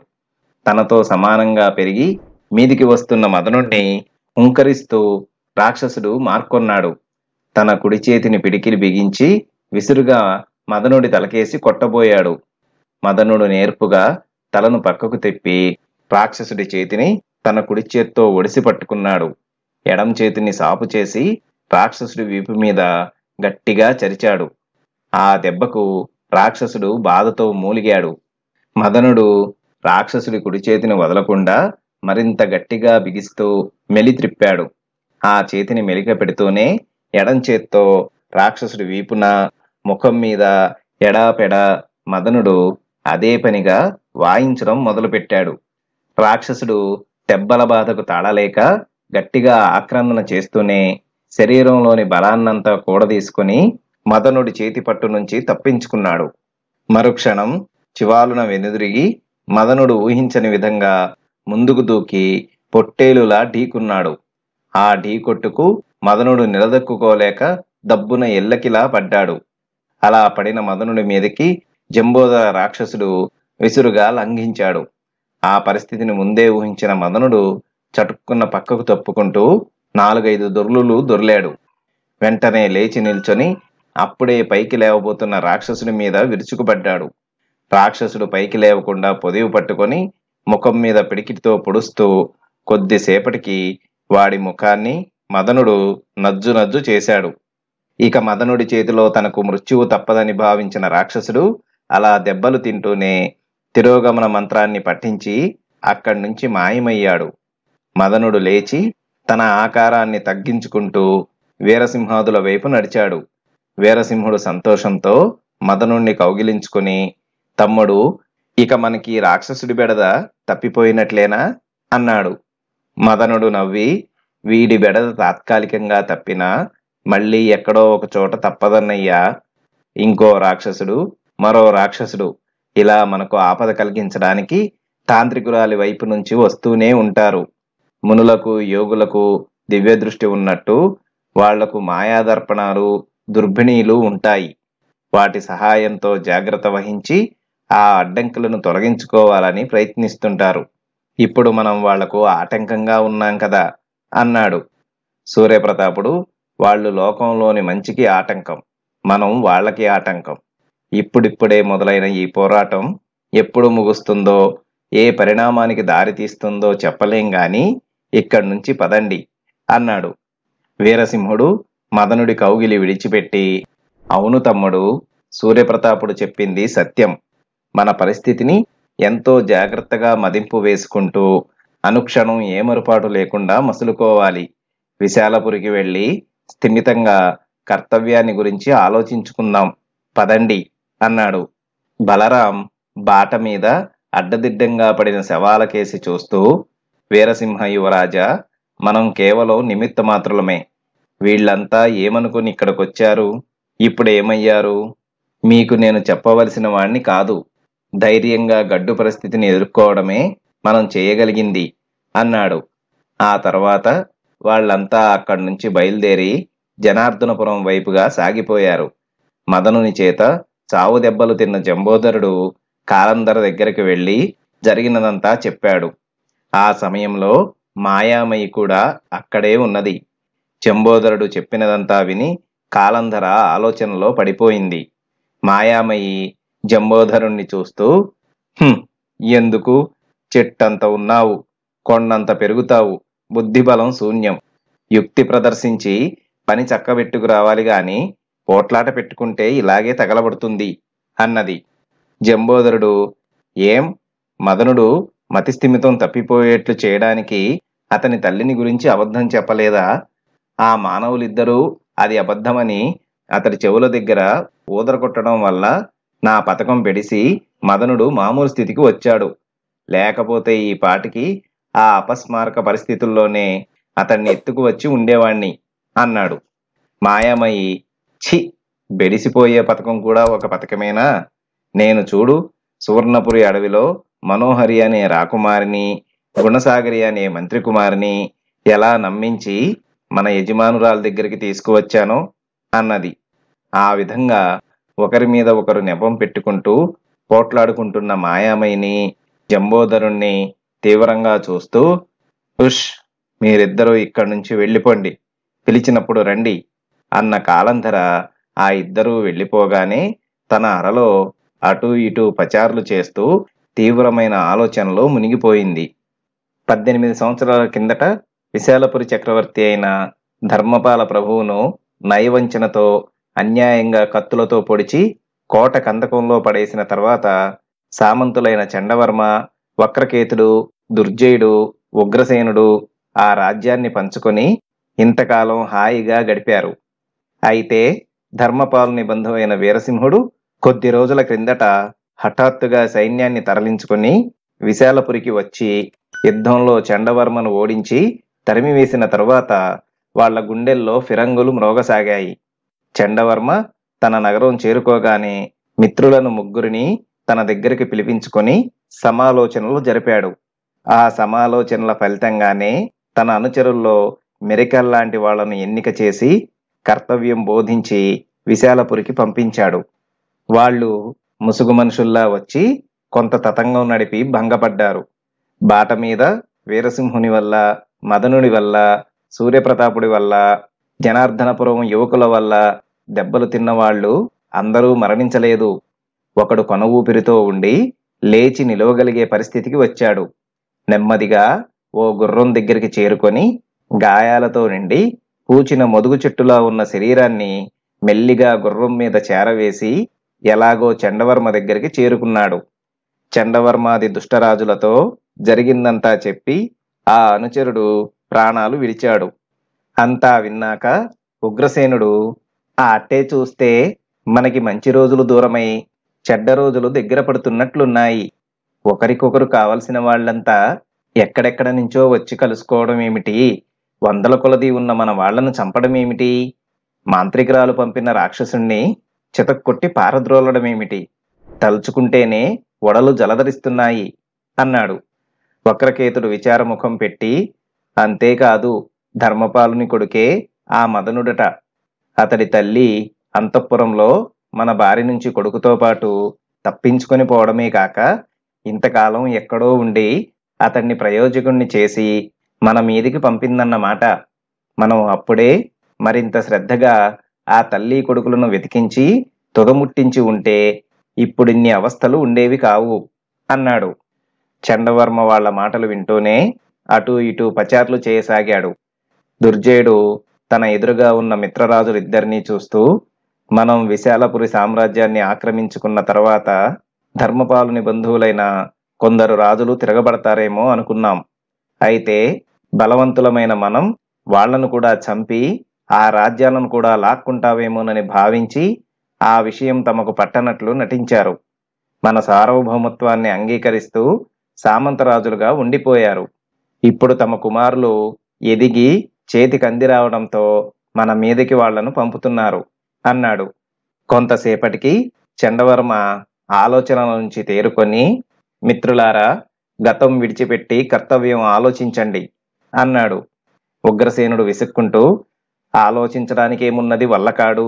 తనతో సమానంగా పెరిగి మీదికి వస్తున్న మదనుణ్ణి హుంకరిస్తూ రాక్షసుడు మార్కొన్నాడు తన కుడి చేతిని పిడికిలి బిగించి విసురుగా మదనుడి తలకేసి కొట్టబోయాడు మదనుడు నేర్పుగా తలను పక్కకు తెప్పి రాక్షసుడి చేతిని తన కుడి చేత్తో ఒడిసి పట్టుకున్నాడు ఎడం చేతిని సాపు చేసి రాక్షసుడి వీపు మీద గట్టిగా చరిచాడు ఆ దెబ్బకు రాక్షసుడు బాధతో మూలిగాడు మదనుడు రాక్షసుడి కుడి చేతిని వదలకుండా మరింత గట్టిగా బిగిస్తూ మెలి త్రిప్పాడు ఆ చేతిని మెలిక పెడుతూనే ఎడం చేత్తో రాక్షసుడి వీపున ముఖం మీద ఎడాపెడ మదనుడు అదే పనిగా వాయించడం మొదలుపెట్టాడు రాక్షసుడు దెబ్బల బాధకు తాళలేక గట్టిగా ఆక్రందన చేస్తూనే శరీరంలోని బలాన్నంతా కూడదీసుకుని మదనుడి చేతి పట్టు నుంచి తప్పించుకున్నాడు మరుక్షణం చివాలున వెనుదిరిగి మదనుడు ఊహించని విధంగా ముందుకు దూకి పొట్టేలులా ఢీకున్నాడు ఆ ఢీకొట్టుకు మదనుడు నిలదక్కుకోలేక దబ్బున ఎల్లకిలా పడ్డాడు అలా పడిన మదనుడి మీదకి జంబోదర రాక్షసుడు విసురుగా లంఘించాడు ఆ పరిస్థితిని ముందే ఊహించిన మదనుడు చటుక్కున్న పక్కకు తప్పుకుంటూ నాలుగైదు దొర్లులు దొర్లాడు వెంటనే లేచి నిల్చొని అప్పుడే పైకి లేవబోతున్న రాక్షసుడి మీద విరుచుకుపడ్డాడు రాక్షసుడు పైకి లేవకుండా పొదివి పట్టుకొని ముఖం మీద పిడికిటితో పొడుస్తూ కొద్దిసేపటికి వాడి ముఖాన్ని మదనుడు నజ్జు నజ్జు చేశాడు ఇక మదనుడి చేతిలో తనకు మృత్యువు తప్పదని భావించిన రాక్షసుడు అలా దెబ్బలు తింటూనే తిరోగమన మంత్రాన్ని పఠించి అక్కడి నుంచి మాయమయ్యాడు మదనుడు లేచి తన ఆకారాన్ని తగ్గించుకుంటూ వీరసింహాదుల వైపు నడిచాడు వీరసింహుడు సంతోషంతో మదనుణ్ణి కౌగిలించుకుని తమ్ముడు ఇక మనకి రాక్షసుడి బెడద తప్పిపోయినట్లేనా అన్నాడు మదనుడు నవ్వి వీడి బెడద తాత్కాలికంగా తప్పినా మళ్ళీ ఎక్కడో ఒక చోట తప్పదన్నయ్యా ఇంకో రాక్షసుడు మరో రాక్షసుడు ఇలా మనకు ఆపద కలిగించడానికి తాంత్రికురాలి వైపు నుంచి వస్తూనే ఉంటారు మునులకు యోగులకు దివ్య దృష్టి ఉన్నట్టు వాళ్లకు మాయాదర్పణాలు దుర్భిణీలు ఉంటాయి వాటి సహాయంతో జాగ్రత్త వహించి ఆ అడ్డంకులను తొలగించుకోవాలని ప్రయత్నిస్తుంటారు ఇప్పుడు మనం వాళ్లకు ఆటంకంగా ఉన్నాం కదా అన్నాడు సూర్యప్రతాపుడు వాళ్ళు లోకంలోని మంచికి ఆటంకం మనం వాళ్ళకి ఆటంకం ఇప్పుడిప్పుడే మొదలైన ఈ పోరాటం ఎప్పుడు ముగుస్తుందో ఏ పరిణామానికి దారితీస్తుందో చెప్పలేం కానీ ఇక్కడి నుంచి పదండి అన్నాడు వీరసింహుడు మదనుడి కౌగిలి విడిచిపెట్టి అవును తమ్ముడు సూర్యప్రతాపుడు చెప్పింది సత్యం మన పరిస్థితిని ఎంతో జాగ్రత్తగా మదింపు వేసుకుంటూ అనుక్షణం ఏమరుపాటు లేకుండా మసులుకోవాలి విశాలపురికి వెళ్ళి స్థిమితంగా కర్తవ్యాన్ని గురించి ఆలోచించుకుందాం పదండి అన్నాడు బలరాం బాట మీద అడ్డదిడ్డంగా పడిన శవాల కేసి చూస్తూ వీరసింహ యువరాజా మనం కేవలం నిమిత్త మాత్రులమే వీళ్ళంతా ఏమనుకుని ఇక్కడికొచ్చారు ఇప్పుడు ఏమయ్యారు మీకు నేను చెప్పవలసిన వాణ్ణి కాదు ధైర్యంగా గడ్డు పరిస్థితిని ఎదుర్కోవడమే మనం చేయగలిగింది అన్నాడు ఆ తర్వాత వాళ్ళంతా అక్కడి నుంచి బయలుదేరి జనార్దనపురం వైపుగా సాగిపోయారు మదనుని చేత చావు దెబ్బలు తిన్న జంబోదరుడు కాలందర దగ్గరికి వెళ్ళి జరిగినదంతా చెప్పాడు ఆ సమయంలో మాయామయి కూడా అక్కడే ఉన్నది చంబోదరుడు చెప్పినదంతా విని కాలంధర ఆలోచనలో పడిపోయింది మాయామయి జంబోధరుణ్ణి చూస్తూ ఎందుకు చెట్టంత ఉన్నావు కొండంత పెరుగుతావు బుద్ధిబలం శూన్యం యుక్తి ప్రదర్శించి పని చక్కబెట్టుకు రావాలి గాని పోట్లాట పెట్టుకుంటే ఇలాగే తగలబడుతుంది అన్నది జంబోధరుడు ఏం మదనుడు మతిస్థిమితం తప్పిపోయేట్లు చేయడానికి అతని తల్లిని గురించి అబద్ధం చెప్పలేదా ఆ మానవులిద్దరూ అది అబద్ధమని అతడి చెవుల దగ్గర ఊదరగొట్టడం వల్ల నా పథకం పెడిసి మదనుడు మామూలు స్థితికి వచ్చాడు లేకపోతే ఈ పాటికి ఆ అపస్మారక పరిస్థితుల్లోనే అతన్ని ఎత్తుకు వచ్చి ఉండేవాణ్ణి అన్నాడు మాయామయి ఛి బెడిసిపోయే పథకం కూడా ఒక పథకమేనా నేను చూడు సువర్ణపురి అడవిలో మనోహరి అనే రాకుమారిని గుణసాగరి అనే మంత్రి కుమారిని ఎలా నమ్మించి మన యజమానురాల దగ్గరికి తీసుకువచ్చానో అన్నది ఆ విధంగా ఒకరి మీద ఒకరు నెపం పెట్టుకుంటూ పోట్లాడుకుంటున్న మాయామైని జంబోదరుణ్ణి తీవ్రంగా చూస్తూ ఉష్ మీరిద్దరూ ఇక్కడి నుంచి వెళ్ళిపోండి పిలిచినప్పుడు రండి అన్న కాలంధర ఆ ఇద్దరూ వెళ్ళిపోగానే తన అరలో అటూ ఇటూ పచారులు చేస్తూ తీవ్రమైన ఆలోచనలో మునిగిపోయింది పద్దెనిమిది సంవత్సరాల కిందట విశాలపురి చక్రవర్తి అయిన ధర్మపాల ప్రభువును నయవంచనతో అన్యాయంగా కత్తులతో పొడిచి కోట కందకంలో పడేసిన తర్వాత సామంతులైన చండవర్మ వక్రకేతుడు దుర్జయుడు ఉగ్రసేనుడు ఆ రాజ్యాన్ని పంచుకొని ఇంతకాలం హాయిగా గడిపారు అయితే ధర్మపాలు నిబంధమైన వీరసింహుడు కొద్ది రోజుల క్రిందట హఠాత్తుగా సైన్యాన్ని తరలించుకుని విశాలపురికి వచ్చి యుద్ధంలో చండవర్మను ఓడించి తరిమివేసిన తరువాత వాళ్ల గుండెల్లో ఫిరంగులు మ్రోగసాగాయి చండవర్మ తన నగరం చేరుకోగానే మిత్రులను ముగ్గురిని తన దగ్గరికి పిలిపించుకొని సమాలోచనలు జరిపాడు ఆ సమాలోచనల ఫలితంగానే తన అనుచరుల్లో మెరికల్ లాంటి వాళ్లను ఎన్నిక చేసి కర్తవ్యం బోధించి విశాలపురికి పంపించాడు వాళ్ళు ముసుగు మనుషుల్లా వచ్చి కొంత తతంగం నడిపి భంగపడ్డారు బాట మీద వీరసింహుని వల్ల మదనుడి వల్ల సూర్యప్రతాపుడి వల్ల జనార్దనపురం యువకుల వల్ల దెబ్బలు తిన్నవాళ్లు అందరూ మరణించలేదు ఒకడు కొన ఊపిరితో ఉండి లేచి నిలవగలిగే పరిస్థితికి వచ్చాడు నెమ్మదిగా ఓ గుర్రం దగ్గరికి చేరుకొని గాయాలతో నిండి పూచిన మొదుగు చెట్టులా ఉన్న శరీరాన్ని మెల్లిగా గుర్రం మీద చేరవేసి ఎలాగో చండవర్మ దగ్గరికి చేరుకున్నాడు చండవర్మాది దుష్టరాజులతో జరిగిందంతా చెప్పి ఆ అనుచరుడు ప్రాణాలు విడిచాడు అంతా విన్నాక ఉగ్రసేనుడు ఆ అట్టే చూస్తే మనకి మంచి రోజులు దూరమై చెడ్డ రోజులు దగ్గర పడుతున్నట్లున్నాయి ఒకరికొకరు కావలసిన వాళ్ళంతా ఎక్కడెక్కడ నుంచో వచ్చి కలుసుకోవడం ఏమిటి వందల కొలది ఉన్న మన వాళ్లను చంపడం ఏమిటి మాంత్రికురాలు పంపిన రాక్షసుణ్ణి చితక్కొట్టి పారద్రోలడమేమిటి తలుచుకుంటేనే వడలు జలధరిస్తున్నాయి అన్నాడు వక్రకేతుడు విచారముఖం పెట్టి అంతేకాదు ధర్మపాలుని కొడుకే ఆ మదనుడట అతడి తల్లి అంతఃపురంలో మన బారి నుంచి కొడుకుతో పాటు తప్పించుకొని పోవడమే కాక ఇంతకాలం ఎక్కడో ఉండి అతన్ని ప్రయోజకుణ్ణి చేసి మన మీదికి పంపిందన్నమాట మనం అప్పుడే మరింత శ్రద్ధగా ఆ తల్లి కొడుకులను వెతికించి తుగముట్టించి ఉంటే ఇప్పుడిన్ని అవస్థలు ఉండేవి కావు అన్నాడు చండవర్మ వాళ్ల మాటలు వింటూనే అటూ ఇటూ పచార్లు చేయసాగాడు దుర్జయుడు తన ఎదురుగా ఉన్న మిత్రరాజులిద్దరినీ చూస్తూ మనం విశాలపురి సామ్రాజ్యాన్ని ఆక్రమించుకున్న తర్వాత ధర్మపాలుని బంధువులైన కొందరు రాజులు తిరగబడతారేమో అనుకున్నాం అయితే బలవంతులమైన మనం వాళ్లను కూడా చంపి ఆ రాజ్యాలను కూడా లాక్కుంటావేమోనని భావించి ఆ విషయం తమకు పట్టనట్లు నటించారు మన సార్వభౌమత్వాన్ని అంగీకరిస్తూ సామంతరాజులుగా ఉండిపోయారు ఇప్పుడు తమ కుమారులు ఎదిగి చేతికి రావడంతో మన మీదకి వాళ్లను పంపుతున్నారు అన్నాడు కొంతసేపటికి చండవర్మ ఆలోచనల నుంచి తేరుకొని మిత్రులారా గతం విడిచిపెట్టి కర్తవ్యం ఆలోచించండి అన్నాడు ఉగ్రసేనుడు విసుక్కుంటూ ఆలోచించడానికి ఏమున్నది వల్లకాడు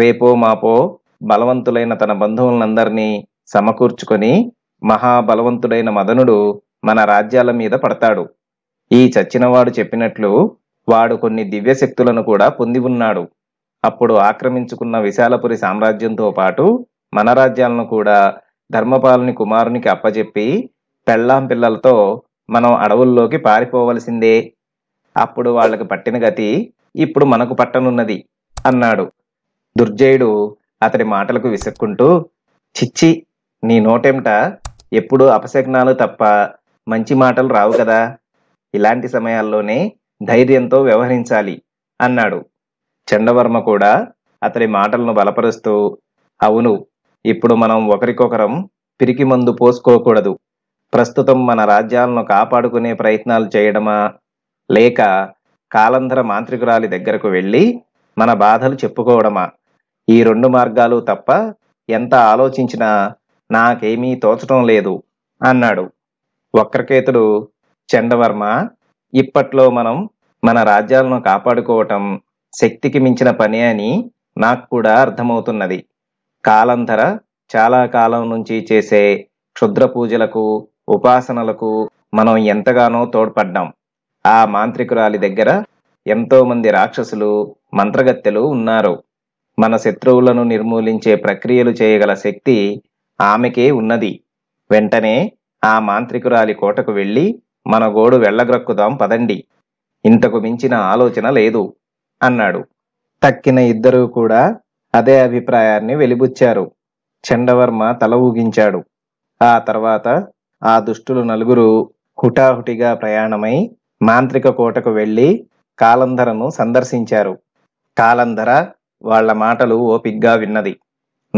రేపో మాపో బలవంతులైన తన బంధువులందరినీ సమకూర్చుకొని మహాబలవంతుడైన మదనుడు మన రాజ్యాల మీద పడతాడు ఈ చచ్చినవాడు చెప్పినట్లు వాడు కొన్ని దివ్యశక్తులను కూడా పొంది ఉన్నాడు అప్పుడు ఆక్రమించుకున్న విశాలపురి సామ్రాజ్యంతో పాటు మన రాజ్యాలను కూడా ధర్మపాలని కుమారునికి అప్పజెప్పి పెళ్ళాం పిల్లలతో మనం అడవుల్లోకి పారిపోవలసిందే అప్పుడు వాళ్ళకి పట్టిన గతి ఇప్పుడు మనకు పట్టనున్నది అన్నాడు దుర్జయుడు అతడి మాటలకు విసుక్కుంటూ చిచ్చి నీ నోటెంట ఎప్పుడూ అపశకనాలు తప్ప మంచి మాటలు రావు కదా ఇలాంటి సమయాల్లోనే ధైర్యంతో వ్యవహరించాలి అన్నాడు చండవర్మ కూడా అతడి మాటలను బలపరుస్తూ అవును ఇప్పుడు మనం ఒకరికొకరం పిరికి మందు పోసుకోకూడదు ప్రస్తుతం మన రాజ్యాలను కాపాడుకునే ప్రయత్నాలు చేయడమా లేక కాలంధర మాంత్రికురాలి దగ్గరకు వెళ్ళి మన బాధలు చెప్పుకోవడమా ఈ రెండు మార్గాలు తప్ప ఎంత ఆలోచించినా నాకేమీ తోచటం లేదు అన్నాడు వక్రకేతుడు చండవర్మ ఇప్పట్లో మనం మన రాజ్యాలను కాపాడుకోవటం శక్తికి మించిన పని అని నాకు కూడా అర్థమవుతున్నది కాలంధర చాలా కాలం నుంచి చేసే క్షుద్ర పూజలకు ఉపాసనలకు మనం ఎంతగానో తోడ్పడ్డాం ఆ మాంత్రికురాలి దగ్గర ఎంతో మంది రాక్షసులు మంత్రగత్తెలు ఉన్నారు మన శత్రువులను నిర్మూలించే ప్రక్రియలు చేయగల శక్తి ఆమెకే ఉన్నది వెంటనే ఆ మాంత్రికురాలి కోటకు వెళ్ళి మన గోడు వెళ్ళగ్రక్కుదాం పదండి ఇంతకు మించిన ఆలోచన లేదు అన్నాడు తక్కిన ఇద్దరూ కూడా అదే అభిప్రాయాన్ని వెలిబుచ్చారు చండవర్మ తల ఊగించాడు ఆ తర్వాత ఆ దుష్టులు నలుగురు హుటాహుటిగా ప్రయాణమై మాంత్రిక కోటకు వెళ్ళి కాలంధరను సందర్శించారు కాలంధర వాళ్ల మాటలు ఓపిగ్గా విన్నది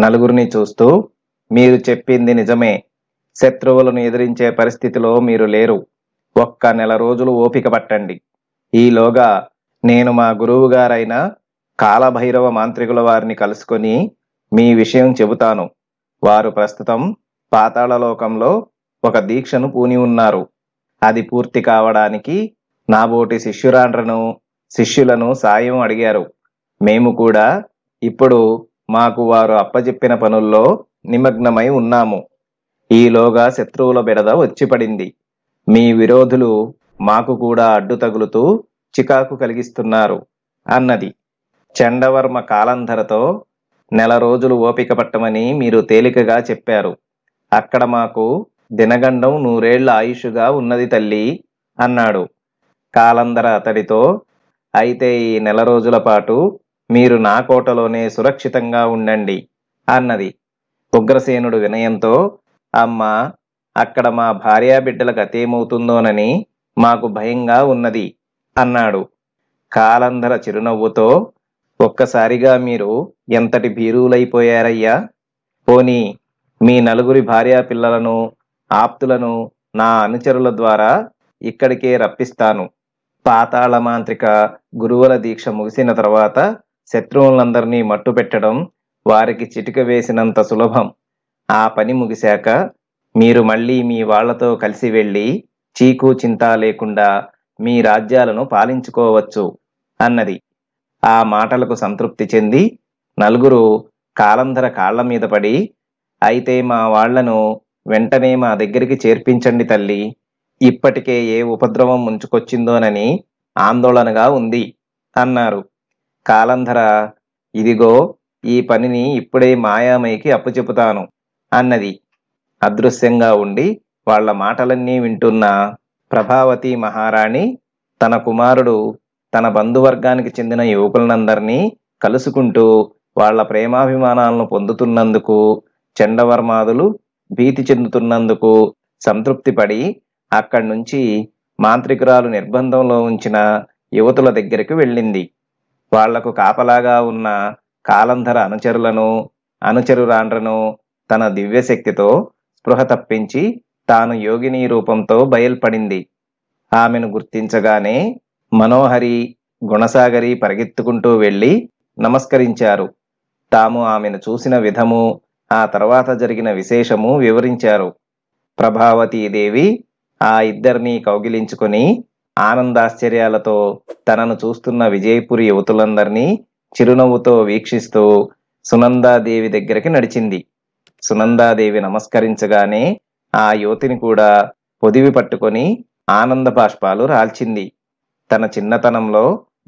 నలుగురిని చూస్తూ మీరు చెప్పింది నిజమే శత్రువులను ఎదిరించే పరిస్థితిలో మీరు లేరు ఒక్క నెల రోజులు ఓపిక పట్టండి ఈలోగా నేను మా గురువు గారైన కాలభైరవ మాంత్రికుల వారిని కలుసుకొని మీ విషయం చెబుతాను వారు ప్రస్తుతం పాతాళలోకంలో ఒక దీక్షను పూని ఉన్నారు అది పూర్తి కావడానికి నాబోటి శిష్యురాండ్రను శిష్యులను సాయం అడిగారు మేము కూడా ఇప్పుడు మాకు వారు అప్పజెప్పిన పనుల్లో నిమగ్నమై ఉన్నాము ఈలోగా శత్రువుల బెడద వచ్చిపడింది మీ విరోధులు మాకు కూడా అడ్డు తగులుతూ చికాకు కలిగిస్తున్నారు అన్నది చండవర్మ కాలంధరతో నెల రోజులు ఓపిక పట్టమని మీరు తేలికగా చెప్పారు అక్కడ మాకు దినగండం నూరేళ్ల ఆయుషుగా ఉన్నది తల్లి అన్నాడు కాలందర అతడితో అయితే ఈ నెల రోజుల పాటు మీరు నా కోటలోనే సురక్షితంగా ఉండండి అన్నది ఉగ్రసేనుడు వినయంతో అమ్మ అక్కడ మా భార్యాబిడ్డలకు అతేమవుతుందోనని మాకు భయంగా ఉన్నది అన్నాడు కాలంధర చిరునవ్వుతో ఒక్కసారిగా మీరు ఎంతటి భీరువులైపోయారయ్యా పోనీ మీ నలుగురి భార్యా పిల్లలను ఆప్తులను నా అనుచరుల ద్వారా ఇక్కడికే రప్పిస్తాను పాతాళ మాంత్రిక గురువుల దీక్ష ముగిసిన తర్వాత శత్రువులందరినీ మట్టు పెట్టడం వారికి చిటిక వేసినంత సులభం ఆ పని ముగిశాక మీరు మళ్ళీ మీ వాళ్లతో కలిసి వెళ్ళి చీకు చింత లేకుండా మీ రాజ్యాలను పాలించుకోవచ్చు అన్నది ఆ మాటలకు సంతృప్తి చెంది నలుగురు కాలంధర కాళ్ల మీద పడి అయితే మా వాళ్లను వెంటనే మా దగ్గరికి చేర్పించండి తల్లి ఇప్పటికే ఏ ఉపద్రవం ముంచుకొచ్చిందోనని ఆందోళనగా ఉంది అన్నారు కాలంధర ఇదిగో ఈ పనిని ఇప్పుడే మాయామయికి అప్పుచెపుతాను అన్నది అదృశ్యంగా ఉండి వాళ్ల మాటలన్నీ వింటున్న ప్రభావతి మహారాణి తన కుమారుడు తన బంధువర్గానికి చెందిన యువకులందరినీ కలుసుకుంటూ వాళ్ల ప్రేమాభిమానాలను పొందుతున్నందుకు చండవర్మాదులు భీతి చెందుతున్నందుకు సంతృప్తిపడి అక్కడి నుంచి మాంత్రికురాలు నిర్బంధంలో ఉంచిన యువతుల దగ్గరికి వెళ్ళింది వాళ్లకు కాపలాగా ఉన్న కాలంధర అనుచరులను అనుచరురాండ్రను తన దివ్యశక్తితో స్పృహ తప్పించి తాను యోగిని రూపంతో బయల్పడింది ఆమెను గుర్తించగానే మనోహరి గుణసాగరి పరిగెత్తుకుంటూ వెళ్ళి నమస్కరించారు తాము ఆమెను చూసిన విధము ఆ తర్వాత జరిగిన విశేషము వివరించారు ప్రభావతీదేవి ఆ ఇద్దరిని కౌగిలించుకొని ఆనందాశ్చర్యాలతో తనను చూస్తున్న విజయపురి యువతులందరినీ చిరునవ్వుతో వీక్షిస్తూ సునందాదేవి దగ్గరికి నడిచింది సునందాదేవి నమస్కరించగానే ఆ యువతిని కూడా పొదివి పట్టుకొని ఆనంద బాష్పాలు రాల్చింది తన చిన్నతనంలో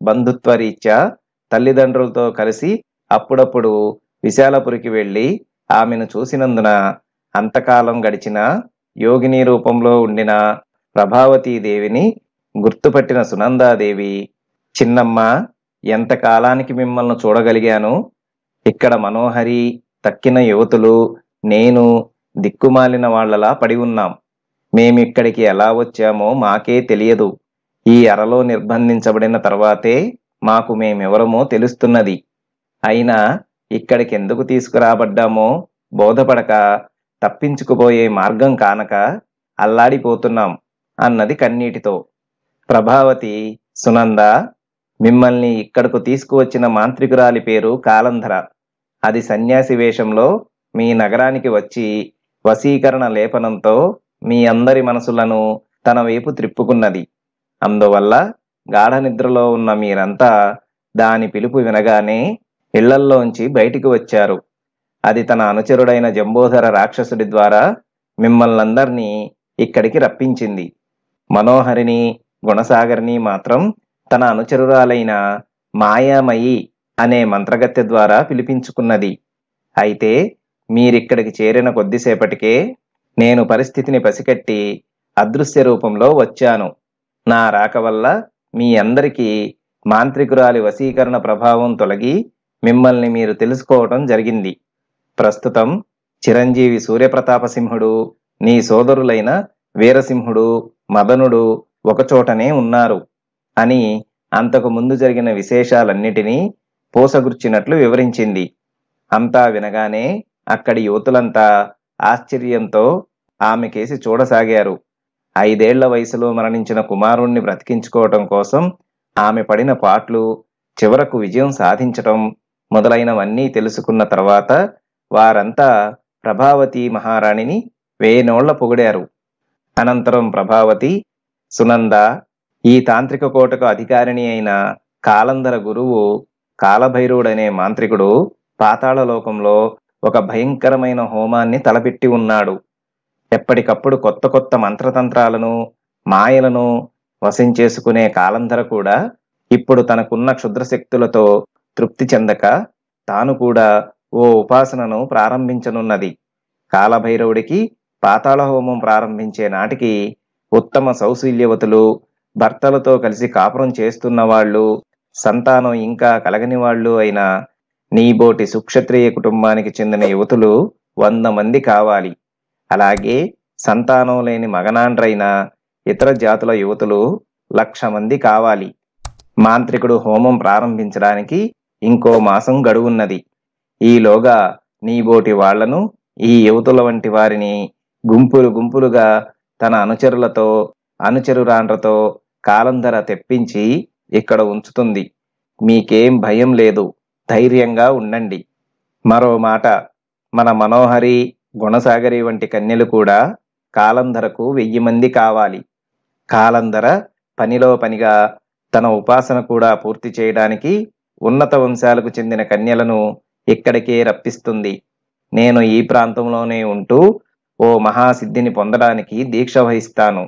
బంధుత్వరీత్యా తల్లిదండ్రులతో కలిసి అప్పుడప్పుడు విశాలపురికి వెళ్ళి ఆమెను చూసినందున అంతకాలం గడిచినా యోగిని రూపంలో ఉండిన ప్రభావతీదేవిని గుర్తుపట్టిన సునందాదేవి చిన్నమ్మ ఎంతకాలానికి మిమ్మల్ని చూడగలిగాను ఇక్కడ మనోహరి తక్కిన యువతులు నేను దిక్కుమాలిన వాళ్లలా పడి ఉన్నాం మేమిక్కడికి ఎలా వచ్చామో మాకే తెలియదు ఈ అరలో నిర్బంధించబడిన తర్వాతే మాకు మేమెవరమో తెలుస్తున్నది అయినా ఇక్కడికి ఎందుకు తీసుకురాబడ్డామో బోధపడక తప్పించుకుపోయే మార్గం కానక అల్లాడిపోతున్నాం అన్నది కన్నీటితో ప్రభావతి సునంద మిమ్మల్ని ఇక్కడకు తీసుకువచ్చిన మాంత్రికురాలి పేరు కాలంధర అది సన్యాసి వేషంలో మీ నగరానికి వచ్చి వశీకరణ లేపనంతో మీ అందరి మనసులను తన వైపు త్రిప్పుకున్నది అందువల్ల గాఢ నిద్రలో ఉన్న మీరంతా దాని పిలుపు వినగానే ఇళ్లల్లోంచి బయటికి వచ్చారు అది తన అనుచరుడైన జంబోధర రాక్షసుడి ద్వారా మిమ్మల్ని అందరినీ ఇక్కడికి రప్పించింది మనోహరిని గుణసాగర్ని మాత్రం తన అనుచరురాలైన మాయామయి అనే మంత్రగత్య ద్వారా పిలిపించుకున్నది అయితే మీరిక్కడికి చేరిన కొద్దిసేపటికే నేను పరిస్థితిని పసికట్టి అదృశ్య రూపంలో వచ్చాను నా రాక వల్ల మీ అందరికీ మాంత్రికురాలి వశీకరణ ప్రభావం తొలగి మిమ్మల్ని మీరు తెలుసుకోవటం జరిగింది ప్రస్తుతం చిరంజీవి సూర్యప్రతాపసింహుడు నీ సోదరులైన వీరసింహుడు మదనుడు ఒకచోటనే ఉన్నారు అని అంతకు ముందు జరిగిన విశేషాలన్నిటినీ పోసగుర్చినట్లు వివరించింది అంతా వినగానే అక్కడి యువతులంతా ఆశ్చర్యంతో ఆమెకేసి చూడసాగారు ఐదేళ్ల వయసులో మరణించిన కుమారుణ్ణి బ్రతికించుకోవటం కోసం ఆమె పడిన పాట్లు చివరకు విజయం సాధించటం మొదలైనవన్నీ తెలుసుకున్న తర్వాత వారంతా ప్రభావతి మహారాణిని వేనోళ్ల పొగిడారు అనంతరం ప్రభావతి సునంద ఈ తాంత్రిక కోటకు అధికారిణి అయిన కాలందర గురువు కాలభైరుడనే మాంత్రికుడు పాతాళలోకంలో ఒక భయంకరమైన హోమాన్ని తలపెట్టి ఉన్నాడు ఎప్పటికప్పుడు కొత్త కొత్త మంత్రతంత్రాలను మాయలను వశం చేసుకునే కాలంధర కూడా ఇప్పుడు తనకున్న క్షుద్రశక్తులతో తృప్తి చెందక తాను కూడా ఓ ఉపాసనను ప్రారంభించనున్నది కాలభైరవుడికి పాతాళ హోమం ప్రారంభించే నాటికి ఉత్తమ సౌశీల్యవతులు భర్తలతో కలిసి కాపురం చేస్తున్న వాళ్ళు సంతానం ఇంకా కలగని వాళ్ళు అయిన నీబోటి సుక్షత్రియ కుటుంబానికి చెందిన యువతులు వంద మంది కావాలి అలాగే సంతానం లేని మగనాండ్రైన ఇతర జాతుల యువతులు లక్ష మంది కావాలి మాంత్రికుడు హోమం ప్రారంభించడానికి ఇంకో మాసం గడువున్నది ఈలోగా నీబోటి వాళ్లను ఈ యువతుల వంటి వారిని గుంపులు గుంపులుగా తన అనుచరులతో అనుచరురాండ్రతో కాలం ధర తెప్పించి ఇక్కడ ఉంచుతుంది మీకేం భయం లేదు ధైర్యంగా ఉండండి మరో మాట మన మనోహరి గుణసాగరి వంటి కన్యలు కూడా కాలంధరకు వెయ్యి మంది కావాలి కాలంధర పనిలో పనిగా తన ఉపాసన కూడా పూర్తి చేయడానికి ఉన్నత వంశాలకు చెందిన కన్యలను ఇక్కడికే రప్పిస్తుంది నేను ఈ ప్రాంతంలోనే ఉంటూ ఓ మహాసిద్ధిని పొందడానికి దీక్ష వహిస్తాను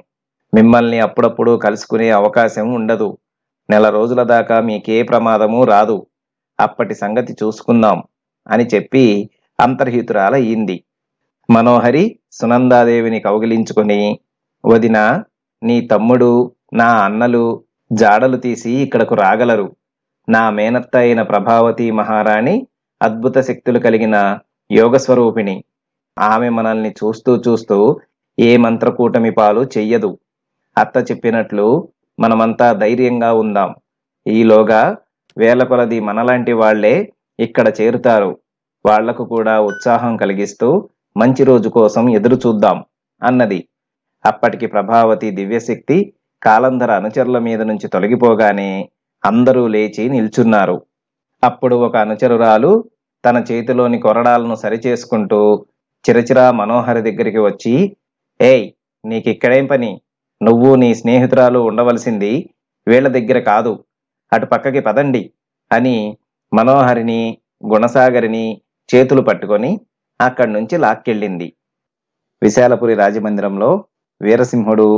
మిమ్మల్ని అప్పుడప్పుడు కలుసుకునే అవకాశం ఉండదు నెల రోజుల దాకా మీకే ప్రమాదము రాదు అప్పటి సంగతి చూసుకుందాం అని చెప్పి అంతర్హితురాలయ్యింది మనోహరి సునందాదేవిని కౌగిలించుకుని వదిన నీ తమ్ముడు నా అన్నలు జాడలు తీసి ఇక్కడకు రాగలరు నా మేనత్త అయిన ప్రభావతి మహారాణి అద్భుత శక్తులు కలిగిన యోగ స్వరూపిణి ఆమె మనల్ని చూస్తూ చూస్తూ ఏ మంత్రకూటమి పాలు చెయ్యదు అత్త చెప్పినట్లు మనమంతా ధైర్యంగా ఉందాం ఈలోగా వేల కొలది మనలాంటి వాళ్లే ఇక్కడ చేరుతారు వాళ్లకు కూడా ఉత్సాహం కలిగిస్తూ మంచి రోజు కోసం ఎదురు చూద్దాం అన్నది అప్పటికి ప్రభావతి దివ్యశక్తి కాలంధర అనుచరుల మీద నుంచి తొలగిపోగానే అందరూ లేచి నిల్చున్నారు అప్పుడు ఒక అనుచరురాలు తన చేతిలోని కొరడాలను సరిచేసుకుంటూ చిరచిరా మనోహరి దగ్గరికి వచ్చి ఏయ్ నీకిక్కడేం పని నువ్వు నీ స్నేహితురాలు ఉండవలసింది వీళ్ళ దగ్గర కాదు అటు పక్కకి పదండి అని మనోహరిని గుణసాగరిని చేతులు పట్టుకొని అక్కడి నుంచి లాక్కెళ్ళింది విశాలపురి రాజమందిరంలో వీరసింహుడు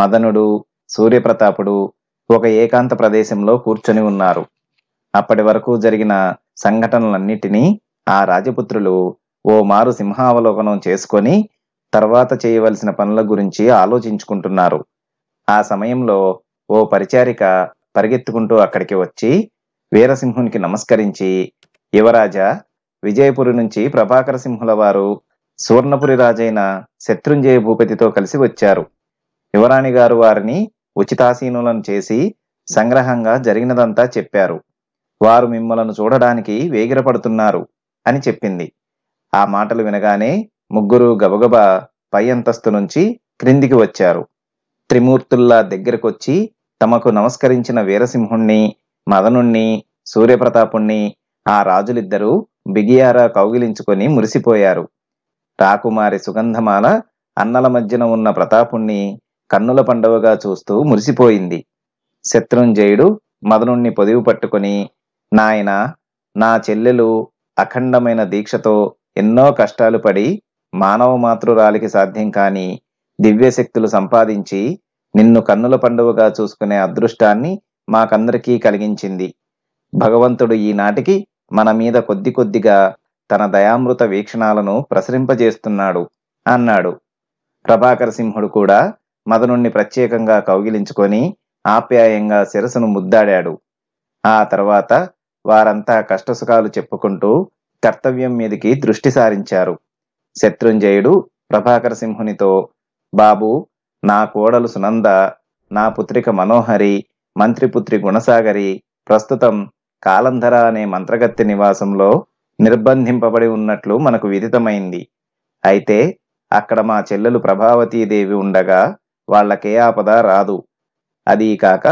మదనుడు సూర్యప్రతాపుడు ఒక ఏకాంత ప్రదేశంలో కూర్చొని ఉన్నారు అప్పటి వరకు జరిగిన సంఘటనలన్నిటినీ ఆ రాజపుత్రులు ఓ మారు సింహావలోకనం చేసుకొని తర్వాత చేయవలసిన పనుల గురించి ఆలోచించుకుంటున్నారు ఆ సమయంలో ఓ పరిచారిక పరిగెత్తుకుంటూ అక్కడికి వచ్చి వీరసింహునికి నమస్కరించి యువరాజా విజయపురి నుంచి ప్రభాకర సింహుల వారు సువర్ణపురి రాజైన శత్రుంజయ భూపతితో కలిసి వచ్చారు యువరాణి గారు వారిని ఉచితాసీనులను చేసి సంగ్రహంగా జరిగినదంతా చెప్పారు వారు మిమ్మలను చూడడానికి వేగిరపడుతున్నారు అని చెప్పింది ఆ మాటలు వినగానే ముగ్గురు గబగబ పై అంతస్తు నుంచి క్రిందికి వచ్చారు త్రిమూర్తుల్లా దగ్గరకొచ్చి తమకు నమస్కరించిన వీరసింహుణ్ణి మదనుణ్ణి సూర్యప్రతాపుణ్ణి ఆ రాజులిద్దరూ బిగియారా కౌగిలించుకొని మురిసిపోయారు రాకుమారి సుగంధమాల అన్నల మధ్యన ఉన్న ప్రతాపుణ్ణి కన్నుల పండవగా చూస్తూ మురిసిపోయింది శత్రుంజయుడు మదనుణ్ణి పొదివు పట్టుకొని నాయన నా చెల్లెలు అఖండమైన దీక్షతో ఎన్నో కష్టాలు పడి మానవ మాతృరాలికి సాధ్యం కాని దివ్యశక్తులు సంపాదించి నిన్ను కన్నుల పండువగా చూసుకునే అదృష్టాన్ని మాకందరికీ కలిగించింది భగవంతుడు ఈనాటికి మన మీద కొద్ది కొద్దిగా తన దయామృత వీక్షణాలను ప్రసరింపజేస్తున్నాడు అన్నాడు ప్రభాకర సింహుడు కూడా మదనుణ్ణి ప్రత్యేకంగా కౌగిలించుకొని ఆప్యాయంగా శిరసును ముద్దాడాడు ఆ తర్వాత వారంతా కష్టసుఖాలు చెప్పుకుంటూ కర్తవ్యం మీదికి దృష్టి సారించారు శత్రుంజయుడు ప్రభాకర సింహునితో బాబు నా కోడలు సునంద నా పుత్రిక మనోహరి మంత్రిపుత్రి గుణసాగరి ప్రస్తుతం కాలంధర అనే మంత్రగత్తి నివాసంలో నిర్బంధింపబడి ఉన్నట్లు మనకు విదితమైంది అయితే అక్కడ మా చెల్లెలు ప్రభావతీదేవి ఉండగా వాళ్ళకే ఆపద రాదు అదీ కాక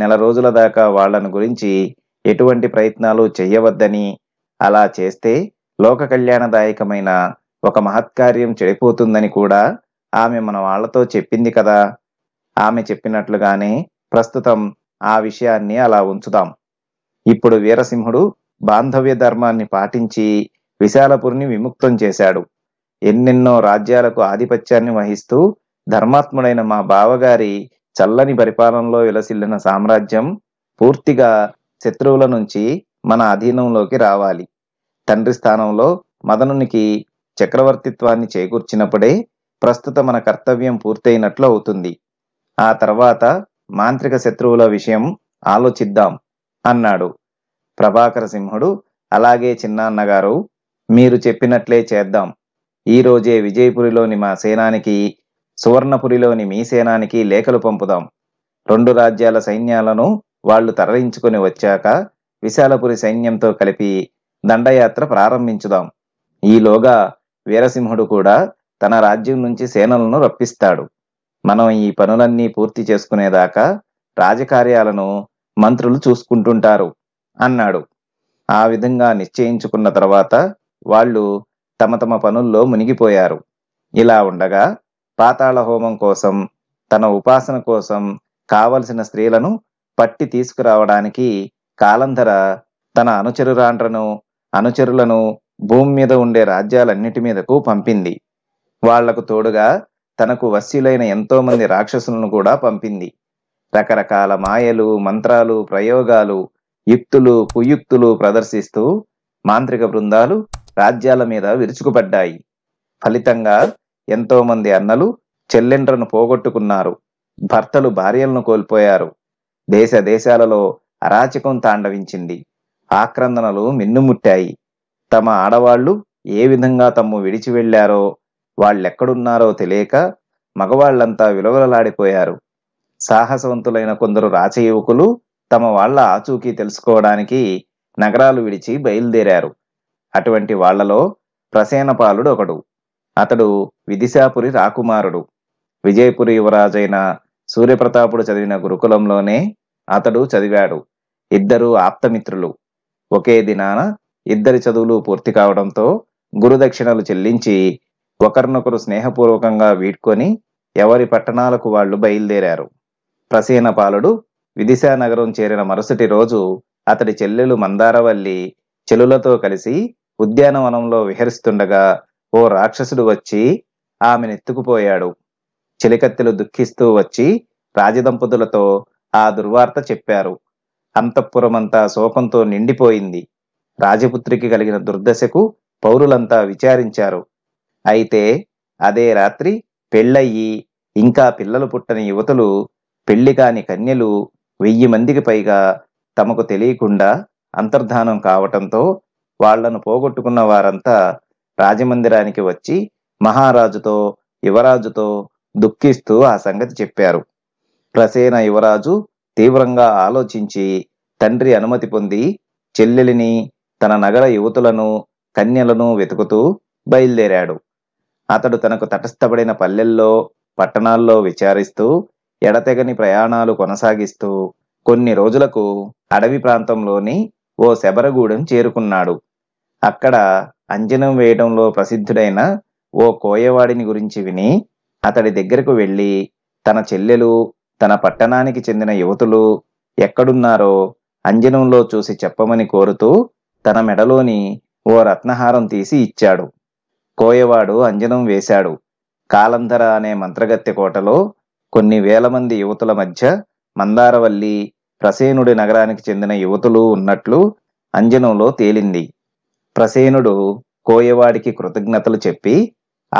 నెల రోజుల దాకా వాళ్లను గురించి ఎటువంటి ప్రయత్నాలు చేయవద్దని అలా చేస్తే లోక కళ్యాణదాయకమైన ఒక మహత్కార్యం చెడిపోతుందని కూడా ఆమె మన వాళ్లతో చెప్పింది కదా ఆమె చెప్పినట్లుగానే ప్రస్తుతం ఆ విషయాన్ని అలా ఉంచుదాం ఇప్పుడు వీరసింహుడు బాంధవ్య ధర్మాన్ని పాటించి విశాలపురిని విముక్తం చేశాడు ఎన్నెన్నో రాజ్యాలకు ఆధిపత్యాన్ని వహిస్తూ ధర్మాత్ముడైన మా బావగారి చల్లని పరిపాలనలో విలసిల్లిన సామ్రాజ్యం పూర్తిగా శత్రువుల నుంచి మన అధీనంలోకి రావాలి తండ్రి స్థానంలో మదనునికి చక్రవర్తిత్వాన్ని చేకూర్చినప్పుడే ప్రస్తుత మన కర్తవ్యం పూర్తయినట్లు అవుతుంది ఆ తర్వాత మాంత్రిక శత్రువుల విషయం ఆలోచిద్దాం అన్నాడు ప్రభాకర సింహుడు అలాగే చిన్నాన్నగారు మీరు చెప్పినట్లే చేద్దాం ఈరోజే విజయపురిలోని మా సేనానికి సువర్ణపురిలోని మీ సేనానికి లేఖలు పంపుదాం రెండు రాజ్యాల సైన్యాలను వాళ్ళు తరలించుకుని వచ్చాక విశాలపురి సైన్యంతో కలిపి దండయాత్ర ప్రారంభించుదాం ఈలోగా వీరసింహుడు కూడా తన రాజ్యం నుంచి సేనలను రప్పిస్తాడు మనం ఈ పనులన్నీ పూర్తి చేసుకునేదాకా రాజకార్యాలను మంత్రులు చూసుకుంటుంటారు అన్నాడు ఆ విధంగా నిశ్చయించుకున్న తర్వాత వాళ్ళు తమ తమ పనుల్లో మునిగిపోయారు ఇలా ఉండగా పాతాళ హోమం కోసం తన ఉపాసన కోసం కావలసిన స్త్రీలను పట్టి తీసుకురావడానికి కాలంధర తన అనుచరురాండ్రను అనుచరులను భూమి మీద ఉండే రాజ్యాలన్నిటి మీదకు పంపింది వాళ్లకు తోడుగా తనకు వశ్యులైన ఎంతోమంది రాక్షసులను కూడా పంపింది రకరకాల మాయలు మంత్రాలు ప్రయోగాలు యుక్తులు కుయుక్తులు ప్రదర్శిస్తూ మాంత్రిక బృందాలు రాజ్యాల మీద విరుచుకుపడ్డాయి ఫలితంగా ఎంతోమంది అన్నలు చెల్లెండ్రను పోగొట్టుకున్నారు భర్తలు భార్యలను కోల్పోయారు దేశ దేశాలలో అరాచకం తాండవించింది ఆక్రందనలు మిన్నుముట్టాయి తమ ఆడవాళ్లు ఏ విధంగా తమ్ము విడిచి వెళ్లారో వాళ్ళెక్కడున్నారో తెలియక మగవాళ్లంతా విలువలలాడిపోయారు సాహసవంతులైన కొందరు రాచయువకులు తమ వాళ్ల ఆచూకీ తెలుసుకోవడానికి నగరాలు విడిచి బయలుదేరారు అటువంటి వాళ్లలో ప్రసేనపాలుడు ఒకడు అతడు విదిశాపురి రాకుమారుడు విజయపురి యువరాజైన సూర్యప్రతాపుడు చదివిన గురుకులంలోనే అతడు చదివాడు ఇద్దరు ఆప్తమిత్రులు ఒకే దినాన ఇద్దరి చదువులు పూర్తి కావడంతో గురుదక్షిణలు చెల్లించి ఒకరినొకరు స్నేహపూర్వకంగా వీడ్కొని ఎవరి పట్టణాలకు వాళ్ళు బయలుదేరారు ప్రసీన పాలుడు విదిశా నగరం చేరిన మరుసటి రోజు అతడి చెల్లెలు మందారవల్లి చెలులతో కలిసి ఉద్యానవనంలో విహరిస్తుండగా ఓ రాక్షసుడు వచ్చి ఆమెనెత్తుకుపోయాడు చిలికత్తెలు దుఃఖిస్తూ వచ్చి రాజదంపతులతో ఆ దుర్వార్త చెప్పారు అంతఃపురమంతా శోకంతో నిండిపోయింది రాజపుత్రికి కలిగిన దుర్దశకు పౌరులంతా విచారించారు అయితే అదే రాత్రి పెళ్ళయ్యి ఇంకా పిల్లలు పుట్టని యువతలు పెళ్లి కాని కన్యలు వెయ్యి మందికి పైగా తమకు తెలియకుండా అంతర్ధానం కావటంతో వాళ్లను పోగొట్టుకున్న వారంతా రాజమందిరానికి వచ్చి మహారాజుతో యువరాజుతో దుఃఖిస్తూ ఆ సంగతి చెప్పారు ప్రసేన యువరాజు తీవ్రంగా ఆలోచించి తండ్రి అనుమతి పొంది చెల్లెలిని తన నగర యువతులను కన్యలను వెతుకుతూ బయలుదేరాడు అతడు తనకు తటస్థపడిన పల్లెల్లో పట్టణాల్లో విచారిస్తూ ఎడతెగని ప్రయాణాలు కొనసాగిస్తూ కొన్ని రోజులకు అడవి ప్రాంతంలోని ఓ శబరగూడెం చేరుకున్నాడు అక్కడ అంజనం వేయడంలో ప్రసిద్ధుడైన ఓ కోయవాడిని గురించి విని అతడి దగ్గరకు వెళ్ళి తన చెల్లెలు తన పట్టణానికి చెందిన యువతులు ఎక్కడున్నారో అంజనంలో చూసి చెప్పమని కోరుతూ తన మెడలోని ఓ రత్నహారం తీసి ఇచ్చాడు కోయవాడు అంజనం వేశాడు కాలంధర అనే మంత్రగత్తె కోటలో కొన్ని వేల మంది యువతుల మధ్య మందారవల్లి ప్రసేనుడి నగరానికి చెందిన యువతులు ఉన్నట్లు అంజనంలో తేలింది ప్రసేనుడు కోయవాడికి కృతజ్ఞతలు చెప్పి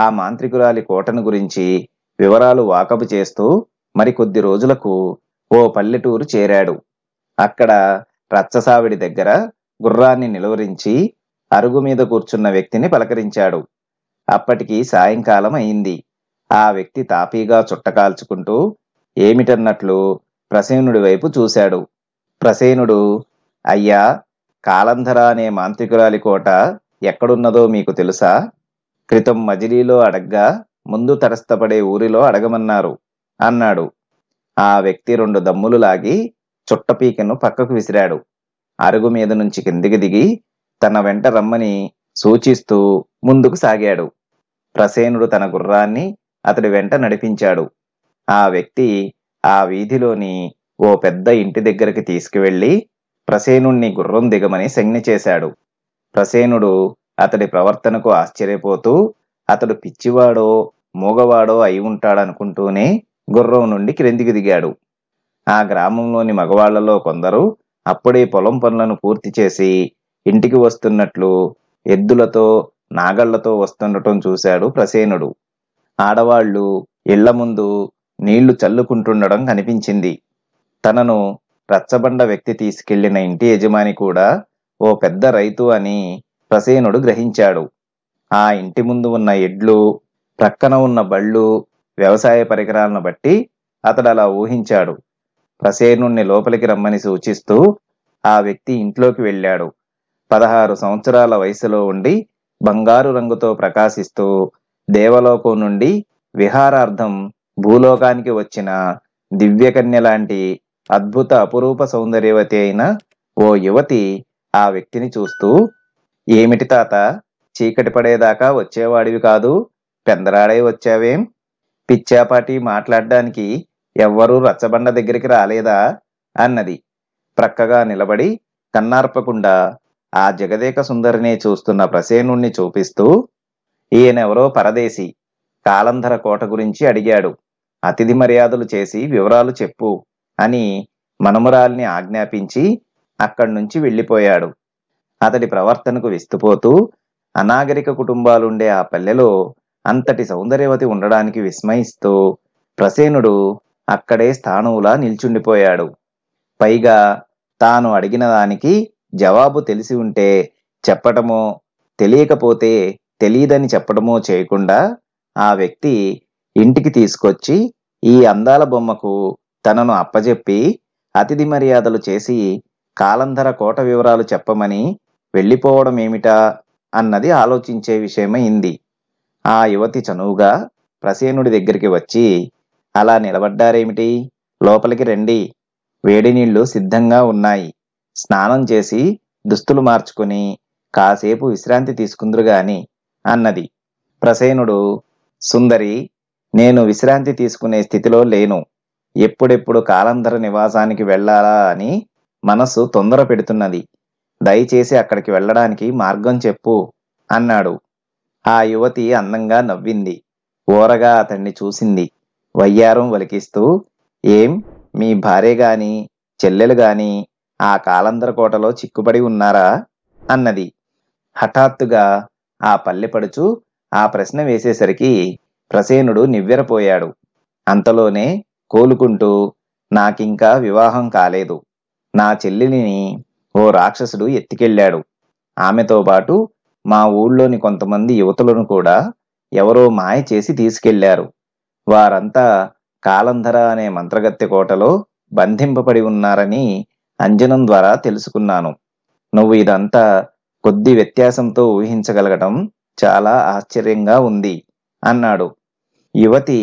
ఆ మాంత్రికురాలి కోటను గురించి వివరాలు వాకపు చేస్తూ మరికొద్ది రోజులకు ఓ పల్లెటూరు చేరాడు అక్కడ రచ్చసావిడి దగ్గర గుర్రాన్ని నిలువరించి అరుగు మీద కూర్చున్న వ్యక్తిని పలకరించాడు అప్పటికి సాయంకాలం అయింది ఆ వ్యక్తి తాపీగా చుట్టకాల్చుకుంటూ ఏమిటన్నట్లు ప్రసేనుడి వైపు చూశాడు ప్రసేనుడు అయ్యా కాలంధర అనే మాంత్రికురాలి కోట ఎక్కడున్నదో మీకు తెలుసా క్రితం మజిలీలో అడగ్గా ముందు తరస్థపడే ఊరిలో అడగమన్నారు అన్నాడు ఆ వ్యక్తి రెండు దమ్ములు లాగి చుట్టపీకను పక్కకు విసిరాడు అరుగు మీద నుంచి కిందికి దిగి తన వెంట రమ్మని సూచిస్తూ ముందుకు సాగాడు ప్రసేనుడు తన గుర్రాన్ని అతడి వెంట నడిపించాడు ఆ వ్యక్తి ఆ వీధిలోని ఓ పెద్ద ఇంటి దగ్గరికి తీసుకువెళ్ళి ప్రసేనుణ్ణి గుర్రం దిగమని సంజ్ఞ చేశాడు ప్రసేనుడు అతడి ప్రవర్తనకు ఆశ్చర్యపోతూ అతడు పిచ్చివాడో మూగవాడో అయి ఉంటాడనుకుంటూనే గుర్రం నుండి క్రిందికి దిగాడు ఆ గ్రామంలోని మగవాళ్లలో కొందరు అప్పుడే పొలం పనులను పూర్తి చేసి ఇంటికి వస్తున్నట్లు ఎద్దులతో నాగళ్లతో వస్తుండటం చూశాడు ప్రసేనుడు ఆడవాళ్లు ఇళ్ల ముందు నీళ్లు చల్లుకుంటుండడం కనిపించింది తనను రచ్చబండ వ్యక్తి తీసుకెళ్లిన ఇంటి యజమాని కూడా ఓ పెద్ద రైతు అని ప్రసేనుడు గ్రహించాడు ఆ ఇంటి ముందు ఉన్న ఎడ్లు ప్రక్కన ఉన్న బళ్ళు వ్యవసాయ పరికరాలను బట్టి అతడు అలా ఊహించాడు ప్రసేనుణ్ణి లోపలికి రమ్మని సూచిస్తూ ఆ వ్యక్తి ఇంట్లోకి వెళ్ళాడు పదహారు సంవత్సరాల వయసులో ఉండి బంగారు రంగుతో ప్రకాశిస్తూ దేవలోకం నుండి విహారార్థం భూలోకానికి వచ్చిన దివ్యకన్య లాంటి అద్భుత అపురూప సౌందర్యవతి అయిన ఓ యువతి ఆ వ్యక్తిని చూస్తూ ఏమిటి తాత చీకటి పడేదాకా వచ్చేవాడివి కాదు పెందరాడే వచ్చావేం పిచ్చాపాటి మాట్లాడడానికి ఎవ్వరూ రచ్చబండ దగ్గరికి రాలేదా అన్నది ప్రక్కగా నిలబడి కన్నార్పకుండా ఆ జగదేక సుందరినే చూస్తున్న ప్రసేనుణ్ణి చూపిస్తూ ఈయనెవరో పరదేశి కాలంధర కోట గురించి అడిగాడు అతిథి మర్యాదలు చేసి వివరాలు చెప్పు అని మనమురాల్ని ఆజ్ఞాపించి అక్కడి నుంచి వెళ్ళిపోయాడు అతడి ప్రవర్తనకు విస్తుపోతూ అనాగరిక కుటుంబాలుండే ఆ పల్లెలో అంతటి సౌందర్యవతి ఉండడానికి విస్మయిస్తూ ప్రసేనుడు అక్కడే స్థానువులా నిల్చుండిపోయాడు పైగా తాను అడిగిన దానికి జవాబు తెలిసి ఉంటే చెప్పటమో తెలియకపోతే తెలియదని చెప్పడమో చేయకుండా ఆ వ్యక్తి ఇంటికి తీసుకొచ్చి ఈ అందాల బొమ్మకు తనను అప్పజెప్పి అతిథి మర్యాదలు చేసి కాలంధర కోట వివరాలు చెప్పమని వెళ్ళిపోవడం ఏమిటా అన్నది ఆలోచించే విషయమైంది ఆ యువతి చనువుగా ప్రసేనుడి దగ్గరికి వచ్చి అలా నిలబడ్డారేమిటి లోపలికి రండి వేడి నీళ్లు సిద్ధంగా ఉన్నాయి స్నానం చేసి దుస్తులు మార్చుకుని కాసేపు విశ్రాంతి తీసుకుందరు గాని అన్నది ప్రసేనుడు సుందరి నేను విశ్రాంతి తీసుకునే స్థితిలో లేను ఎప్పుడెప్పుడు కాలంధర నివాసానికి వెళ్ళాలా అని మనస్సు తొందర పెడుతున్నది దయచేసి అక్కడికి వెళ్ళడానికి మార్గం చెప్పు అన్నాడు ఆ యువతి అందంగా నవ్వింది ఓరగా అతన్ని చూసింది వయ్యారం వలికిస్తూ ఏం మీ భార్య గాని చెల్లెలు గాని ఆ కోటలో చిక్కుపడి ఉన్నారా అన్నది హఠాత్తుగా ఆ పల్లెపడుచు ఆ ప్రశ్న వేసేసరికి ప్రసేనుడు నివ్వెరపోయాడు అంతలోనే కోలుకుంటూ నాకింకా వివాహం కాలేదు నా చెల్లెలిని ఓ రాక్షసుడు ఎత్తికెళ్లాడు ఆమెతో పాటు మా ఊళ్ళోని కొంతమంది యువతులను కూడా ఎవరో మాయ చేసి తీసుకెళ్లారు వారంతా కాలంధర అనే మంత్రగత్తె కోటలో బంధింపబడి ఉన్నారని అంజనం ద్వారా తెలుసుకున్నాను నువ్వు ఇదంతా కొద్ది వ్యత్యాసంతో ఊహించగలగటం చాలా ఆశ్చర్యంగా ఉంది అన్నాడు యువతి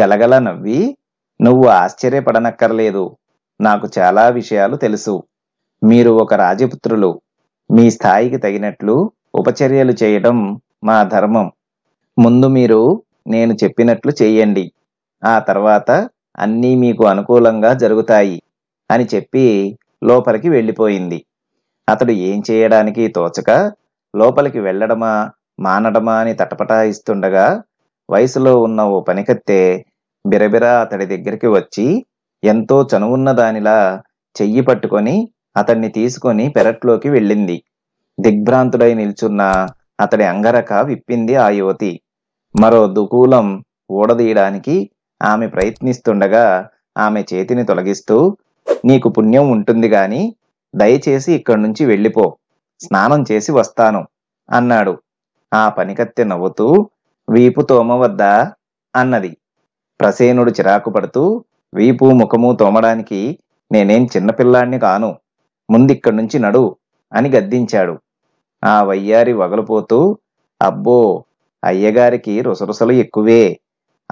గలగల నవ్వి నువ్వు ఆశ్చర్యపడనక్కర్లేదు నాకు చాలా విషయాలు తెలుసు మీరు ఒక రాజపుత్రులు మీ స్థాయికి తగినట్లు ఉపచర్యలు చేయడం మా ధర్మం ముందు మీరు నేను చెప్పినట్లు చేయండి ఆ తర్వాత అన్నీ మీకు అనుకూలంగా జరుగుతాయి అని చెప్పి లోపలికి వెళ్ళిపోయింది అతడు ఏం చేయడానికి తోచక లోపలికి వెళ్ళడమా మానడమా అని తటపటాయిస్తుండగా వయసులో ఉన్న ఓ పనికత్తె బిరబిరా అతడి దగ్గరికి వచ్చి ఎంతో చనువున్న దానిలా చెయ్యి పట్టుకొని అతన్ని తీసుకొని పెరట్లోకి వెళ్ళింది దిగ్భ్రాంతుడై నిల్చున్న అతడి అంగరక విప్పింది ఆ యువతి మరో దుకూలం ఊడదీయడానికి ఆమె ప్రయత్నిస్తుండగా ఆమె చేతిని తొలగిస్తూ నీకు పుణ్యం ఉంటుంది గాని దయచేసి ఇక్కడి నుంచి వెళ్ళిపో స్నానం చేసి వస్తాను అన్నాడు ఆ పనికత్తె నవ్వుతూ వీపు తోమ వద్దా అన్నది ప్రసేనుడు చిరాకు పడుతూ వీపు ముఖము తోమడానికి నేనేం చిన్నపిల్లాణ్ణి కాను ముందిక్కడి నుంచి నడు అని గద్దించాడు ఆ వయ్యారి వగలిపోతూ అబ్బో అయ్యగారికి రుసరుసలు ఎక్కువే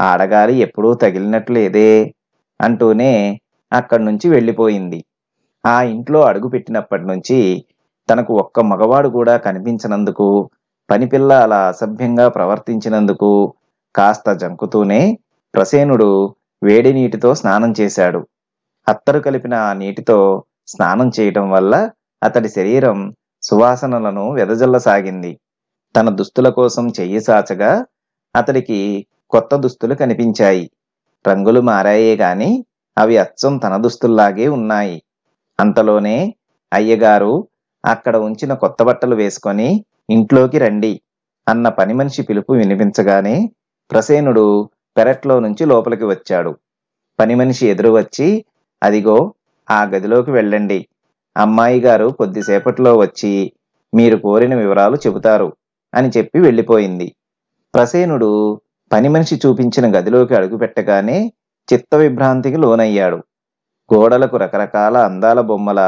ఆడగారి ఎప్పుడూ తగిలినట్లేదే అంటూనే అక్కడి నుంచి వెళ్ళిపోయింది ఆ ఇంట్లో పెట్టినప్పటి నుంచి తనకు ఒక్క మగవాడు కూడా కనిపించినందుకు పనిపిల్ల అలా అసభ్యంగా ప్రవర్తించినందుకు కాస్త జంకుతూనే ప్రసేనుడు వేడి నీటితో స్నానం చేశాడు అత్తరు కలిపిన ఆ నీటితో స్నానం చేయటం వల్ల అతడి శరీరం సువాసనలను వెదజల్లసాగింది తన దుస్తుల కోసం చెయ్యి సాచగా అతడికి కొత్త దుస్తులు కనిపించాయి రంగులు మారాయే గాని అవి అచ్చం తన దుస్తుల్లాగే ఉన్నాయి అంతలోనే అయ్యగారు అక్కడ ఉంచిన కొత్త బట్టలు వేసుకొని ఇంట్లోకి రండి అన్న పని మనిషి పిలుపు వినిపించగానే ప్రసేనుడు పెరట్లో నుంచి లోపలికి వచ్చాడు పని మనిషి ఎదురు వచ్చి అదిగో ఆ గదిలోకి వెళ్ళండి అమ్మాయి గారు కొద్దిసేపట్లో వచ్చి మీరు కోరిన వివరాలు చెబుతారు అని చెప్పి వెళ్ళిపోయింది ప్రసేనుడు పని మనిషి చూపించిన గదిలోకి అడుగుపెట్టగానే చిత్త విభ్రాంతికి లోనయ్యాడు గోడలకు రకరకాల అందాల బొమ్మల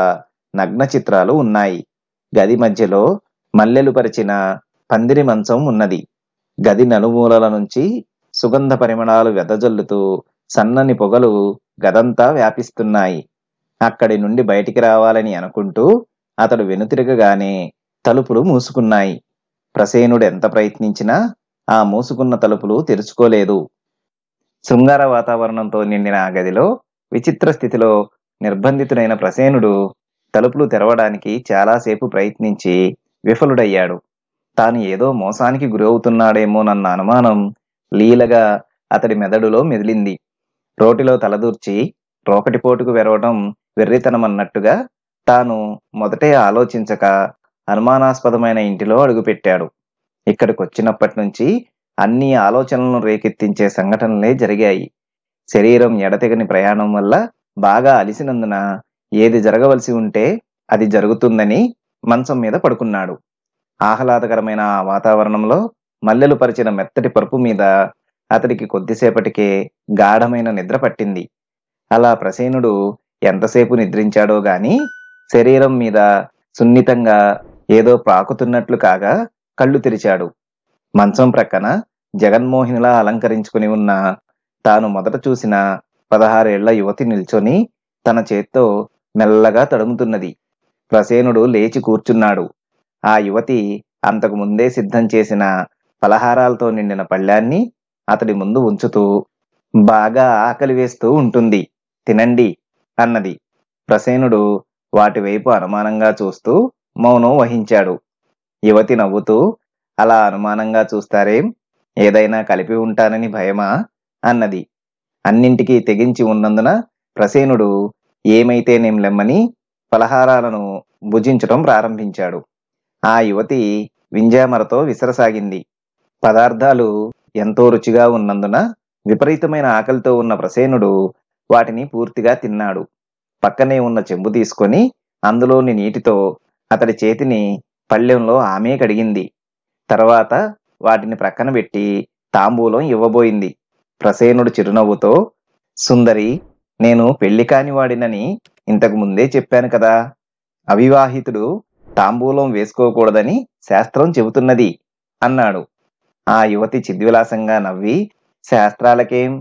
నగ్న చిత్రాలు ఉన్నాయి గది మధ్యలో మల్లెలు పరిచిన పందిరి మంచం ఉన్నది గది నలుమూలల నుంచి సుగంధ పరిమళాలు వెదజల్లుతూ సన్నని పొగలు గదంతా వ్యాపిస్తున్నాయి అక్కడి నుండి బయటికి రావాలని అనుకుంటూ అతడు వెనుతిరగగానే తలుపులు మూసుకున్నాయి ప్రసేనుడు ఎంత ప్రయత్నించినా ఆ మూసుకున్న తలుపులు తెరుచుకోలేదు శృంగార వాతావరణంతో నిండిన ఆ గదిలో విచిత్ర స్థితిలో నిర్బంధితుడైన ప్రసేనుడు తలుపులు తెరవడానికి చాలాసేపు ప్రయత్నించి విఫలుడయ్యాడు తాను ఏదో మోసానికి గురవుతున్నాడేమోనన్న అనుమానం లీలగా అతడి మెదడులో మెదిలింది రోటిలో తలదూర్చి రోకటిపోటుకు వెరవటం వెర్రితనం అన్నట్టుగా తాను మొదటే ఆలోచించక అనుమానాస్పదమైన ఇంటిలో అడుగుపెట్టాడు ఇక్కడికి వచ్చినప్పటి నుంచి అన్ని ఆలోచనలను రేకెత్తించే సంఘటనలే జరిగాయి శరీరం ఎడతెగని ప్రయాణం వల్ల బాగా అలిసినందున ఏది జరగవలసి ఉంటే అది జరుగుతుందని మంచం మీద పడుకున్నాడు ఆహ్లాదకరమైన ఆ వాతావరణంలో మల్లెలు పరిచిన మెత్తటి పరుపు మీద అతడికి కొద్దిసేపటికే గాఢమైన నిద్ర పట్టింది అలా ప్రసేనుడు ఎంతసేపు నిద్రించాడో గాని శరీరం మీద సున్నితంగా ఏదో ప్రాకుతున్నట్లు కాగా కళ్ళు తెరిచాడు మంచం ప్రక్కన జగన్మోహినిలా అలంకరించుకుని ఉన్న తాను మొదట చూసిన పదహారేళ్ల యువతి నిల్చొని తన చేత్తో మెల్లగా తడుముతున్నది ప్రసేనుడు లేచి కూర్చున్నాడు ఆ యువతి అంతకు ముందే సిద్ధం చేసిన పలహారాలతో నిండిన పళ్ళ్యాన్ని అతడి ముందు ఉంచుతూ బాగా ఆకలి వేస్తూ ఉంటుంది తినండి అన్నది ప్రసేనుడు వాటి వైపు అనుమానంగా చూస్తూ మౌనం వహించాడు యువతి నవ్వుతూ అలా అనుమానంగా చూస్తారేం ఏదైనా కలిపి ఉంటానని భయమా అన్నది అన్నింటికీ తెగించి ఉన్నందున ప్రసేనుడు ఏమైతే లెమ్మని పలహారాలను భుజించటం ప్రారంభించాడు ఆ యువతి వింజామరతో విసరసాగింది పదార్థాలు ఎంతో రుచిగా ఉన్నందున విపరీతమైన ఆకలితో ఉన్న ప్రసేనుడు వాటిని పూర్తిగా తిన్నాడు పక్కనే ఉన్న చెంబు తీసుకొని అందులోని నీటితో అతడి చేతిని పళ్ళెంలో ఆమె కడిగింది తర్వాత వాటిని ప్రక్కన పెట్టి తాంబూలం ఇవ్వబోయింది ప్రసేనుడు చిరునవ్వుతో సుందరి నేను పెళ్లి కాని వాడినని ఇంతకు ముందే చెప్పాను కదా అవివాహితుడు తాంబూలం వేసుకోకూడదని శాస్త్రం చెబుతున్నది అన్నాడు ఆ యువతి చిద్విలాసంగా నవ్వి శాస్త్రాలకేం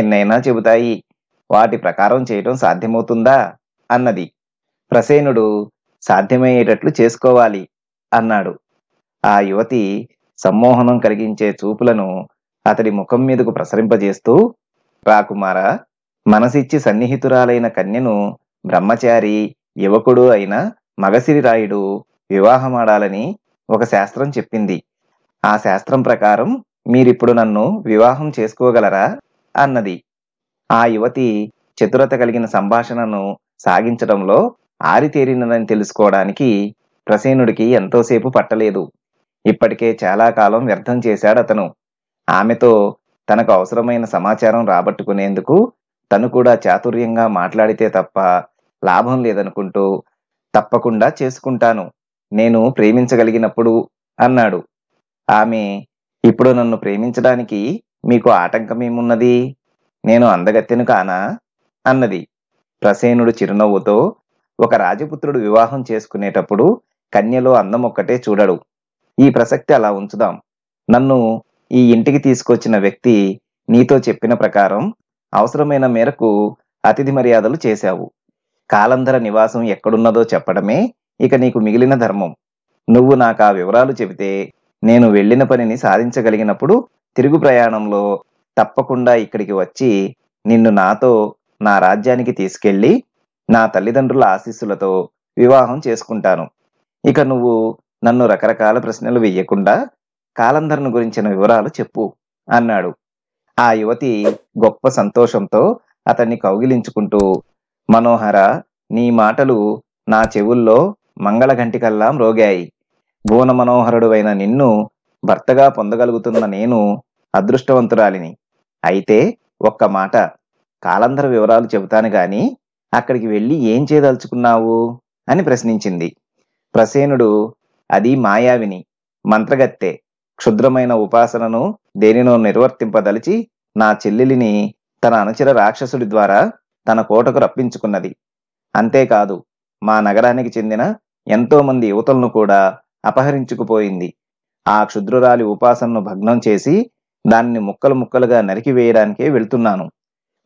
ఎన్నైనా చెబుతాయి వాటి ప్రకారం చేయటం సాధ్యమవుతుందా అన్నది ప్రసేనుడు సాధ్యమయ్యేటట్లు చేసుకోవాలి అన్నాడు ఆ యువతి సమ్మోహనం కలిగించే చూపులను అతడి ముఖం మీదకు ప్రసరింపజేస్తూ రాకుమార మనసిచ్చి సన్నిహితురాలైన కన్యను బ్రహ్మచారి యువకుడు అయిన మగసిరిరాయుడు వివాహమాడాలని ఒక శాస్త్రం చెప్పింది ఆ శాస్త్రం ప్రకారం మీరిప్పుడు నన్ను వివాహం చేసుకోగలరా అన్నది ఆ యువతి చతురత కలిగిన సంభాషణను సాగించడంలో ఆరితేరినదని తెలుసుకోవడానికి ప్రసేనుడికి ఎంతోసేపు పట్టలేదు ఇప్పటికే చాలా కాలం వ్యర్థం చేశాడు అతను ఆమెతో తనకు అవసరమైన సమాచారం రాబట్టుకునేందుకు తను కూడా చాతుర్యంగా మాట్లాడితే తప్ప లాభం లేదనుకుంటూ తప్పకుండా చేసుకుంటాను నేను ప్రేమించగలిగినప్పుడు అన్నాడు ఆమె ఇప్పుడు నన్ను ప్రేమించడానికి మీకు ఆటంకమేమున్నది నేను అందగత్తెను కానా అన్నది ప్రసేనుడు చిరునవ్వుతో ఒక రాజపుత్రుడు వివాహం చేసుకునేటప్పుడు కన్యలో అందం ఒక్కటే చూడడు ఈ ప్రసక్తి అలా ఉంచుదాం నన్ను ఈ ఇంటికి తీసుకొచ్చిన వ్యక్తి నీతో చెప్పిన ప్రకారం అవసరమైన మేరకు అతిథి మర్యాదలు చేశావు కాలంధర నివాసం ఎక్కడున్నదో చెప్పడమే ఇక నీకు మిగిలిన ధర్మం నువ్వు నాకు ఆ వివరాలు చెబితే నేను వెళ్ళిన పనిని సాధించగలిగినప్పుడు తిరుగు ప్రయాణంలో తప్పకుండా ఇక్కడికి వచ్చి నిన్ను నాతో నా రాజ్యానికి తీసుకెళ్ళి నా తల్లిదండ్రుల ఆశీస్సులతో వివాహం చేసుకుంటాను ఇక నువ్వు నన్ను రకరకాల ప్రశ్నలు వెయ్యకుండా కాలంధర్ను గురించిన వివరాలు చెప్పు అన్నాడు ఆ యువతి గొప్ప సంతోషంతో అతన్ని కౌగిలించుకుంటూ మనోహర నీ మాటలు నా చెవుల్లో కల్లా మ్రోగాయి భువన మనోహరుడువైన నిన్ను భర్తగా పొందగలుగుతున్న నేను అదృష్టవంతురాలిని అయితే ఒక్క మాట కాలంధర వివరాలు చెబుతాను గాని అక్కడికి వెళ్ళి ఏం చేయదలుచుకున్నావు అని ప్రశ్నించింది ప్రసేనుడు అది మాయావిని మంత్రగత్తె క్షుద్రమైన ఉపాసనను దేనినో నిర్వర్తింపదలిచి నా చెల్లెలిని తన అనుచర రాక్షసుడి ద్వారా తన కోటకు రప్పించుకున్నది అంతేకాదు మా నగరానికి చెందిన ఎంతోమంది యువతలను కూడా అపహరించుకుపోయింది ఆ క్షుద్రురాలి ఉపాసనను భగ్నం చేసి దాన్ని ముక్కలు ముక్కలుగా నరికివేయడానికే వెళ్తున్నాను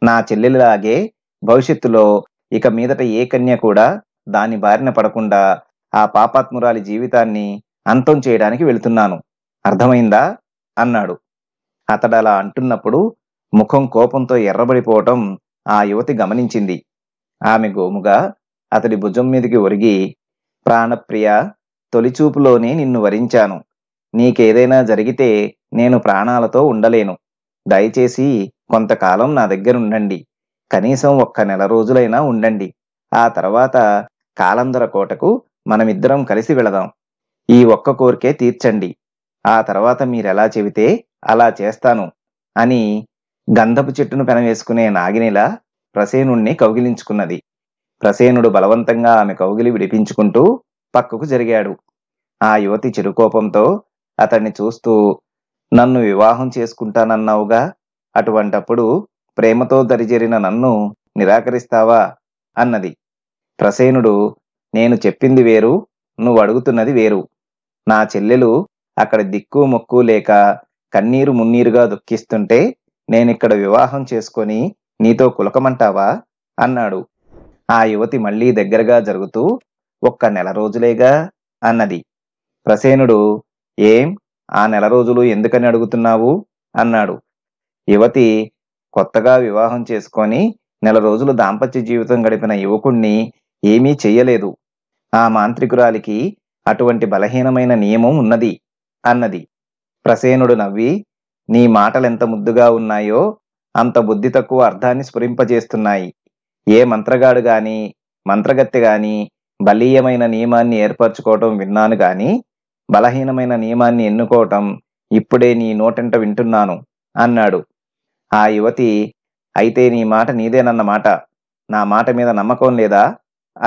నా చెల్లెలాగే భవిష్యత్తులో ఇక మీదట ఏ కన్య కూడా దాని బారిన పడకుండా ఆ పాపాత్మురాలి జీవితాన్ని అంతం చేయడానికి వెళ్తున్నాను అర్థమైందా అన్నాడు అతడు అలా అంటున్నప్పుడు ముఖం కోపంతో ఎర్రబడిపోవటం ఆ యువతి గమనించింది ఆమె గోముగా అతడి భుజం మీదకి ఒరిగి ప్రాణప్రియ తొలిచూపులోనే నిన్ను వరించాను నీకేదైనా జరిగితే నేను ప్రాణాలతో ఉండలేను దయచేసి కొంతకాలం నా దగ్గర ఉండండి కనీసం ఒక్క నెల రోజులైనా ఉండండి ఆ తర్వాత కాలందర కోటకు మనమిద్దరం కలిసి వెళదాం ఈ ఒక్క కోరికే తీర్చండి ఆ తర్వాత మీరెలా చెబితే అలా చేస్తాను అని గంధపు చెట్టును పెనవేసుకునే నాగినిల ప్రసేనుణ్ణి కౌగిలించుకున్నది ప్రసేనుడు బలవంతంగా ఆమె కౌగిలి విడిపించుకుంటూ పక్కకు జరిగాడు ఆ యువతి చిరుకోపంతో అతన్ని చూస్తూ నన్ను వివాహం చేసుకుంటానన్నావుగా అటువంటప్పుడు ప్రేమతో దరిజరిన నన్ను నిరాకరిస్తావా అన్నది ప్రసేనుడు నేను చెప్పింది వేరు నువ్వు అడుగుతున్నది వేరు నా చెల్లెలు అక్కడ దిక్కు మొక్కు లేక కన్నీరు మున్నీరుగా దుఃఖిస్తుంటే నేనిక్కడ వివాహం చేసుకొని నీతో కులకమంటావా అన్నాడు ఆ యువతి మళ్ళీ దగ్గరగా జరుగుతూ ఒక్క నెల రోజులేగా అన్నది ప్రసేనుడు ఏం ఆ నెల రోజులు ఎందుకని అడుగుతున్నావు అన్నాడు యువతి కొత్తగా వివాహం చేసుకొని నెల రోజులు దాంపత్య జీవితం గడిపిన యువకుణ్ణి ఏమీ చెయ్యలేదు ఆ మాంత్రికురాలికి అటువంటి బలహీనమైన నియమం ఉన్నది అన్నది ప్రసేనుడు నవ్వి నీ మాటలెంత ముద్దుగా ఉన్నాయో అంత బుద్ధి తక్కువ అర్థాన్ని స్ఫురింపజేస్తున్నాయి ఏ మంత్రగాడు గాని మంత్రగత్తె గాని బలీయమైన నియమాన్ని ఏర్పరచుకోవటం విన్నాను గానీ బలహీనమైన నియమాన్ని ఎన్నుకోవటం ఇప్పుడే నీ నోటెంట వింటున్నాను అన్నాడు ఆ యువతి అయితే నీ మాట నీదేనన్నమాట నా మాట మీద నమ్మకం లేదా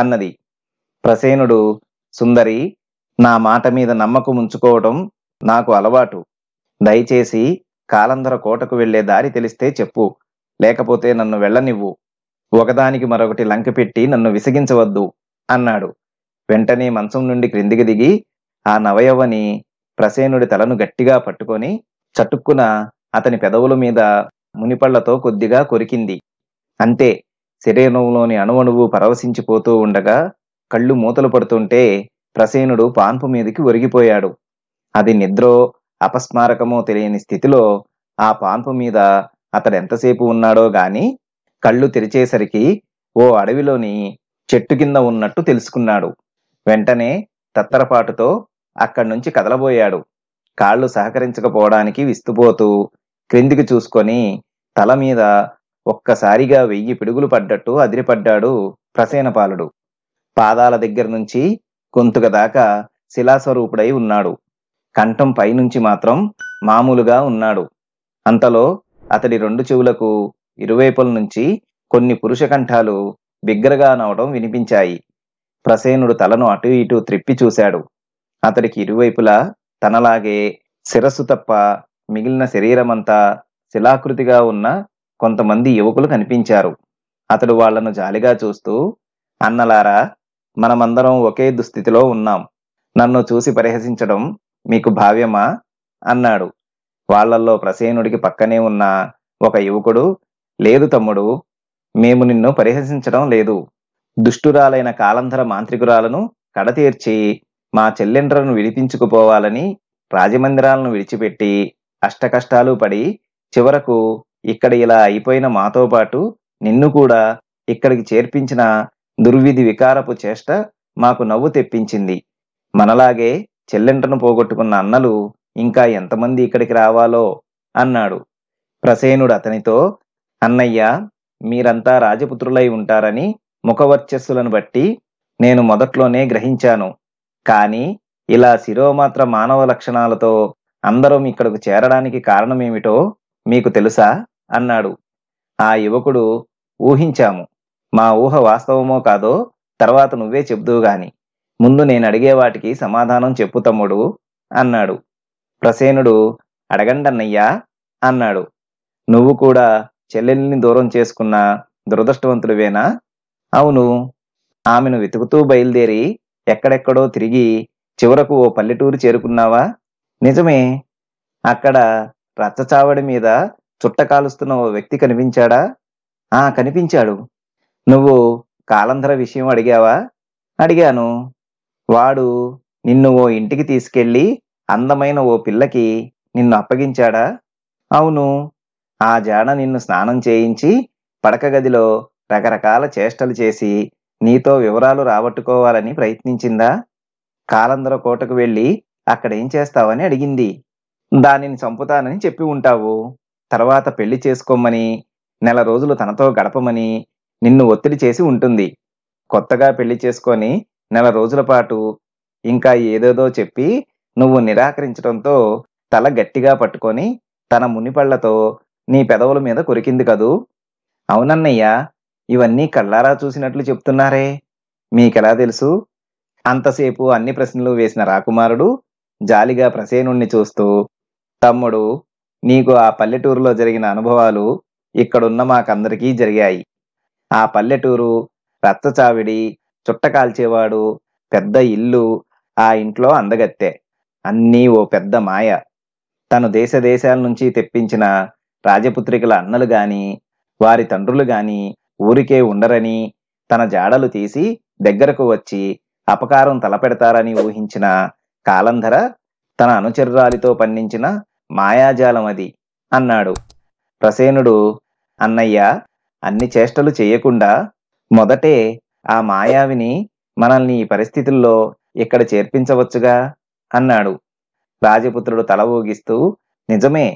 అన్నది ప్రసేనుడు సుందరి నా మాట మీద నమ్మకం ఉంచుకోవటం నాకు అలవాటు దయచేసి కాలంధర కోటకు వెళ్లే దారి తెలిస్తే చెప్పు లేకపోతే నన్ను వెళ్ళనివ్వు ఒకదానికి మరొకటి లంక పెట్టి నన్ను విసిగించవద్దు అన్నాడు వెంటనే మంచం నుండి క్రిందికి దిగి ఆ నవయవని ప్రసేనుడి తలను గట్టిగా పట్టుకొని చటుక్కున అతని పెదవుల మీద మునిపళ్లతో కొద్దిగా కొరికింది అంతే శరీరంలోని అణువణువు పరవశించిపోతూ ఉండగా కళ్ళు మూతలు పడుతుంటే ప్రసేనుడు పాన్పు మీదకి ఒరిగిపోయాడు అది నిద్రో అపస్మారకమో తెలియని స్థితిలో ఆ పాన్పు మీద అతడు ఎంతసేపు ఉన్నాడో గాని కళ్ళు తెరిచేసరికి ఓ అడవిలోని చెట్టు కింద ఉన్నట్టు తెలుసుకున్నాడు వెంటనే తత్తరపాటుతో అక్కడి నుంచి కదలబోయాడు కాళ్ళు సహకరించకపోవడానికి విస్తుపోతూ క్రిందికి చూసుకొని తల మీద ఒక్కసారిగా వెయ్యి పిడుగులు పడ్డట్టు అదిరిపడ్డాడు ప్రసేనపాలుడు పాదాల దగ్గర నుంచి గొంతుక దాకా శిలాస్వరూపుడై ఉన్నాడు కంఠం పైనుంచి మాత్రం మామూలుగా ఉన్నాడు అంతలో అతడి రెండు చెవులకు ఇరువైపుల నుంచి కొన్ని పురుష కంఠాలు బిగ్గరగా నవడం వినిపించాయి ప్రసేనుడు తలను అటు ఇటు త్రిప్పి చూశాడు అతడికి ఇరువైపులా తనలాగే శిరస్సు తప్ప మిగిలిన శరీరమంతా శిలాకృతిగా ఉన్న కొంతమంది యువకులు కనిపించారు అతడు వాళ్లను జాలిగా చూస్తూ అన్నలారా మనమందరం ఒకే దుస్థితిలో ఉన్నాం నన్ను చూసి పరిహసించడం మీకు భావ్యమా అన్నాడు వాళ్లల్లో ప్రసేనుడికి పక్కనే ఉన్న ఒక యువకుడు లేదు తమ్ముడు మేము నిన్ను పరిహసించడం లేదు దుష్టురాలైన కాలంధర మాంత్రికురాలను కడతీర్చి మా చెల్లెండ్రను విడిపించుకుపోవాలని రాజమందిరాలను విడిచిపెట్టి అష్టకష్టాలు పడి చివరకు ఇక్కడ ఇలా అయిపోయిన మాతో పాటు నిన్ను కూడా ఇక్కడికి చేర్పించిన దుర్విధి వికారపు చేష్ట మాకు నవ్వు తెప్పించింది మనలాగే చెల్లెండ్రను పోగొట్టుకున్న అన్నలు ఇంకా ఎంతమంది ఇక్కడికి రావాలో అన్నాడు ప్రసేనుడు అతనితో అన్నయ్య మీరంతా రాజపుత్రులై ఉంటారని ముఖవర్చస్సులను బట్టి నేను మొదట్లోనే గ్రహించాను కానీ ఇలా శిరోమాత్ర మానవ లక్షణాలతో అందరం ఇక్కడకు చేరడానికి కారణమేమిటో మీకు తెలుసా అన్నాడు ఆ యువకుడు ఊహించాము మా ఊహ వాస్తవమో కాదో తర్వాత నువ్వే చెబుదువు గాని ముందు నేను అడిగే వాటికి సమాధానం చెప్పు తమ్ముడు అన్నాడు ప్రసేనుడు అడగండన్నయ్యా అన్నాడు నువ్వు కూడా చెల్లెల్ని దూరం చేసుకున్న దురదృష్టవంతుడివేనా అవును ఆమెను వెతుకుతూ బయలుదేరి ఎక్కడెక్కడో తిరిగి చివరకు ఓ పల్లెటూరు చేరుకున్నావా నిజమే అక్కడ రచ్చచావడి మీద చుట్ట కాలుస్తున్న ఓ వ్యక్తి కనిపించాడా ఆ కనిపించాడు నువ్వు కాలంధర విషయం అడిగావా అడిగాను వాడు నిన్ను ఓ ఇంటికి తీసుకెళ్ళి అందమైన ఓ పిల్లకి నిన్ను అప్పగించాడా అవును ఆ జాడ నిన్ను స్నానం చేయించి పడక గదిలో రకరకాల చేష్టలు చేసి నీతో వివరాలు రాబట్టుకోవాలని ప్రయత్నించిందా కాలందర కోటకు వెళ్ళి అక్కడేం చేస్తావని అడిగింది దానిని చంపుతానని చెప్పి ఉంటావు తర్వాత పెళ్లి చేసుకోమని నెల రోజులు తనతో గడపమని నిన్ను ఒత్తిడి చేసి ఉంటుంది కొత్తగా పెళ్లి చేసుకొని నెల రోజుల పాటు ఇంకా ఏదేదో చెప్పి నువ్వు నిరాకరించడంతో తల గట్టిగా పట్టుకొని తన మునిపళ్లతో నీ పెదవుల మీద కొరికింది కదూ అవునన్నయ్యా ఇవన్నీ కళ్ళారా చూసినట్లు చెప్తున్నారే మీకెలా తెలుసు అంతసేపు అన్ని ప్రశ్నలు వేసిన రాకుమారుడు జాలిగా ప్రసేనుణ్ణి చూస్తూ తమ్ముడు నీకు ఆ పల్లెటూరులో జరిగిన అనుభవాలు ఇక్కడున్న మాకందరికీ జరిగాయి ఆ పల్లెటూరు రచ్చచావిడి చుట్ట కాల్చేవాడు పెద్ద ఇల్లు ఆ ఇంట్లో అందగత్తె అన్నీ ఓ పెద్ద మాయ తను దేశ దేశాల నుంచి తెప్పించిన రాజపుత్రికల అన్నలు గాని వారి తండ్రులు గాని ఊరికే ఉండరని తన జాడలు తీసి దగ్గరకు వచ్చి అపకారం తలపెడతారని ఊహించిన కాలంధర తన అనుచరురాలితో పండించిన మాయాజాలం అది అన్నాడు ప్రసేనుడు అన్నయ్య అన్ని చేష్టలు చేయకుండా మొదటే ఆ మాయావిని మనల్ని ఈ పరిస్థితుల్లో ఇక్కడ చేర్పించవచ్చుగా అన్నాడు రాజపుత్రుడు తల ఊగిస్తూ నిజమే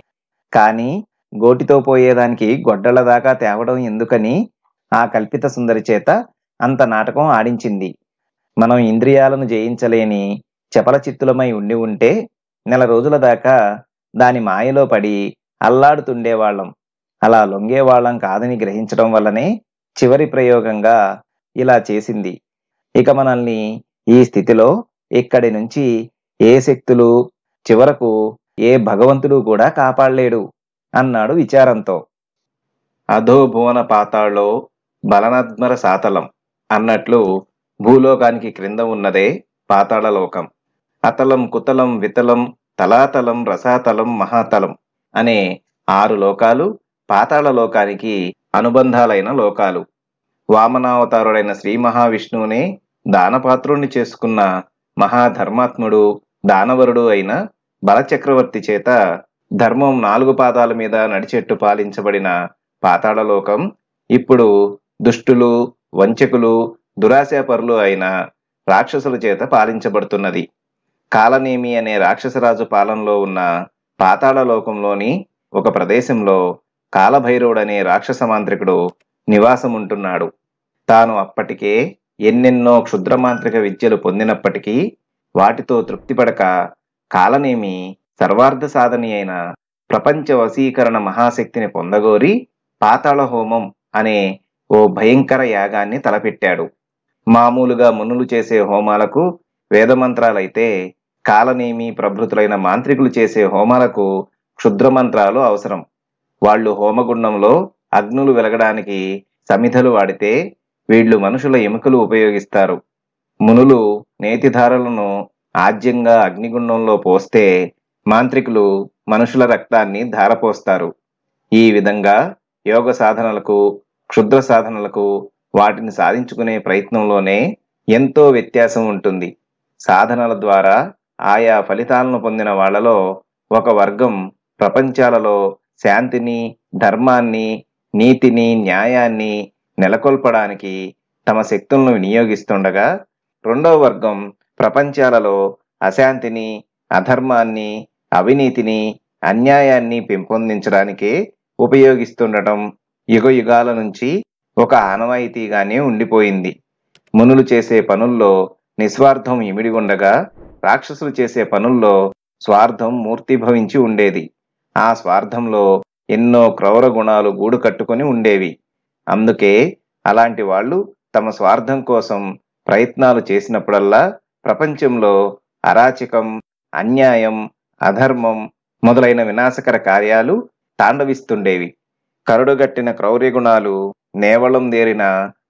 కానీ గోటితో పోయేదానికి గొడ్డల దాకా తేవడం ఎందుకని ఆ కల్పిత సుందరి చేత అంత నాటకం ఆడించింది మనం ఇంద్రియాలను జయించలేని చపల చిత్తులమై ఉండి ఉంటే నెల రోజుల దాకా దాని మాయలో పడి అల్లాడుతుండేవాళ్ళం అలా లొంగేవాళ్ళం కాదని గ్రహించడం వల్లనే చివరి ప్రయోగంగా ఇలా చేసింది ఇక మనల్ని ఈ స్థితిలో ఇక్కడి నుంచి ఏ శక్తులు చివరకు ఏ భగవంతుడు కూడా కాపాడలేడు అన్నాడు విచారంతో అధోభువన పాతాళ్ళో బలనద్మర సాతలం అన్నట్లు భూలోకానికి క్రింద ఉన్నదే పాతాళలోకం అతలం కుతలం వితలం తలాతలం రసాతలం మహాతలం అనే ఆరు లోకాలు పాతాళ లోకానికి అనుబంధాలైన లోకాలు వామనావతారుడైన శ్రీ మహావిష్ణువునే దానపాత్రుణ్ణి చేసుకున్న మహాధర్మాత్ముడు దానవరుడు అయిన బలచక్రవర్తి చేత ధర్మం నాలుగు పాదాల మీద నడిచెట్టు పాలించబడిన పాతాళలోకం ఇప్పుడు దుష్టులు వంచకులు దురాశాపరులు అయిన రాక్షసుల చేత పాలించబడుతున్నది కాలనేమి అనే రాక్షసరాజు పాలనలో ఉన్న పాతాళ లోకంలోని ఒక ప్రదేశంలో కాలభైరవుడనే రాక్షస మాంత్రికుడు నివాసముంటున్నాడు తాను అప్పటికే ఎన్నెన్నో క్షుద్రమాంత్రిక విద్యలు పొందినప్పటికీ వాటితో తృప్తిపడక కాలనేమి సర్వార్థ సాధని అయిన ప్రపంచ వశీకరణ మహాశక్తిని పొందగోరి పాతాళ హోమం అనే ఓ భయంకర యాగాన్ని తలపెట్టాడు మామూలుగా మునులు చేసే హోమాలకు వేదమంత్రాలైతే కాలనేమి ప్రభృతులైన మాంత్రికులు చేసే హోమాలకు క్షుద్రమంత్రాలు అవసరం వాళ్ళు హోమగుండంలో అగ్నులు వెలగడానికి సమిధలు వాడితే వీళ్ళు మనుషుల ఎముకలు ఉపయోగిస్తారు మునులు నేతిధారలను ఆజ్యంగా అగ్నిగుండంలో పోస్తే మాంత్రికులు మనుషుల రక్తాన్ని ధారపోస్తారు ఈ విధంగా యోగ సాధనలకు క్షుద్ర సాధనలకు వాటిని సాధించుకునే ప్రయత్నంలోనే ఎంతో వ్యత్యాసం ఉంటుంది సాధనల ద్వారా ఆయా ఫలితాలను పొందిన వాళ్లలో ఒక వర్గం ప్రపంచాలలో శాంతిని ధర్మాన్ని నీతిని న్యాయాన్ని నెలకొల్పడానికి తమ శక్తులను వినియోగిస్తుండగా రెండవ వర్గం ప్రపంచాలలో అశాంతిని అధర్మాన్ని అవినీతిని అన్యాయాన్ని పెంపొందించడానికే ఉపయోగిస్తుండటం యుగ యుగాల నుంచి ఒక ఆనవాయితీగానే ఉండిపోయింది మునులు చేసే పనుల్లో నిస్వార్థం ఇమిడి ఉండగా రాక్షసులు చేసే పనుల్లో స్వార్థం మూర్తిభవించి ఉండేది ఆ స్వార్థంలో ఎన్నో క్రౌర గుణాలు గూడు కట్టుకొని ఉండేవి అందుకే అలాంటి వాళ్ళు తమ స్వార్థం కోసం ప్రయత్నాలు చేసినప్పుడల్లా ప్రపంచంలో అరాచకం అన్యాయం అధర్మం మొదలైన వినాశకర కార్యాలు తాండవిస్తుండేవి కరుడుగట్టిన క్రౌర్యగుణాలు నేవళం దేరిన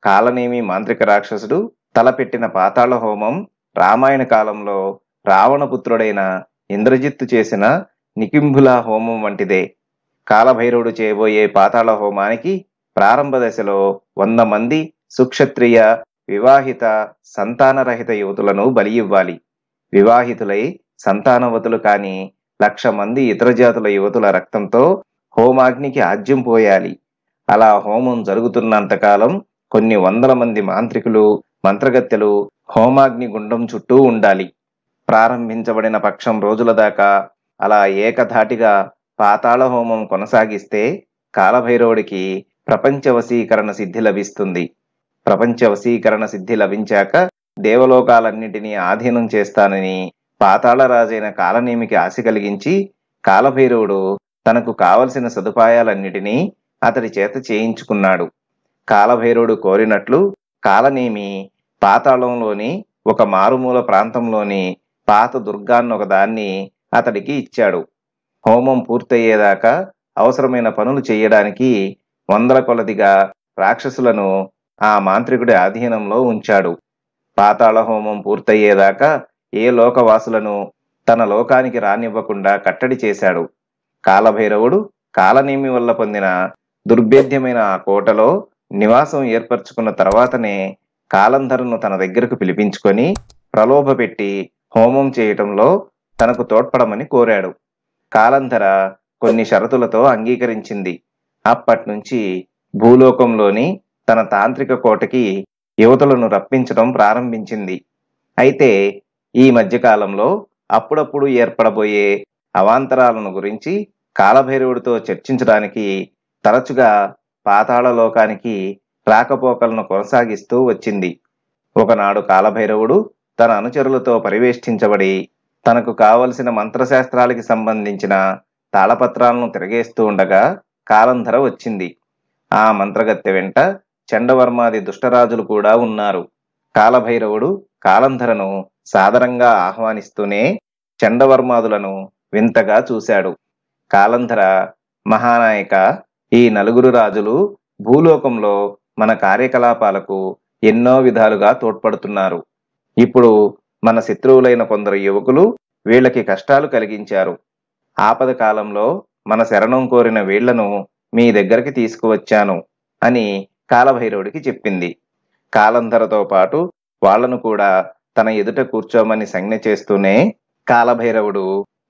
కాలనేమి మాంత్రిక రాక్షసుడు తలపెట్టిన పాతాళ హోమం రామాయణ కాలంలో రావణపుత్రుడైన ఇంద్రజిత్తు చేసిన నికింభుల హోమం వంటిదే కాలభైరవుడు చేయబోయే పాతాళ హోమానికి ప్రారంభ దశలో వంద మంది సుక్షత్రియ వివాహిత సంతానరహిత యువతులను బలి ఇవ్వాలి వివాహితులై సంతానవతులు కాని లక్ష మంది ఇతర జాతుల యువతుల రక్తంతో హోమాగ్నికి ఆజ్యం పోయాలి అలా హోమం జరుగుతున్నంతకాలం కొన్ని వందల మంది మాంత్రికులు మంత్రగత్తెలు హోమాగ్ని గుండం చుట్టూ ఉండాలి ప్రారంభించబడిన పక్షం రోజుల దాకా అలా ఏకధాటిగా పాతాళ హోమం కొనసాగిస్తే కాలభైరవుడికి ప్రపంచవశీకరణ సిద్ధి లభిస్తుంది ప్రపంచవశీకరణ సిద్ధి లభించాక దేవలోకాలన్నిటినీ ఆధీనం చేస్తానని పాతాళరాజైన కాలనేమికి ఆశ కలిగించి కాలభైరవుడు తనకు కావలసిన సదుపాయాలన్నిటినీ అతడి చేత చేయించుకున్నాడు కాలభైరుడు కోరినట్లు కాలనేమి పాతాళంలోని ఒక మారుమూల ప్రాంతంలోని పాత దుర్గాన్నొకదాన్ని అతడికి ఇచ్చాడు హోమం పూర్తయ్యేదాకా అవసరమైన పనులు చేయడానికి వందల కొలదిగా రాక్షసులను ఆ మాంత్రికుడి ఆధీనంలో ఉంచాడు పాతాళ హోమం పూర్తయ్యేదాకా ఏ లోకవాసులను తన లోకానికి రానివ్వకుండా కట్టడి చేశాడు కాలభైరవుడు కాలనేమి వల్ల పొందిన దుర్భేద్యమైన ఆ కోటలో నివాసం ఏర్పరచుకున్న తర్వాతనే కాలంధరను తన దగ్గరకు పిలిపించుకొని ప్రలోభపెట్టి హోమం చేయటంలో తనకు తోడ్పడమని కోరాడు కాలంధర కొన్ని షరతులతో అంగీకరించింది అప్పట్నుంచి భూలోకంలోని తన తాంత్రిక కోటకి యువతులను రప్పించడం ప్రారంభించింది అయితే ఈ మధ్యకాలంలో అప్పుడప్పుడు ఏర్పడబోయే అవాంతరాలను గురించి కాలభైరవుడితో చర్చించడానికి తరచుగా పాతాళ లోకానికి రాకపోకలను కొనసాగిస్తూ వచ్చింది ఒకనాడు కాలభైరవుడు తన అనుచరులతో పరివేష్టించబడి తనకు కావలసిన మంత్రశాస్త్రాలకి సంబంధించిన తాళపత్రాలను తిరగేస్తూ ఉండగా కాలంధర వచ్చింది ఆ మంత్రగత్తె వెంట చండవర్మాది దుష్టరాజులు కూడా ఉన్నారు కాలభైరవుడు కాలంధరను సాదరంగా ఆహ్వానిస్తూనే చండవర్మాదులను వింతగా చూశాడు కాలంధర మహానాయక ఈ నలుగురు రాజులు భూలోకంలో మన కార్యకలాపాలకు ఎన్నో విధాలుగా తోడ్పడుతున్నారు ఇప్పుడు మన శత్రువులైన కొందరు యువకులు వీళ్ళకి కష్టాలు కలిగించారు ఆపద కాలంలో మన శరణం కోరిన వీళ్లను మీ దగ్గరికి తీసుకువచ్చాను అని కాలభైరవుడికి చెప్పింది కాలంధరతో పాటు వాళ్లను కూడా తన ఎదుట కూర్చోమని సంజ్ఞ చేస్తూనే కాలభైరవుడు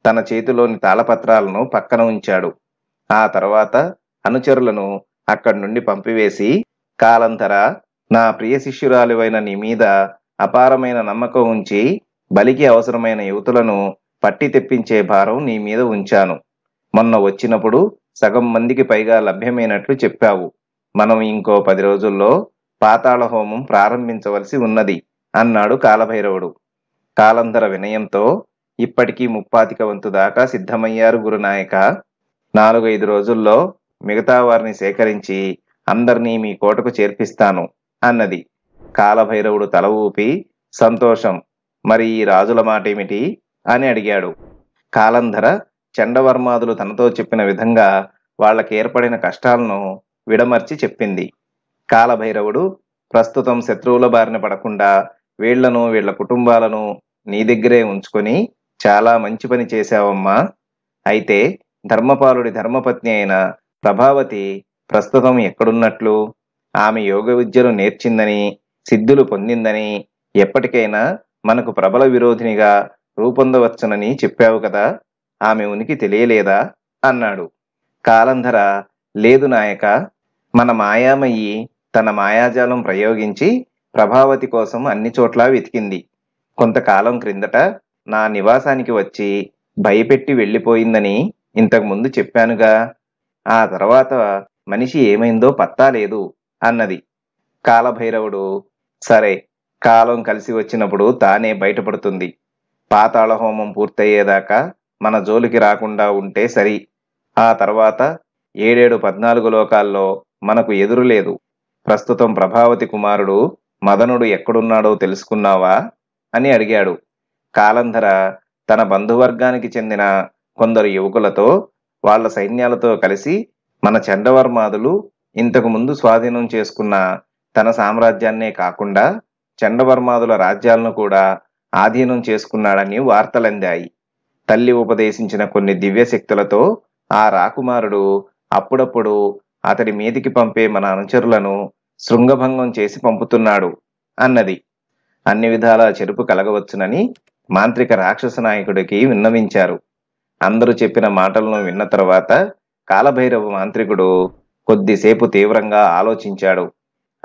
తన చేతిలోని తాళపత్రాలను పక్కన ఉంచాడు ఆ తర్వాత అనుచరులను అక్కడి నుండి పంపివేసి కాలంతర నా ప్రియ శిష్యురాలివైన నీ మీద అపారమైన నమ్మకం ఉంచి బలికి అవసరమైన యువతులను పట్టి తెప్పించే భారం నీ మీద ఉంచాను మొన్న వచ్చినప్పుడు సగం మందికి పైగా లభ్యమైనట్లు చెప్పావు మనం ఇంకో పది రోజుల్లో పాతాళ హోమం ప్రారంభించవలసి ఉన్నది అన్నాడు కాలభైరవుడు కాలంతర వినయంతో ఇప్పటికీ ముప్పాతిక వంతు దాకా సిద్ధమయ్యారు గురునాయక నాలుగైదు రోజుల్లో మిగతా వారిని సేకరించి అందరినీ మీ కోటకు చేర్పిస్తాను అన్నది కాలభైరవుడు తల ఊపి సంతోషం మరి ఈ రాజుల మాట ఏమిటి అని అడిగాడు కాలంధర చండవర్మాదులు తనతో చెప్పిన విధంగా వాళ్ళకి ఏర్పడిన కష్టాలను విడమర్చి చెప్పింది కాలభైరవుడు ప్రస్తుతం శత్రువుల బారిన పడకుండా వీళ్లను వీళ్ల కుటుంబాలను నీ దగ్గరే ఉంచుకొని చాలా మంచి పని చేశావమ్మా అయితే ధర్మపాలుడి ధర్మపత్ని అయిన ప్రభావతి ప్రస్తుతం ఎక్కడున్నట్లు ఆమె యోగ విద్యను నేర్చిందని సిద్ధులు పొందిందని ఎప్పటికైనా మనకు ప్రబల విరోధినిగా రూపొందవచ్చునని చెప్పావు కదా ఆమె ఉనికి తెలియలేదా అన్నాడు కాలంధర లేదు నాయక మన మాయామయ్యి తన మాయాజాలం ప్రయోగించి ప్రభావతి కోసం అన్ని చోట్ల వెతికింది కొంతకాలం క్రిందట నా నివాసానికి వచ్చి భయపెట్టి వెళ్ళిపోయిందని ఇంతకుముందు చెప్పానుగా ఆ తర్వాత మనిషి ఏమైందో పత్తా లేదు అన్నది కాలభైరవుడు సరే కాలం కలిసి వచ్చినప్పుడు తానే బయటపడుతుంది పాతాళ హోమం పూర్తయ్యేదాకా మన జోలికి రాకుండా ఉంటే సరి ఆ తర్వాత ఏడేడు పద్నాలుగు లోకాల్లో మనకు ఎదురు లేదు ప్రస్తుతం ప్రభావతి కుమారుడు మదనుడు ఎక్కడున్నాడో తెలుసుకున్నావా అని అడిగాడు కాలంధర తన బంధువర్గానికి చెందిన కొందరు యువకులతో వాళ్ల సైన్యాలతో కలిసి మన చండవర్మాదులు ఇంతకు ముందు స్వాధీనం చేసుకున్న తన సామ్రాజ్యాన్నే కాకుండా చండవర్మాదుల రాజ్యాలను కూడా ఆధీనం చేసుకున్నాడని వార్తలందాయి తల్లి ఉపదేశించిన కొన్ని దివ్యశక్తులతో ఆ రాకుమారుడు అప్పుడప్పుడు అతడి మీదికి పంపే మన అనుచరులను శృంగభంగం చేసి పంపుతున్నాడు అన్నది అన్ని విధాలా చెరుపు కలగవచ్చునని మాంత్రిక రాక్షస నాయకుడికి విన్నవించారు అందరూ చెప్పిన మాటలను విన్న తర్వాత కాలభైరవ మాంత్రికుడు కొద్దిసేపు తీవ్రంగా ఆలోచించాడు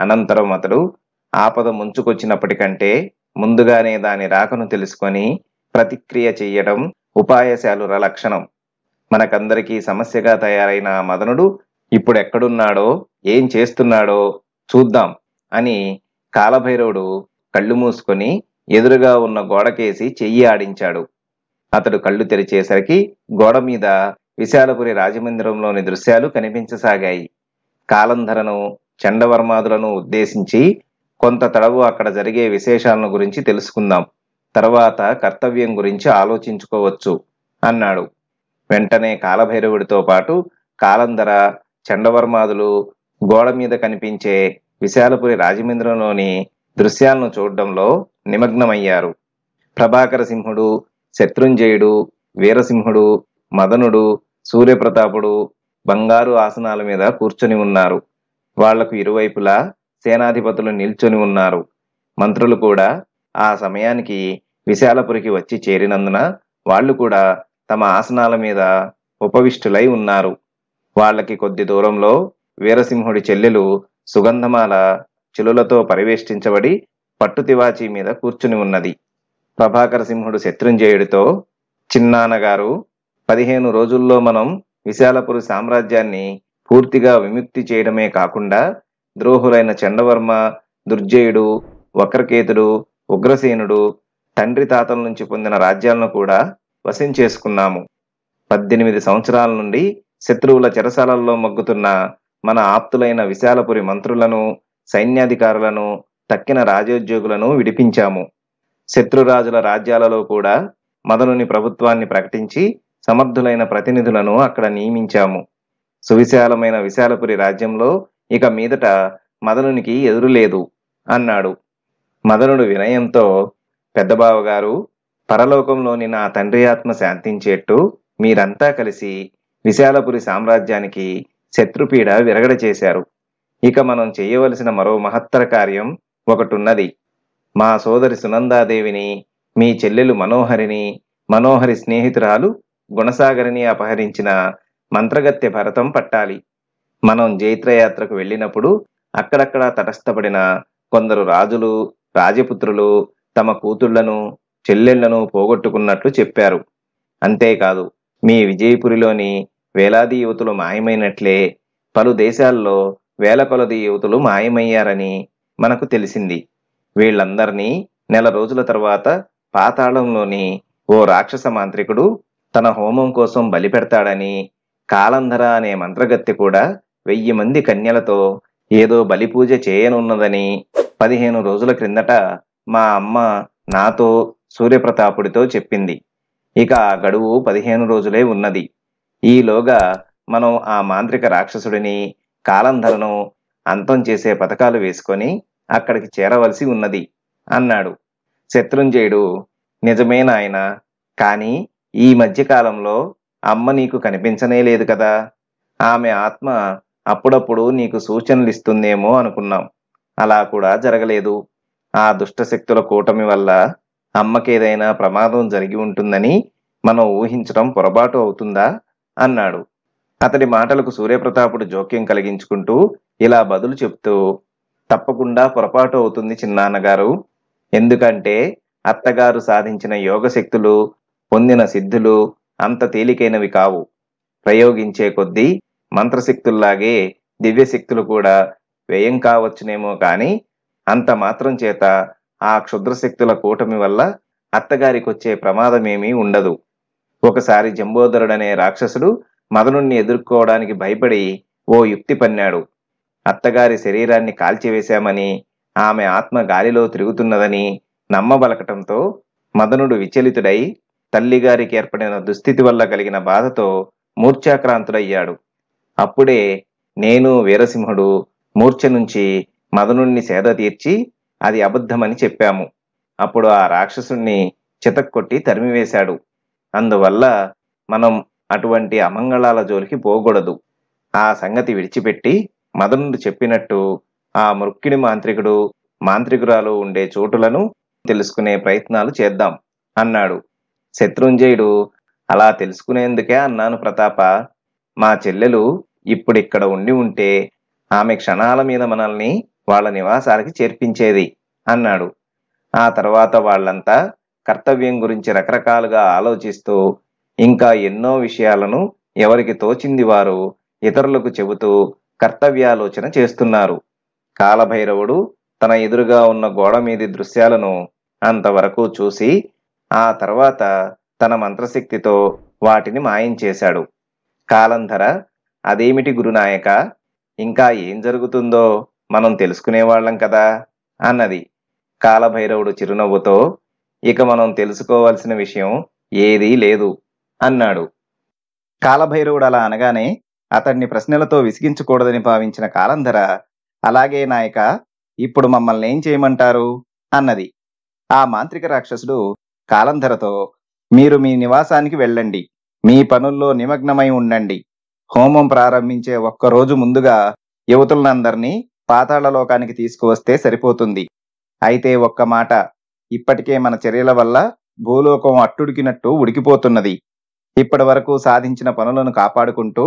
అనంతరం అతడు ఆపద ముంచుకొచ్చినప్పటికంటే ముందుగానే దాని రాకను తెలుసుకొని ప్రతిక్రియ చేయడం ఉపాయశాలుర లక్షణం మనకందరికీ సమస్యగా తయారైన మదనుడు ఇప్పుడు ఎక్కడున్నాడో ఏం చేస్తున్నాడో చూద్దాం అని కాలభైరవుడు కళ్ళు మూసుకొని ఎదురుగా ఉన్న గోడకేసి చెయ్యి ఆడించాడు అతడు కళ్ళు తెరిచేసరికి గోడ మీద విశాలపురి రాజమందిరంలోని దృశ్యాలు కనిపించసాగాయి కాలంధరను చండవర్మాదులను ఉద్దేశించి కొంత తడవు అక్కడ జరిగే విశేషాలను గురించి తెలుసుకుందాం తర్వాత కర్తవ్యం గురించి ఆలోచించుకోవచ్చు అన్నాడు వెంటనే కాలభైరవుడితో పాటు కాలంధర చండవర్మాదులు గోడ మీద కనిపించే విశాలపురి రాజమందిరంలోని దృశ్యాలను చూడడంలో నిమగ్నమయ్యారు ప్రభాకర సింహుడు శత్రుంజయుడు వీరసింహుడు మదనుడు సూర్యప్రతాపుడు బంగారు ఆసనాల మీద కూర్చొని ఉన్నారు వాళ్లకు ఇరువైపులా సేనాధిపతులు నిల్చొని ఉన్నారు మంత్రులు కూడా ఆ సమయానికి విశాలపురికి వచ్చి చేరినందున వాళ్ళు కూడా తమ ఆసనాల మీద ఉపవిష్టులై ఉన్నారు వాళ్ళకి కొద్ది దూరంలో వీరసింహుడి చెల్లెలు సుగంధమాల చిలులతో పరివేష్టించబడి పట్టు తివాచీ మీద కూర్చుని ఉన్నది ప్రభాకర సింహుడు శత్రుంజయుడితో చిన్నాన్నగారు పదిహేను రోజుల్లో మనం విశాలపురి సామ్రాజ్యాన్ని పూర్తిగా విముక్తి చేయడమే కాకుండా ద్రోహులైన చండవర్మ దుర్జయుడు వక్రకేతుడు ఉగ్రసేనుడు తండ్రి తాతల నుంచి పొందిన రాజ్యాలను కూడా వశం చేసుకున్నాము పద్దెనిమిది సంవత్సరాల నుండి శత్రువుల చెరసాలల్లో మగ్గుతున్న మన ఆప్తులైన విశాలపురి మంత్రులను సైన్యాధికారులను తక్కిన రాజోద్యోగులను విడిపించాము శత్రురాజుల రాజ్యాలలో కూడా మదనుని ప్రభుత్వాన్ని ప్రకటించి సమర్థులైన ప్రతినిధులను అక్కడ నియమించాము సువిశాలమైన విశాలపురి రాజ్యంలో ఇక మీదట మదనునికి ఎదురులేదు అన్నాడు మదనుడు వినయంతో పెద్దబావగారు పరలోకంలోని నా తండ్రి ఆత్మ శాంతించేట్టు మీరంతా కలిసి విశాలపురి సామ్రాజ్యానికి శత్రుపీడ విరగడ చేశారు ఇక మనం చేయవలసిన మరో మహత్తర కార్యం ఒకటున్నది మా సోదరి సునందాదేవిని మీ చెల్లెలు మనోహరిని మనోహరి స్నేహితురాలు గుణసాగరిని అపహరించిన మంత్రగత్య భరతం పట్టాలి మనం జైత్రయాత్రకు వెళ్ళినప్పుడు అక్కడక్కడ తటస్థపడిన కొందరు రాజులు రాజపుత్రులు తమ కూతుళ్లను చెల్లెళ్లను పోగొట్టుకున్నట్లు చెప్పారు అంతేకాదు మీ విజయపురిలోని వేలాది యువతులు మాయమైనట్లే పలు దేశాల్లో వేల కొలది యువతులు మాయమయ్యారని మనకు తెలిసింది వీళ్ళందరినీ నెల రోజుల తర్వాత పాతాళంలోని ఓ రాక్షస మాంత్రికుడు తన హోమం కోసం బలిపెడతాడని కాలంధర అనే మంత్రగత్తి కూడా వెయ్యి మంది కన్యలతో ఏదో బలిపూజ చేయనున్నదని పదిహేను రోజుల క్రిందట మా అమ్మ నాతో సూర్యప్రతాపుడితో చెప్పింది ఇక ఆ గడువు పదిహేను రోజులే ఉన్నది ఈలోగా మనం ఆ మాంత్రిక రాక్షసుడిని కాలంధరను అంతం చేసే పథకాలు వేసుకొని అక్కడికి చేరవలసి ఉన్నది అన్నాడు శత్రుంజయుడు నిజమే నాయన కానీ ఈ మధ్యకాలంలో అమ్మ నీకు కనిపించనే లేదు కదా ఆమె ఆత్మ అప్పుడప్పుడు నీకు సూచనలు ఇస్తుందేమో అనుకున్నాం అలా కూడా జరగలేదు ఆ దుష్టశక్తుల కూటమి వల్ల అమ్మకేదైనా ప్రమాదం జరిగి ఉంటుందని మనం ఊహించడం పొరపాటు అవుతుందా అన్నాడు అతడి మాటలకు సూర్యప్రతాపుడు జోక్యం కలిగించుకుంటూ ఇలా బదులు చెప్తూ తప్పకుండా పొరపాటు అవుతుంది చిన్నాన్నగారు ఎందుకంటే అత్తగారు సాధించిన యోగ శక్తులు పొందిన సిద్ధులు అంత తేలికైనవి కావు ప్రయోగించే కొద్దీ మంత్రశక్తుల్లాగే దివ్యశక్తులు కూడా వ్యయం కావచ్చునేమో కానీ అంత మాత్రం చేత ఆ క్షుద్రశక్తుల కూటమి వల్ల అత్తగారికి వచ్చే ప్రమాదమేమీ ఉండదు ఒకసారి జంబోదరుడనే రాక్షసుడు మదనుణ్ణి ఎదుర్కోవడానికి భయపడి ఓ యుక్తి పన్నాడు అత్తగారి శరీరాన్ని కాల్చివేశామని ఆమె ఆత్మ గాలిలో తిరుగుతున్నదని నమ్మబలకటంతో మదనుడు విచలితుడై తల్లిగారికి ఏర్పడిన దుస్థితి వల్ల కలిగిన బాధతో మూర్ఛాక్రాంతుడయ్యాడు అప్పుడే నేను వీరసింహుడు మూర్ఛ నుంచి మదనుణ్ణి సేద తీర్చి అది అబద్ధమని చెప్పాము అప్పుడు ఆ రాక్షసుణ్ణి చితక్కొట్టి తరిమివేశాడు అందువల్ల మనం అటువంటి అమంగళాల జోలికి పోకూడదు ఆ సంగతి విడిచిపెట్టి మదనుడు చెప్పినట్టు ఆ మృక్కిడి మాంత్రికుడు మాంత్రికురాలు ఉండే చోటులను తెలుసుకునే ప్రయత్నాలు చేద్దాం అన్నాడు శత్రుంజయుడు అలా తెలుసుకునేందుకే అన్నాను ప్రతాప మా చెల్లెలు ఇప్పుడిక్కడ ఉండి ఉంటే ఆమె క్షణాల మీద మనల్ని వాళ్ళ నివాసాలకి చేర్పించేది అన్నాడు ఆ తర్వాత వాళ్ళంతా కర్తవ్యం గురించి రకరకాలుగా ఆలోచిస్తూ ఇంకా ఎన్నో విషయాలను ఎవరికి తోచింది వారు ఇతరులకు చెబుతూ కర్తవ్యాలోచన చేస్తున్నారు కాలభైరవుడు తన ఎదురుగా ఉన్న గోడ మీది దృశ్యాలను అంతవరకు చూసి ఆ తర్వాత తన మంత్రశక్తితో వాటిని మాయం చేశాడు కాలంధర అదేమిటి గురునాయక ఇంకా ఏం జరుగుతుందో మనం తెలుసుకునేవాళ్ళం కదా అన్నది కాలభైరవుడు చిరునవ్వుతో ఇక మనం తెలుసుకోవాల్సిన విషయం ఏదీ లేదు అన్నాడు కాలభైరవుడు అలా అనగానే అతన్ని ప్రశ్నలతో విసిగించకూడదని భావించిన కాలంధర అలాగే నాయక ఇప్పుడు మమ్మల్ని ఏం చేయమంటారు అన్నది ఆ మాంత్రిక రాక్షసుడు కాలంధరతో మీరు మీ నివాసానికి వెళ్ళండి మీ పనుల్లో నిమగ్నమై ఉండండి హోమం ప్రారంభించే ఒక్కరోజు ముందుగా యువతులందరినీ పాతాళలోకానికి తీసుకువస్తే సరిపోతుంది అయితే ఒక్క మాట ఇప్పటికే మన చర్యల వల్ల భూలోకం అట్టుడికినట్టు ఉడికిపోతున్నది ఇప్పటి వరకు సాధించిన పనులను కాపాడుకుంటూ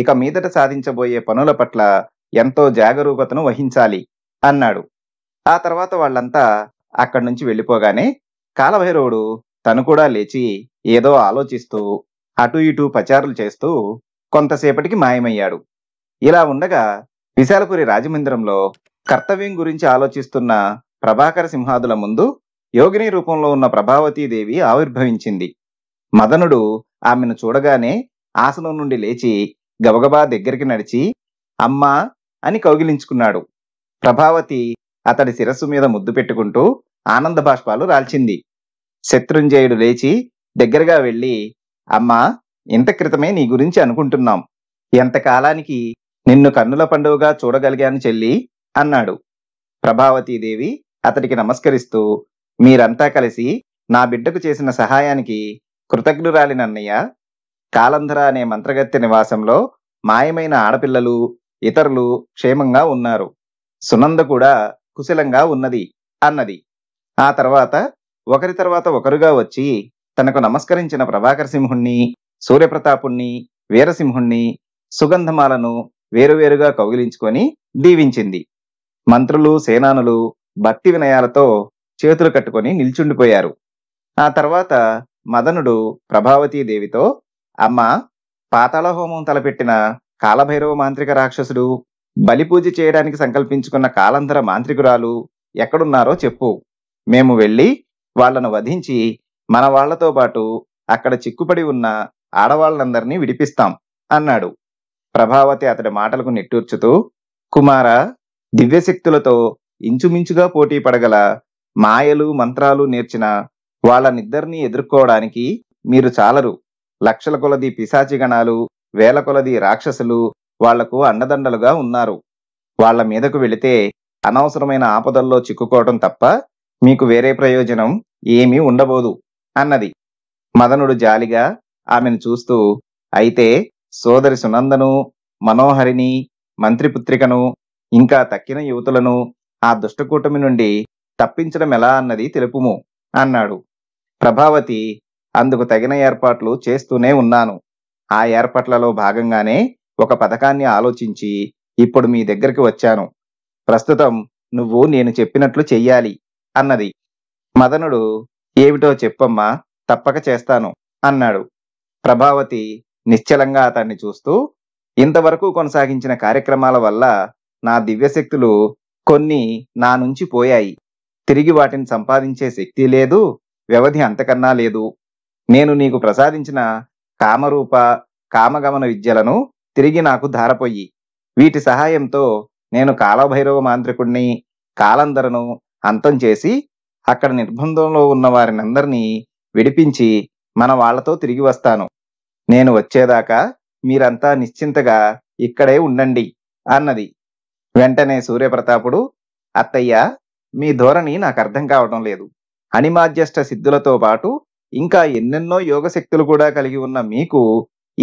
ఇక మీదట సాధించబోయే పనుల పట్ల ఎంతో జాగరూకతను వహించాలి అన్నాడు ఆ తర్వాత వాళ్ళంతా అక్కడి నుంచి వెళ్ళిపోగానే కాలభైరవుడు తను కూడా లేచి ఏదో ఆలోచిస్తూ అటు ఇటు పచారులు చేస్తూ కొంతసేపటికి మాయమయ్యాడు ఇలా ఉండగా విశాలపురి రాజమందిరంలో కర్తవ్యం గురించి ఆలోచిస్తున్న ప్రభాకర సింహాదుల ముందు యోగిని రూపంలో ఉన్న ప్రభావతీదేవి ఆవిర్భవించింది మదనుడు ఆమెను చూడగానే ఆసనం నుండి లేచి గబగబా దగ్గరికి నడిచి అమ్మా అని కౌగిలించుకున్నాడు ప్రభావతి అతడి శిరస్సు మీద ముద్దు పెట్టుకుంటూ ఆనంద బాష్పాలు రాల్చింది శత్రుంజయుడు లేచి దగ్గరగా వెళ్ళి అమ్మా ఇంత క్రితమే నీ గురించి అనుకుంటున్నాం ఎంతకాలానికి నిన్ను కన్నుల పండువుగా చూడగలిగాను చెల్లి అన్నాడు ప్రభావతీదేవి అతడికి నమస్కరిస్తూ మీరంతా కలిసి నా బిడ్డకు చేసిన సహాయానికి కృతజ్ఞురాలినన్నయ్య కాలంధర అనే మంత్రగత్తె నివాసంలో మాయమైన ఆడపిల్లలు ఇతరులు క్షేమంగా ఉన్నారు సునంద కూడా కుశలంగా ఉన్నది అన్నది ఆ తర్వాత ఒకరి తర్వాత ఒకరుగా వచ్చి తనకు నమస్కరించిన ప్రభాకర సింహుణ్ణి సూర్యప్రతాపుణ్ణి వీరసింహుణ్ణి సుగంధమాలను వేరువేరుగా కౌగిలించుకొని దీవించింది మంత్రులు సేనానులు భక్తి వినయాలతో చేతులు కట్టుకొని నిల్చుండిపోయారు ఆ తర్వాత మదనుడు ప్రభావతీదేవితో అమ్మ పాతాళ హోమం తలపెట్టిన కాలభైరవ మాంత్రిక రాక్షసుడు బలిపూజ చేయడానికి సంకల్పించుకున్న కాలంధర మాంత్రికురాలు ఎక్కడున్నారో చెప్పు మేము వెళ్ళి వాళ్లను వధించి మన వాళ్లతో పాటు అక్కడ చిక్కుపడి ఉన్న ఆడవాళ్ళందరినీ విడిపిస్తాం అన్నాడు ప్రభావతి అతడి మాటలకు నిట్టూర్చుతూ కుమార దివ్యశక్తులతో ఇంచుమించుగా పోటీ పడగల మాయలు మంత్రాలు నేర్చిన వాళ్ళనిద్దరినీ ఎదుర్కోవడానికి మీరు చాలరు లక్షల కొలది పిశాచి గణాలు వేల కొలది రాక్షసులు వాళ్లకు అండదండలుగా ఉన్నారు వాళ్ల మీదకు వెళితే అనవసరమైన ఆపదల్లో చిక్కుకోవటం తప్ప మీకు వేరే ప్రయోజనం ఏమీ ఉండబోదు అన్నది మదనుడు జాలిగా ఆమెను చూస్తూ అయితే సోదరి సునందను మనోహరిని మంత్రిపుత్రికను ఇంకా తక్కిన యువతులను ఆ దుష్టకూటమి నుండి తప్పించడం ఎలా అన్నది తెలుపుము అన్నాడు ప్రభావతి అందుకు తగిన ఏర్పాట్లు చేస్తూనే ఉన్నాను ఆ ఏర్పాట్లలో భాగంగానే ఒక పథకాన్ని ఆలోచించి ఇప్పుడు మీ దగ్గరికి వచ్చాను ప్రస్తుతం నువ్వు నేను చెప్పినట్లు చెయ్యాలి అన్నది మదనుడు ఏమిటో చెప్పమ్మా తప్పక చేస్తాను అన్నాడు ప్రభావతి నిశ్చలంగా అతన్ని చూస్తూ ఇంతవరకు కొనసాగించిన కార్యక్రమాల వల్ల నా దివ్యశక్తులు కొన్ని నా నుంచి పోయాయి తిరిగి వాటిని సంపాదించే శక్తి లేదు వ్యవధి అంతకన్నా లేదు నేను నీకు ప్రసాదించిన కామరూప కామగమన విద్యలను తిరిగి నాకు ధారపోయి వీటి సహాయంతో నేను కాలభైరవ మాంత్రికుడిని కాలందరను అంతం చేసి అక్కడ నిర్బంధంలో ఉన్న వారినందరినీ విడిపించి మన వాళ్లతో తిరిగి వస్తాను నేను వచ్చేదాకా మీరంతా నిశ్చింతగా ఇక్కడే ఉండండి అన్నది వెంటనే సూర్యప్రతాపుడు అత్తయ్య మీ ధోరణి నాకు అర్థం కావడం లేదు అనిమాధ్యష్ట సిద్ధులతో పాటు ఇంకా ఎన్నెన్నో యోగ శక్తులు కూడా కలిగి ఉన్న మీకు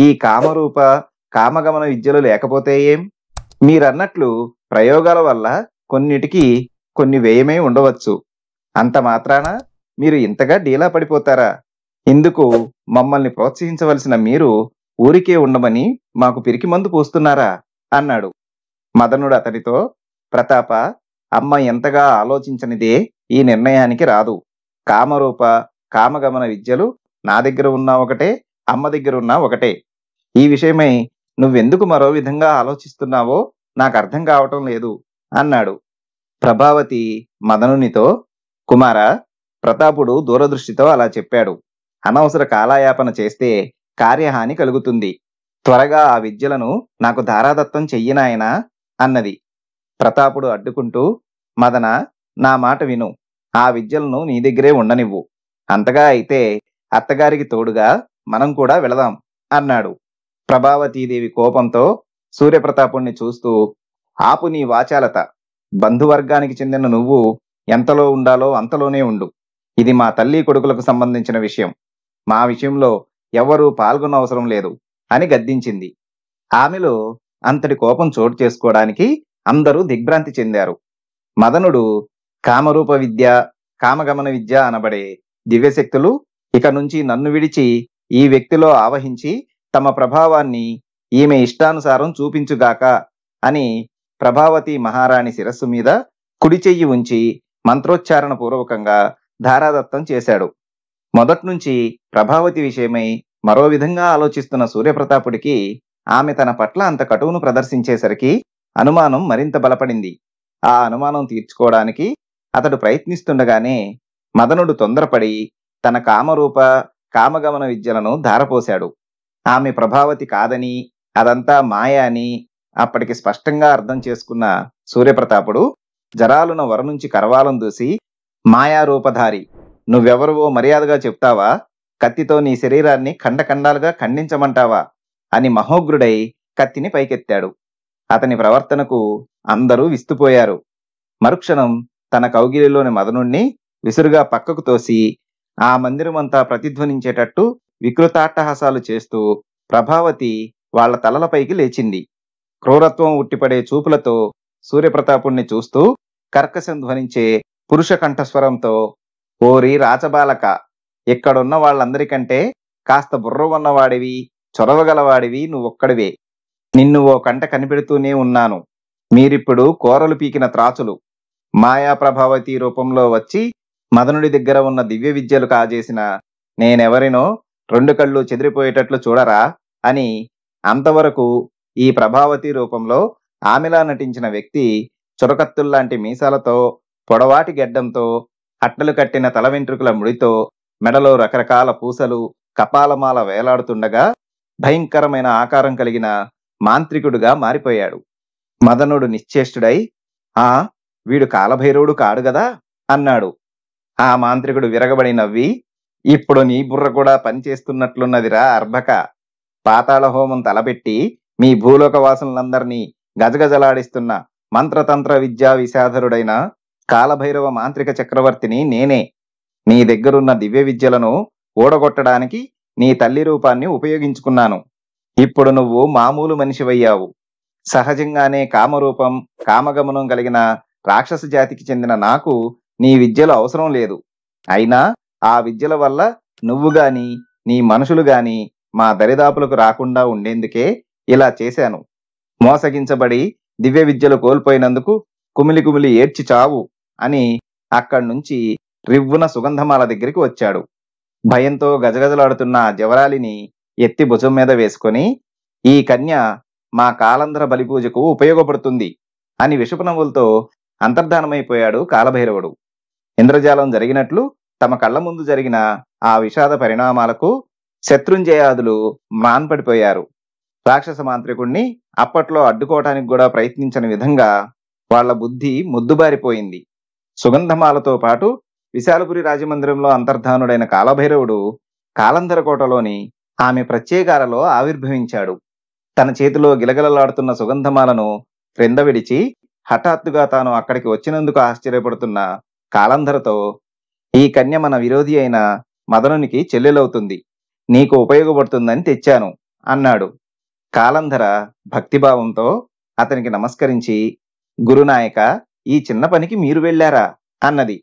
ఈ కామరూప కామగమన విద్యలు లేకపోతే ఏం మీరన్నట్లు ప్రయోగాల వల్ల కొన్నిటికి కొన్ని వ్యయమే ఉండవచ్చు అంత మాత్రాన మీరు ఇంతగా డీలా పడిపోతారా ఇందుకు మమ్మల్ని ప్రోత్సహించవలసిన మీరు ఊరికే ఉండమని మాకు పిరికి మందు పోస్తున్నారా అన్నాడు మదనుడు అతడితో ప్రతాప అమ్మ ఎంతగా ఆలోచించనిదే ఈ నిర్ణయానికి రాదు కామరూప కామగమన విద్యలు నా దగ్గర ఉన్నా ఒకటే అమ్మ దగ్గర ఉన్నా ఒకటే ఈ విషయమై నువ్వెందుకు మరో విధంగా ఆలోచిస్తున్నావో నాకు అర్థం కావటం లేదు అన్నాడు ప్రభావతి మదనునితో కుమార ప్రతాపుడు దూరదృష్టితో అలా చెప్పాడు అనవసర కాలాయాపన చేస్తే కార్యహాని కలుగుతుంది త్వరగా ఆ విద్యలను నాకు ధారాదత్తం చెయ్యనాయనా అన్నది ప్రతాపుడు అడ్డుకుంటూ మదన నా మాట విను ఆ విద్యలను నీ దగ్గరే ఉండనివ్వు అంతగా అయితే అత్తగారికి తోడుగా మనం కూడా వెళదాం అన్నాడు ప్రభావతీదేవి కోపంతో సూర్యప్రతాపుణ్ణి చూస్తూ ఆపు నీ వాచాలత బంధువర్గానికి చెందిన నువ్వు ఎంతలో ఉండాలో అంతలోనే ఉండు ఇది మా తల్లి కొడుకులకు సంబంధించిన విషయం మా విషయంలో ఎవ్వరూ అవసరం లేదు అని గద్దించింది ఆమెలో అంతటి కోపం చోటు చేసుకోవడానికి అందరూ దిగ్భ్రాంతి చెందారు మదనుడు కామరూప విద్య కామగమన విద్య అనబడే దివ్యశక్తులు ఇక నుంచి నన్ను విడిచి ఈ వ్యక్తిలో ఆవహించి తమ ప్రభావాన్ని ఈమె ఇష్టానుసారం చూపించుగాక అని ప్రభావతి మహారాణి శిరస్సు మీద కుడి చెయ్యి ఉంచి మంత్రోచ్చారణ పూర్వకంగా ధారాదత్తం చేశాడు మొదట్నుంచి ప్రభావతి విషయమై మరో విధంగా ఆలోచిస్తున్న సూర్యప్రతాపుడికి ఆమె తన పట్ల అంత కటువును ప్రదర్శించేసరికి అనుమానం మరింత బలపడింది ఆ అనుమానం తీర్చుకోవడానికి అతడు ప్రయత్నిస్తుండగానే మదనుడు తొందరపడి తన కామరూప కామగమన విద్యలను ధారపోశాడు ఆమె ప్రభావతి కాదని అదంతా మాయా అని అప్పటికి స్పష్టంగా అర్థం చేసుకున్న సూర్యప్రతాపుడు జరాలున వర నుంచి కరవాలం దూసి మాయారూపధారి నువ్వెవరువో మర్యాదగా చెప్తావా కత్తితో నీ శరీరాన్ని ఖండఖండాలుగా ఖండించమంటావా అని మహోగ్రుడై కత్తిని పైకెత్తాడు అతని ప్రవర్తనకు అందరూ విస్తుపోయారు మరుక్షణం తన కౌగిలిలోని మదనుణ్ణి విసురుగా పక్కకు తోసి ఆ మందిరమంతా ప్రతిధ్వనించేటట్టు వికృతాట్టహాసాలు చేస్తూ ప్రభావతి వాళ్ల తలలపైకి లేచింది క్రూరత్వం ఉట్టిపడే చూపులతో సూర్యప్రతాపుణ్ణి చూస్తూ కర్కశం ధ్వనించే పురుష కంఠస్వరంతో ఓరి రాచబాలక ఇక్కడున్న వాళ్ళందరికంటే కాస్త బుర్ర ఉన్నవాడివి చొరవగలవాడివి నువ్వొక్కడివే నిన్ను ఓ కంట కనిపెడుతూనే ఉన్నాను మీరిప్పుడు కూరలు పీకిన త్రాచులు మాయా ప్రభావతి రూపంలో వచ్చి మదనుడి దగ్గర ఉన్న దివ్య విద్యలు కాజేసిన నేనెవరినో రెండు కళ్ళు చెదిరిపోయేటట్లు చూడరా అని అంతవరకు ఈ ప్రభావతి రూపంలో ఆమెలా నటించిన వ్యక్తి చురకత్తుల్లాంటి మీసాలతో పొడవాటి గెడ్డంతో అట్టలు కట్టిన తల వెంట్రుకల ముడితో మెడలో రకరకాల పూసలు కపాలమాల వేలాడుతుండగా భయంకరమైన ఆకారం కలిగిన మాంత్రికుడుగా మారిపోయాడు మదనుడు నిశ్చేష్టుడై ఆ వీడు కాలభైరవుడు కాడు గదా అన్నాడు ఆ మాంత్రికుడు విరగబడి నవ్వి ఇప్పుడు నీ బుర్ర కూడా పనిచేస్తున్నట్లున్నదిరా అర్భక పాతాళ హోమం తలపెట్టి మీ భూలోక వాసులందరినీ గజగజలాడిస్తున్న మంత్రతంత్ర విద్యా విషాధరుడైన కాలభైరవ మాంత్రిక చక్రవర్తిని నేనే నీ దగ్గరున్న దివ్య విద్యలను ఓడగొట్టడానికి నీ తల్లి రూపాన్ని ఉపయోగించుకున్నాను ఇప్పుడు నువ్వు మామూలు మనిషివయ్యావు సహజంగానే కామరూపం కామగమనం కలిగిన రాక్షస జాతికి చెందిన నాకు నీ విద్యలు అవసరం లేదు అయినా ఆ విద్యల వల్ల నువ్వు గాని నీ మనుషులు గాని మా దరిదాపులకు రాకుండా ఉండేందుకే ఇలా చేశాను మోసగించబడి దివ్య విద్యలు కోల్పోయినందుకు కుమిలి కుమిలి ఏడ్చి చావు అని అక్కడి నుంచి రివ్వున సుగంధమాల దగ్గరికి వచ్చాడు భయంతో గజగజలాడుతున్న జవరాలిని ఎత్తి భుజం మీద వేసుకొని ఈ కన్య మా కాలంధ్ర బలిపూజకు ఉపయోగపడుతుంది అని విషపునవులతో అంతర్ధానమైపోయాడు కాలభైరవుడు ఇంద్రజాలం జరిగినట్లు తమ కళ్ళ ముందు జరిగిన ఆ విషాద పరిణామాలకు శత్రుంజయాదులు మాన్పడిపోయారు రాక్షస మాంత్రికుణ్ణి అప్పట్లో అడ్డుకోవటానికి కూడా ప్రయత్నించని విధంగా వాళ్ల బుద్ధి ముద్దుబారిపోయింది సుగంధమాలతో పాటు విశాలపురి రాజమందిరంలో అంతర్ధానుడైన కాలభైరవుడు కోటలోని ఆమె ప్రత్యేకాలలో ఆవిర్భవించాడు తన చేతిలో గిలగిలలాడుతున్న సుగంధమాలను క్రింద విడిచి హఠాత్తుగా తాను అక్కడికి వచ్చినందుకు ఆశ్చర్యపడుతున్న కాలంధరతో ఈ కన్య మన విరోధి అయిన మదనునికి చెల్లెలవుతుంది నీకు ఉపయోగపడుతుందని తెచ్చాను అన్నాడు కాలంధర భక్తిభావంతో అతనికి నమస్కరించి గురునాయక ఈ చిన్న పనికి మీరు వెళ్ళారా అన్నది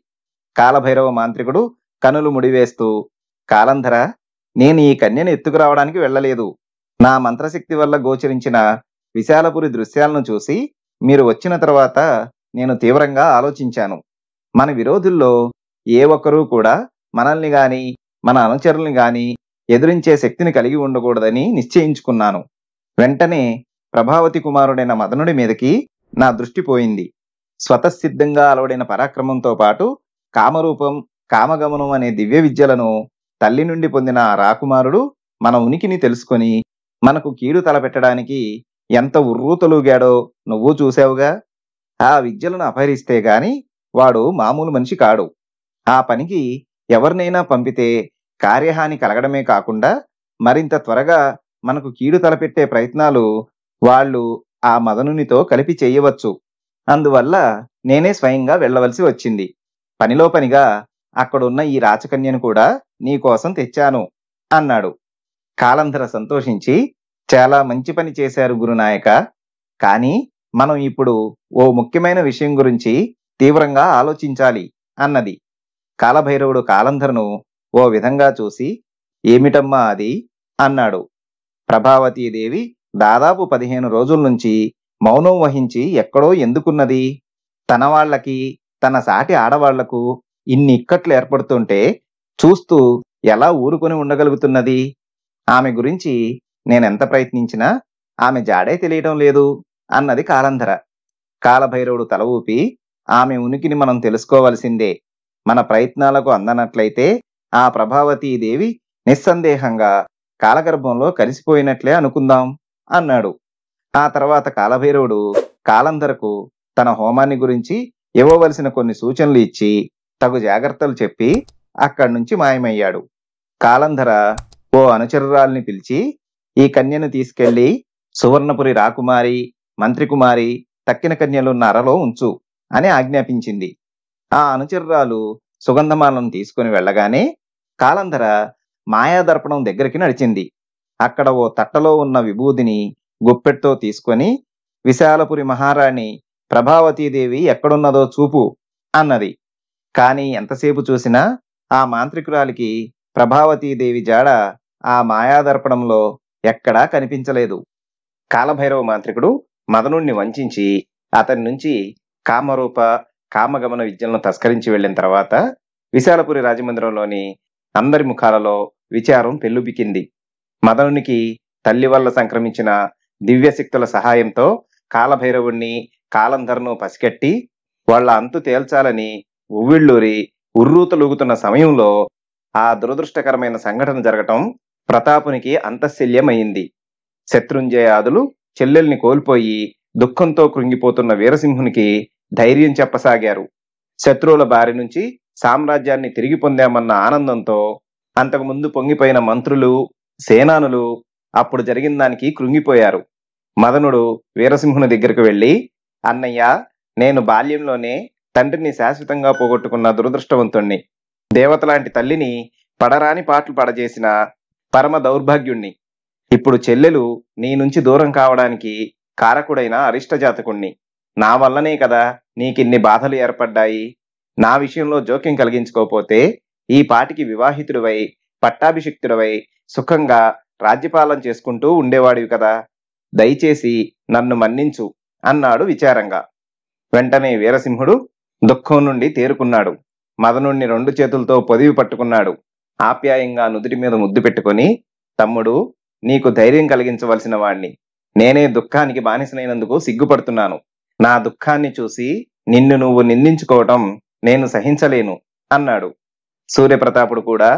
కాలభైరవ మాంత్రికుడు కనులు ముడివేస్తూ కాలంధర నేను ఈ కన్యను ఎత్తుకురావడానికి వెళ్ళలేదు నా మంత్రశక్తి వల్ల గోచరించిన విశాలపురి దృశ్యాలను చూసి మీరు వచ్చిన తర్వాత నేను తీవ్రంగా ఆలోచించాను మన విరోధుల్లో ఏ ఒక్కరూ కూడా మనల్ని గాని మన అనుచరుల్ని గాని ఎదిరించే శక్తిని కలిగి ఉండకూడదని నిశ్చయించుకున్నాను వెంటనే ప్రభావతి కుమారుడైన మదనుడి మీదకి నా దృష్టి పోయింది స్వతసిద్ధంగా అలవడిన పరాక్రమంతో పాటు కామరూపం కామగమనం అనే దివ్య విద్యలను తల్లి నుండి పొందిన రాకుమారుడు మన ఉనికిని తెలుసుకొని మనకు కీడు తలపెట్టడానికి ఎంత ఉర్రూతలుగాడో నువ్వు చూసావుగా ఆ విద్యలను అపహరిస్తే గాని వాడు మామూలు మనిషి కాడు ఆ పనికి ఎవరినైనా పంపితే కార్యహాని కలగడమే కాకుండా మరింత త్వరగా మనకు కీడు తలపెట్టే ప్రయత్నాలు వాళ్ళు ఆ మదనునితో కలిపి చేయవచ్చు అందువల్ల నేనే స్వయంగా వెళ్ళవలసి వచ్చింది పనిలో పనిగా అక్కడున్న ఈ రాచకన్యను కూడా నీకోసం తెచ్చాను అన్నాడు కాలంధర సంతోషించి చాలా మంచి పని చేశారు గురునాయక కానీ మనం ఇప్పుడు ఓ ముఖ్యమైన విషయం గురించి తీవ్రంగా ఆలోచించాలి అన్నది కాలభైరవుడు కాలంధరను ఓ విధంగా చూసి ఏమిటమ్మా అది అన్నాడు ప్రభావతీదేవి దాదాపు పదిహేను రోజుల నుంచి మౌనం వహించి ఎక్కడో ఎందుకున్నది తన వాళ్ళకి తన సాటి ఆడవాళ్లకు ఇన్ని ఇక్కట్లు ఏర్పడుతుంటే చూస్తూ ఎలా ఊరుకొని ఉండగలుగుతున్నది ఆమె గురించి నేనెంత ప్రయత్నించినా ఆమె జాడే తెలియటం లేదు అన్నది కాలంధర కాలభైరవుడు తల ఊపి ఆమె ఉనికిని మనం తెలుసుకోవలసిందే మన ప్రయత్నాలకు అందనట్లయితే ఆ ప్రభావతీదేవి నిస్సందేహంగా కాలగర్భంలో కలిసిపోయినట్లే అనుకుందాం అన్నాడు ఆ తర్వాత కాలభైరవుడు కాలంధరకు తన హోమాన్ని గురించి ఇవ్వవలసిన కొన్ని సూచనలు ఇచ్చి తగు జాగ్రత్తలు చెప్పి అక్కడి నుంచి మాయమయ్యాడు కాలంధర ఓ అనుచరురాల్ని పిలిచి ఈ కన్యను తీసుకెళ్లి సువర్ణపురి రాకుమారి మంత్రికుమారి తక్కిన కన్యలున్న అరలో ఉంచు అని ఆజ్ఞాపించింది ఆ అనుచరురాలు సుగంధమాలను తీసుకుని వెళ్ళగానే కాలంధర మాయాదర్పణం దగ్గరికి నడిచింది అక్కడ ఓ తట్టలో ఉన్న విభూదిని గుప్పెట్తో తీసుకొని విశాలపురి మహారాణి ప్రభావతీదేవి ఎక్కడున్నదో చూపు అన్నది కానీ ఎంతసేపు చూసినా ఆ మాంత్రికురాలికి ప్రభావతీదేవి జాడ ఆ మాయాదర్పణంలో ఎక్కడా కనిపించలేదు కాలభైరవ మాంత్రికుడు మదనుణ్ణి వంచి అతని నుంచి కామరూప కామగమన విద్యలను తస్కరించి వెళ్లిన తర్వాత విశాలపురి రాజమందిరంలోని అందరి ముఖాలలో విచారం పెల్లుబికింది మదనునికి తల్లి వల్ల సంక్రమించిన దివ్యశక్తుల సహాయంతో కాలభైరవుణ్ణి కాలంధరను పసికట్టి వాళ్ల అంతు తేల్చాలని ఉవ్విళ్ళూరి ఉర్రూతలుగుతున్న సమయంలో ఆ దురదృష్టకరమైన సంఘటన జరగటం ప్రతాపునికి అంతశల్యమైంది శత్రుంజయాదులు చెల్లెల్ని కోల్పోయి దుఃఖంతో కృంగిపోతున్న వీరసింహునికి ధైర్యం చెప్పసాగారు శత్రువుల బారి నుంచి సామ్రాజ్యాన్ని తిరిగి పొందామన్న ఆనందంతో అంతకుముందు పొంగిపోయిన మంత్రులు సేనానులు అప్పుడు జరిగిన దానికి కృంగిపోయారు మదనుడు వీరసింహుని దగ్గరకు వెళ్ళి అన్నయ్య నేను బాల్యంలోనే తండ్రిని శాశ్వతంగా పోగొట్టుకున్న దురదృష్టవంతుణ్ణి దేవతలాంటి తల్లిని పడరాని పాటలు పడజేసిన పరమ దౌర్భాగ్యుణ్ణి ఇప్పుడు చెల్లెలు నీ నుంచి దూరం కావడానికి కారకుడైన అరిష్టజాతకుణ్ణి నా వల్లనే కదా నీకు ఇన్ని బాధలు ఏర్పడ్డాయి నా విషయంలో జోక్యం కలిగించుకోపోతే ఈ పాటికి వివాహితుడివై పట్టాభిషిక్తుడివై సుఖంగా రాజ్యపాలన చేసుకుంటూ ఉండేవాడివి కదా దయచేసి నన్ను మన్నించు అన్నాడు విచారంగా వెంటనే వీరసింహుడు దుఃఖం నుండి తేరుకున్నాడు మదనుణ్ణి రెండు చేతులతో పొదివి పట్టుకున్నాడు ఆప్యాయంగా నుదుటి మీద ముద్దు పెట్టుకొని తమ్ముడు నీకు ధైర్యం కలిగించవలసిన వాణ్ణి నేనే దుఃఖానికి బానిసనైనందుకు సిగ్గుపడుతున్నాను నా దుఃఖాన్ని చూసి నిన్ను నువ్వు నిందించుకోవటం నేను సహించలేను అన్నాడు సూర్యప్రతాపుడు కూడా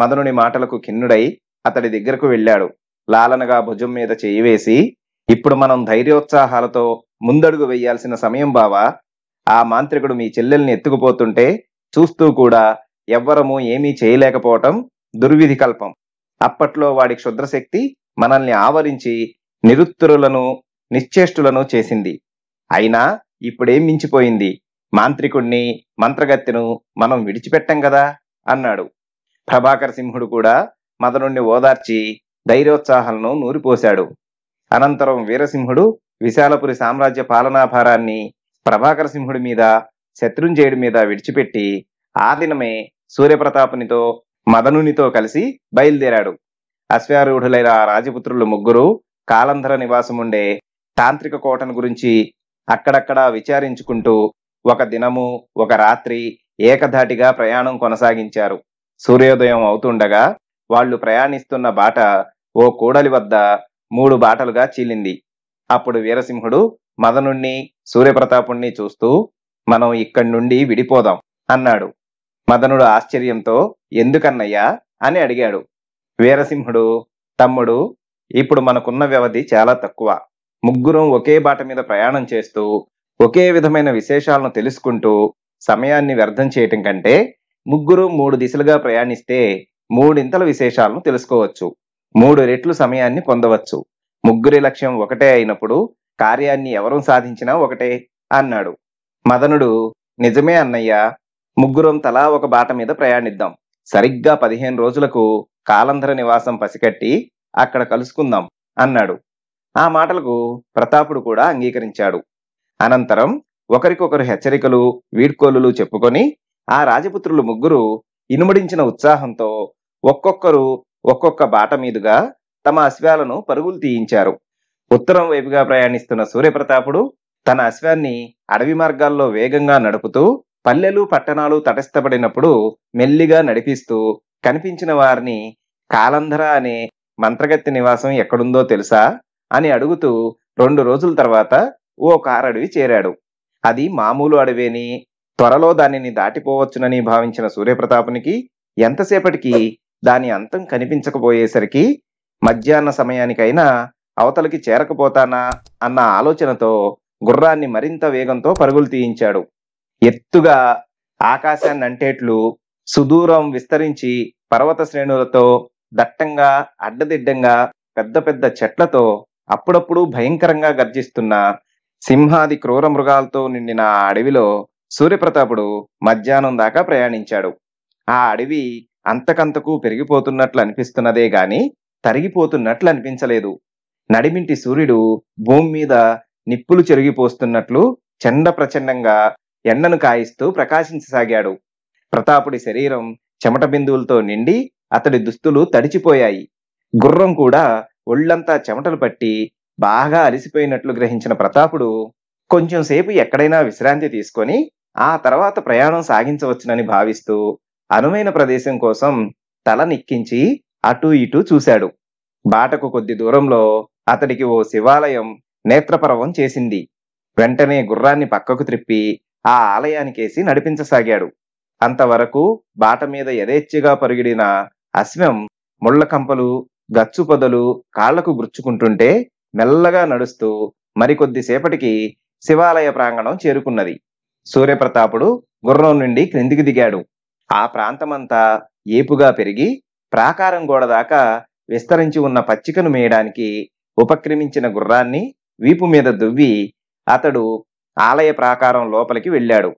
మదనుని మాటలకు ఖిన్నుడై అతడి దగ్గరకు వెళ్ళాడు లాలనగా భుజం మీద చేయివేసి ఇప్పుడు మనం ధైర్యోత్సాహాలతో ముందడుగు వేయాల్సిన సమయం బావా ఆ మాంత్రికుడు మీ చెల్లెల్ని ఎత్తుకుపోతుంటే చూస్తూ కూడా ఎవ్వరము ఏమీ చేయలేకపోవటం దుర్విధి కల్పం అప్పట్లో వాడి క్షుద్రశక్తి మనల్ని ఆవరించి నిరుత్తరులను నిశ్చేష్టులను చేసింది అయినా ఇప్పుడేం మించిపోయింది మాంత్రికుణ్ణి మంత్రగత్తెను మనం విడిచిపెట్టం కదా అన్నాడు ప్రభాకర్ సింహుడు కూడా మదనుణ్ణి ఓదార్చి ధైర్యోత్సాహాలను నూరిపోశాడు అనంతరం వీరసింహుడు విశాలపురి సామ్రాజ్య పాలనాభారాన్ని ప్రభాకర సింహుడి మీద శత్రుంజయుడి మీద విడిచిపెట్టి ఆ దినమే సూర్యప్రతాపునితో మదనునితో కలిసి బయలుదేరాడు అశ్వారూఢులైన రాజపుత్రులు ముగ్గురు కాలంధర నివాసముండే తాంత్రిక కోటను గురించి అక్కడక్కడ విచారించుకుంటూ ఒక దినము ఒక రాత్రి ఏకధాటిగా ప్రయాణం కొనసాగించారు సూర్యోదయం అవుతుండగా వాళ్ళు ప్రయాణిస్తున్న బాట ఓ కూడలి వద్ద మూడు బాటలుగా చీలింది అప్పుడు వీరసింహుడు మదనుణ్ణి సూర్యప్రతాపుణ్ణి చూస్తూ మనం ఇక్కడి నుండి విడిపోదాం అన్నాడు మదనుడు ఆశ్చర్యంతో ఎందుకన్నయ్యా అని అడిగాడు వీరసింహుడు తమ్ముడు ఇప్పుడు మనకున్న వ్యవధి చాలా తక్కువ ముగ్గురం ఒకే బాట మీద ప్రయాణం చేస్తూ ఒకే విధమైన విశేషాలను తెలుసుకుంటూ సమయాన్ని వ్యర్థం చేయటం కంటే ముగ్గురు మూడు దిశలుగా ప్రయాణిస్తే మూడింతల విశేషాలను తెలుసుకోవచ్చు మూడు రెట్లు సమయాన్ని పొందవచ్చు ముగ్గురి లక్ష్యం ఒకటే అయినప్పుడు కార్యాన్ని ఎవరూ సాధించినా ఒకటే అన్నాడు మదనుడు నిజమే అన్నయ్య ముగ్గురం తలా ఒక బాట మీద ప్రయాణిద్దాం సరిగ్గా పదిహేను రోజులకు కాలంధర నివాసం పసికట్టి అక్కడ కలుసుకుందాం అన్నాడు ఆ మాటలకు ప్రతాపుడు కూడా అంగీకరించాడు అనంతరం ఒకరికొకరు హెచ్చరికలు వీడ్కోలు చెప్పుకొని ఆ రాజపుత్రులు ముగ్గురు ఇనుమడించిన ఉత్సాహంతో ఒక్కొక్కరు ఒక్కొక్క బాట మీదుగా తమ అశ్వాలను పరుగులు తీయించారు ఉత్తరం వైపుగా ప్రయాణిస్తున్న సూర్యప్రతాపుడు తన అశ్వాన్ని అడవి మార్గాల్లో వేగంగా నడుపుతూ పల్లెలు పట్టణాలు తటస్థపడినప్పుడు మెల్లిగా నడిపిస్తూ కనిపించిన వారిని కాలంధర అనే మంత్రగత్తి నివాసం ఎక్కడుందో తెలుసా అని అడుగుతూ రెండు రోజుల తర్వాత ఓ అడవి చేరాడు అది మామూలు అడవేని త్వరలో దానిని దాటిపోవచ్చునని భావించిన సూర్యప్రతాపునికి ఎంతసేపటికి దాని అంతం కనిపించకపోయేసరికి మధ్యాహ్న సమయానికైనా అవతలకి చేరకపోతానా అన్న ఆలోచనతో గుర్రాన్ని మరింత వేగంతో పరుగులు తీయించాడు ఎత్తుగా ఆకాశాన్ని అంటేట్లు సుదూరం విస్తరించి పర్వత శ్రేణులతో దట్టంగా అడ్డదిడ్డంగా పెద్ద పెద్ద చెట్లతో అప్పుడప్పుడు భయంకరంగా గర్జిస్తున్న సింహాది క్రూర మృగాలతో నిండిన ఆ అడవిలో సూర్యప్రతాపుడు మధ్యాహ్నం దాకా ప్రయాణించాడు ఆ అడవి అంతకంతకు పెరిగిపోతున్నట్లు అనిపిస్తున్నదే గాని తరిగిపోతున్నట్లు అనిపించలేదు నడిమింటి సూర్యుడు భూమి మీద నిప్పులు చెరిగిపోస్తున్నట్లు చండ ప్రచండంగా ఎండను కాయిస్తూ ప్రకాశించసాగాడు ప్రతాపుడి శరీరం చెమట బిందువులతో నిండి అతడి దుస్తులు తడిచిపోయాయి గుర్రం కూడా ఒళ్ళంతా చెమటలు పట్టి బాగా అలిసిపోయినట్లు గ్రహించిన ప్రతాపుడు కొంచెంసేపు ఎక్కడైనా విశ్రాంతి తీసుకొని ఆ తర్వాత ప్రయాణం సాగించవచ్చునని భావిస్తూ అనువైన ప్రదేశం కోసం తల నిక్కించి అటూ ఇటూ చూశాడు బాటకు కొద్ది దూరంలో అతడికి ఓ శివాలయం నేత్రపర్వం చేసింది వెంటనే గుర్రాన్ని పక్కకు త్రిప్పి ఆ ఆలయానికేసి నడిపించసాగాడు అంతవరకు బాట మీద యథేచ్ఛగా పరుగిడిన అశ్వం ముళ్ళకంపలు గచ్చు పొదలు కాళ్లకు గుచ్చుకుంటుంటే మెల్లగా నడుస్తూ మరికొద్దిసేపటికి శివాలయ ప్రాంగణం చేరుకున్నది సూర్యప్రతాపుడు గుర్రం నుండి క్రిందికి దిగాడు ఆ ప్రాంతమంతా ఏపుగా పెరిగి ప్రాకారం గోడ దాకా విస్తరించి ఉన్న పచ్చికను మేయడానికి ఉపక్రమించిన గుర్రాన్ని వీపు మీద దువ్వి అతడు ఆలయ ప్రాకారం లోపలికి వెళ్ళాడు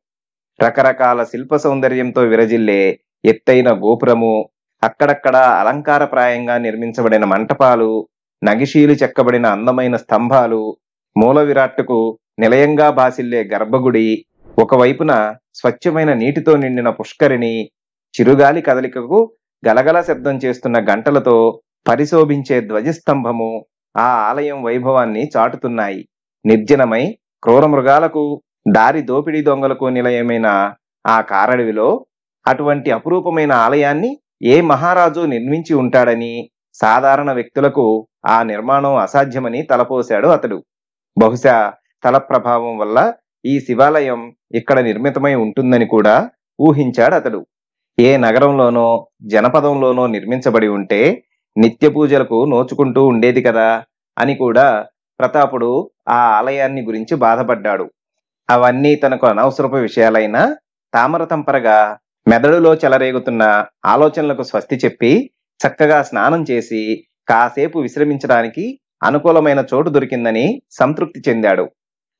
రకరకాల శిల్ప సౌందర్యంతో విరజిల్లే ఎత్తైన గోపురము అక్కడక్కడ అలంకారప్రాయంగా నిర్మించబడిన మంటపాలు నగిశీలు చెక్కబడిన అందమైన స్తంభాలు మూల విరాట్కు నిలయంగా బాసిల్లే గర్భగుడి ఒకవైపున స్వచ్ఛమైన నీటితో నిండిన పుష్కరిణి చిరుగాలి కదలికకు గలగల శబ్దం చేస్తున్న గంటలతో పరిశోభించే ధ్వజస్తంభము ఆ ఆలయం వైభవాన్ని చాటుతున్నాయి నిర్జనమై క్రూర మృగాలకు దారి దోపిడీ దొంగలకు నిలయమైన ఆ కారడవిలో అటువంటి అపురూపమైన ఆలయాన్ని ఏ మహారాజు నిర్మించి ఉంటాడని సాధారణ వ్యక్తులకు ఆ నిర్మాణం అసాధ్యమని తలపోశాడు అతడు బహుశా తల ప్రభావం వల్ల ఈ శివాలయం ఇక్కడ నిర్మితమై ఉంటుందని కూడా ఊహించాడు అతడు ఏ నగరంలోనో జనపదంలోనో నిర్మించబడి ఉంటే నిత్య పూజలకు నోచుకుంటూ ఉండేది కదా అని కూడా ప్రతాపుడు ఆ ఆలయాన్ని గురించి బాధపడ్డాడు అవన్నీ తనకు అనవసరపు విషయాలైనా తామరతంపరగా మెదడులో చెలరేగుతున్న ఆలోచనలకు స్వస్తి చెప్పి చక్కగా స్నానం చేసి కాసేపు విశ్రమించడానికి అనుకూలమైన చోటు దొరికిందని సంతృప్తి చెందాడు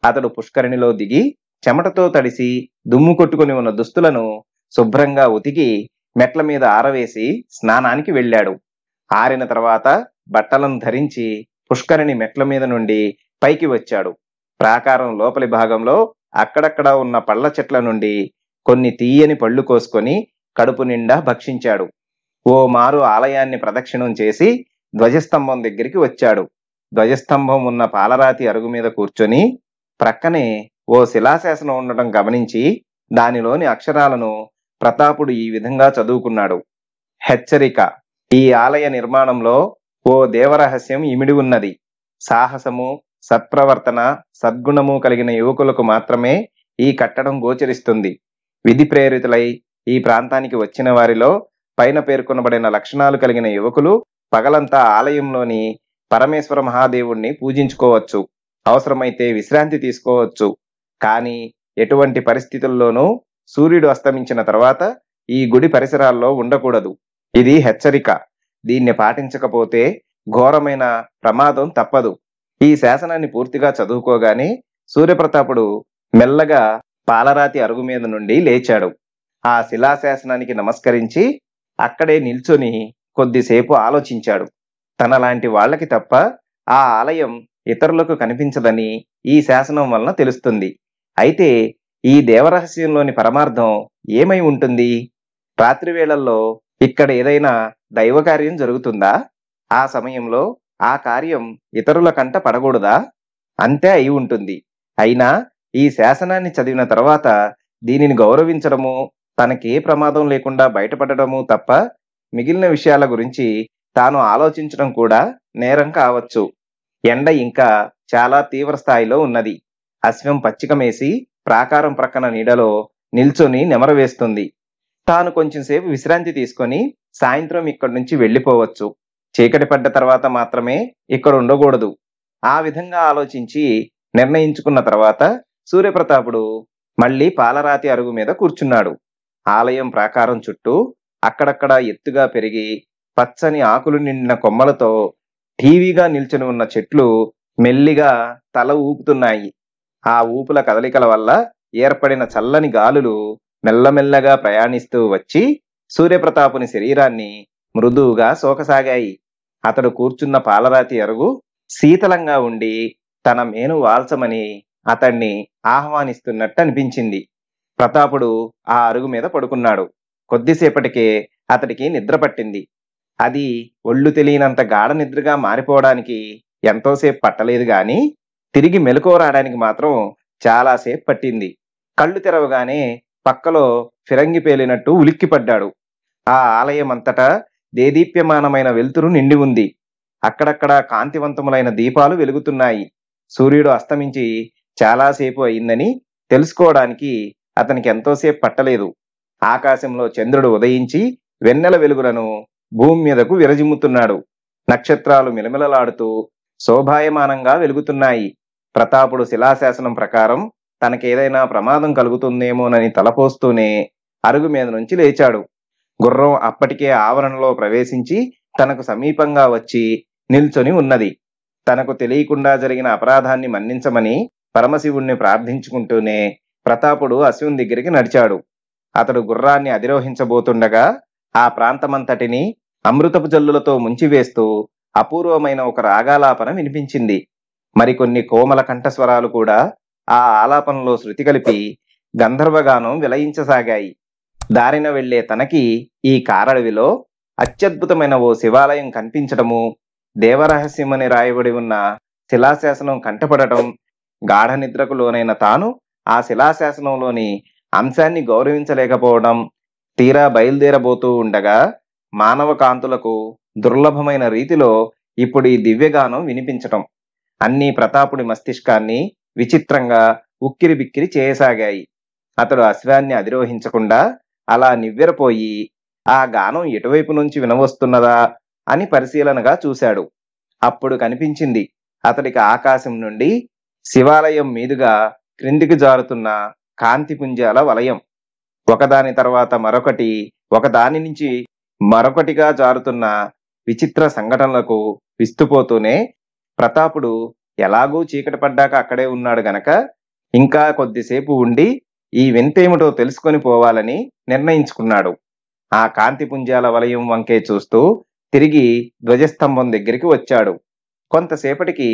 అతడు పుష్కరిణిలో దిగి చెమటతో తడిసి దుమ్ము కొట్టుకుని ఉన్న దుస్తులను శుభ్రంగా ఉతికి మెట్ల మీద ఆరవేసి స్నానానికి వెళ్ళాడు ఆరిన తర్వాత బట్టలను ధరించి పుష్కరిణి మెట్ల మీద నుండి పైకి వచ్చాడు ప్రాకారం లోపలి భాగంలో అక్కడక్కడ ఉన్న పళ్ళ చెట్ల నుండి కొన్ని తీయని పళ్ళు కోసుకొని కడుపు నిండా భక్షించాడు ఓ మారు ఆలయాన్ని ప్రదక్షిణం చేసి ధ్వజస్తంభం దగ్గరికి వచ్చాడు ధ్వజస్తంభం ఉన్న పాలరాతి అరుగు మీద కూర్చొని ప్రక్కనే ఓ శిలాశాసనం ఉండటం గమనించి దానిలోని అక్షరాలను ప్రతాపుడు ఈ విధంగా చదువుకున్నాడు హెచ్చరిక ఈ ఆలయ నిర్మాణంలో ఓ దేవరహస్యం ఇమిడి ఉన్నది సాహసము సత్ప్రవర్తన సద్గుణము కలిగిన యువకులకు మాత్రమే ఈ కట్టడం గోచరిస్తుంది విధి ప్రేరితులై ఈ ప్రాంతానికి వచ్చిన వారిలో పైన పేర్కొనబడిన లక్షణాలు కలిగిన యువకులు పగలంతా ఆలయంలోని పరమేశ్వర మహాదేవుణ్ణి పూజించుకోవచ్చు అవసరమైతే విశ్రాంతి తీసుకోవచ్చు కానీ ఎటువంటి పరిస్థితుల్లోనూ సూర్యుడు అస్తమించిన తర్వాత ఈ గుడి పరిసరాల్లో ఉండకూడదు ఇది హెచ్చరిక దీన్ని పాటించకపోతే ఘోరమైన ప్రమాదం తప్పదు ఈ శాసనాన్ని పూర్తిగా చదువుకోగానే సూర్యప్రతాపుడు మెల్లగా పాలరాతి అరుగు మీద నుండి లేచాడు ఆ శిలాశాసనానికి నమస్కరించి అక్కడే నిల్చొని కొద్దిసేపు ఆలోచించాడు తనలాంటి వాళ్ళకి తప్ప ఆ ఆలయం ఇతరులకు కనిపించదని ఈ శాసనం వలన తెలుస్తుంది అయితే ఈ దేవరహస్యంలోని పరమార్థం ఏమై ఉంటుంది రాత్రి వేళల్లో ఇక్కడ ఏదైనా దైవకార్యం జరుగుతుందా ఆ సమయంలో ఆ కార్యం ఇతరుల కంట పడకూడదా అంతే అయి ఉంటుంది అయినా ఈ శాసనాన్ని చదివిన తర్వాత దీనిని గౌరవించడము తనకి ఏ ప్రమాదం లేకుండా బయటపడడము తప్ప మిగిలిన విషయాల గురించి తాను ఆలోచించడం కూడా నేరం కావచ్చు ఎండ ఇంకా చాలా తీవ్ర స్థాయిలో ఉన్నది అశ్వం పచ్చికమేసి ప్రాకారం ప్రక్కన నీడలో నిల్చొని నెమరవేస్తుంది తాను కొంచెంసేపు విశ్రాంతి తీసుకొని సాయంత్రం ఇక్కడి నుంచి వెళ్ళిపోవచ్చు చీకటి పడ్డ తర్వాత మాత్రమే ఇక్కడ ఉండకూడదు ఆ విధంగా ఆలోచించి నిర్ణయించుకున్న తర్వాత సూర్యప్రతాపుడు మళ్ళీ పాలరాతి అరుగు మీద కూర్చున్నాడు ఆలయం ప్రాకారం చుట్టూ అక్కడక్కడ ఎత్తుగా పెరిగి పచ్చని ఆకులు నిండిన కొమ్మలతో టీవీగా నిల్చుని ఉన్న చెట్లు మెల్లిగా తల ఊపుతున్నాయి ఆ ఊపుల కదలికల వల్ల ఏర్పడిన చల్లని గాలులు మెల్లమెల్లగా ప్రయాణిస్తూ వచ్చి సూర్యప్రతాపుని శరీరాన్ని మృదువుగా సోకసాగాయి అతడు కూర్చున్న పాలరాతి అరుగు శీతలంగా ఉండి తన మేను వాల్చమని అతన్ని ఆహ్వానిస్తున్నట్టు అనిపించింది ప్రతాపుడు ఆ అరుగు మీద పడుకున్నాడు కొద్దిసేపటికే అతడికి నిద్ర పట్టింది అది ఒళ్ళు తెలియనంత గాఢ నిద్రగా మారిపోవడానికి ఎంతోసేపు పట్టలేదు గాని తిరిగి మెలకువ రావడానికి మాత్రం చాలాసేపు పట్టింది కళ్ళు తెరవగానే పక్కలో ఫిరంగి పేలినట్టు ఉలిక్కిపడ్డాడు ఆ ఆలయం అంతటా దేదీప్యమానమైన వెలుతురు నిండి ఉంది అక్కడక్కడ కాంతివంతములైన దీపాలు వెలుగుతున్నాయి సూర్యుడు అస్తమించి చాలాసేపు అయిందని తెలుసుకోవడానికి అతనికి ఎంతోసేపు పట్టలేదు ఆకాశంలో చంద్రుడు ఉదయించి వెన్నెల వెలుగులను భూమి మీదకు విరజిమ్ముతున్నాడు నక్షత్రాలు మిలమిలలాడుతూ శోభాయమానంగా వెలుగుతున్నాయి ప్రతాపుడు శిలాశాసనం ప్రకారం తనకేదైనా ప్రమాదం కలుగుతుందేమోనని తలపోస్తూనే అరుగు మీద నుంచి లేచాడు గుర్రం అప్పటికే ఆవరణలో ప్రవేశించి తనకు సమీపంగా వచ్చి నిల్చొని ఉన్నది తనకు తెలియకుండా జరిగిన అపరాధాన్ని మన్నించమని పరమశివుణ్ణి ప్రార్థించుకుంటూనే ప్రతాపుడు అశ్విని దగ్గరికి నడిచాడు అతడు గుర్రాన్ని అధిరోహించబోతుండగా ఆ ప్రాంతమంతటిని అమృతపు జల్లులతో ముంచివేస్తూ అపూర్వమైన ఒక రాగాలాపన వినిపించింది మరికొన్ని కోమల కంఠస్వరాలు కూడా ఆ ఆలాపనలో శృతి కలిపి గంధర్వగానం విలయించసాగాయి దారిన వెళ్లే తనకి ఈ కారడవిలో అత్యద్భుతమైన ఓ శివాలయం కనిపించడము దేవరహస్యమని రాయబడి ఉన్న శిలాశాసనం కంటపడటం గాఢ నిద్రకు లోనైన తాను ఆ శిలాశాసనంలోని అంశాన్ని గౌరవించలేకపోవడం తీరా బయలుదేరబోతూ ఉండగా మానవ కాంతులకు దుర్లభమైన రీతిలో ఇప్పుడు ఈ దివ్యగానం వినిపించటం అన్ని ప్రతాపుడి మస్తిష్కాన్ని విచిత్రంగా ఉక్కిరి బిక్కిరి చేయసాగాయి అతడు అశ్వాన్ని అధిరోహించకుండా అలా నివ్వెరపోయి ఆ గానం ఎటువైపు నుంచి వినవస్తున్నదా అని పరిశీలనగా చూశాడు అప్పుడు కనిపించింది అతడికి ఆకాశం నుండి శివాలయం మీదుగా క్రిందికి జారుతున్న కాంతిపుంజాల వలయం ఒకదాని తర్వాత మరొకటి ఒకదాని నుంచి మరొకటిగా జారుతున్న విచిత్ర సంఘటనలకు విస్తుపోతూనే ప్రతాపుడు ఎలాగూ చీకటి పడ్డాక అక్కడే ఉన్నాడు గనక ఇంకా కొద్దిసేపు ఉండి ఈ వింతేమిటో తెలుసుకొని పోవాలని నిర్ణయించుకున్నాడు ఆ కాంతిపుంజాల వలయం వంకే చూస్తూ తిరిగి ధ్వజస్తంభం దగ్గరికి వచ్చాడు కొంతసేపటికి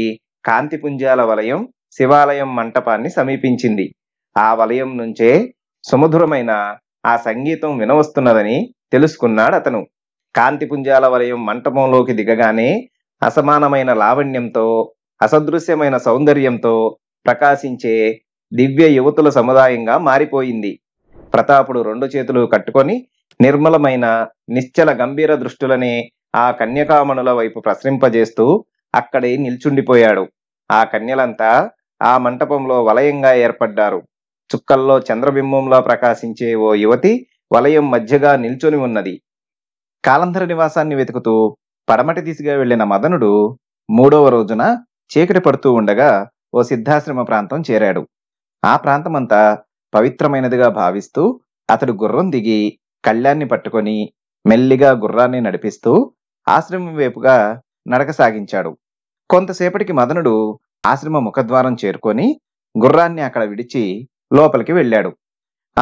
కాంతిపుంజాల వలయం శివాలయం మంటపాన్ని సమీపించింది ఆ వలయం నుంచే సుమధురమైన ఆ సంగీతం వినవస్తున్నదని తెలుసుకున్నాడు అతను కాంతిపుంజాల వలయం మంటపంలోకి దిగగానే అసమానమైన లావణ్యంతో అసదృశ్యమైన సౌందర్యంతో ప్రకాశించే దివ్య యువతుల సముదాయంగా మారిపోయింది ప్రతాపుడు రెండు చేతులు కట్టుకొని నిర్మలమైన నిశ్చల గంభీర దృష్టులనే ఆ కన్యకామణుల వైపు ప్రసరింపజేస్తూ అక్కడే నిల్చుండిపోయాడు ఆ కన్యలంతా ఆ మంటపంలో వలయంగా ఏర్పడ్డారు చుక్కల్లో చంద్రబింబంలా ప్రకాశించే ఓ యువతి వలయం మధ్యగా నిల్చొని ఉన్నది కాలంధర నివాసాన్ని వెతుకుతూ పడమటి దిశగా వెళ్లిన మదనుడు మూడవ రోజున చీకటి పడుతూ ఉండగా ఓ సిద్ధాశ్రమ ప్రాంతం చేరాడు ఆ ప్రాంతమంతా పవిత్రమైనదిగా భావిస్తూ అతడు గుర్రం దిగి కళ్యాణ్ణి పట్టుకొని మెల్లిగా గుర్రాన్ని నడిపిస్తూ ఆశ్రమం వైపుగా నడక సాగించాడు కొంతసేపటికి మదనుడు ఆశ్రమ ముఖద్వారం చేరుకొని గుర్రాన్ని అక్కడ విడిచి లోపలికి వెళ్ళాడు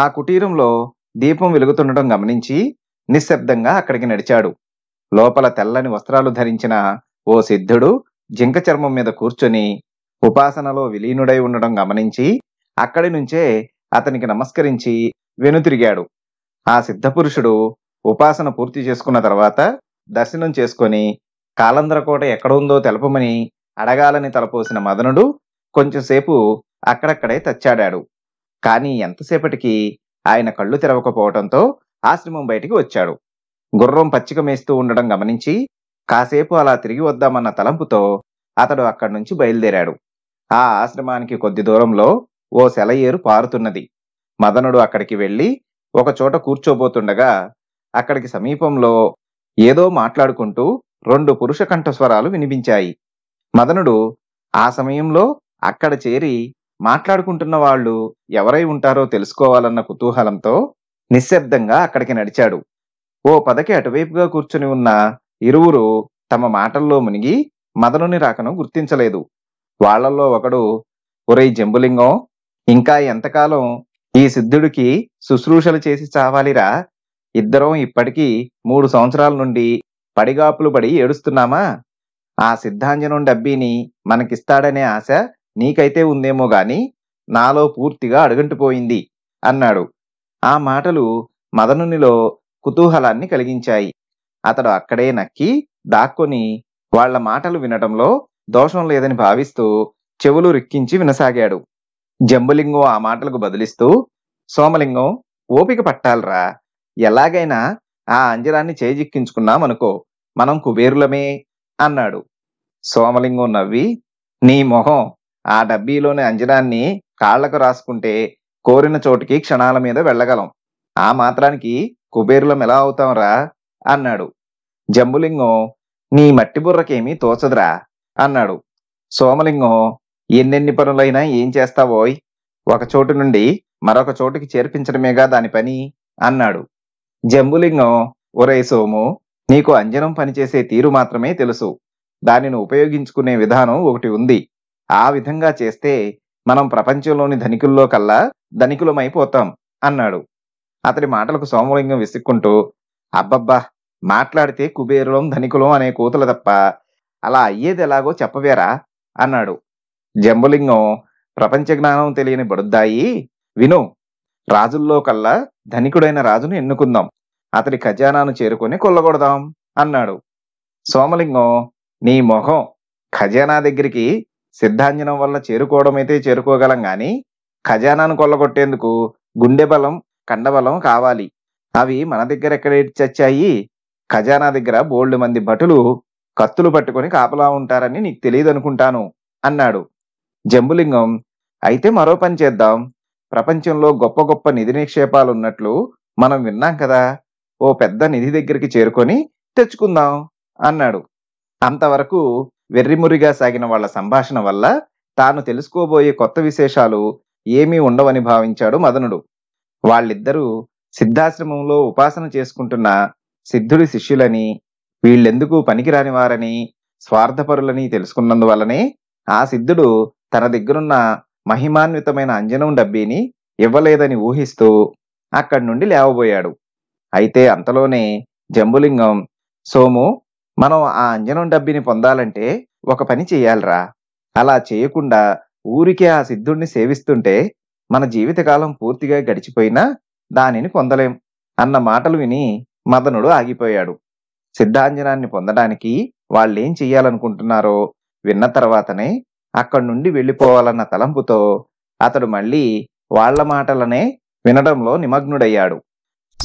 ఆ కుటీరంలో దీపం వెలుగుతుండటం గమనించి నిశ్శబ్దంగా అక్కడికి నడిచాడు లోపల తెల్లని వస్త్రాలు ధరించిన ఓ సిద్ధుడు జింక చర్మం మీద కూర్చొని ఉపాసనలో విలీనుడై ఉండడం గమనించి అక్కడి నుంచే అతనికి నమస్కరించి వెనుతిరిగాడు ఆ సిద్ధపురుషుడు ఉపాసన పూర్తి చేసుకున్న తర్వాత దర్శనం చేసుకొని కాలంధ్రకోట ఎక్కడుందో తెలపమని అడగాలని తలపోసిన మదనుడు కొంచెంసేపు అక్కడక్కడే తచ్చాడాడు కానీ ఎంతసేపటికి ఆయన కళ్ళు తెరవకపోవటంతో ఆశ్రమం బయటికి వచ్చాడు గుర్రం పచ్చిక మేస్తూ ఉండడం గమనించి కాసేపు అలా తిరిగి వద్దామన్న తలంపుతో అతడు అక్కడి నుంచి బయలుదేరాడు ఆ ఆశ్రమానికి కొద్ది దూరంలో ఓ సెలయేరు పారుతున్నది మదనుడు అక్కడికి వెళ్ళి ఒకచోట కూర్చోబోతుండగా అక్కడికి సమీపంలో ఏదో మాట్లాడుకుంటూ రెండు పురుష కంఠస్వరాలు వినిపించాయి మదనుడు ఆ సమయంలో అక్కడ చేరి మాట్లాడుకుంటున్న వాళ్ళు ఎవరై ఉంటారో తెలుసుకోవాలన్న కుతూహలంతో నిశ్శబ్దంగా అక్కడికి నడిచాడు ఓ పదకి అటువైపుగా కూర్చుని ఉన్న ఇరువురు తమ మాటల్లో మునిగి మదనుని రాకను గుర్తించలేదు వాళ్లలో ఒకడు ఒరై జంబులింగం ఇంకా ఎంతకాలం ఈ సిద్ధుడికి శుశ్రూషలు చేసి చావాలిరా ఇద్దరం ఇప్పటికీ మూడు సంవత్సరాల నుండి పడిగాపులు పడి ఏడుస్తున్నామా ఆ సిద్ధాంజనం డబ్బీని మనకిస్తాడనే ఆశ నీకైతే ఉందేమో గాని నాలో పూర్తిగా అడుగంటిపోయింది అన్నాడు ఆ మాటలు మదనునిలో కుతూహలాన్ని కలిగించాయి అతడు అక్కడే నక్కి దాక్కొని వాళ్ల మాటలు వినటంలో దోషం లేదని భావిస్తూ చెవులు రిక్కించి వినసాగాడు జంబులింగం ఆ మాటలకు బదిలిస్తూ సోమలింగం ఓపిక పట్టాలరా ఎలాగైనా ఆ అంజరాన్ని చేజిక్కించుకున్నామనుకో మనం కుబేరులమే అన్నాడు సోమలింగం నవ్వి నీ మొహం ఆ డబ్బీలోని అంజనాన్ని కాళ్లకు రాసుకుంటే కోరిన చోటికి క్షణాల మీద వెళ్ళగలం ఆ మాత్రానికి కుబేరులం ఎలా అవుతాంరా అన్నాడు జంబులింగం నీ మట్టి బుర్రకేమీ తోచదురా అన్నాడు సోమలింగం ఎన్నెన్ని పనులైనా ఏం చేస్తావోయ్ ఒక చోటు నుండి మరొక చోటుకి చేర్పించడమేగా దాని పని అన్నాడు జంబులింగం ఒరే సోము నీకు అంజనం పనిచేసే తీరు మాత్రమే తెలుసు దానిని ఉపయోగించుకునే విధానం ఒకటి ఉంది ఆ విధంగా చేస్తే మనం ప్రపంచంలోని ధనికుల్లో కల్లా ధనికులమైపోతాం అన్నాడు అతడి మాటలకు సోమలింగం విసుక్కుంటూ అబ్బబ్బా మాట్లాడితే కుబేరులం ధనికులం అనే కూతులు తప్ప అలా అయ్యేది ఎలాగో చెప్పవేరా అన్నాడు జంబులింగం ప్రపంచ జ్ఞానం తెలియని బడుద్దాయి విను రాజుల్లో కల్లా ధనికుడైన రాజును ఎన్నుకుందాం అతడి ఖజానాను చేరుకొని కొల్లగొడదాం అన్నాడు సోమలింగం నీ మొహం ఖజానా దగ్గరికి సిద్ధాంజనం వల్ల చేరుకోవడమైతే చేరుకోగలం గాని ఖజానాను కొల్లగొట్టేందుకు గుండె బలం కండబలం కావాలి అవి మన దగ్గర ఎక్కడ చచ్చాయి ఖజానా దగ్గర బోల్డు మంది భటులు కత్తులు పట్టుకొని కాపలా ఉంటారని నీకు తెలియదనుకుంటాను అన్నాడు జంబులింగం అయితే మరో పని చేద్దాం ప్రపంచంలో గొప్ప గొప్ప నిధి నిక్షేపాలు ఉన్నట్లు మనం విన్నాం కదా ఓ పెద్ద నిధి దగ్గరికి చేరుకొని తెచ్చుకుందాం అన్నాడు అంతవరకు వెర్రిమురిగా సాగిన వాళ్ల సంభాషణ వల్ల తాను తెలుసుకోబోయే కొత్త విశేషాలు ఏమీ ఉండవని భావించాడు మదనుడు వాళ్ళిద్దరూ సిద్ధాశ్రమంలో ఉపాసన చేసుకుంటున్న సిద్ధుడి శిష్యులని వీళ్ళెందుకు పనికిరాని వారని స్వార్థపరులని తెలుసుకున్నందువల్లనే ఆ సిద్ధుడు తన దగ్గరున్న మహిమాన్వితమైన అంజనం డబ్బీని ఇవ్వలేదని ఊహిస్తూ అక్కడి నుండి లేవబోయాడు అయితే అంతలోనే జంబులింగం సోము మనం ఆ అంజనం డబ్బిని పొందాలంటే ఒక పని చేయాలరా అలా చేయకుండా ఊరికే ఆ సిద్ధుణ్ణి సేవిస్తుంటే మన జీవితకాలం పూర్తిగా గడిచిపోయినా దానిని పొందలేం అన్న మాటలు విని మదనుడు ఆగిపోయాడు సిద్ధాంజనాన్ని పొందడానికి వాళ్ళేం చెయ్యాలనుకుంటున్నారో విన్న తర్వాతనే అక్కడి నుండి వెళ్ళిపోవాలన్న తలంపుతో అతడు మళ్ళీ వాళ్ల మాటలనే వినడంలో నిమగ్నుడయ్యాడు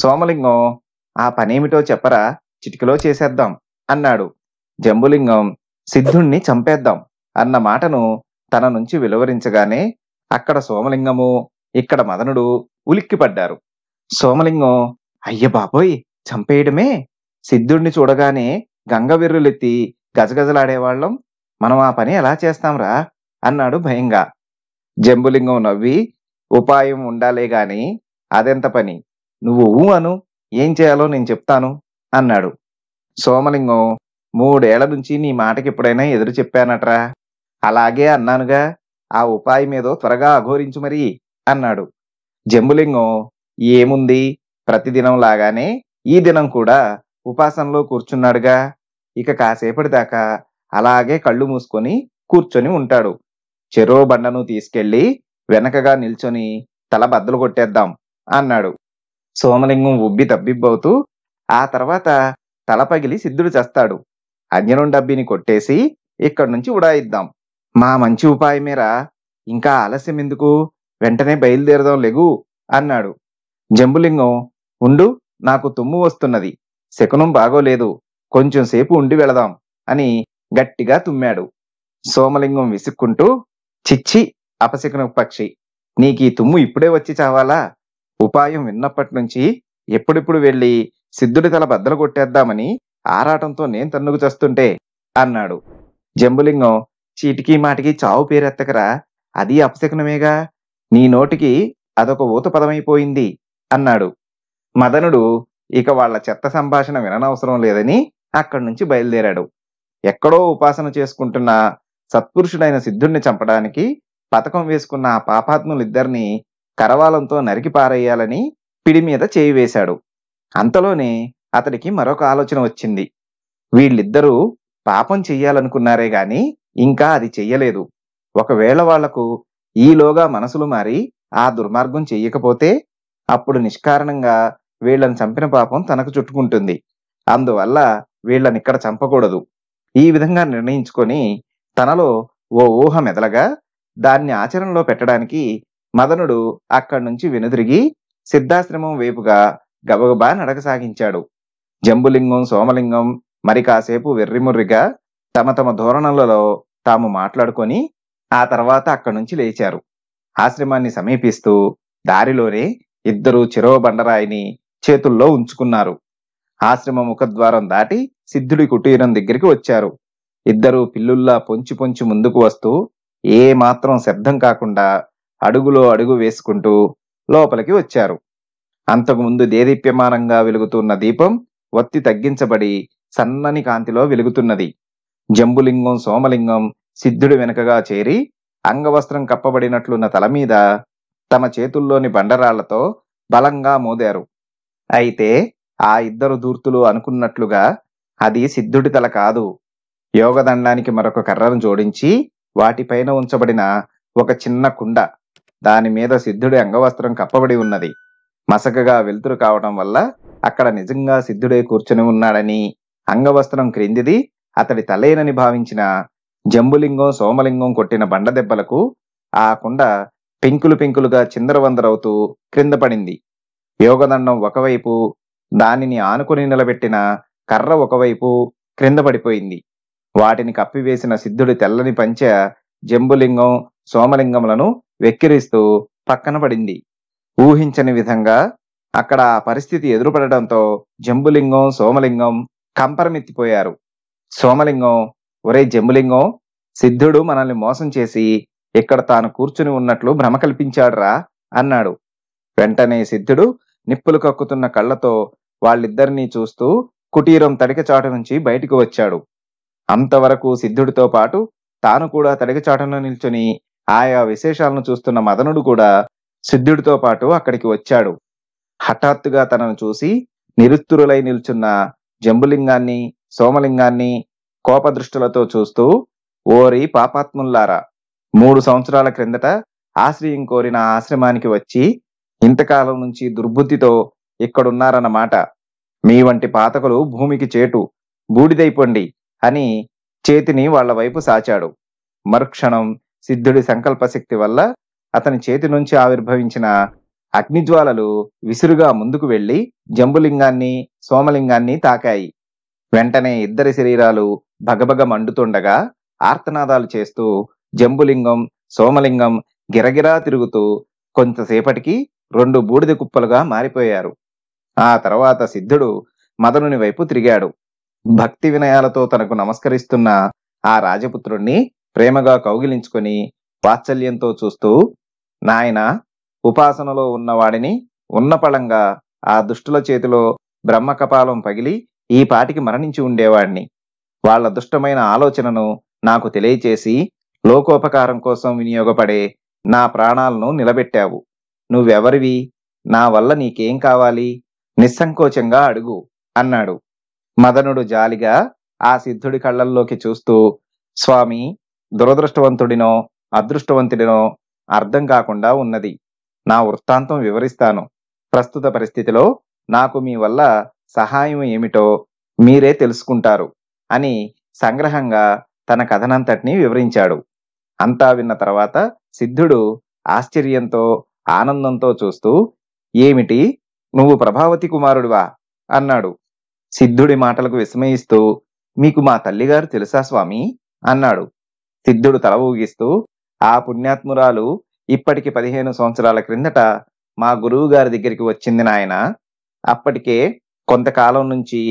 సోమలింగం ఆ పనేమిటో చెప్పరా చిటికలో చేసేద్దాం అన్నాడు జంబులింగం సిద్ధుణ్ణి చంపేద్దాం అన్న మాటను తన నుంచి విలువరించగానే అక్కడ సోమలింగము ఇక్కడ మదనుడు ఉలిక్కిపడ్డారు సోమలింగం అయ్య బాబోయ్ చంపేయడమే సిద్ధుణ్ణి చూడగానే విర్రులెత్తి గజగజలాడేవాళ్ళం మనం ఆ పని ఎలా చేస్తాంరా అన్నాడు భయంగా జంబులింగం నవ్వి ఉపాయం ఉండాలే గాని అదెంత పని నువ్వు ఊ అను ఏం చేయాలో నేను చెప్తాను అన్నాడు సోమలింగం మూడేళ్ల నుంచి నీ మాటకి ఎప్పుడైనా ఎదురు చెప్పానట్రా అలాగే అన్నానుగా ఆ ఉపాయం ఏదో త్వరగా అఘోరించు మరి అన్నాడు జంబులింగం ఏముంది ప్రతిదినం లాగానే ఈ దినం కూడా ఉపాసనలో కూర్చున్నాడుగా ఇక కాసేపటి దాకా అలాగే కళ్ళు మూసుకొని కూర్చొని ఉంటాడు చెరో బండను తీసుకెళ్లి వెనకగా నిల్చొని తల బద్దలు కొట్టేద్దాం అన్నాడు సోమలింగం ఉబ్బి దబ్బిబ్బవుతూ ఆ తర్వాత తల పగిలి సిద్ధుడు చేస్తాడు అజ్ఞరం డబ్బిని కొట్టేసి ఇక్కడి నుంచి ఉడాయిద్దాం మా మంచి మీర ఇంకా ఆలస్యం ఎందుకు వెంటనే బయలుదేరదాం లెగు అన్నాడు జంబులింగం ఉండు నాకు తుమ్ము వస్తున్నది శకునం బాగోలేదు కొంచెంసేపు ఉండి వెళదాం అని గట్టిగా తుమ్మాడు సోమలింగం విసుక్కుంటూ చిచ్చి అపశకున పక్షి నీకీ తుమ్ము ఇప్పుడే వచ్చి చావాలా ఉపాయం విన్నప్పటి నుంచి ఎప్పుడెప్పుడు వెళ్ళి సిద్ధుడి తల బద్దలు కొట్టేద్దామని ఆరాటంతో నేను తన్నుకు చస్తుంటే అన్నాడు జంబులింగం చీటికీ మాటికి చావు పేరెత్తకరా అది అపశకునమేగా నీ నోటికి అదొక ఊత పదమైపోయింది అన్నాడు మదనుడు ఇక వాళ్ల చెత్త సంభాషణ విననవసరం లేదని అక్కడి నుంచి బయలుదేరాడు ఎక్కడో ఉపాసన చేసుకుంటున్న సత్పురుషుడైన సిద్ధుణ్ణి చంపడానికి పథకం వేసుకున్న ఆ పాపాత్ములిద్దరినీ కరవాలంతో నరికి పారేయాలని పిడి మీద చేయి వేశాడు అంతలోనే అతనికి మరొక ఆలోచన వచ్చింది వీళ్ళిద్దరూ పాపం చెయ్యాలనుకున్నారే గాని ఇంకా అది చెయ్యలేదు ఒకవేళ వాళ్లకు ఈలోగా మనసులు మారి ఆ దుర్మార్గం చెయ్యకపోతే అప్పుడు నిష్కారణంగా వీళ్లను చంపిన పాపం తనకు చుట్టుకుంటుంది అందువల్ల వీళ్ళని ఇక్కడ చంపకూడదు ఈ విధంగా నిర్ణయించుకొని తనలో ఓ ఊహ మెదలగా దాన్ని ఆచరణలో పెట్టడానికి మదనుడు అక్కడి నుంచి వెనుదిరిగి సిద్ధాశ్రమం వైపుగా గబగబా నడక సాగించాడు జంబులింగం సోమలింగం మరి కాసేపు వెర్రిముర్రిగా తమ తమ ధోరణులలో తాము మాట్లాడుకొని ఆ తర్వాత అక్కడి నుంచి లేచారు ఆశ్రమాన్ని సమీపిస్తూ దారిలోనే ఇద్దరు చెరవ బండరాయిని చేతుల్లో ఉంచుకున్నారు ఆశ్రమ ముఖద్వారం దాటి సిద్ధుడి కుటీరం దగ్గరికి వచ్చారు ఇద్దరు పిల్లుల్లా పొంచి పొంచి ముందుకు వస్తూ ఏ మాత్రం శబ్దం కాకుండా అడుగులో అడుగు వేసుకుంటూ లోపలికి వచ్చారు అంతకుముందు దేదీప్యమానంగా వెలుగుతున్న దీపం ఒత్తి తగ్గించబడి సన్నని కాంతిలో వెలుగుతున్నది జంబులింగం సోమలింగం సిద్ధుడు వెనుకగా చేరి అంగవస్త్రం కప్పబడినట్లున్న తల మీద తమ చేతుల్లోని బండరాళ్లతో బలంగా మోదారు అయితే ఆ ఇద్దరు దూర్తులు అనుకున్నట్లుగా అది సిద్ధుడి తల కాదు యోగదండానికి మరొక కర్రను జోడించి వాటిపైన ఉంచబడిన ఒక చిన్న కుండ దాని మీద సిద్ధుడి అంగవస్త్రం కప్పబడి ఉన్నది మసకగా వెలుతురు కావటం వల్ల అక్కడ నిజంగా సిద్ధుడే కూర్చుని ఉన్నాడని అంగవస్త్రం క్రిందిది అతడి తలేనని భావించిన జంబులింగం సోమలింగం కొట్టిన బండదెబ్బలకు ఆ కుండ పింకులు పింకులుగా చిందరవందరవుతూ క్రింద పడింది యోగదండం ఒకవైపు దానిని ఆనుకుని నిలబెట్టిన కర్ర ఒకవైపు క్రింద పడిపోయింది వాటిని కప్పివేసిన సిద్ధుడి తెల్లని పంచ జంబులింగం సోమలింగములను వెక్కిరిస్తూ పక్కన పడింది ఊహించని విధంగా అక్కడ పరిస్థితి ఎదురుపడటంతో జంబులింగం సోమలింగం కంపరమెత్తిపోయారు సోమలింగం ఒరే జంబులింగం సిద్ధుడు మనల్ని మోసం చేసి ఇక్కడ తాను కూర్చుని ఉన్నట్లు భ్రమ కల్పించాడురా అన్నాడు వెంటనే సిద్ధుడు నిప్పులు కక్కుతున్న కళ్ళతో వాళ్ళిద్దరినీ చూస్తూ కుటీరం తడికచాటు నుంచి బయటకు వచ్చాడు అంతవరకు సిద్ధుడితో పాటు తాను కూడా తడికచాటును నిల్చుని ఆయా విశేషాలను చూస్తున్న మదనుడు కూడా సిద్ధుడితో పాటు అక్కడికి వచ్చాడు హఠాత్తుగా తనను చూసి నిరుత్తురులై నిల్చున్న జంబులింగాన్ని సోమలింగాన్ని కోపదృష్టులతో చూస్తూ ఓరి పాపాత్ముల్లారా మూడు సంవత్సరాల క్రిందట ఆశ్రయం కోరిన ఆశ్రమానికి వచ్చి ఇంతకాలం నుంచి దుర్బుద్ధితో ఇక్కడున్నారన్నమాట మీ వంటి పాతకులు భూమికి చేటు బూడిదైపోండి అని చేతిని వాళ్ల వైపు సాచాడు మరుక్షణం సిద్ధుడి సంకల్ప శక్తి వల్ల అతని చేతి నుంచి ఆవిర్భవించిన అగ్నిజ్వాలలు విసురుగా ముందుకు వెళ్లి జంబులింగాన్ని సోమలింగాన్ని తాకాయి వెంటనే ఇద్దరి శరీరాలు భగభగ మండుతుండగా ఆర్తనాదాలు చేస్తూ జంబులింగం సోమలింగం గిరగిరా తిరుగుతూ కొంతసేపటికి రెండు బూడిద కుప్పలుగా మారిపోయారు ఆ తర్వాత సిద్ధుడు మదనుని వైపు తిరిగాడు భక్తి వినయాలతో తనకు నమస్కరిస్తున్న ఆ రాజపుత్రుణ్ణి ప్రేమగా కౌగిలించుకొని వాత్సల్యంతో చూస్తూ నాయన ఉపాసనలో ఉన్నవాడిని ఉన్నపళంగా ఆ దుష్టుల చేతిలో బ్రహ్మకపాలం పగిలి ఈ పాటికి మరణించి ఉండేవాడిని వాళ్ల దుష్టమైన ఆలోచనను నాకు తెలియచేసి లోకోపకారం కోసం వినియోగపడే నా ప్రాణాలను నిలబెట్టావు నువ్వెవరివి నా వల్ల నీకేం కావాలి నిస్సంకోచంగా అడుగు అన్నాడు మదనుడు జాలిగా ఆ సిద్ధుడి కళ్ళల్లోకి చూస్తూ స్వామి దురదృష్టవంతుడినో అదృష్టవంతుడినో అర్థం కాకుండా ఉన్నది నా వృత్తాంతం వివరిస్తాను ప్రస్తుత పరిస్థితిలో నాకు మీ వల్ల సహాయం ఏమిటో మీరే తెలుసుకుంటారు అని సంగ్రహంగా తన కథనంతటినీ వివరించాడు అంతా విన్న తర్వాత సిద్ధుడు ఆశ్చర్యంతో ఆనందంతో చూస్తూ ఏమిటి నువ్వు ప్రభావతి కుమారుడివా అన్నాడు సిద్ధుడి మాటలకు విస్మయిస్తూ మీకు మా తల్లిగారు తెలుసా స్వామి అన్నాడు సిద్ధుడు తల ఊగిస్తూ ఆ పుణ్యాత్మురాలు ఇప్పటికి పదిహేను సంవత్సరాల క్రిందట మా గురువు గారి దగ్గరికి వచ్చింది నాయన అప్పటికే కొంతకాలం నుంచి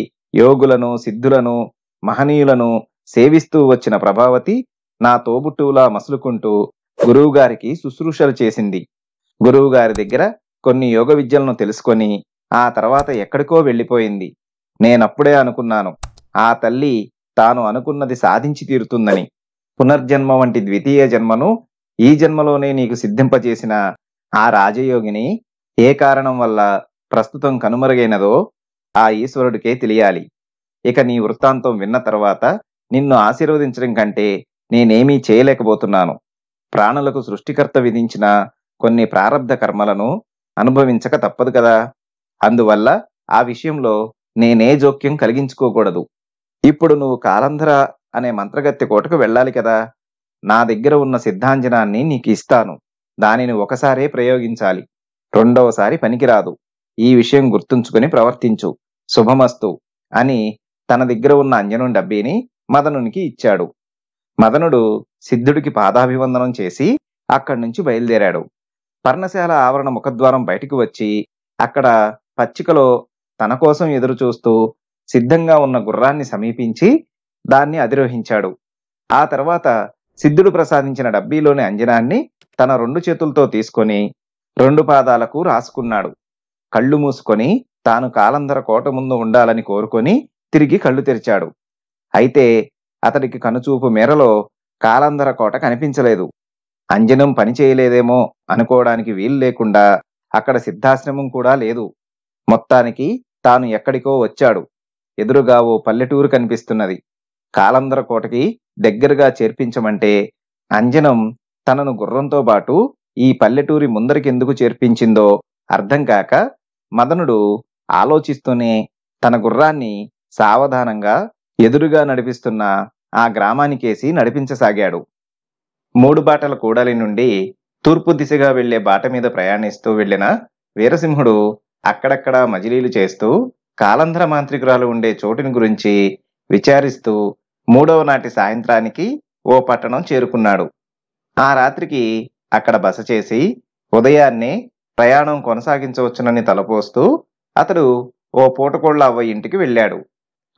యోగులను సిద్ధులను మహనీయులను సేవిస్తూ వచ్చిన ప్రభావతి నా తోబుట్టువులా మసులుకుంటూ గురువుగారికి శుశ్రూషలు చేసింది గురువుగారి దగ్గర కొన్ని యోగ విద్యలను తెలుసుకొని ఆ తర్వాత ఎక్కడికో వెళ్ళిపోయింది నేనప్పుడే అనుకున్నాను ఆ తల్లి తాను అనుకున్నది సాధించి తీరుతుందని పునర్జన్మ వంటి ద్వితీయ జన్మను ఈ జన్మలోనే నీకు సిద్ధింపచేసిన ఆ రాజయోగిని ఏ కారణం వల్ల ప్రస్తుతం కనుమరుగైనదో ఆ ఈశ్వరుడికే తెలియాలి ఇక నీ వృత్తాంతం విన్న తర్వాత నిన్ను ఆశీర్వదించడం కంటే నేనేమీ చేయలేకపోతున్నాను ప్రాణులకు సృష్టికర్త విధించిన కొన్ని ప్రారంధ కర్మలను అనుభవించక తప్పదు కదా అందువల్ల ఆ విషయంలో నేనే జోక్యం కలిగించుకోకూడదు ఇప్పుడు నువ్వు కాలంధర అనే మంత్రగత్తి కోటకు వెళ్ళాలి కదా నా దగ్గర ఉన్న సిద్ధాంజనాన్ని నీకు ఇస్తాను దానిని ఒకసారే ప్రయోగించాలి రెండవసారి పనికిరాదు ఈ విషయం గుర్తుంచుకుని ప్రవర్తించు శుభమస్తు అని తన దగ్గర ఉన్న అంజను డబ్బీని మదనునికి ఇచ్చాడు మదనుడు సిద్ధుడికి పాదాభివందనం చేసి అక్కడి నుంచి బయలుదేరాడు పర్ణశాల ఆవరణ ముఖద్వారం బయటికి వచ్చి అక్కడ పచ్చికలో తన కోసం ఎదురుచూస్తూ సిద్ధంగా ఉన్న గుర్రాన్ని సమీపించి దాన్ని అధిరోహించాడు ఆ తర్వాత సిద్ధుడు ప్రసాదించిన డబ్బీలోని అంజనాన్ని తన రెండు చేతులతో తీసుకొని రెండు పాదాలకు రాసుకున్నాడు కళ్ళు మూసుకొని తాను కాలంధర కోట ముందు ఉండాలని కోరుకొని తిరిగి కళ్ళు తెరిచాడు అయితే అతడికి కనుచూపు మేరలో కాలంధర కోట కనిపించలేదు అంజనం పనిచేయలేదేమో అనుకోవడానికి వీలు లేకుండా అక్కడ సిద్ధాశ్రమం కూడా లేదు మొత్తానికి తాను ఎక్కడికో వచ్చాడు ఎదురుగా ఓ పల్లెటూరు కనిపిస్తున్నది కాలంధర కోటకి దగ్గరగా చేర్పించమంటే అంజనం తనను గుర్రంతో పాటు ఈ పల్లెటూరి ముందరికెందుకు చేర్పించిందో అర్థం కాక మదనుడు ఆలోచిస్తూనే తన గుర్రాన్ని సావధానంగా ఎదురుగా నడిపిస్తున్న ఆ గ్రామానికేసి నడిపించసాగాడు మూడు బాటల కూడలి నుండి తూర్పు దిశగా వెళ్లే బాట మీద ప్రయాణిస్తూ వెళ్లిన వీరసింహుడు అక్కడక్కడా మజిలీలు చేస్తూ కాలంధ్ర మాంత్రికురాలు ఉండే చోటుని గురించి విచారిస్తూ మూడవ నాటి సాయంత్రానికి ఓ పట్టణం చేరుకున్నాడు ఆ రాత్రికి అక్కడ బస చేసి ఉదయాన్నే ప్రయాణం కొనసాగించవచ్చునని తలపోస్తూ అతడు ఓ పూటకోళ్ళ అవ్వ ఇంటికి వెళ్ళాడు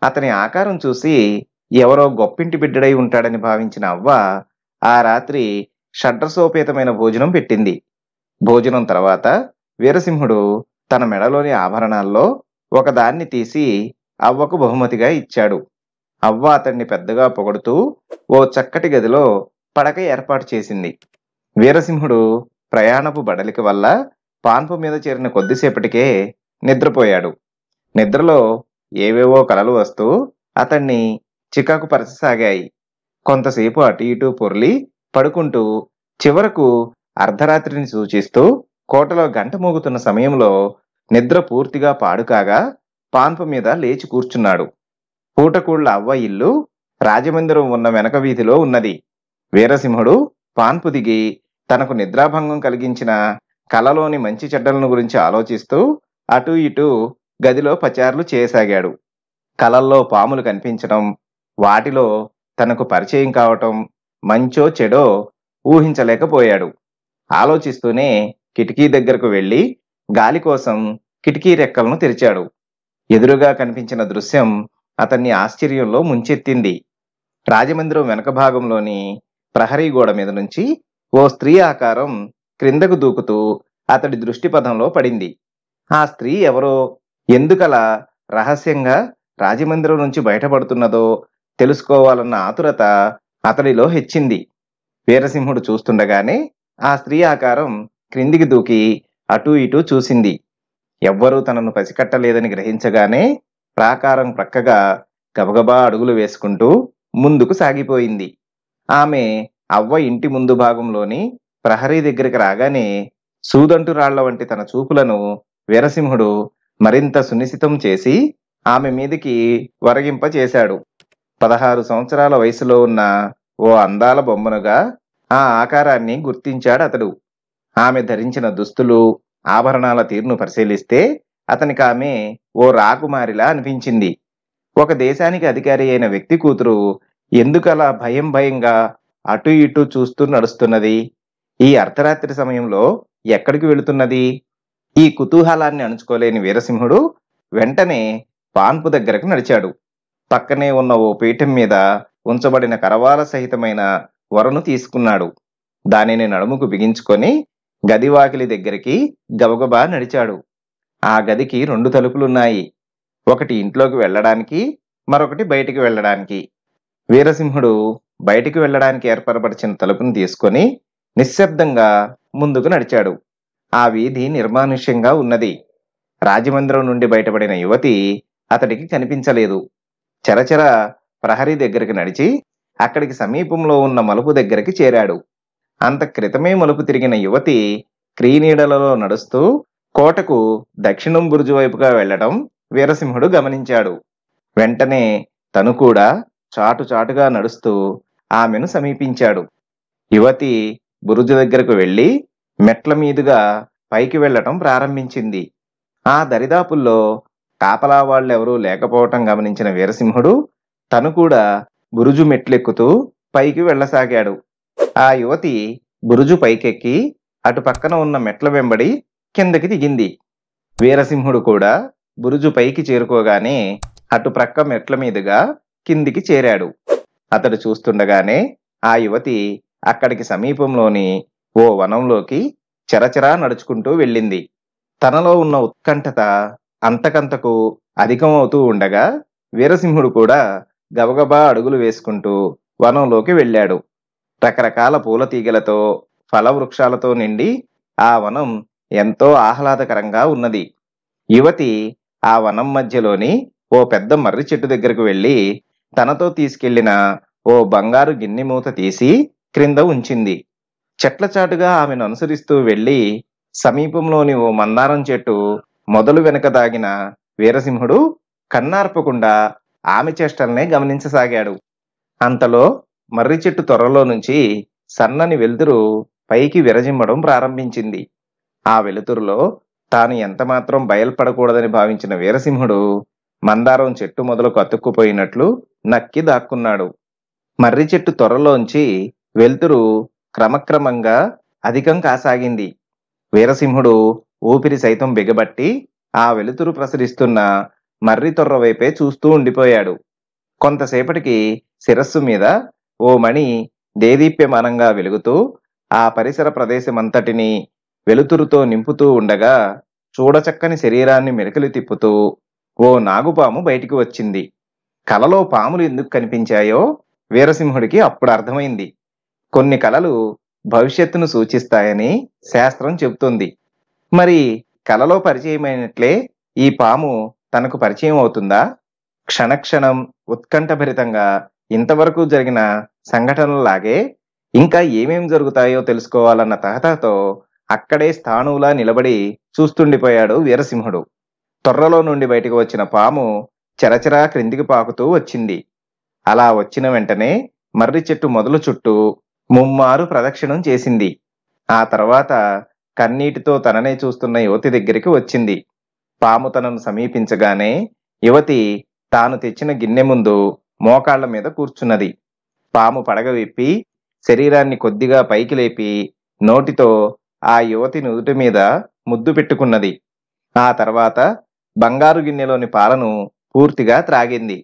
అతని ఆకారం చూసి ఎవరో గొప్పింటి బిడ్డడై ఉంటాడని భావించిన అవ్వ ఆ రాత్రి షడ్రసోపేతమైన భోజనం పెట్టింది భోజనం తర్వాత వీరసింహుడు తన మెడలోని ఆభరణాల్లో ఒకదాన్ని తీసి అవ్వకు బహుమతిగా ఇచ్చాడు అవ్వ అతన్ని పెద్దగా పొగడుతూ ఓ చక్కటి గదిలో పడక ఏర్పాటు చేసింది వీరసింహుడు ప్రయాణపు బడలిక వల్ల పాన్పు మీద చేరిన కొద్దిసేపటికే నిద్రపోయాడు నిద్రలో ఏవేవో కలలు వస్తూ అతన్ని చికాకు పరచసాగాయి కొంతసేపు అటు ఇటు పొర్లి పడుకుంటూ చివరకు అర్ధరాత్రిని సూచిస్తూ కోటలో గంట మోగుతున్న సమయంలో నిద్ర పూర్తిగా పాడుకాగా పాన్పు మీద లేచి కూర్చున్నాడు పూటకూళ్ళ అవ్వ ఇల్లు రాజమందిరం ఉన్న వెనక వీధిలో ఉన్నది వీరసింహుడు పాన్పు దిగి తనకు నిద్రాభంగం కలిగించిన కలలోని మంచి చెడ్డలను గురించి ఆలోచిస్తూ అటూ ఇటూ గదిలో పచార్లు చేయసాగాడు కలల్లో పాములు కనిపించడం వాటిలో తనకు పరిచయం కావటం మంచో చెడో ఊహించలేకపోయాడు ఆలోచిస్తూనే కిటికీ దగ్గరకు వెళ్ళి గాలి కోసం కిటికీ రెక్కలను తెరిచాడు ఎదురుగా కనిపించిన దృశ్యం అతన్ని ఆశ్చర్యంలో ముంచెత్తింది రాజమందిరం వెనక భాగంలోని ప్రహరీ గోడ మీద నుంచి ఓ స్త్రీ ఆకారం క్రిందకు దూకుతూ అతడి దృష్టిపథంలో పడింది ఆ స్త్రీ ఎవరో ఎందుకలా రహస్యంగా రాజమందిరం నుంచి బయటపడుతున్నదో తెలుసుకోవాలన్న ఆతురత అతడిలో హెచ్చింది వీరసింహుడు చూస్తుండగానే ఆ స్త్రీ ఆకారం క్రిందికి దూకి అటూ ఇటూ చూసింది ఎవ్వరూ తనను పసికట్టలేదని గ్రహించగానే ప్రాకారం ప్రక్కగా గబగబా అడుగులు వేసుకుంటూ ముందుకు సాగిపోయింది ఆమె అవ్వ ఇంటి ముందు భాగంలోని ప్రహరీ దగ్గరికి రాగానే సూదంటురాళ్ల వంటి తన చూపులను వీరసింహుడు మరింత సునిశితం చేసి ఆమె మీదికి వరగింప చేశాడు పదహారు సంవత్సరాల వయసులో ఉన్న ఓ అందాల బొమ్మనుగా ఆ ఆకారాన్ని గుర్తించాడు అతడు ఆమె ధరించిన దుస్తులు ఆభరణాల తీరును పరిశీలిస్తే అతనికి ఆమె ఓ రాకుమారిలా అనిపించింది ఒక దేశానికి అధికారి అయిన వ్యక్తి కూతురు ఎందుకలా భయం భయంగా అటు ఇటు చూస్తూ నడుస్తున్నది ఈ అర్ధరాత్రి సమయంలో ఎక్కడికి వెళుతున్నది ఈ కుతూహలాన్ని అణుచుకోలేని వీరసింహుడు వెంటనే పాన్పు దగ్గరకు నడిచాడు పక్కనే ఉన్న ఓ పీఠం మీద ఉంచబడిన కరవాల సహితమైన వరను తీసుకున్నాడు దానిని నడుముకు బిగించుకొని గదివాకిలి దగ్గరికి గబగబా నడిచాడు ఆ గదికి రెండు తలుపులున్నాయి ఒకటి ఇంట్లోకి వెళ్ళడానికి మరొకటి బయటికి వెళ్ళడానికి వీరసింహుడు బయటికి వెళ్ళడానికి ఏర్పరపరిచిన తలుపును తీసుకొని నిశ్శబ్దంగా ముందుకు నడిచాడు ఆ వీధి నిర్మానుష్యంగా ఉన్నది రాజమందిరం నుండి బయటపడిన యువతి అతడికి కనిపించలేదు చరచర ప్రహరీ దగ్గరికి నడిచి అక్కడికి సమీపంలో ఉన్న మలుపు దగ్గరికి చేరాడు అంత క్రితమే మలుపు తిరిగిన యువతి క్రీనీడలలో నడుస్తూ కోటకు దక్షిణం బురుజు వైపుగా వెళ్లడం వీరసింహుడు గమనించాడు వెంటనే తను కూడా చాటు చాటుగా నడుస్తూ ఆమెను సమీపించాడు యువతి బురుజు దగ్గరకు వెళ్ళి మెట్ల మీదుగా పైకి వెళ్లటం ప్రారంభించింది ఆ దరిదాపుల్లో కాపలా వాళ్ళెవరూ లేకపోవటం గమనించిన వీరసింహుడు తను కూడా బురుజు మెట్లెక్కుతూ పైకి వెళ్ళసాగాడు ఆ యువతి బురుజు పైకెక్కి అటు పక్కన ఉన్న మెట్ల వెంబడి కిందకి దిగింది వీరసింహుడు కూడా బురుజు పైకి చేరుకోగానే అటు ప్రక్క మెట్ల మీదుగా కిందికి చేరాడు అతడు చూస్తుండగానే ఆ యువతి అక్కడికి సమీపంలోని ఓ వనంలోకి చెరచెరా నడుచుకుంటూ వెళ్ళింది తనలో ఉన్న ఉత్కంఠత అంతకంతకు అధికమవుతూ ఉండగా వీరసింహుడు కూడా గబగబా అడుగులు వేసుకుంటూ వనంలోకి వెళ్ళాడు రకరకాల పూల తీగలతో ఫలవృక్షాలతో నిండి ఆ వనం ఎంతో ఆహ్లాదకరంగా ఉన్నది యువతి ఆ వనం మధ్యలోని ఓ పెద్ద మర్రి చెట్టు దగ్గరకు వెళ్ళి తనతో తీసుకెళ్లిన ఓ బంగారు గిన్నె మూత తీసి క్రింద ఉంచింది చెట్ల చాటుగా ఆమెను అనుసరిస్తూ వెళ్ళి సమీపంలోని ఓ మందారం చెట్టు మొదలు వెనక దాగిన వీరసింహుడు కన్నార్పకుండా ఆమె చేష్టల్నే గమనించసాగాడు అంతలో మర్రి చెట్టు త్వరలో నుంచి సన్నని వెలుతురు పైకి విరజిమ్మడం ప్రారంభించింది ఆ వెలుతురులో తాను ఎంతమాత్రం బయల్పడకూడదని భావించిన వీరసింహుడు మందారం చెట్టు మొదలకు అతుక్కుపోయినట్లు నక్కి దాక్కున్నాడు మర్రి చెట్టు త్వరలోంచి వెలుతురు క్రమక్రమంగా అధికం కాసాగింది వీరసింహుడు ఊపిరి సైతం బిగబట్టి ఆ వెలుతురు ప్రసరిస్తున్న మర్రి తొర్ర వైపే చూస్తూ ఉండిపోయాడు కొంతసేపటికి శిరస్సు మీద ఓ మణి దేదీప్యమానంగా వెలుగుతూ ఆ పరిసర ప్రదేశమంతటినీ వెలుతురుతో నింపుతూ ఉండగా చూడచక్కని శరీరాన్ని మెలికలు తిప్పుతూ ఓ నాగుపాము బయటికి వచ్చింది కలలో పాములు ఎందుకు కనిపించాయో వీరసింహుడికి అప్పుడు అర్థమైంది కొన్ని కలలు భవిష్యత్తును సూచిస్తాయని శాస్త్రం చెబుతుంది మరి కలలో పరిచయమైనట్లే ఈ పాము తనకు పరిచయం అవుతుందా క్షణక్షణం ఉత్కంఠభరితంగా ఇంతవరకు జరిగిన సంఘటనలాగే ఇంకా ఏమేమి జరుగుతాయో తెలుసుకోవాలన్న తహతతో అక్కడే స్థాణువులా నిలబడి చూస్తుండిపోయాడు వీరసింహుడు తొర్రలో నుండి బయటకు వచ్చిన పాము చెరచెరా క్రిందికి పాకుతూ వచ్చింది అలా వచ్చిన వెంటనే మర్రి చెట్టు మొదలు చుట్టూ ముమ్మారు ప్రదక్షిణం చేసింది ఆ తర్వాత కన్నీటితో తననే చూస్తున్న యువతి దగ్గరికి వచ్చింది పాము తనను సమీపించగానే యువతి తాను తెచ్చిన గిన్నె ముందు మోకాళ్ల మీద కూర్చున్నది పాము పడగ విప్పి శరీరాన్ని కొద్దిగా పైకి లేపి నోటితో ఆ యువతి నుదుటి మీద ముద్దు పెట్టుకున్నది ఆ తర్వాత బంగారు గిన్నెలోని పాలను పూర్తిగా త్రాగింది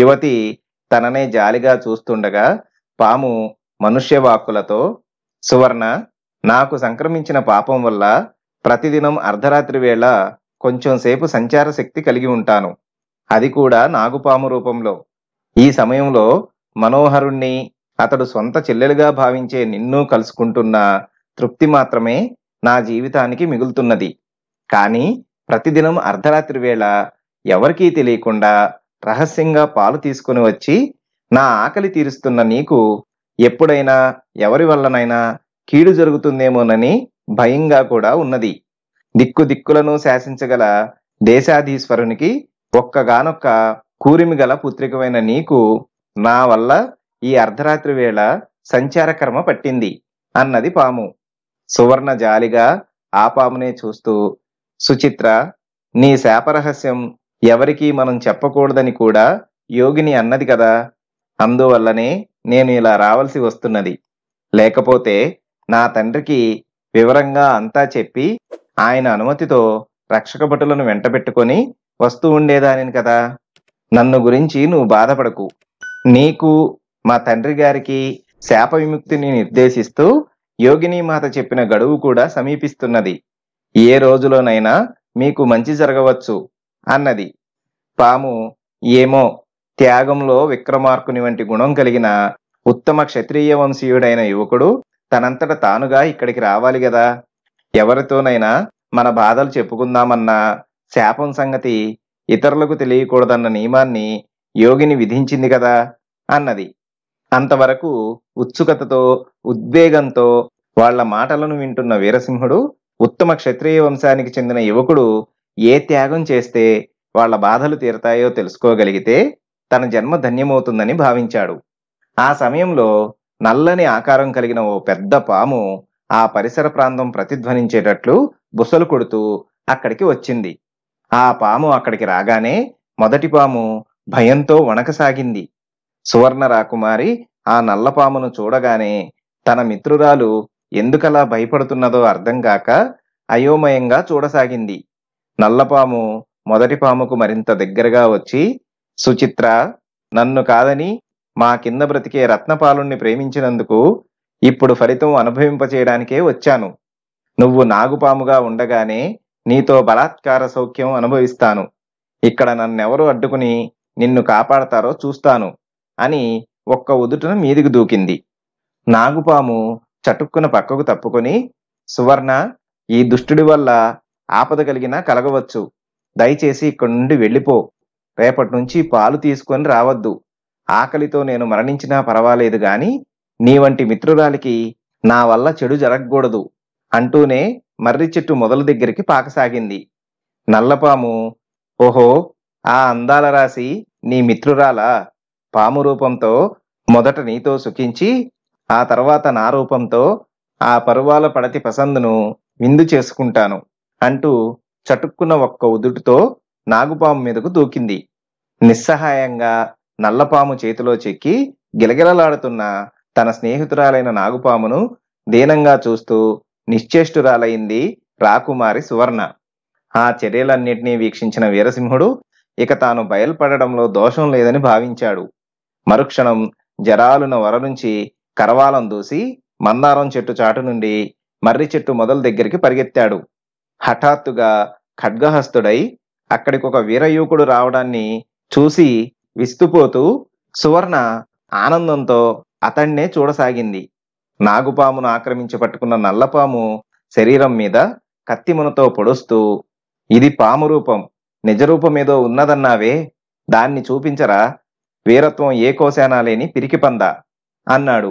యువతి తననే జాలిగా చూస్తుండగా పాము మనుష్యవాకులతో సువర్ణ నాకు సంక్రమించిన పాపం వల్ల ప్రతిదినం అర్ధరాత్రి వేళ కొంచెంసేపు సంచార శక్తి కలిగి ఉంటాను అది కూడా నాగుపాము రూపంలో ఈ సమయంలో మనోహరుణ్ణి అతడు సొంత చెల్లెలుగా భావించే నిన్ను కలుసుకుంటున్నా తృప్తి మాత్రమే నా జీవితానికి మిగులుతున్నది కానీ ప్రతిదినం అర్ధరాత్రి వేళ ఎవరికీ తెలియకుండా రహస్యంగా పాలు తీసుకుని వచ్చి నా ఆకలి తీరుస్తున్న నీకు ఎప్పుడైనా ఎవరి వల్లనైనా కీడు జరుగుతుందేమోనని భయంగా కూడా ఉన్నది దిక్కు దిక్కులను శాసించగల దేశాధీశ్వరునికి ఒక్కగానొక్క కూరిమి గల పుత్రికమైన నీకు నా వల్ల ఈ అర్ధరాత్రి వేళ సంచార కర్మ పట్టింది అన్నది పాము సువర్ణ జాలిగా ఆపామునే చూస్తూ సుచిత్ర నీ శాపరహస్యం ఎవరికీ మనం చెప్పకూడదని కూడా యోగిని అన్నది కదా అందువల్లనే నేను ఇలా రావలసి వస్తున్నది లేకపోతే నా తండ్రికి వివరంగా అంతా చెప్పి ఆయన అనుమతితో రక్షక భటులను వెంటబెట్టుకొని వస్తూ ఉండేదానిని కదా నన్ను గురించి నువ్వు బాధపడకు నీకు మా తండ్రి గారికి శాప విముక్తిని నిర్దేశిస్తూ యోగిని మాత చెప్పిన గడువు కూడా సమీపిస్తున్నది ఏ రోజులోనైనా మీకు మంచి జరగవచ్చు అన్నది పాము ఏమో త్యాగంలో విక్రమార్కుని వంటి గుణం కలిగిన ఉత్తమ క్షత్రియ వంశీయుడైన యువకుడు తనంతట తానుగా ఇక్కడికి రావాలి కదా ఎవరితోనైనా మన బాధలు చెప్పుకుందామన్న శాపం సంగతి ఇతరులకు తెలియకూడదన్న నియమాన్ని యోగిని విధించింది కదా అన్నది అంతవరకు ఉత్సుకతతో ఉద్వేగంతో వాళ్ల మాటలను వింటున్న వీరసింహుడు ఉత్తమ క్షత్రియ వంశానికి చెందిన యువకుడు ఏ త్యాగం చేస్తే వాళ్ల బాధలు తీరతాయో తెలుసుకోగలిగితే తన జన్మ ధన్యమవుతుందని భావించాడు ఆ సమయంలో నల్లని ఆకారం కలిగిన ఓ పెద్ద పాము ఆ పరిసర ప్రాంతం ప్రతిధ్వనించేటట్లు బుసలు కొడుతూ అక్కడికి వచ్చింది ఆ పాము అక్కడికి రాగానే మొదటి పాము భయంతో వణకసాగింది సువర్ణ రాకుమారి ఆ నల్లపామును చూడగానే తన మిత్రురాలు ఎందుకలా భయపడుతున్నదో అర్థం కాక అయోమయంగా చూడసాగింది నల్లపాము మొదటి పాముకు మరింత దగ్గరగా వచ్చి సుచిత్ర నన్ను కాదని మా కింద బ్రతికే రత్నపాలుణ్ణి ప్రేమించినందుకు ఇప్పుడు ఫలితం అనుభవింపచేయడానికే వచ్చాను నువ్వు నాగుపాముగా ఉండగానే నీతో బలాత్కార సౌఖ్యం అనుభవిస్తాను ఇక్కడ నన్నెవరు అడ్డుకుని నిన్ను కాపాడతారో చూస్తాను అని ఒక్క ఉదుటను మీదికి దూకింది నాగుపాము చటుక్కున పక్కకు తప్పుకొని సువర్ణ ఈ దుష్టుడి వల్ల ఆపద కలిగినా కలగవచ్చు దయచేసి ఇక్కడి నుండి వెళ్ళిపో రేపటి నుంచి పాలు తీసుకొని రావద్దు ఆకలితో నేను మరణించినా పర్వాలేదు గాని నీ వంటి మిత్రురాలికి నా వల్ల చెడు జరగకూడదు అంటూనే మర్రి చెట్టు మొదల దగ్గరికి పాకసాగింది నల్లపాము ఓహో ఆ అందాల రాసి నీ మిత్రురాలా పాము రూపంతో మొదట నీతో సుఖించి ఆ తర్వాత నా రూపంతో ఆ పరువాల పడతి పసందును విందు చేసుకుంటాను అంటూ చటుక్కున ఒక్క ఉదుటితో నాగుపాము మీదకు దూకింది నిస్సహాయంగా నల్లపాము చేతిలో చెక్కి గిలగిలలాడుతున్న తన స్నేహితురాలైన నాగుపామును దీనంగా చూస్తూ నిశ్చేష్టురాలైంది రాకుమారి సువర్ణ ఆ చర్యలన్నింటినీ వీక్షించిన వీరసింహుడు ఇక తాను బయలుపడడంలో దోషం లేదని భావించాడు మరుక్షణం జరాలున వర నుంచి కరవాలం దూసి మందారం చెట్టు చాటు నుండి మర్రి చెట్టు మొదల దగ్గరికి పరిగెత్తాడు హఠాత్తుగా ఖడ్గహస్తుడై అక్కడికి ఒక వీరయూకుడు రావడాన్ని చూసి విస్తుపోతూ సువర్ణ ఆనందంతో అతణ్ణే చూడసాగింది నాగుపామును ఆక్రమించి పట్టుకున్న నల్లపాము శరీరం మీద కత్తిమునతో పొడుస్తూ ఇది పాము రూపం నిజరూపమేదో ఉన్నదన్నావే దాన్ని చూపించరా వీరత్వం ఏ కోశానా లేని పిరికిపంద అన్నాడు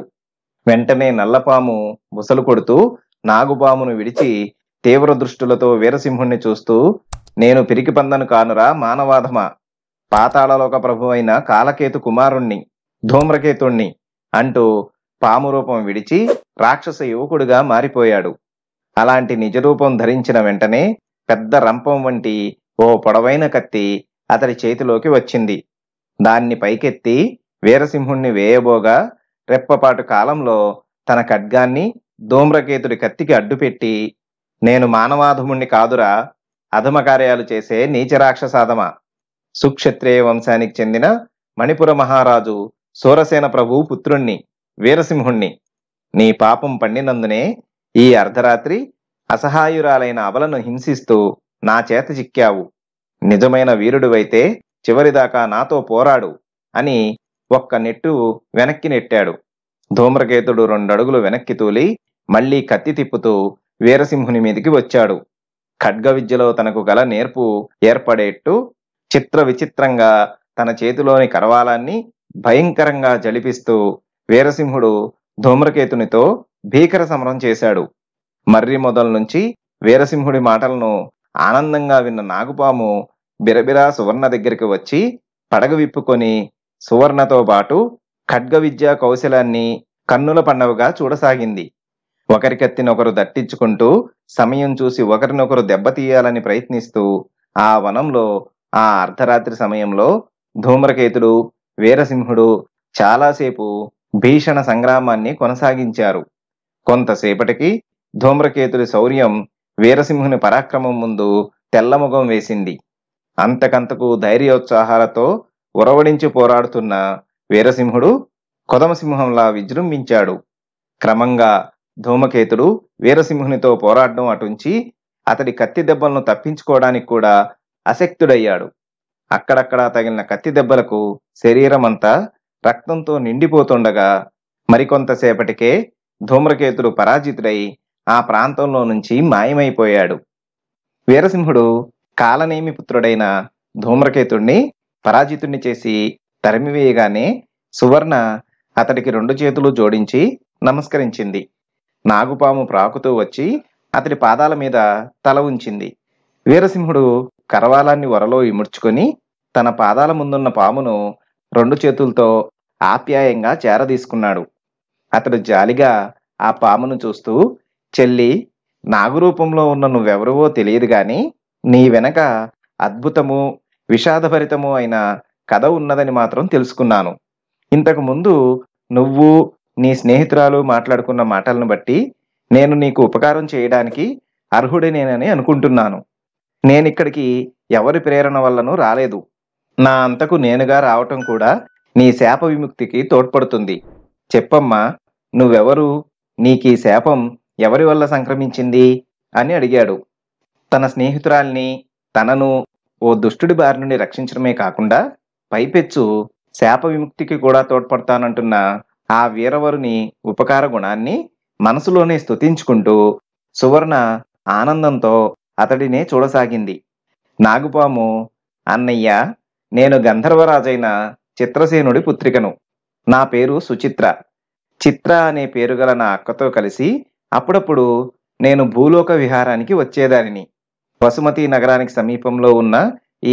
వెంటనే నల్లపాము ముసలు కొడుతూ నాగుపామును విడిచి తీవ్ర దృష్టిలతో వీరసింహుణ్ణి చూస్తూ నేను పిరికిపందను కానురా మానవాధమా పాతాళలోక అయిన కాలకేతు కుమారుణ్ణి ధూమ్రకేతుణ్ణి అంటూ పాము రూపం విడిచి రాక్షస యువకుడుగా మారిపోయాడు అలాంటి నిజరూపం ధరించిన వెంటనే పెద్ద రంపం వంటి ఓ పొడవైన కత్తి అతడి చేతిలోకి వచ్చింది దాన్ని పైకెత్తి వీరసింహుణ్ణి వేయబోగా రెప్పపాటు కాలంలో తన ఖడ్గాన్ని ధూమ్రకేతుడి కత్తికి అడ్డుపెట్టి నేను మానవాధముణ్ణి కాదురా అధమకార్యాలు చేసే నీచరాక్షసాధమ సుక్షత్రియ వంశానికి చెందిన మణిపుర మహారాజు సూరసేన ప్రభు పుత్రుణ్ణి వీరసింహుణ్ణి నీ పాపం పండినందునే ఈ అర్ధరాత్రి అసహాయురాలైన అబలను హింసిస్తూ నా చేత చిక్కావు నిజమైన వీరుడువైతే చివరిదాకా నాతో పోరాడు అని ఒక్క నెట్టు వెనక్కి నెట్టాడు ధూమ్రకేతుడు రెండడుగులు వెనక్కి తూలి మళ్లీ కత్తి తిప్పుతూ వీరసింహుని మీదికి వచ్చాడు ఖడ్గ విద్యలో తనకు గల నేర్పు ఏర్పడేట్టు చిత్ర విచిత్రంగా తన చేతిలోని కరవాలాన్ని భయంకరంగా జలిపిస్తూ వీరసింహుడు ధూమ్రకేతునితో భీకర సమరం చేశాడు మర్రి మొదల నుంచి వీరసింహుడి మాటలను ఆనందంగా విన్న నాగుపాము బిరబిరా సువర్ణ దగ్గరికి వచ్చి పడగ విప్పుకొని సువర్ణతో పాటు ఖడ్గ విద్యా కౌశలాన్ని కన్నుల పండవగా చూడసాగింది ఒకరికెత్తినొకరు దట్టించుకుంటూ సమయం చూసి ఒకరినొకరు దెబ్బతీయాలని ప్రయత్నిస్తూ ఆ వనంలో ఆ అర్ధరాత్రి సమయంలో ధూమ్రకేతుడు వీరసింహుడు చాలాసేపు భీషణ సంగ్రామాన్ని కొనసాగించారు కొంతసేపటికి ధూమ్రకేతుడి శౌర్యం వీరసింహుని పరాక్రమం ముందు తెల్లముఖం వేసింది అంతకంతకు ధైర్యోత్సాహాలతో ఉరవడించి పోరాడుతున్న వీరసింహుడు కొదమసింహంలా విజృంభించాడు క్రమంగా ధూమకేతుడు వీరసింహునితో పోరాడడం అటుంచి అతడి కత్తి దెబ్బలను తప్పించుకోవడానికి కూడా అశక్తుడయ్యాడు అక్కడక్కడా తగిలిన కత్తి దెబ్బలకు శరీరం అంతా రక్తంతో నిండిపోతుండగా మరికొంతసేపటికే ధూమ్రకేతుడు పరాజితుడై ఆ ప్రాంతంలో నుంచి మాయమైపోయాడు వీరసింహుడు కాలనేమి పుత్రుడైన ధూమ్రకేతుణ్ణి పరాజితుణ్ణి చేసి తరిమివేయగానే సువర్ణ అతడికి రెండు చేతులు జోడించి నమస్కరించింది నాగుపాము ప్రాకుతూ వచ్చి అతడి పాదాల మీద తల ఉంచింది వీరసింహుడు కరవాలాన్ని వరలో ఇముడ్చుకొని తన పాదాల ముందున్న పామును రెండు చేతులతో ఆప్యాయంగా చేరదీసుకున్నాడు అతడు జాలిగా ఆ పామును చూస్తూ చెల్లి నాగురూపంలో ఉన్న నువ్వెవరువో తెలియదు కానీ నీ వెనక అద్భుతము విషాదభరితము అయిన కథ ఉన్నదని మాత్రం తెలుసుకున్నాను ఇంతకు ముందు నువ్వు నీ స్నేహితురాలు మాట్లాడుకున్న మాటలను బట్టి నేను నీకు ఉపకారం చేయడానికి అర్హుడినేనని అనుకుంటున్నాను నేనిక్కడికి ఎవరి ప్రేరణ వల్లను రాలేదు నా అంతకు నేనుగా రావటం కూడా నీ శాప విముక్తికి తోడ్పడుతుంది చెప్పమ్మా నువ్వెవరు నీకీ శాపం ఎవరి వల్ల సంక్రమించింది అని అడిగాడు తన స్నేహితురాల్ని తనను ఓ దుష్టుడి బారి నుండి రక్షించడమే కాకుండా పైపెచ్చు శాప విముక్తికి కూడా తోడ్పడతానంటున్న ఆ వీరవరుని ఉపకార గుణాన్ని మనసులోనే స్తుతించుకుంటూ సువర్ణ ఆనందంతో అతడినే చూడసాగింది నాగుపాము అన్నయ్య నేను గంధర్వరాజైన చిత్రసేనుడి పుత్రికను నా పేరు సుచిత్ర చిత్ర అనే పేరు గల నా అక్కతో కలిసి అప్పుడప్పుడు నేను భూలోక విహారానికి వచ్చేదానిని వసుమతి నగరానికి సమీపంలో ఉన్న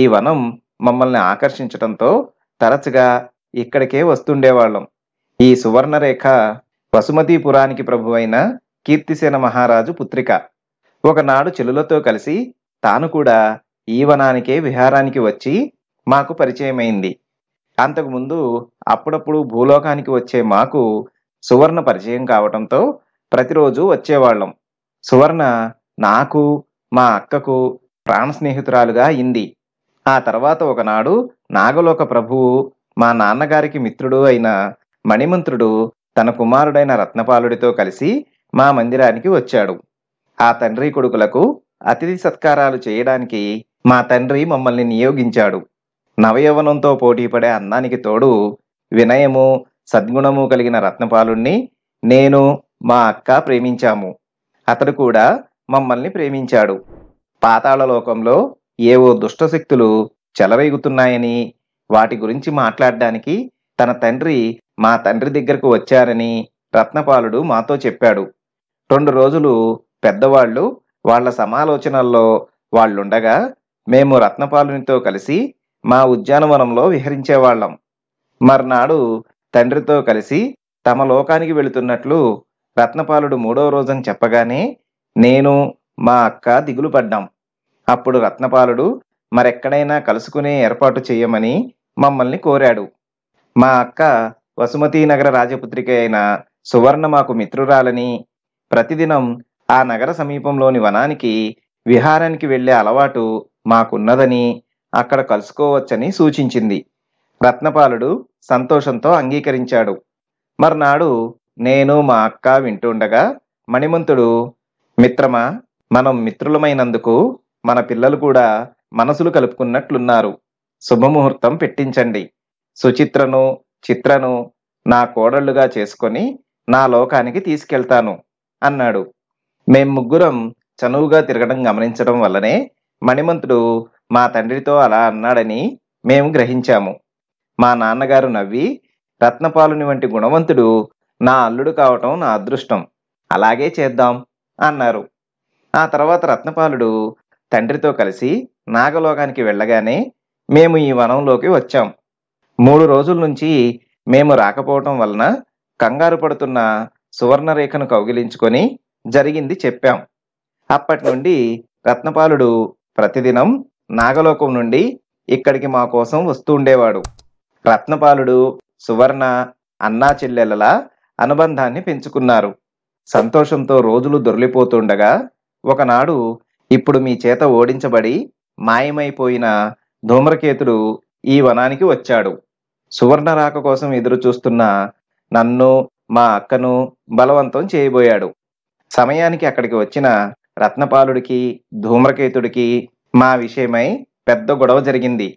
ఈ వనం మమ్మల్ని ఆకర్షించటంతో తరచుగా ఇక్కడికే వస్తుండేవాళ్ళం ఈ సువర్ణరేఖ వసుమతీపురానికి ప్రభువైన కీర్తిసేన మహారాజు పుత్రిక ఒకనాడు చెలులతో కలిసి తాను కూడా ఈ వనానికే విహారానికి వచ్చి మాకు పరిచయమైంది అంతకుముందు అప్పుడప్పుడు భూలోకానికి వచ్చే మాకు సువర్ణ పరిచయం కావటంతో ప్రతిరోజు వచ్చేవాళ్ళం సువర్ణ నాకు మా అక్కకు ప్రాణ స్నేహితురాలుగా అయింది ఆ తర్వాత ఒకనాడు నాగలోక ప్రభువు మా నాన్నగారికి మిత్రుడు అయిన మణిమంత్రుడు తన కుమారుడైన రత్నపాలుడితో కలిసి మా మందిరానికి వచ్చాడు ఆ తండ్రి కొడుకులకు అతిథి సత్కారాలు చేయడానికి మా తండ్రి మమ్మల్ని నియోగించాడు నవయవనంతో పోటీపడే అందానికి తోడు వినయము సద్గుణము కలిగిన రత్నపాలుణ్ణి నేను మా అక్క ప్రేమించాము అతడు కూడా మమ్మల్ని ప్రేమించాడు పాతాళలోకంలో ఏవో దుష్టశక్తులు చెలరేగుతున్నాయని వాటి గురించి మాట్లాడడానికి తన తండ్రి మా తండ్రి దగ్గరకు వచ్చారని రత్నపాలుడు మాతో చెప్పాడు రెండు రోజులు పెద్దవాళ్ళు వాళ్ళ సమాలోచనల్లో వాళ్ళుండగా మేము రత్నపాలునితో కలిసి మా ఉద్యానవనంలో విహరించేవాళ్ళం మర్నాడు తండ్రితో కలిసి తమ లోకానికి వెళుతున్నట్లు రత్నపాలుడు మూడో రోజని చెప్పగానే నేను మా అక్క దిగులు పడ్డాం అప్పుడు రత్నపాలుడు మరెక్కడైనా కలుసుకునే ఏర్పాటు చేయమని మమ్మల్ని కోరాడు మా అక్క వసుమతీనగర రాజపుత్రిక అయిన సువర్ణ మాకు మిత్రురాలని ప్రతిదినం ఆ నగర సమీపంలోని వనానికి విహారానికి వెళ్లే అలవాటు మాకున్నదని అక్కడ కలుసుకోవచ్చని సూచించింది రత్నపాలుడు సంతోషంతో అంగీకరించాడు మర్నాడు నేను మా అక్క వింటుండగా మణిమంతుడు మిత్రమా మనం మిత్రులమైనందుకు మన పిల్లలు కూడా మనసులు కలుపుకున్నట్లున్నారు శుభముహూర్తం పెట్టించండి సుచిత్రను చిత్రను నా కోడళ్లుగా చేసుకొని నా లోకానికి తీసుకెళ్తాను అన్నాడు మేం ముగ్గురం చనువుగా తిరగడం గమనించడం వల్లనే మణిమంతుడు మా తండ్రితో అలా అన్నాడని మేము గ్రహించాము మా నాన్నగారు నవ్వి రత్నపాలుని వంటి గుణవంతుడు నా అల్లుడు కావటం నా అదృష్టం అలాగే చేద్దాం అన్నారు ఆ తర్వాత రత్నపాలుడు తండ్రితో కలిసి నాగలోకానికి వెళ్ళగానే మేము ఈ వనంలోకి వచ్చాం మూడు రోజుల నుంచి మేము రాకపోవటం వలన కంగారు పడుతున్న సువర్ణరేఖను కౌగిలించుకొని జరిగింది చెప్పాం అప్పటి నుండి రత్నపాలుడు ప్రతిదినం నాగలోకం నుండి ఇక్కడికి మా కోసం వస్తూ ఉండేవాడు రత్నపాలుడు సువర్ణ అన్నా చెల్లెలల అనుబంధాన్ని పెంచుకున్నారు సంతోషంతో రోజులు దొరిలిపోతుండగా ఒకనాడు ఇప్పుడు మీ చేత ఓడించబడి మాయమైపోయిన ధూమ్రకేతుడు ఈ వనానికి వచ్చాడు సువర్ణరాక కోసం ఎదురు చూస్తున్న నన్ను మా అక్కను బలవంతం చేయబోయాడు సమయానికి అక్కడికి వచ్చిన రత్నపాలుడికి ధూమ్రకేతుడికి మా విషయమై పెద్ద గొడవ జరిగింది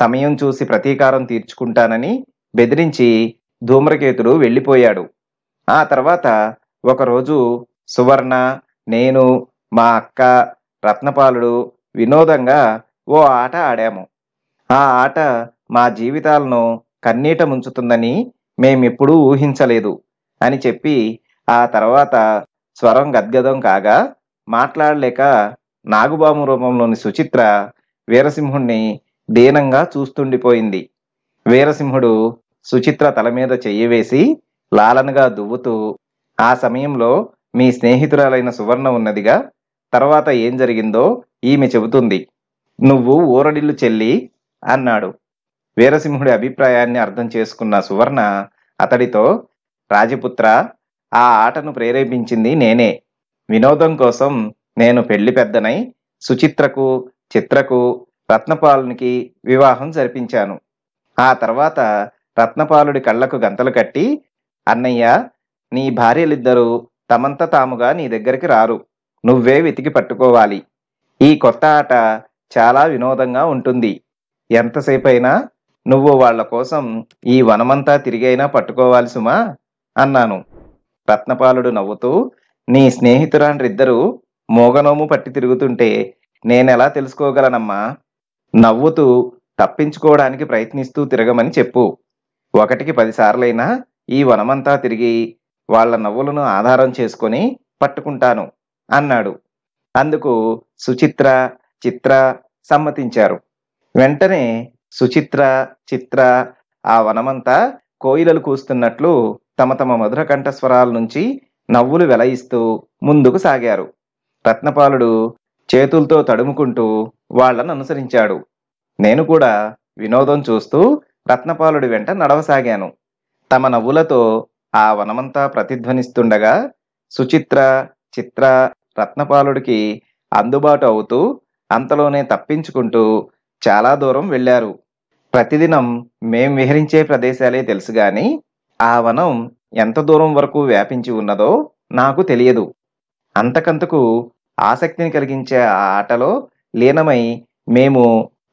సమయం చూసి ప్రతీకారం తీర్చుకుంటానని బెదిరించి ధూమ్రకేతుడు వెళ్ళిపోయాడు ఆ తర్వాత ఒకరోజు సువర్ణ నేను మా అక్క రత్నపాలుడు వినోదంగా ఓ ఆట ఆడాము ఆ ఆట మా జీవితాలను కన్నీట ముంచుతుందని మేమెప్పుడూ ఊహించలేదు అని చెప్పి ఆ తర్వాత స్వరం గద్గదం కాగా మాట్లాడలేక నాగుబాము రూపంలోని సుచిత్ర వీరసింహుణ్ణి దీనంగా చూస్తుండిపోయింది వీరసింహుడు సుచిత్ర తల మీద చెయ్యి వేసి లాలనగా దువ్వుతూ ఆ సమయంలో మీ స్నేహితురాలైన సువర్ణ ఉన్నదిగా తర్వాత ఏం జరిగిందో ఈమె చెబుతుంది నువ్వు ఊరడిల్లు చెల్లి అన్నాడు వీరసింహుడి అభిప్రాయాన్ని అర్థం చేసుకున్న సువర్ణ అతడితో రాజపుత్ర ఆ ఆటను ప్రేరేపించింది నేనే వినోదం కోసం నేను పెళ్లి పెద్దనై సుచిత్రకు చిత్రకు రత్నపాలునికి వివాహం జరిపించాను ఆ తర్వాత రత్నపాలుడి కళ్ళకు గంతలు కట్టి అన్నయ్య నీ భార్యలిద్దరూ తమంత తాముగా నీ దగ్గరికి రారు నువ్వే వెతికి పట్టుకోవాలి ఈ కొత్త ఆట చాలా వినోదంగా ఉంటుంది ఎంతసేపైనా నువ్వు వాళ్ల కోసం ఈ వనమంతా తిరిగైనా పట్టుకోవాలి సుమా అన్నాను రత్నపాలుడు నవ్వుతూ నీ స్నేహితురాండ్రిద్దరూ మోగనోము పట్టి తిరుగుతుంటే నేనెలా తెలుసుకోగలనమ్మా నవ్వుతూ తప్పించుకోవడానికి ప్రయత్నిస్తూ తిరగమని చెప్పు ఒకటికి పదిసార్లైనా ఈ వనమంతా తిరిగి వాళ్ల నవ్వులను ఆధారం చేసుకొని పట్టుకుంటాను అన్నాడు అందుకు సుచిత్ర చిత్ర సమ్మతించారు వెంటనే సుచిత్ర చిత్ర ఆ వనమంతా కోయిలలు కూస్తున్నట్లు తమ తమ మధుర కంఠస్వరాల నుంచి నవ్వులు వెలయిస్తూ ముందుకు సాగారు రత్నపాలుడు చేతులతో తడుముకుంటూ వాళ్లను అనుసరించాడు నేను కూడా వినోదం చూస్తూ రత్నపాలుడి వెంట నడవసాగాను తమ నవ్వులతో ఆ వనమంతా ప్రతిధ్వనిస్తుండగా సుచిత్ర చిత్ర రత్నపాలుడికి అందుబాటు అవుతూ అంతలోనే తప్పించుకుంటూ చాలా దూరం వెళ్ళారు ప్రతిదినం మేం విహరించే ప్రదేశాలే తెలుసు గాని ఆ వనం ఎంత దూరం వరకు వ్యాపించి ఉన్నదో నాకు తెలియదు అంతకంతకు ఆసక్తిని కలిగించే ఆ ఆటలో లీనమై మేము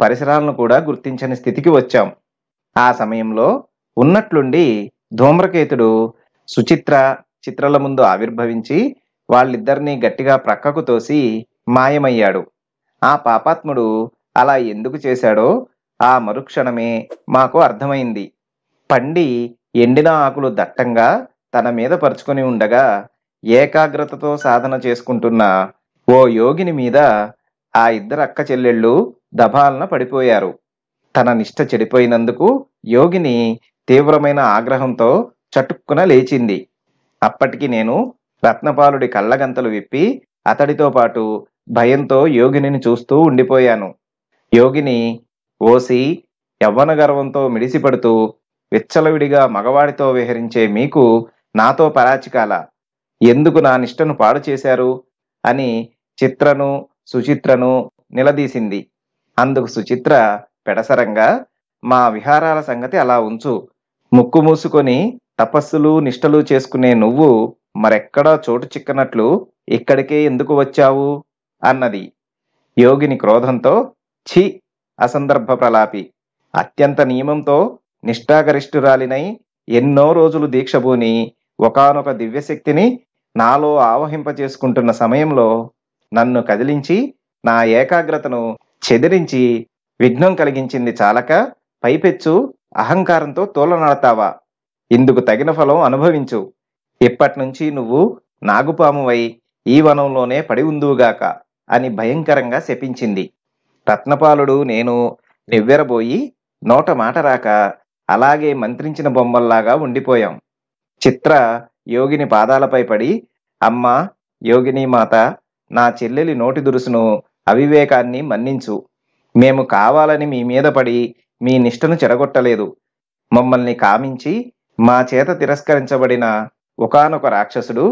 పరిసరాలను కూడా గుర్తించని స్థితికి వచ్చాం ఆ సమయంలో ఉన్నట్లుండి ధూమ్రకేతుడు సుచిత్ర చిత్రల ముందు ఆవిర్భవించి వాళ్ళిద్దరినీ గట్టిగా ప్రక్కకు తోసి మాయమయ్యాడు ఆ పాపాత్ముడు అలా ఎందుకు చేశాడో ఆ మరుక్షణమే మాకు అర్థమైంది పండి ఎండిన ఆకులు దట్టంగా తన మీద పరుచుకొని ఉండగా ఏకాగ్రతతో సాధన చేసుకుంటున్న ఓ యోగిని మీద ఆ ఇద్దరు అక్క చెల్లెళ్ళు దభాలన పడిపోయారు తన నిష్ట చెడిపోయినందుకు యోగిని తీవ్రమైన ఆగ్రహంతో చటుక్కున లేచింది అప్పటికి నేను రత్నపాలుడి కళ్ళగంతలు విప్పి అతడితో పాటు భయంతో యోగిని చూస్తూ ఉండిపోయాను యోగిని ఓసి యవ్వన గర్వంతో మిడిసిపడుతూ విచ్చలవిడిగా మగవాడితో విహరించే మీకు నాతో పరాచికాల ఎందుకు నా నిష్టను పాడు చేశారు అని చిత్రను సుచిత్రను నిలదీసింది అందుకు సుచిత్ర పెడసరంగా మా విహారాల సంగతి అలా ఉంచు ముక్కు మూసుకొని తపస్సులు నిష్టలు చేసుకునే నువ్వు మరెక్కడా చోటు చిక్కనట్లు ఇక్కడికే ఎందుకు వచ్చావు అన్నది యోగిని క్రోధంతో ఛి అసందర్భ ప్రలాపి అత్యంత నియమంతో నిష్ఠాగరిష్ఠురాలినై ఎన్నో రోజులు దీక్షభూని ఒకనొక దివ్యశక్తిని నాలో ఆవహింపచేసుకుంటున్న సమయంలో నన్ను కదిలించి నా ఏకాగ్రతను చెదిరించి విఘ్నం కలిగించింది చాలక పైపెచ్చు అహంకారంతో తోలనడతావా ఇందుకు తగిన ఫలం అనుభవించు ఇప్పటినుంచి నువ్వు నాగుపామువై ఈ వనంలోనే పడి ఉందువుగాక అని భయంకరంగా శపించింది రత్నపాలుడు నేను నివ్వెరబోయి నోట మాట రాక అలాగే మంత్రించిన బొమ్మల్లాగా ఉండిపోయాం చిత్ర యోగిని పాదాలపై పడి అమ్మ యోగిని మాత నా చెల్లెలి నోటి దురుసును అవివేకాన్ని మన్నించు మేము కావాలని మీ మీద పడి మీ నిష్ఠను చెరగొట్టలేదు మమ్మల్ని కామించి మా చేత తిరస్కరించబడిన ఒకనొక రాక్షసుడు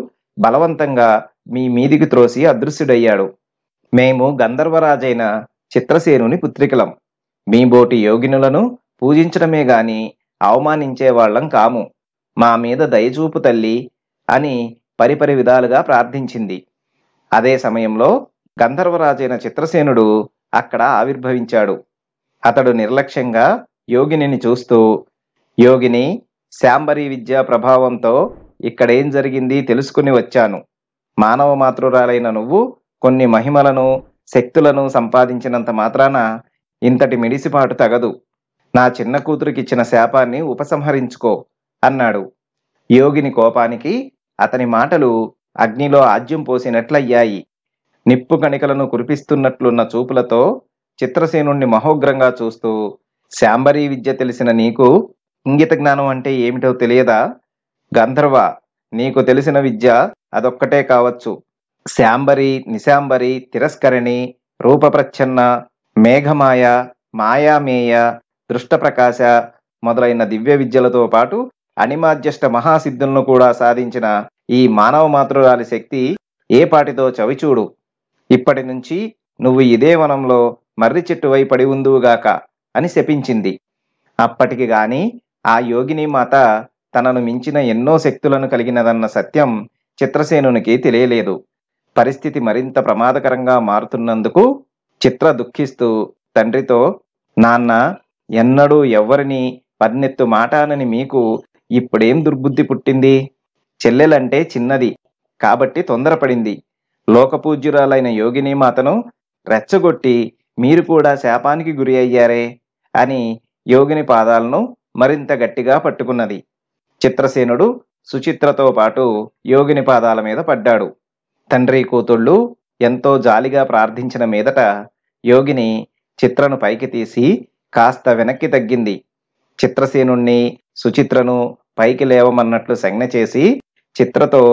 బలవంతంగా మీ మీదికి త్రోసి అదృశ్యుడయ్యాడు మేము గంధర్వరాజైన చిత్రసేనుని పుత్రికలం మీ బోటి యోగినులను పూజించడమే గాని అవమానించే వాళ్ళం కాము మా మీద దయచూపు తల్లి అని పరిపరి విధాలుగా ప్రార్థించింది అదే సమయంలో గంధర్వరాజైన చిత్రసేనుడు అక్కడ ఆవిర్భవించాడు అతడు నిర్లక్ష్యంగా యోగినిని చూస్తూ యోగిని శాంబరీ విద్యా ప్రభావంతో ఇక్కడేం జరిగింది తెలుసుకుని వచ్చాను మానవ మాతృరాలైన నువ్వు కొన్ని మహిమలను శక్తులను సంపాదించినంత మాత్రాన ఇంతటి మిడిసిపాటు తగదు నా చిన్న కూతురికిచ్చిన శాపాన్ని ఉపసంహరించుకో అన్నాడు యోగిని కోపానికి అతని మాటలు అగ్నిలో ఆజ్యం పోసినట్లయ్యాయి నిప్పు కణికలను కురిపిస్తున్నట్లున్న చూపులతో చిత్రసేనుణ్ణి మహోగ్రంగా చూస్తూ శాంబరీ విద్య తెలిసిన నీకు ఇంగిత జ్ఞానం అంటే ఏమిటో తెలియదా గంధర్వ నీకు తెలిసిన విద్య అదొక్కటే కావచ్చు శాంబరి నిశాంబరి తిరస్కరణి రూపప్రచ్ఛన్న మేఘమాయ మాయామేయ దృష్టప్రకాశ మొదలైన దివ్య విద్యలతో పాటు అనిమాధ్యష్ట మహాసిద్ధులను కూడా సాధించిన ఈ మానవ మాతృరాలి శక్తి ఏ పాటితో చవిచూడు ఇప్పటి నుంచి నువ్వు ఇదే వనంలో మర్రి చెట్టువై పడి ఉందువుగాక అని శపించింది అప్పటికి గాని ఆ యోగిని మాత తనను మించిన ఎన్నో శక్తులను కలిగినదన్న సత్యం చిత్రసేనునికి తెలియలేదు పరిస్థితి మరింత ప్రమాదకరంగా మారుతున్నందుకు చిత్ర దుఃఖిస్తూ తండ్రితో నాన్న ఎన్నడూ ఎవ్వరిని పన్నెత్తు మాటానని మీకు ఇప్పుడేం దుర్బుద్ధి పుట్టింది చెల్లెలంటే చిన్నది కాబట్టి తొందరపడింది లోకపూజ్యురాలైన యోగిని మాతను రెచ్చగొట్టి మీరు కూడా శాపానికి గురి అయ్యారే అని యోగిని పాదాలను మరింత గట్టిగా పట్టుకున్నది చిత్రసేనుడు సుచిత్రతో పాటు యోగిని పాదాల మీద పడ్డాడు తండ్రి కూతుళ్ళు ఎంతో జాలిగా ప్రార్థించిన మీదట యోగిని చిత్రను పైకి తీసి కాస్త వెనక్కి తగ్గింది చిత్రసేనుణ్ణి సుచిత్రను పైకి లేవమన్నట్లు సంజ్ఞ చేసి చిత్రతో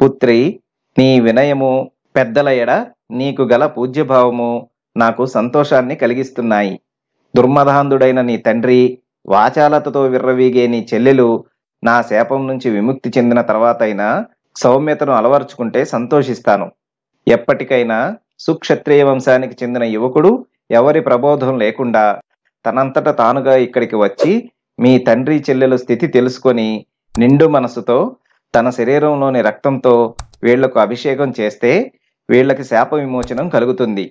పుత్రి నీ వినయము పెద్దలయడ నీకు గల పూజ్యభావము నాకు సంతోషాన్ని కలిగిస్తున్నాయి దుర్మధాంధుడైన నీ తండ్రి వాచాలతతో విర్రవీగే నీ చెల్లెలు నా శాపం నుంచి విముక్తి చెందిన తర్వాతైనా సౌమ్యతను అలవర్చుకుంటే సంతోషిస్తాను ఎప్పటికైనా సుక్షత్రియ వంశానికి చెందిన యువకుడు ఎవరి ప్రబోధం లేకుండా తనంతట తానుగా ఇక్కడికి వచ్చి మీ తండ్రి చెల్లెల స్థితి తెలుసుకొని నిండు మనసుతో తన శరీరంలోని రక్తంతో వీళ్లకు అభిషేకం చేస్తే వీళ్ళకి శాప విమోచనం కలుగుతుంది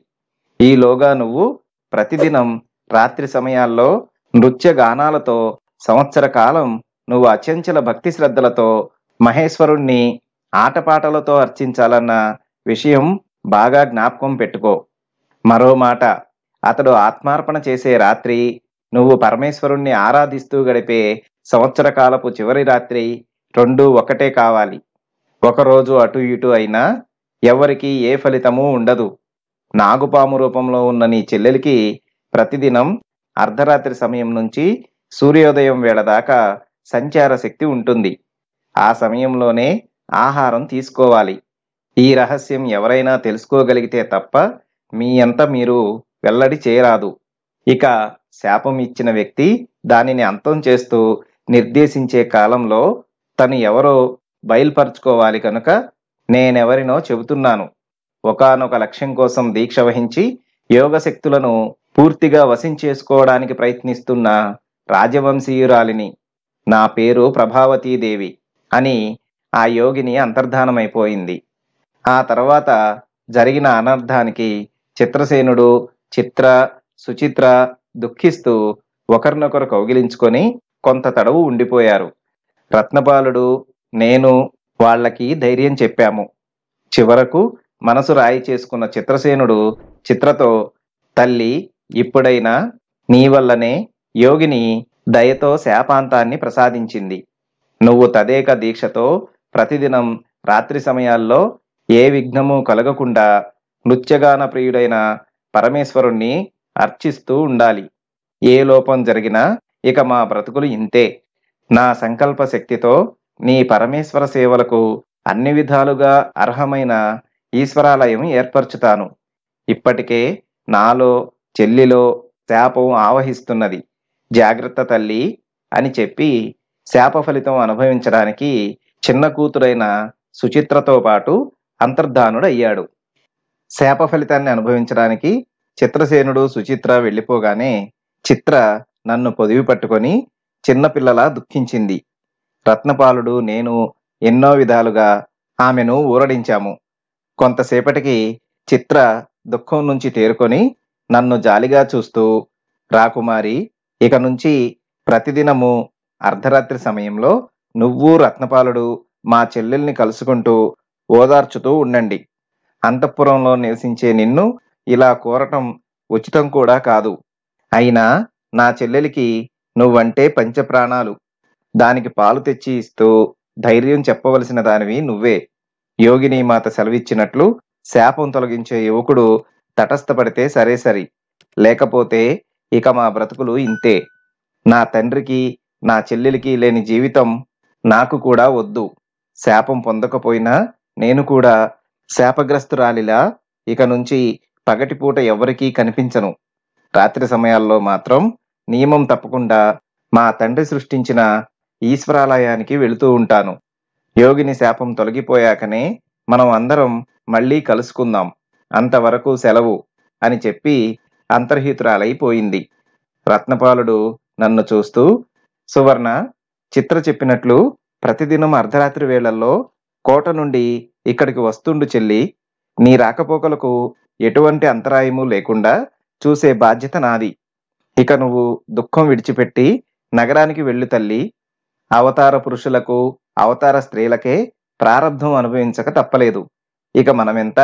ఈలోగా నువ్వు ప్రతిదినం రాత్రి సమయాల్లో నృత్య గానాలతో సంవత్సర కాలం నువ్వు అచంచల భక్తి శ్రద్ధలతో మహేశ్వరుణ్ణి ఆటపాటలతో అర్చించాలన్న విషయం బాగా జ్ఞాపకం పెట్టుకో మరో మాట అతడు ఆత్మార్పణ చేసే రాత్రి నువ్వు పరమేశ్వరుణ్ణి ఆరాధిస్తూ గడిపే సంవత్సర కాలపు చివరి రాత్రి రెండు ఒకటే కావాలి ఒకరోజు అటు ఇటు అయినా ఎవరికీ ఏ ఫలితమూ ఉండదు నాగుపాము రూపంలో ఉన్న నీ చెల్లెలికి ప్రతిదినం అర్ధరాత్రి సమయం నుంచి సూర్యోదయం వేళ దాకా సంచార శక్తి ఉంటుంది ఆ సమయంలోనే ఆహారం తీసుకోవాలి ఈ రహస్యం ఎవరైనా తెలుసుకోగలిగితే తప్ప మీ అంత మీరు వెల్లడి చేయరాదు ఇక శాపం ఇచ్చిన వ్యక్తి దానిని అంతం చేస్తూ నిర్దేశించే కాలంలో తను ఎవరో బయలుపరుచుకోవాలి కనుక నేనెవరినో చెబుతున్నాను ఒకనొక లక్ష్యం కోసం దీక్ష వహించి యోగ శక్తులను పూర్తిగా వశం చేసుకోవడానికి ప్రయత్నిస్తున్న రాజవంశీయురాలిని నా పేరు ప్రభావతీదేవి అని ఆ యోగిని అంతర్ధానమైపోయింది ఆ తర్వాత జరిగిన అనర్థానికి చిత్రసేనుడు చిత్ర సుచిత్ర దుఃఖిస్తూ ఒకరినొకరు కౌగిలించుకొని కొంత తడవు ఉండిపోయారు రత్నపాలుడు నేను వాళ్ళకి ధైర్యం చెప్పాము చివరకు మనసు రాయి చేసుకున్న చిత్రసేనుడు చిత్రతో తల్లి ఇప్పుడైనా నీ వల్లనే యోగిని దయతో శాపాంతాన్ని ప్రసాదించింది నువ్వు తదేక దీక్షతో ప్రతిదినం రాత్రి సమయాల్లో ఏ విఘ్నము కలగకుండా నృత్యగాన ప్రియుడైన పరమేశ్వరుణ్ణి అర్చిస్తూ ఉండాలి ఏ లోపం జరిగినా ఇక మా బ్రతుకులు ఇంతే నా సంకల్ప శక్తితో నీ పరమేశ్వర సేవలకు అన్ని విధాలుగా అర్హమైన ఈశ్వరాలయం ఏర్పరచుతాను ఇప్పటికే నాలో చెల్లిలో శాపం ఆవహిస్తున్నది జాగ్రత్త తల్లి అని చెప్పి శాప ఫలితం అనుభవించడానికి చిన్న కూతురైన సుచిత్రతో పాటు అంతర్ధానుడయ్యాడు శాప ఫలితాన్ని అనుభవించడానికి చిత్రసేనుడు సుచిత్ర వెళ్ళిపోగానే చిత్ర నన్ను పొదివి పట్టుకొని చిన్నపిల్లలా దుఃఖించింది రత్నపాలుడు నేను ఎన్నో విధాలుగా ఆమెను ఊరడించాము కొంతసేపటికి చిత్ర దుఃఖం నుంచి తేరుకొని నన్ను జాలిగా చూస్తూ రాకుమారి ఇక నుంచి ప్రతిదినము అర్ధరాత్రి సమయంలో నువ్వు రత్నపాలుడు మా చెల్లెల్ని కలుసుకుంటూ ఓదార్చుతూ ఉండండి అంతఃపురంలో నివసించే నిన్ను ఇలా కోరటం ఉచితం కూడా కాదు అయినా నా చెల్లెలికి నువ్వంటే పంచప్రాణాలు దానికి పాలు తెచ్చి ఇస్తూ ధైర్యం చెప్పవలసిన దానివి నువ్వే యోగిని మాత సెలవిచ్చినట్లు శాపం తొలగించే యువకుడు తటస్థపడితే సరే సరి లేకపోతే ఇక మా బ్రతుకులు ఇంతే నా తండ్రికి నా చెల్లెలికి లేని జీవితం నాకు కూడా వద్దు శాపం పొందకపోయినా నేను కూడా శాపగ్రస్తురాలిలా ఇక నుంచి పగటిపూట ఎవరికీ కనిపించను రాత్రి సమయాల్లో మాత్రం నియమం తప్పకుండా మా తండ్రి సృష్టించిన ఈశ్వరాలయానికి వెళుతూ ఉంటాను యోగిని శాపం తొలగిపోయాకనే మనం అందరం మళ్ళీ కలుసుకుందాం అంతవరకు సెలవు అని చెప్పి అంతర్హితురాలైపోయింది రత్నపాలుడు నన్ను చూస్తూ సువర్ణ చిత్ర చెప్పినట్లు ప్రతిదినం అర్ధరాత్రి వేళల్లో కోట నుండి ఇక్కడికి వస్తుండు చెల్లి నీ రాకపోకలకు ఎటువంటి అంతరాయము లేకుండా చూసే బాధ్యత నాది ఇక నువ్వు దుఃఖం విడిచిపెట్టి నగరానికి వెళ్ళు తల్లి అవతార పురుషులకు అవతార స్త్రీలకే ప్రారంభం అనుభవించక తప్పలేదు ఇక మనమెంత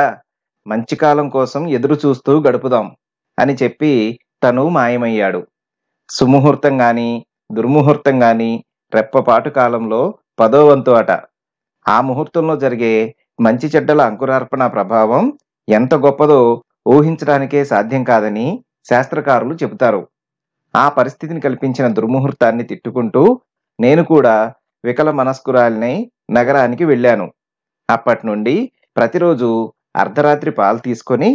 మంచి కాలం కోసం ఎదురు చూస్తూ గడుపుదాం అని చెప్పి తను మాయమయ్యాడు సుముహూర్తం గాని దుర్ముహూర్తం గాని రెప్పపాటు కాలంలో పదో వంతు అట ఆ ముహూర్తంలో జరిగే మంచి చెడ్డల అంకురార్పణ ప్రభావం ఎంత గొప్పదో ఊహించడానికే సాధ్యం కాదని శాస్త్రకారులు చెబుతారు ఆ పరిస్థితిని కల్పించిన దుర్ముహూర్తాన్ని తిట్టుకుంటూ నేను కూడా వికల మనస్కురాలినై నగరానికి వెళ్ళాను అప్పటి నుండి ప్రతిరోజు అర్ధరాత్రి పాలు తీసుకొని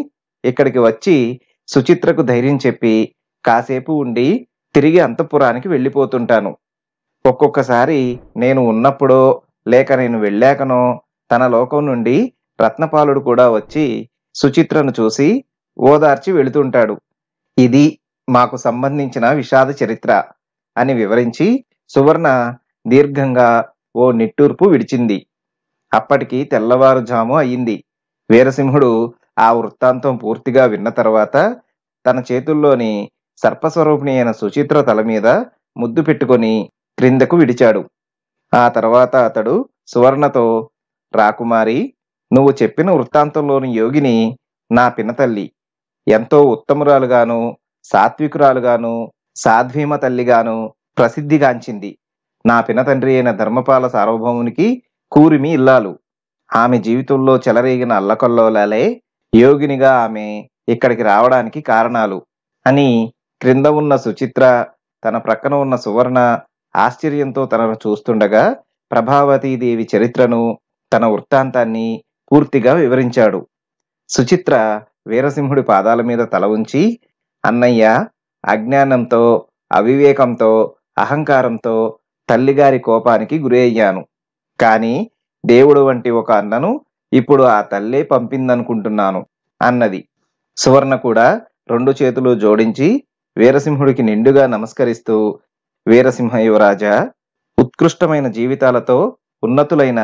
ఇక్కడికి వచ్చి సుచిత్రకు ధైర్యం చెప్పి కాసేపు ఉండి తిరిగి అంతఃపురానికి వెళ్ళిపోతుంటాను ఒక్కొక్కసారి నేను ఉన్నప్పుడో లేక నేను వెళ్ళాకనో తన లోకం నుండి రత్నపాలుడు కూడా వచ్చి సుచిత్రను చూసి ఓదార్చి వెళుతుంటాడు ఇది మాకు సంబంధించిన విషాద చరిత్ర అని వివరించి సువర్ణ దీర్ఘంగా ఓ నిట్టూర్పు విడిచింది అప్పటికి తెల్లవారుజాము అయింది వీరసింహుడు ఆ వృత్తాంతం పూర్తిగా విన్న తర్వాత తన చేతుల్లోని సర్పస్వరూపిణి అయిన సుచిత్ర తల మీద ముద్దు పెట్టుకొని క్రిందకు విడిచాడు ఆ తర్వాత అతడు సువర్ణతో రాకుమారి నువ్వు చెప్పిన వృత్తాంతంలోని యోగిని నా పినతల్లి ఎంతో ఉత్తమురాలుగాను సాత్వికురాలుగాను సాధ్వీమ తల్లిగాను ప్రసిద్ధిగాంచింది నా పినతండ్రి అయిన ధర్మపాల సార్వభౌమునికి కూరిమి ఇల్లాలు ఆమె జీవితంలో చెలరేగిన అల్లకొల్లోలాలే యోగినిగా ఆమె ఇక్కడికి రావడానికి కారణాలు అని క్రింద ఉన్న సుచిత్ర తన ప్రక్కన ఉన్న సువర్ణ ఆశ్చర్యంతో తనను చూస్తుండగా ప్రభావతీదేవి చరిత్రను తన వృత్తాంతాన్ని పూర్తిగా వివరించాడు సుచిత్ర వీరసింహుడి పాదాల మీద తల ఉంచి అన్నయ్య అజ్ఞానంతో అవివేకంతో అహంకారంతో తల్లిగారి కోపానికి గురయ్యాను కానీ దేవుడు వంటి ఒక అన్నను ఇప్పుడు ఆ తల్లే పంపిందనుకుంటున్నాను అన్నది సువర్ణ కూడా రెండు చేతులు జోడించి వీరసింహుడికి నిండుగా నమస్కరిస్తూ వీరసింహ యువరాజా ఉత్కృష్టమైన జీవితాలతో ఉన్నతులైన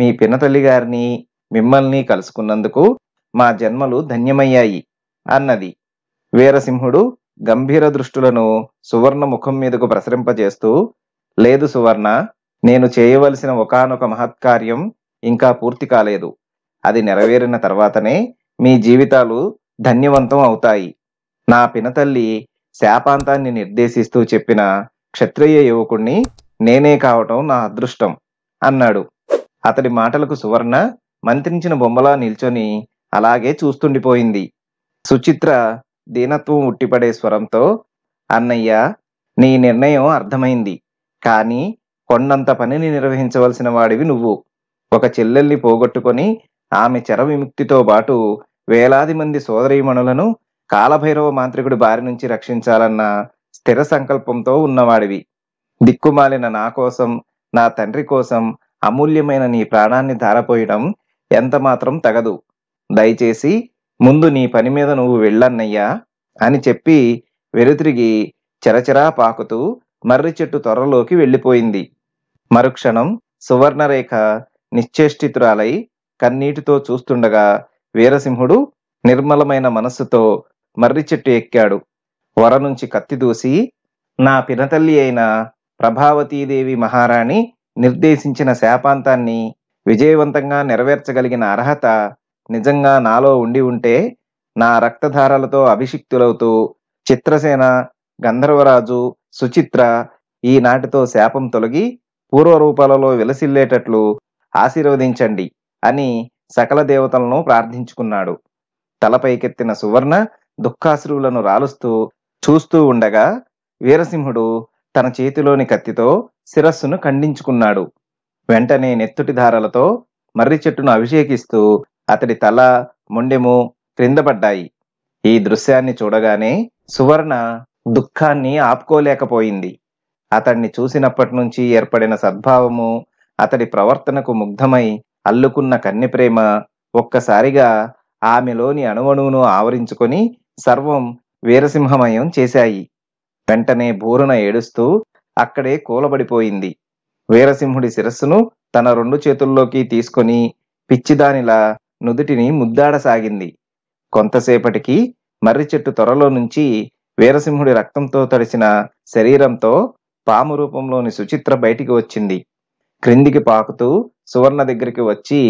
మీ పినతల్లి గారిని మిమ్మల్ని కలుసుకున్నందుకు మా జన్మలు ధన్యమయ్యాయి అన్నది వీరసింహుడు గంభీర దృష్టులను సువర్ణ ముఖం మీదకు ప్రసరింపజేస్తూ లేదు సువర్ణ నేను చేయవలసిన ఒకనొక మహత్కార్యం ఇంకా పూర్తి కాలేదు అది నెరవేరిన తర్వాతనే మీ జీవితాలు ధన్యవంతం అవుతాయి నా పినతల్లి శాపాంతాన్ని నిర్దేశిస్తూ చెప్పిన క్షత్రియ యువకుణ్ణి నేనే కావటం నా అదృష్టం అన్నాడు అతడి మాటలకు సువర్ణ మంత్రించిన బొమ్మలా నిల్చొని అలాగే చూస్తుండిపోయింది సుచిత్ర దీనత్వం ఉట్టిపడే స్వరంతో అన్నయ్య నీ నిర్ణయం అర్థమైంది కానీ కొండంత పనిని నిర్వహించవలసిన వాడివి నువ్వు ఒక చెల్లెల్ని పోగొట్టుకొని ఆమె చెర విముక్తితో పాటు వేలాది మంది సోదరీమణులను కాలభైరవ మాంత్రికుడి బారి నుంచి రక్షించాలన్న స్థిర సంకల్పంతో ఉన్నవాడివి దిక్కుమాలిన నా కోసం నా తండ్రి కోసం అమూల్యమైన నీ ప్రాణాన్ని ధారపోయడం ఎంత మాత్రం తగదు దయచేసి ముందు నీ పని మీద నువ్వు వెళ్ళన్నయ్యా అని చెప్పి వెలుతిరిగి చెరచెరా పాకుతూ మర్రి చెట్టు త్వరలోకి వెళ్ళిపోయింది మరుక్షణం సువర్ణరేఖ నిశ్చేష్టితురాలై కన్నీటితో చూస్తుండగా వీరసింహుడు నిర్మలమైన మనస్సుతో మర్రి చెట్టు ఎక్కాడు వర నుంచి కత్తి దూసి నా పినతల్లి అయిన ప్రభావతీదేవి మహారాణి నిర్దేశించిన శాపాంతాన్ని విజయవంతంగా నెరవేర్చగలిగిన అర్హత నిజంగా నాలో ఉండి ఉంటే నా రక్తధారలతో అభిషిక్తులవుతూ చిత్రసేన గంధర్వరాజు సుచిత్ర ఈనాటితో శాపం తొలగి పూర్వరూపాలలో విలసిల్లేటట్లు ఆశీర్వదించండి అని సకల దేవతలను ప్రార్థించుకున్నాడు తలపైకెత్తిన సువర్ణ దుఃఖాశ్రువులను రాలుస్తూ చూస్తూ ఉండగా వీరసింహుడు తన చేతిలోని కత్తితో శిరస్సును ఖండించుకున్నాడు వెంటనే నెత్తుటి ధారలతో మర్రి చెట్టును అభిషేకిస్తూ అతడి తల మొండెము క్రిందపడ్డాయి ఈ దృశ్యాన్ని చూడగానే సువర్ణ దుఃఖాన్ని ఆపుకోలేకపోయింది అతన్ని చూసినప్పటి నుంచి ఏర్పడిన సద్భావము అతడి ప్రవర్తనకు ముగ్ధమై అల్లుకున్న కన్ని ప్రేమ ఒక్కసారిగా ఆమెలోని అణువణువును ఆవరించుకొని సర్వం వీరసింహమయం చేశాయి వెంటనే బూరున ఏడుస్తూ అక్కడే కూలబడిపోయింది వీరసింహుడి శిరస్సును తన రెండు చేతుల్లోకి తీసుకొని పిచ్చిదానిలా నుదుటిని ముద్దాడసాగింది కొంతసేపటికి మర్రి చెట్టు త్వరలో నుంచి వీరసింహుడి రక్తంతో తడిసిన శరీరంతో పాము రూపంలోని సుచిత్ర బయటికి వచ్చింది క్రిందికి పాకుతూ సువర్ణ దగ్గరికి వచ్చి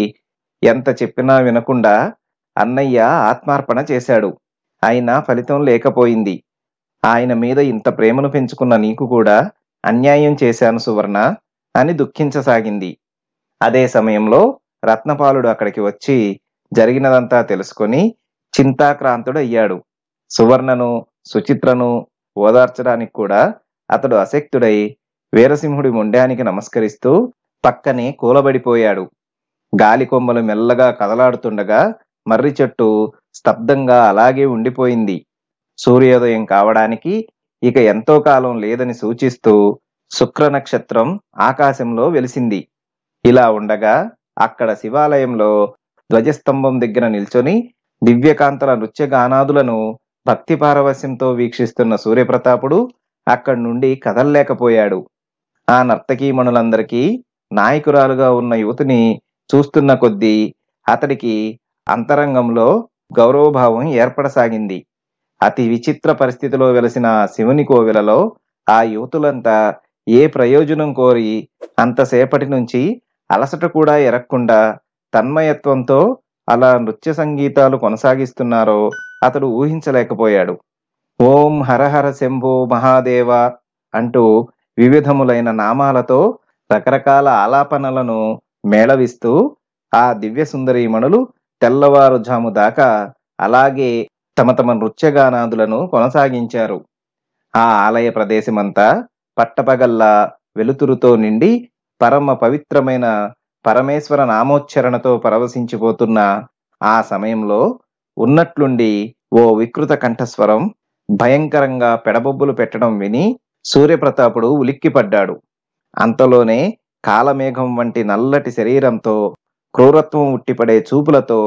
ఎంత చెప్పినా వినకుండా అన్నయ్య ఆత్మార్పణ చేశాడు అయినా ఫలితం లేకపోయింది ఆయన మీద ఇంత ప్రేమను పెంచుకున్న నీకు కూడా అన్యాయం చేశాను సువర్ణ అని దుఃఖించసాగింది అదే సమయంలో రత్నపాలుడు అక్కడికి వచ్చి జరిగినదంతా తెలుసుకొని చింతాక్రాంతుడయ్యాడు సువర్ణను సుచిత్రను ఓదార్చడానికి కూడా అతడు అసక్తుడై వీరసింహుడి మొండానికి నమస్కరిస్తూ పక్కనే కూలబడిపోయాడు గాలి కొమ్మలు మెల్లగా కదలాడుతుండగా మర్రి చెట్టు స్తబ్దంగా అలాగే ఉండిపోయింది సూర్యోదయం కావడానికి ఇక ఎంతో కాలం లేదని సూచిస్తూ శుక్ర నక్షత్రం ఆకాశంలో వెలిసింది ఇలా ఉండగా అక్కడ శివాలయంలో ధ్వజస్తంభం దగ్గర నిల్చొని దివ్యకాంతల నృత్యగానాదులను భక్తి పారవశ్యంతో వీక్షిస్తున్న సూర్యప్రతాపుడు అక్కడి నుండి కదల్లేకపోయాడు ఆ నర్తకీమణులందరికీ నాయకురాలుగా ఉన్న యువతిని చూస్తున్న కొద్దీ అతడికి అంతరంగంలో గౌరవభావం ఏర్పడసాగింది అతి విచిత్ర పరిస్థితిలో వెలసిన శివుని కోవిలలో ఆ యువతులంతా ఏ ప్రయోజనం కోరి అంతసేపటి నుంచి అలసట కూడా ఎరక్కుండా తన్మయత్వంతో అలా నృత్య సంగీతాలు కొనసాగిస్తున్నారో అతడు ఊహించలేకపోయాడు ఓం హరహర శంభో మహాదేవ అంటూ వివిధములైన నామాలతో రకరకాల ఆలాపనలను మేళవిస్తూ ఆ దివ్య సుందరీమణులు తెల్లవారుజాము దాకా అలాగే తమ తమ నృత్యగానాదులను కొనసాగించారు ఆ ఆలయ ప్రదేశమంతా పట్టపగల్లా వెలుతురుతో నిండి పరమ పవిత్రమైన పరమేశ్వర నామోచ్చరణతో పరవశించిపోతున్న ఆ సమయంలో ఉన్నట్లుండి ఓ వికృత కంఠస్వరం భయంకరంగా పెడబొబ్బులు పెట్టడం విని సూర్యప్రతాపుడు ఉలిక్కిపడ్డాడు అంతలోనే కాలమేఘం వంటి నల్లటి శరీరంతో క్రూరత్వం ఉట్టిపడే చూపులతో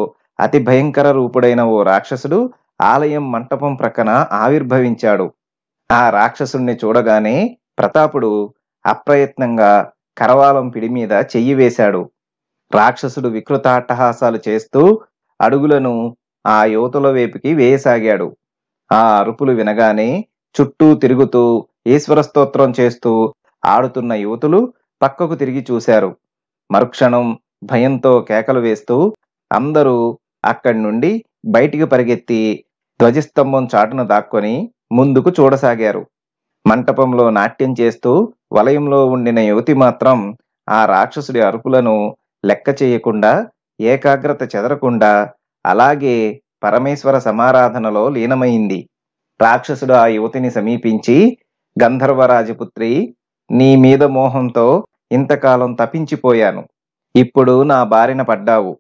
అతి భయంకర రూపుడైన ఓ రాక్షసుడు ఆలయం మంటపం ప్రక్కన ఆవిర్భవించాడు ఆ రాక్షసుణ్ణి చూడగానే ప్రతాపుడు అప్రయత్నంగా కరవాలం పిడి మీద చెయ్యి వేశాడు రాక్షసుడు వికృతాట్టహాసాలు చేస్తూ అడుగులను ఆ యువతుల వైపుకి వేయసాగాడు ఆ అరుపులు వినగానే చుట్టూ తిరుగుతూ ఈశ్వర స్తోత్రం చేస్తూ ఆడుతున్న యువతులు పక్కకు తిరిగి చూశారు మరుక్షణం భయంతో కేకలు వేస్తూ అందరూ అక్కడి నుండి బయటికి పరిగెత్తి ధ్వజస్తంభం చాటును దాక్కొని ముందుకు చూడసాగారు మంటపంలో నాట్యం చేస్తూ వలయంలో ఉండిన యువతి మాత్రం ఆ రాక్షసుడి అరుపులను లెక్క చేయకుండా ఏకాగ్రత చెదరకుండా అలాగే పరమేశ్వర సమారాధనలో లీనమైంది రాక్షసుడు ఆ యువతిని సమీపించి గంధర్వరాజపుత్రి నీ మీద మోహంతో ఇంతకాలం తపించిపోయాను ఇప్పుడు నా బారిన పడ్డావు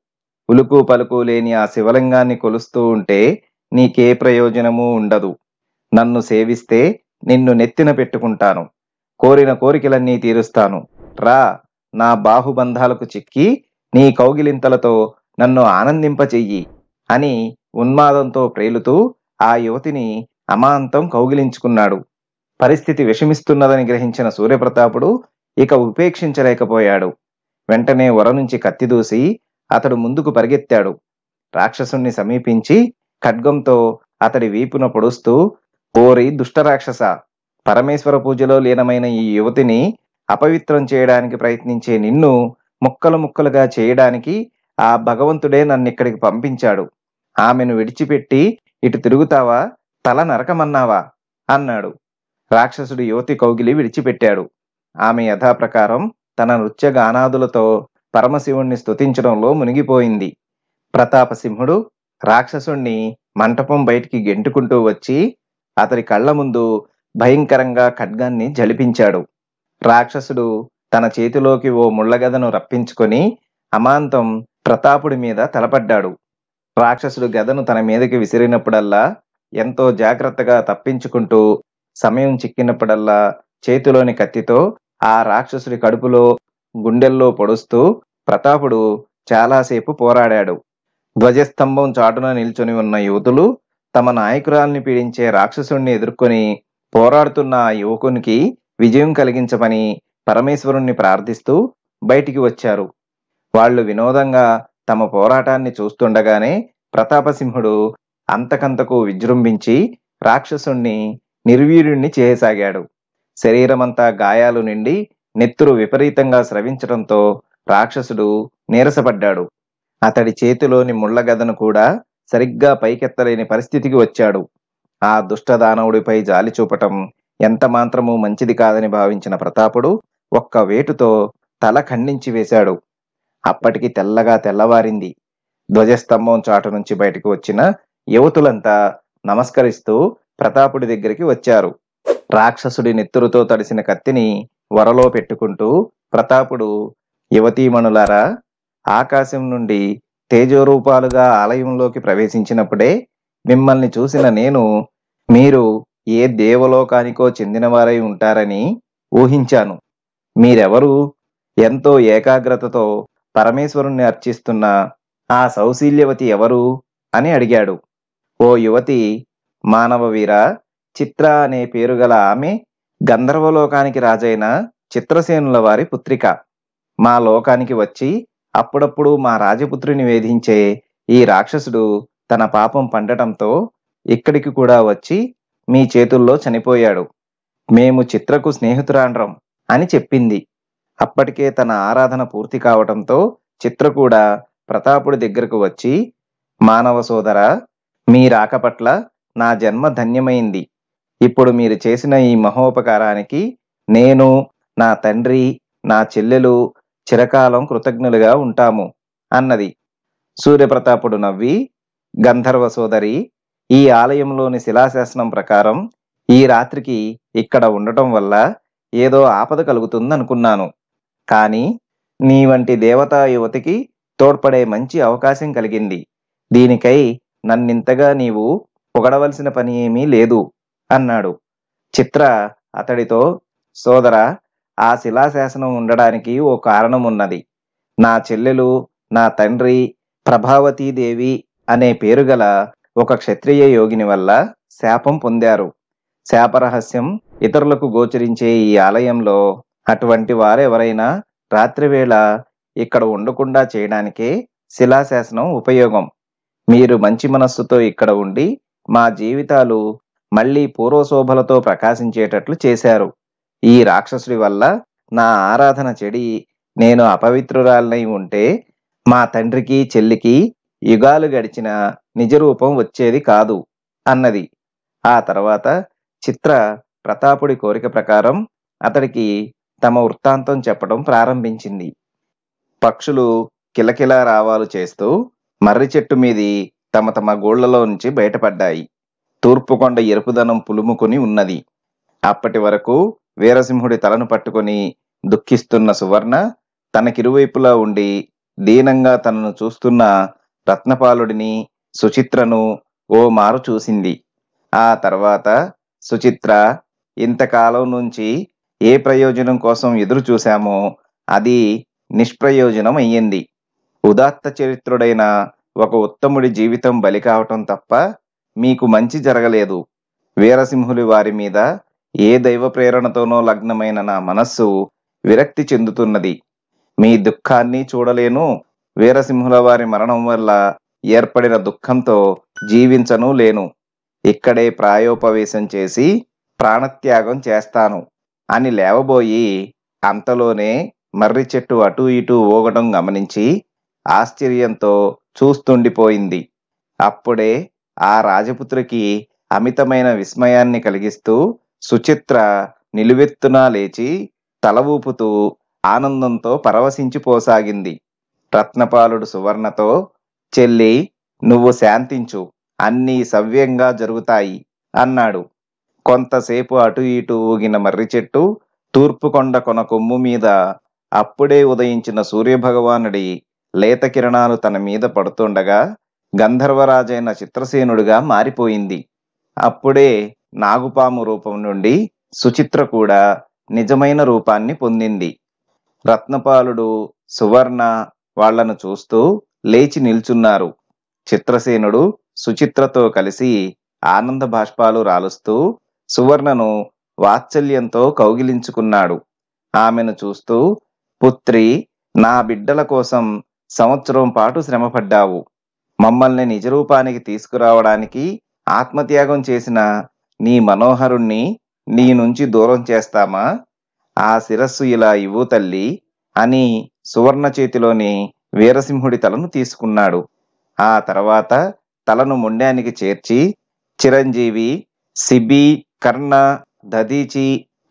ఉలుకు పలుకు లేని ఆ శివలింగాన్ని కొలుస్తూ ఉంటే నీకే ప్రయోజనమూ ఉండదు నన్ను సేవిస్తే నిన్ను నెత్తిన పెట్టుకుంటాను కోరిన కోరికలన్నీ తీరుస్తాను రా నా బాహుబంధాలకు చిక్కి నీ కౌగిలింతలతో నన్ను ఆనందింపచెయ్యి అని ఉన్మాదంతో ప్రేలుతూ ఆ యువతిని అమాంతం కౌగిలించుకున్నాడు పరిస్థితి విషమిస్తున్నదని గ్రహించిన సూర్యప్రతాపుడు ఇక ఉపేక్షించలేకపోయాడు వెంటనే వర నుంచి కత్తిదూసి అతడు ముందుకు పరిగెత్తాడు రాక్షసుణ్ణి సమీపించి ఖడ్గంతో అతడి వీపున పొడుస్తూ ఓరి దుష్టరాక్షస పరమేశ్వర పూజలో లీనమైన ఈ యువతిని అపవిత్రం చేయడానికి ప్రయత్నించే నిన్ను ముక్కలు ముక్కలుగా చేయడానికి ఆ భగవంతుడే నన్ను ఇక్కడికి పంపించాడు ఆమెను విడిచిపెట్టి ఇటు తిరుగుతావా తల నరకమన్నావా అన్నాడు రాక్షసుడు యువతి కౌగిలి విడిచిపెట్టాడు ఆమె యథాప్రకారం తన నృత్య గానాదులతో పరమశివుణ్ణి స్తుతించడంలో మునిగిపోయింది ప్రతాపసింహుడు రాక్షసుణ్ణి మంటపం బయటికి గెంటుకుంటూ వచ్చి అతడి కళ్ళ ముందు భయంకరంగా ఖడ్గాన్ని జలిపించాడు రాక్షసుడు తన చేతిలోకి ఓ ముళ్ళగదను రప్పించుకొని అమాంతం ప్రతాపుడి మీద తలపడ్డాడు రాక్షసుడు గదను తన మీదకి విసిరినప్పుడల్లా ఎంతో జాగ్రత్తగా తప్పించుకుంటూ సమయం చిక్కినప్పుడల్లా చేతిలోని కత్తితో ఆ రాక్షసుడి కడుపులో గుండెల్లో పొడుస్తూ ప్రతాపుడు చాలాసేపు పోరాడాడు ధ్వజస్తంభం చాటున నిల్చొని ఉన్న యువతులు తమ నాయకురాల్ని పీడించే రాక్షసుణ్ణి ఎదుర్కొని పోరాడుతున్న ఆ యువకునికి విజయం కలిగించమని పరమేశ్వరుణ్ణి ప్రార్థిస్తూ బయటికి వచ్చారు వాళ్ళు వినోదంగా తమ పోరాటాన్ని చూస్తుండగానే ప్రతాపసింహుడు అంతకంతకు విజృంభించి రాక్షసుణ్ణి నిర్వీర్యుణ్ణి చేయసాగాడు శరీరమంతా గాయాలు నిండి నెత్తురు విపరీతంగా స్రవించడంతో రాక్షసుడు నీరసపడ్డాడు అతడి చేతిలోని ముళ్ళగదను కూడా సరిగ్గా పైకెత్తలేని పరిస్థితికి వచ్చాడు ఆ దుష్టదానవుడిపై జాలి చూపటం ఎంత మాత్రమూ మంచిది కాదని భావించిన ప్రతాపుడు ఒక్క వేటుతో తల ఖండించి వేశాడు అప్పటికి తెల్లగా తెల్లవారింది ధ్వజస్తంభం చాటు నుంచి బయటకు వచ్చిన యువతులంతా నమస్కరిస్తూ ప్రతాపుడి దగ్గరికి వచ్చారు రాక్షసుడి నెత్తురుతో తడిసిన కత్తిని వరలో పెట్టుకుంటూ ప్రతాపుడు యువతీమణులారా ఆకాశం నుండి తేజోరూపాలుగా ఆలయంలోకి ప్రవేశించినప్పుడే మిమ్మల్ని చూసిన నేను మీరు ఏ దేవలోకానికో చెందినవారై ఉంటారని ఊహించాను మీరెవరు ఎంతో ఏకాగ్రతతో పరమేశ్వరుణ్ణి అర్చిస్తున్న ఆ సౌశీల్యవతి ఎవరు అని అడిగాడు ఓ యువతి మానవవీర చిత్ర అనే పేరుగల ఆమె గంధర్వలోకానికి రాజైన చిత్రసేనుల వారి పుత్రిక మా లోకానికి వచ్చి అప్పుడప్పుడు మా రాజపుత్రిని వేధించే ఈ రాక్షసుడు తన పాపం పండటంతో ఇక్కడికి కూడా వచ్చి మీ చేతుల్లో చనిపోయాడు మేము చిత్రకు స్నేహితురాండ్రం అని చెప్పింది అప్పటికే తన ఆరాధన పూర్తి కావటంతో చిత్ర కూడా ప్రతాపుడి దగ్గరకు వచ్చి మానవ సోదర మీ రాక పట్ల నా జన్మ ధన్యమైంది ఇప్పుడు మీరు చేసిన ఈ మహోపకారానికి నేను నా తండ్రి నా చెల్లెలు చిరకాలం కృతజ్ఞులుగా ఉంటాము అన్నది సూర్యప్రతాపుడు నవ్వి గంధర్వ సోదరి ఈ ఆలయంలోని శిలాశాసనం ప్రకారం ఈ రాత్రికి ఇక్కడ ఉండటం వల్ల ఏదో ఆపద కలుగుతుందనుకున్నాను కానీ నీ వంటి దేవతా యువతికి తోడ్పడే మంచి అవకాశం కలిగింది దీనికై నన్నింతగా నీవు పొగడవలసిన పని ఏమీ లేదు అన్నాడు చిత్ర అతడితో సోదర ఆ శిలాశాసనం ఉండడానికి ఓ కారణం ఉన్నది నా చెల్లెలు నా తండ్రి ప్రభావతీదేవి అనే పేరు గల ఒక క్షత్రియ యోగిని వల్ల శాపం పొందారు శాపరహస్యం ఇతరులకు గోచరించే ఈ ఆలయంలో అటువంటి వారెవరైనా రాత్రివేళ ఇక్కడ ఉండకుండా చేయడానికే శిలాశాసనం ఉపయోగం మీరు మంచి మనస్సుతో ఇక్కడ ఉండి మా జీవితాలు మళ్ళీ పూర్వశోభలతో ప్రకాశించేటట్లు చేశారు ఈ రాక్షసుడి వల్ల నా ఆరాధన చెడి నేను అపవిత్రురాలనై ఉంటే మా తండ్రికి చెల్లికి యుగాలు గడిచిన నిజరూపం వచ్చేది కాదు అన్నది ఆ తర్వాత చిత్ర ప్రతాపుడి కోరిక ప్రకారం అతడికి తమ వృత్తాంతం చెప్పడం ప్రారంభించింది పక్షులు కిలకిల రావాలు చేస్తూ మర్రి చెట్టు మీది తమ తమ గోళ్లలో నుంచి బయటపడ్డాయి తూర్పుకొండ ఎరుపుదనం పులుముకుని ఉన్నది అప్పటి వరకు వీరసింహుడి తలను పట్టుకొని దుఃఖిస్తున్న సువర్ణ తనకిరువైపులా ఉండి దీనంగా తనను చూస్తున్న రత్నపాలుడిని సుచిత్రను ఓ మారు చూసింది ఆ తర్వాత సుచిత్ర ఇంతకాలం నుంచి ఏ ప్రయోజనం కోసం ఎదురు చూశామో అది నిష్ప్రయోజనం అయ్యింది ఉదాత్త చరిత్రుడైన ఒక ఉత్తముడి జీవితం బలి కావటం తప్ప మీకు మంచి జరగలేదు వీరసింహులు వారి మీద ఏ దైవ ప్రేరణతోనో లగ్నమైన నా మనస్సు విరక్తి చెందుతున్నది మీ దుఃఖాన్ని చూడలేను వీరసింహుల వారి మరణం వల్ల ఏర్పడిన దుఃఖంతో జీవించను లేను ఇక్కడే ప్రాయోపవేశం చేసి ప్రాణత్యాగం చేస్తాను అని లేవబోయి అంతలోనే మర్రి చెట్టు అటూ ఇటూ ఊగటం గమనించి ఆశ్చర్యంతో చూస్తుండిపోయింది అప్పుడే ఆ రాజపుత్రికి అమితమైన విస్మయాన్ని కలిగిస్తూ సుచిత్ర నిలువెత్తున లేచి తల ఊపుతూ ఆనందంతో పరవశించిపోసాగింది రత్నపాలుడు సువర్ణతో చెల్లి నువ్వు శాంతించు అన్నీ సవ్యంగా జరుగుతాయి అన్నాడు కొంతసేపు అటు ఇటు ఊగిన మర్రి చెట్టు తూర్పుకొండ కొన కొమ్ము మీద అప్పుడే ఉదయించిన సూర్యభగవానుడి లేత కిరణాలు తన మీద పడుతుండగా గంధర్వరాజైన చిత్రసేనుడిగా మారిపోయింది అప్పుడే నాగుపాము రూపం నుండి సుచిత్ర కూడా నిజమైన రూపాన్ని పొందింది రత్నపాలుడు సువర్ణ వాళ్లను చూస్తూ లేచి నిల్చున్నారు చిత్రసేనుడు సుచిత్రతో కలిసి ఆనంద భాష్పాలు రాలుస్తూ సువర్ణను వాత్సల్యంతో కౌగిలించుకున్నాడు ఆమెను చూస్తూ పుత్రి నా బిడ్డల కోసం సంవత్సరం పాటు శ్రమపడ్డావు మమ్మల్ని నిజరూపానికి తీసుకురావడానికి ఆత్మత్యాగం చేసిన నీ మనోహరుణ్ణి నీ నుంచి దూరం చేస్తామా ఆ శిరస్సు ఇలా ఇవ్వు తల్లి అని సువర్ణ చేతిలోని వీరసింహుడి తలను తీసుకున్నాడు ఆ తర్వాత తలను ముండానికి చేర్చి చిరంజీవి సిబి కర్ణ దదీచి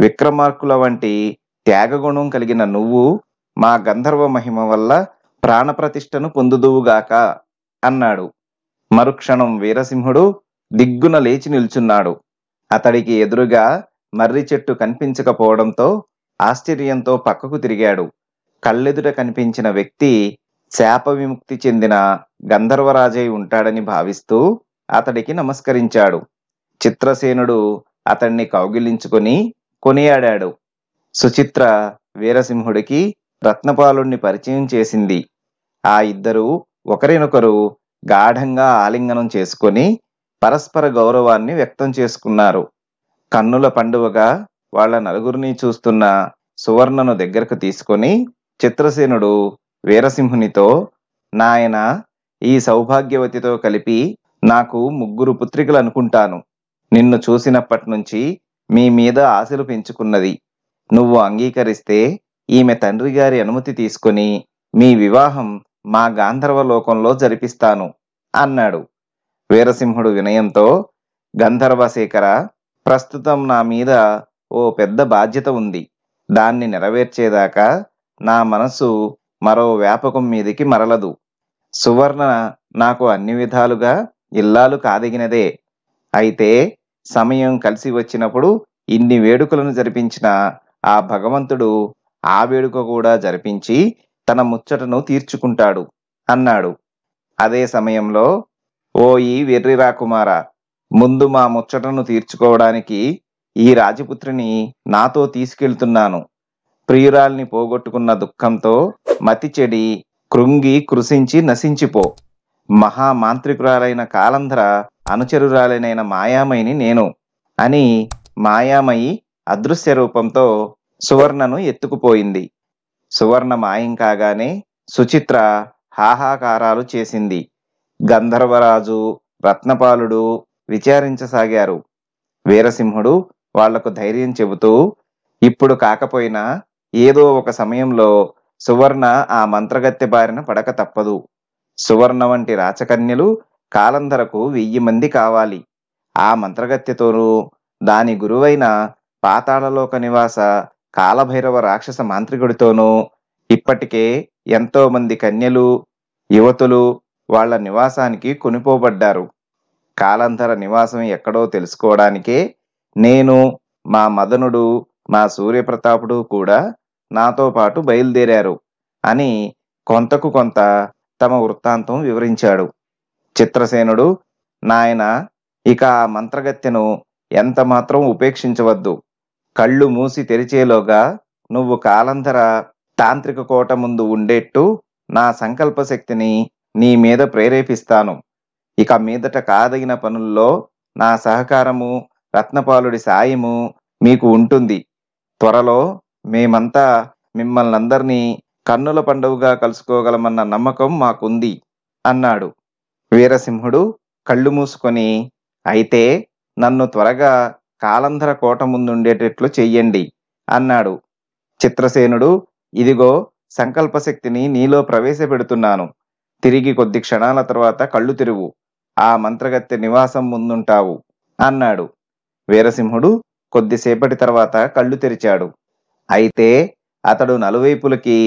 విక్రమార్కుల వంటి త్యాగగుణం కలిగిన నువ్వు మా గంధర్వ మహిమ వల్ల ప్రాణప్రతిష్టను పొందుదువుగాక అన్నాడు మరుక్షణం వీరసింహుడు దిగ్గున లేచి నిల్చున్నాడు అతడికి ఎదురుగా మర్రి చెట్టు కనిపించకపోవడంతో ఆశ్చర్యంతో పక్కకు తిరిగాడు కళ్ళెదుట కనిపించిన వ్యక్తి శాప విముక్తి చెందిన గంధర్వరాజై ఉంటాడని భావిస్తూ అతడికి నమస్కరించాడు చిత్రసేనుడు అతన్ని కౌగిలించుకొని కొనియాడాడు సుచిత్ర వీరసింహుడికి రత్నపాలుణ్ణి పరిచయం చేసింది ఆ ఇద్దరూ ఒకరినొకరు గాఢంగా ఆలింగనం చేసుకొని పరస్పర గౌరవాన్ని వ్యక్తం చేసుకున్నారు కన్నుల పండువగా వాళ్ల నలుగురిని చూస్తున్న సువర్ణను దగ్గరకు తీసుకొని చిత్రసేనుడు వీరసింహునితో నాయన ఈ సౌభాగ్యవతితో కలిపి నాకు ముగ్గురు పుత్రికలు అనుకుంటాను నిన్ను చూసినప్పటి నుంచి మీ మీద ఆశలు పెంచుకున్నది నువ్వు అంగీకరిస్తే ఈమె తండ్రి గారి అనుమతి తీసుకుని మీ వివాహం మా గాంధర్వ లోకంలో జరిపిస్తాను అన్నాడు వీరసింహుడు వినయంతో గంధర్వశేఖర ప్రస్తుతం నా మీద ఓ పెద్ద బాధ్యత ఉంది దాన్ని నెరవేర్చేదాకా నా మనసు మరో వ్యాపకం మీదికి మరలదు సువర్ణ నాకు అన్ని విధాలుగా ఇల్లాలు కాదగినదే అయితే సమయం కలిసి వచ్చినప్పుడు ఇన్ని వేడుకలను జరిపించిన ఆ భగవంతుడు ఆ వేడుక కూడా జరిపించి తన ముచ్చటను తీర్చుకుంటాడు అన్నాడు అదే సమయంలో ఈ వెర్రి రాకుమార ముందు మా ముచ్చటను తీర్చుకోవడానికి ఈ రాజపుత్రిని నాతో తీసుకెళ్తున్నాను ప్రియురాల్ని పోగొట్టుకున్న దుఃఖంతో మతి చెడి కృంగి కృషించి నశించిపో మహామాంత్రికురాలైన కాలంధ్ర అనుచరురాలనైన మాయామయిని నేను అని మాయామయి అదృశ్య రూపంతో సువర్ణను ఎత్తుకుపోయింది సువర్ణ మాయం కాగానే సుచిత్ర హాహాకారాలు చేసింది గంధర్వరాజు రత్నపాలుడు విచారించసాగారు వీరసింహుడు వాళ్లకు ధైర్యం చెబుతూ ఇప్పుడు కాకపోయినా ఏదో ఒక సమయంలో సువర్ణ ఆ మంత్రగత్తె బారిన పడక తప్పదు సువర్ణ వంటి రాచకన్యలు కాలంధరకు వెయ్యి మంది కావాలి ఆ మంత్రగత్యతోనూ దాని గురువైన పాతాళలోక నివాస కాలభైరవ రాక్షస మాంత్రికుడితోనూ ఇప్పటికే ఎంతోమంది కన్యలు యువతులు వాళ్ల నివాసానికి కొనిపోబడ్డారు కాలంధర నివాసం ఎక్కడో తెలుసుకోవడానికే నేను మా మదనుడు మా సూర్యప్రతాపుడు కూడా నాతో పాటు బయలుదేరారు అని కొంతకు కొంత తమ వృత్తాంతం వివరించాడు చిత్రసేనుడు నాయన ఇక ఆ మంత్రగత్యను ఎంత మాత్రం ఉపేక్షించవద్దు కళ్ళు మూసి తెరిచేలోగా నువ్వు కాలంధర తాంత్రిక కోట ముందు ఉండేట్టు నా సంకల్పశక్తిని నీ మీద ప్రేరేపిస్తాను ఇక మీదట కాదగిన పనుల్లో నా సహకారము రత్నపాలుడి సాయము మీకు ఉంటుంది త్వరలో మేమంతా మిమ్మల్ని అందరినీ కన్నుల పండువుగా కలుసుకోగలమన్న నమ్మకం మాకుంది అన్నాడు వీరసింహుడు కళ్ళు మూసుకొని అయితే నన్ను త్వరగా కాలంధర కోట ముందుండేటట్లు చెయ్యండి అన్నాడు చిత్రసేనుడు ఇదిగో సంకల్పశక్తిని నీలో ప్రవేశపెడుతున్నాను తిరిగి కొద్ది క్షణాల తర్వాత కళ్ళు తిరుగు ఆ మంత్రగత్తె నివాసం ముందుంటావు అన్నాడు వీరసింహుడు కొద్దిసేపటి తర్వాత కళ్ళు తెరిచాడు అయితే అతడు నలువైపులకి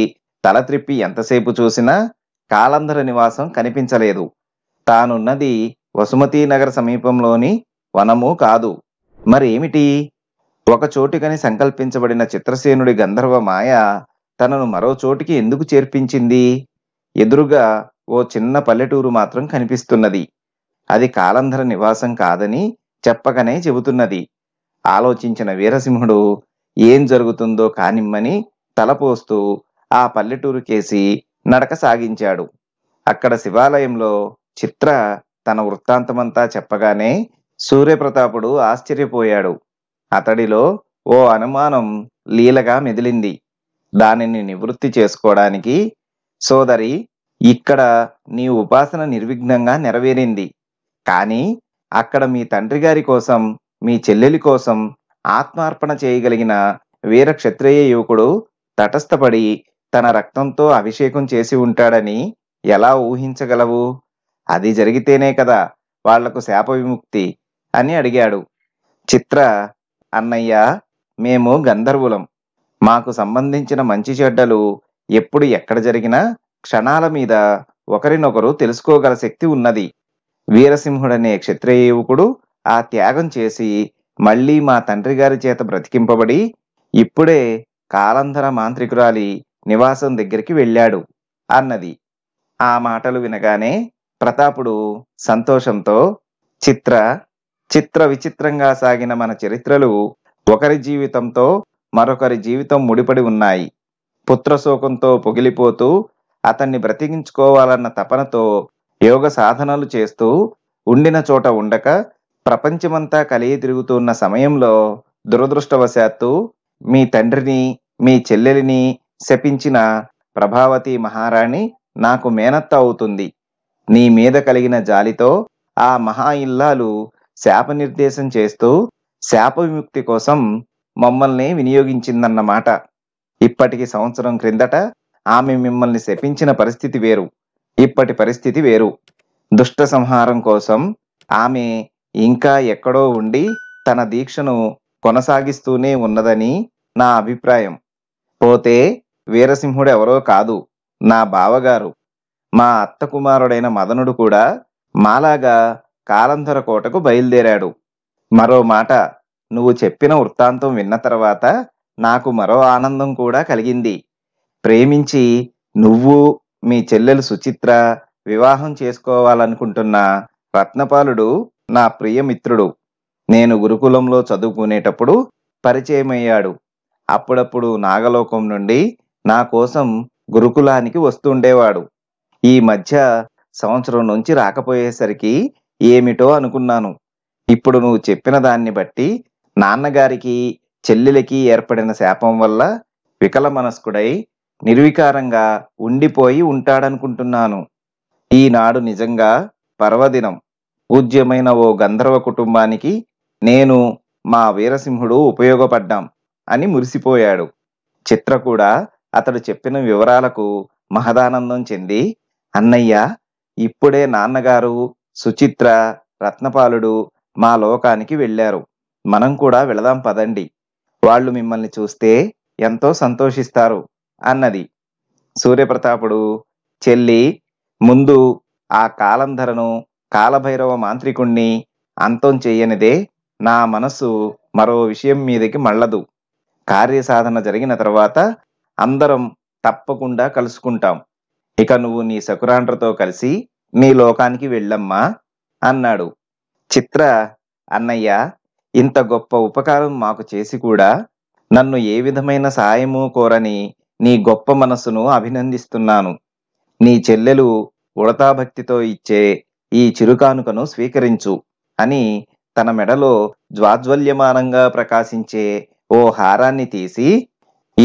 తల త్రిప్పి ఎంతసేపు చూసినా కాలంధర నివాసం కనిపించలేదు తానున్నది వసుమతి నగర సమీపంలోని వనము కాదు మరేమిటి ఒక చోటికని సంకల్పించబడిన చిత్రసేనుడి గంధర్వ మాయ తనను మరో చోటికి ఎందుకు చేర్పించింది ఎదురుగా ఓ చిన్న పల్లెటూరు మాత్రం కనిపిస్తున్నది అది కాలంధర నివాసం కాదని చెప్పకనే చెబుతున్నది ఆలోచించిన వీరసింహుడు ఏం జరుగుతుందో కానిమ్మని తలపోస్తూ ఆ పల్లెటూరు కేసి నడక సాగించాడు అక్కడ శివాలయంలో చిత్ర తన వృత్తాంతమంతా చెప్పగానే సూర్యప్రతాపుడు ఆశ్చర్యపోయాడు అతడిలో ఓ అనుమానం లీలగా మెదిలింది దానిని నివృత్తి చేసుకోవడానికి సోదరి ఇక్కడ నీ ఉపాసన నిర్విఘ్నంగా నెరవేరింది కానీ అక్కడ మీ తండ్రి గారి కోసం మీ చెల్లెలి కోసం ఆత్మార్పణ చేయగలిగిన వీర క్షత్రియ యువకుడు తటస్థపడి తన రక్తంతో అభిషేకం చేసి ఉంటాడని ఎలా ఊహించగలవు అది జరిగితేనే కదా వాళ్లకు శాప విముక్తి అని అడిగాడు చిత్ర అన్నయ్య మేము గంధర్వులం మాకు సంబంధించిన మంచి చెడ్డలు ఎప్పుడు ఎక్కడ జరిగినా క్షణాల మీద ఒకరినొకరు తెలుసుకోగల శక్తి ఉన్నది వీరసింహుడనే క్షత్రియ యువకుడు ఆ త్యాగం చేసి మళ్ళీ మా తండ్రి గారి చేత బ్రతికింపబడి ఇప్పుడే కాలంధర మాంత్రికురాలి నివాసం దగ్గరికి వెళ్ళాడు అన్నది ఆ మాటలు వినగానే ప్రతాపుడు సంతోషంతో చిత్ర చిత్ర విచిత్రంగా సాగిన మన చరిత్రలు ఒకరి జీవితంతో మరొకరి జీవితం ముడిపడి ఉన్నాయి పుత్రశోకంతో పొగిలిపోతూ అతన్ని బ్రతికించుకోవాలన్న తపనతో యోగ సాధనలు చేస్తూ ఉండిన చోట ఉండక ప్రపంచమంతా కలిగి తిరుగుతున్న సమయంలో దురదృష్టవశాత్తు మీ తండ్రిని మీ చెల్లెలిని శపించిన ప్రభావతి మహారాణి నాకు మేనత్త అవుతుంది నీ మీద కలిగిన జాలితో ఆ మహా ఇల్లాలు శాప నిర్దేశం చేస్తూ శాప విముక్తి కోసం మమ్మల్ని వినియోగించిందన్నమాట ఇప్పటికి సంవత్సరం క్రిందట ఆమె మిమ్మల్ని శపించిన పరిస్థితి వేరు ఇప్పటి పరిస్థితి వేరు దుష్ట సంహారం కోసం ఆమె ఇంకా ఎక్కడో ఉండి తన దీక్షను కొనసాగిస్తూనే ఉన్నదని నా అభిప్రాయం పోతే వీరసింహుడు ఎవరో కాదు నా బావగారు మా అత్త కుమారుడైన మదనుడు కూడా మాలాగా కాలంధర కోటకు బయలుదేరాడు మరో మాట నువ్వు చెప్పిన వృత్తాంతం విన్న తర్వాత నాకు మరో ఆనందం కూడా కలిగింది ప్రేమించి నువ్వు మీ చెల్లెలు సుచిత్ర వివాహం చేసుకోవాలనుకుంటున్న రత్నపాలుడు నా ప్రియమిత్రుడు నేను గురుకులంలో చదువుకునేటప్పుడు పరిచయమయ్యాడు అప్పుడప్పుడు నాగలోకం నుండి నా కోసం గురుకులానికి వస్తుండేవాడు ఈ మధ్య సంవత్సరం నుంచి రాకపోయేసరికి ఏమిటో అనుకున్నాను ఇప్పుడు నువ్వు చెప్పిన దాన్ని బట్టి నాన్నగారికి చెల్లెలకి ఏర్పడిన శాపం వల్ల వికలమనస్కుడై నిర్వికారంగా ఉండిపోయి ఉంటాడనుకుంటున్నాను ఈనాడు నిజంగా పర్వదినం పూజ్యమైన ఓ గంధర్వ కుటుంబానికి నేను మా వీరసింహుడు ఉపయోగపడ్డాం అని మురిసిపోయాడు చిత్ర కూడా అతడు చెప్పిన వివరాలకు మహదానందం చెంది అన్నయ్య ఇప్పుడే నాన్నగారు సుచిత్ర రత్నపాలుడు మా లోకానికి వెళ్ళారు మనం కూడా వెళదాం పదండి వాళ్ళు మిమ్మల్ని చూస్తే ఎంతో సంతోషిస్తారు అన్నది సూర్యప్రతాపుడు చెల్లి ముందు ఆ కాలంధరను కాలభైరవ మాంత్రికుణ్ణి అంతం చేయనిదే నా మనసు మరో విషయం మీదకి మళ్ళదు కార్యసాధన జరిగిన తర్వాత అందరం తప్పకుండా కలుసుకుంటాం ఇక నువ్వు నీ శకురాండ్రతో కలిసి నీ లోకానికి వెళ్ళమ్మా అన్నాడు చిత్ర అన్నయ్య ఇంత గొప్ప ఉపకారం మాకు చేసి కూడా నన్ను ఏ విధమైన సాయము కోరని నీ గొప్ప మనస్సును అభినందిస్తున్నాను నీ చెల్లెలు ఉడతాభక్తితో ఇచ్చే ఈ చిరుకానుకను స్వీకరించు అని తన మెడలో జ్వాజ్వల్యమానంగా ప్రకాశించే ఓ హారాన్ని తీసి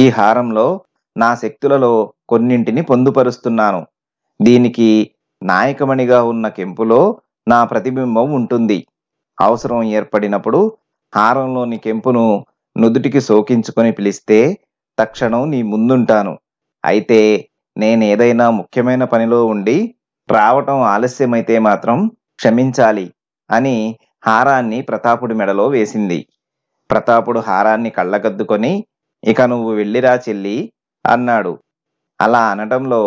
ఈ హారంలో నా శక్తులలో కొన్నింటిని పొందుపరుస్తున్నాను దీనికి నాయకమణిగా ఉన్న కెంపులో నా ప్రతిబింబం ఉంటుంది అవసరం ఏర్పడినప్పుడు హారంలోని కెంపును నుదుటికి సోకించుకొని పిలిస్తే తక్షణం నీ ముందుంటాను అయితే నేనేదైనా ముఖ్యమైన పనిలో ఉండి రావటం ఆలస్యమైతే మాత్రం క్షమించాలి అని హారాన్ని ప్రతాపుడి మెడలో వేసింది ప్రతాపుడు హారాన్ని కళ్ళగద్దుకొని ఇక నువ్వు వెళ్ళిరా చెల్లి అన్నాడు అలా అనడంలో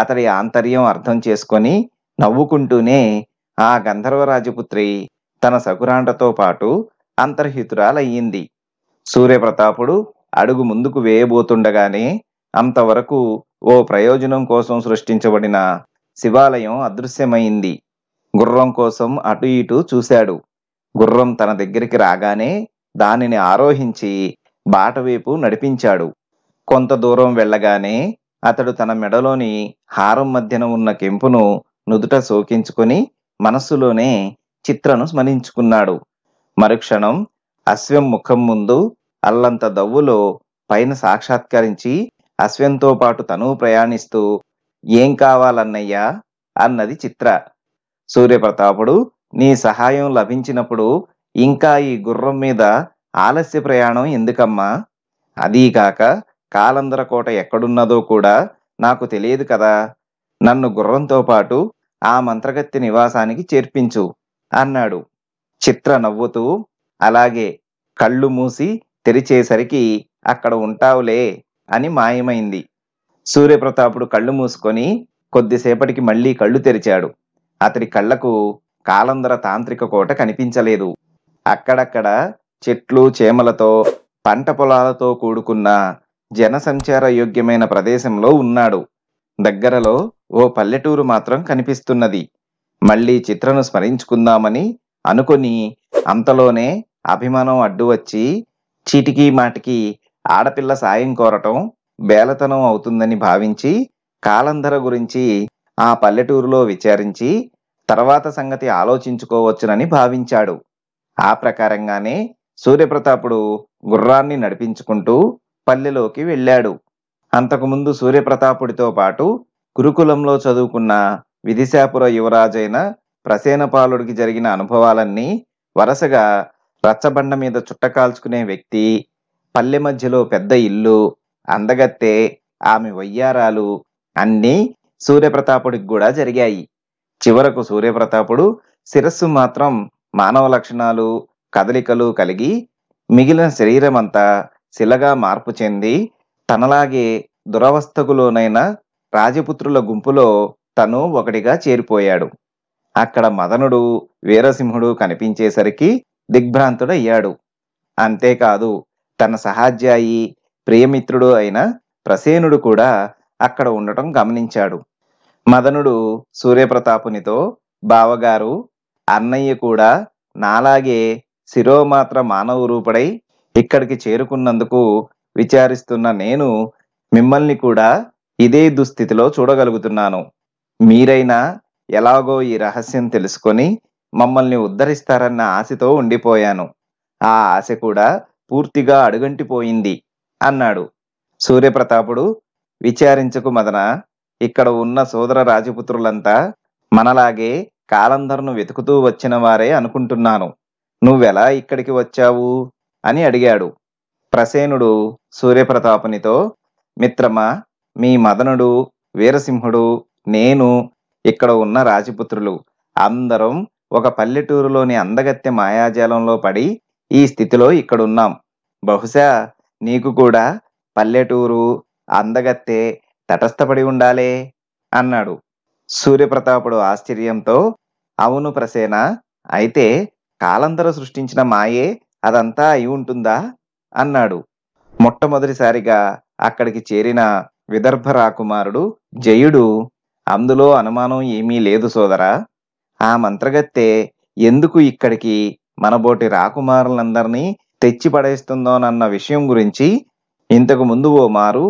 అతడి ఆంతర్యం అర్థం చేసుకొని నవ్వుకుంటూనే ఆ గంధర్వరాజపుత్రి తన సకురాండతో పాటు అంతర్హితురాలయ్యింది సూర్యప్రతాపుడు అడుగు ముందుకు వేయబోతుండగానే అంతవరకు ఓ ప్రయోజనం కోసం సృష్టించబడిన శివాలయం అదృశ్యమైంది గుర్రం కోసం అటు ఇటు చూశాడు గుర్రం తన దగ్గరికి రాగానే దానిని ఆరోహించి బాటవైపు నడిపించాడు కొంత దూరం వెళ్ళగానే అతడు తన మెడలోని హారం మధ్యన ఉన్న కెంపును నుదుట సోకించుకొని మనస్సులోనే చిత్రను స్మరించుకున్నాడు మరుక్షణం అశ్వం ముఖం ముందు అల్లంత దవ్వులో పైన సాక్షాత్కరించి అశ్వంతో పాటు తను ప్రయాణిస్తూ ఏం కావాలన్నయ్యా అన్నది చిత్ర సూర్యప్రతాపుడు నీ సహాయం లభించినప్పుడు ఇంకా ఈ గుర్రం మీద ఆలస్య ప్రయాణం ఎందుకమ్మా అదీకాక కాలందర కోట ఎక్కడున్నదో కూడా నాకు తెలియదు కదా నన్ను గుర్రంతో పాటు ఆ మంత్రగత్తి నివాసానికి చేర్పించు అన్నాడు చిత్ర నవ్వుతూ అలాగే కళ్ళు మూసి తెరిచేసరికి అక్కడ ఉంటావులే అని మాయమైంది సూర్యప్రతాపుడు కళ్ళు మూసుకొని కొద్దిసేపటికి మళ్ళీ కళ్ళు తెరిచాడు అతడి కళ్లకు కాలందర తాంత్రిక కోట కనిపించలేదు అక్కడక్కడ చెట్లు చేమలతో పంట పొలాలతో కూడుకున్న జనసంచార యోగ్యమైన ప్రదేశంలో ఉన్నాడు దగ్గరలో ఓ పల్లెటూరు మాత్రం కనిపిస్తున్నది మళ్ళీ చిత్రను స్మరించుకుందామని అనుకొని అంతలోనే అభిమానం అడ్డు వచ్చి చీటికి మాటికి ఆడపిల్ల సాయం కోరటం బేలతనం అవుతుందని భావించి కాలంధర గురించి ఆ పల్లెటూరులో విచారించి తర్వాత సంగతి ఆలోచించుకోవచ్చునని భావించాడు ఆ ప్రకారంగానే సూర్యప్రతాపుడు గుర్రాన్ని నడిపించుకుంటూ పల్లెలోకి వెళ్ళాడు అంతకుముందు సూర్యప్రతాపుడితో పాటు గురుకులంలో చదువుకున్న విదిశాపుర యువరాజైన ప్రసేనపాలుడికి జరిగిన అనుభవాలన్నీ వరుసగా రచ్చబండ మీద చుట్టకాల్చుకునే వ్యక్తి పల్లె మధ్యలో పెద్ద ఇల్లు అందగత్తే ఆమె వయ్యారాలు అన్నీ సూర్యప్రతాపుడికి కూడా జరిగాయి చివరకు సూర్యప్రతాపుడు శిరస్సు మాత్రం మానవ లక్షణాలు కదలికలు కలిగి మిగిలిన శరీరమంతా శిలగా మార్పు చెంది తనలాగే దురవస్థకులోనైన రాజపుత్రుల గుంపులో తను ఒకటిగా చేరిపోయాడు అక్కడ మదనుడు వీరసింహుడు కనిపించేసరికి దిగ్భ్రాంతుడయ్యాడు అంతేకాదు తన సహాధ్యాయి ప్రియమిత్రుడు అయిన ప్రసేనుడు కూడా అక్కడ ఉండటం గమనించాడు మదనుడు సూర్యప్రతాపునితో బావగారు అన్నయ్య కూడా నాలాగే శిరోమాత్ర మానవ రూపుడై ఇక్కడికి చేరుకున్నందుకు విచారిస్తున్న నేను మిమ్మల్ని కూడా ఇదే దుస్థితిలో చూడగలుగుతున్నాను మీరైనా ఎలాగో ఈ రహస్యం తెలుసుకొని మమ్మల్ని ఉద్ధరిస్తారన్న ఆశతో ఉండిపోయాను ఆ ఆశ కూడా పూర్తిగా అడుగంటిపోయింది అన్నాడు సూర్యప్రతాపుడు విచారించకు మదన ఇక్కడ ఉన్న సోదర రాజపుత్రులంతా మనలాగే కాలంధర్ను వెతుకుతూ వచ్చిన వారే అనుకుంటున్నాను నువ్వెలా ఇక్కడికి వచ్చావు అని అడిగాడు ప్రసేనుడు సూర్యప్రతాపునితో మిత్రమా మీ మదనుడు వీరసింహుడు నేను ఇక్కడ ఉన్న రాజపుత్రులు అందరం ఒక పల్లెటూరులోని అందగత్తె మాయాజాలంలో పడి ఈ స్థితిలో ఇక్కడున్నాం బహుశా నీకు కూడా పల్లెటూరు అందగత్తె తటస్థపడి ఉండాలే అన్నాడు సూర్యప్రతాపుడు ఆశ్చర్యంతో అవును ప్రసేన అయితే కాలంతర సృష్టించిన మాయే అదంతా అయి ఉంటుందా అన్నాడు మొట్టమొదటిసారిగా అక్కడికి చేరిన విదర్భ రాకుమారుడు జయుడు అందులో అనుమానం ఏమీ లేదు సోదరా ఆ మంత్రగత్తె ఎందుకు ఇక్కడికి మనబోటి రాకుమారులందరినీ తెచ్చి పడేస్తుందోనన్న విషయం గురించి ఇంతకు ముందు ఓ మారు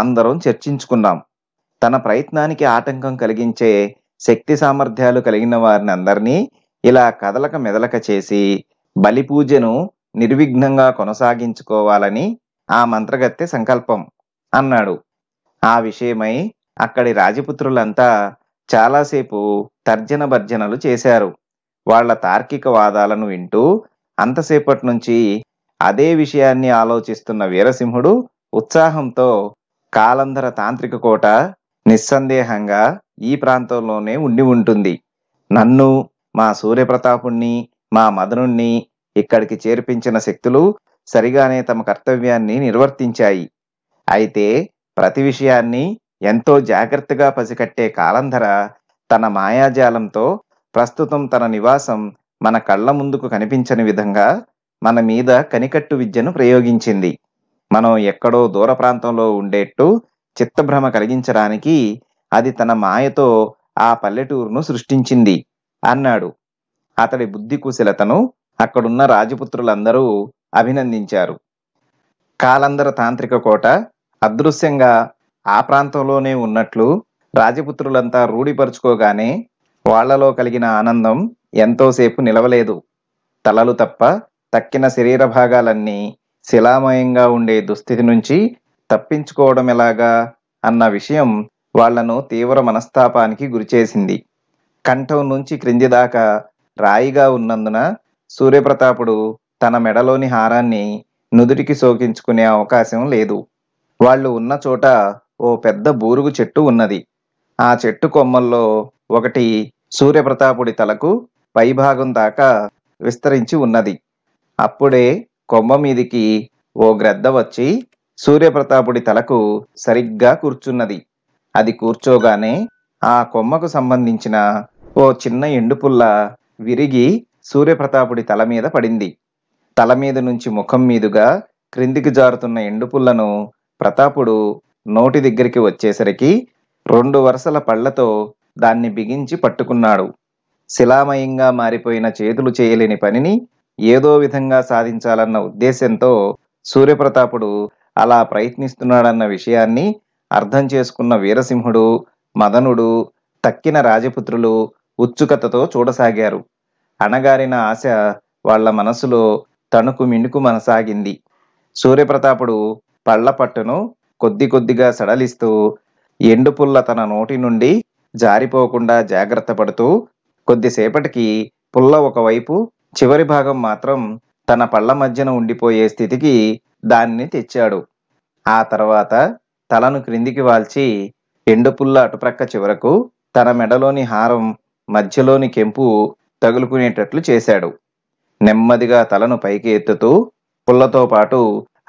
అందరం చర్చించుకున్నాం తన ప్రయత్నానికి ఆటంకం కలిగించే శక్తి సామర్థ్యాలు కలిగిన వారిని అందరినీ ఇలా కదలక మెదలక చేసి బలిపూజను నిర్విఘ్నంగా కొనసాగించుకోవాలని ఆ మంత్రగత్తె సంకల్పం అన్నాడు ఆ విషయమై అక్కడి రాజపుత్రులంతా చాలాసేపు తర్జన భర్జనలు చేశారు వాళ్ల తార్కిక వాదాలను వింటూ అంతసేపటి నుంచి అదే విషయాన్ని ఆలోచిస్తున్న వీరసింహుడు ఉత్సాహంతో కాలంధర తాంత్రిక కోట నిస్సందేహంగా ఈ ప్రాంతంలోనే ఉండి ఉంటుంది నన్ను మా సూర్యప్రతాపుణ్ణి మా మదనుణ్ణి ఇక్కడికి చేర్పించిన శక్తులు సరిగానే తమ కర్తవ్యాన్ని నిర్వర్తించాయి అయితే ప్రతి విషయాన్ని ఎంతో జాగ్రత్తగా పసికట్టే కాలంధర తన మాయాజాలంతో ప్రస్తుతం తన నివాసం మన కళ్ళ ముందుకు కనిపించని విధంగా మన మీద కనికట్టు విద్యను ప్రయోగించింది మనం ఎక్కడో దూర ప్రాంతంలో ఉండేట్టు చిత్తభ్రమ కలిగించడానికి అది తన మాయతో ఆ పల్లెటూరును సృష్టించింది అన్నాడు అతడి బుద్ధి కుశలతను అక్కడున్న రాజపుత్రులందరూ అభినందించారు కాలందర తాంత్రిక కోట అదృశ్యంగా ఆ ప్రాంతంలోనే ఉన్నట్లు రాజపుత్రులంతా రూఢిపరుచుకోగానే వాళ్లలో కలిగిన ఆనందం ఎంతోసేపు నిలవలేదు తలలు తప్ప తక్కిన శరీర భాగాలన్నీ శిలామయంగా ఉండే దుస్థితి నుంచి తప్పించుకోవడం ఎలాగా అన్న విషయం వాళ్లను తీవ్ర మనస్తాపానికి గురిచేసింది కంఠం నుంచి క్రింది దాకా రాయిగా ఉన్నందున సూర్యప్రతాపుడు తన మెడలోని హారాన్ని నుదుటికి సోకించుకునే అవకాశం లేదు వాళ్ళు ఉన్న చోట ఓ పెద్ద బూరుగు చెట్టు ఉన్నది ఆ చెట్టు కొమ్మల్లో ఒకటి సూర్యప్రతాపుడి తలకు పైభాగం దాకా విస్తరించి ఉన్నది అప్పుడే కొమ్మ మీదికి ఓ గ్రద్ద వచ్చి సూర్యప్రతాపుడి తలకు సరిగ్గా కూర్చున్నది అది కూర్చోగానే ఆ కొమ్మకు సంబంధించిన ఓ చిన్న ఎండుపుల్ల విరిగి సూర్యప్రతాపుడి తల మీద పడింది తల మీద నుంచి ముఖం మీదుగా క్రిందికి జారుతున్న ఎండుపుల్లను ప్రతాపుడు నోటి దగ్గరికి వచ్చేసరికి రెండు వరుసల పళ్లతో దాన్ని బిగించి పట్టుకున్నాడు శిలామయంగా మారిపోయిన చేతులు చేయలేని పనిని ఏదో విధంగా సాధించాలన్న ఉద్దేశంతో సూర్యప్రతాపుడు అలా ప్రయత్నిస్తున్నాడన్న విషయాన్ని అర్థం చేసుకున్న వీరసింహుడు మదనుడు తక్కిన రాజపుత్రులు ఉత్సుకతతో చూడసాగారు అణగారిన ఆశ వాళ్ల మనసులో తణుకు మిణుకు మనసాగింది సూర్యప్రతాపుడు పళ్ల పట్టును కొద్ది కొద్దిగా సడలిస్తూ ఎండుపుల్ల తన నోటి నుండి జారిపోకుండా జాగ్రత్త పడుతూ కొద్దిసేపటికి పుల్ల ఒకవైపు చివరి భాగం మాత్రం తన పళ్ల మధ్యన ఉండిపోయే స్థితికి దానిని తెచ్చాడు ఆ తర్వాత తలను క్రిందికి వాల్చి ఎండుపుల్ల అటుప్రక్క చివరకు తన మెడలోని హారం మధ్యలోని కెంపు తగులుకునేటట్లు చేశాడు నెమ్మదిగా తలను పైకి ఎత్తుతూ పుల్లతో పాటు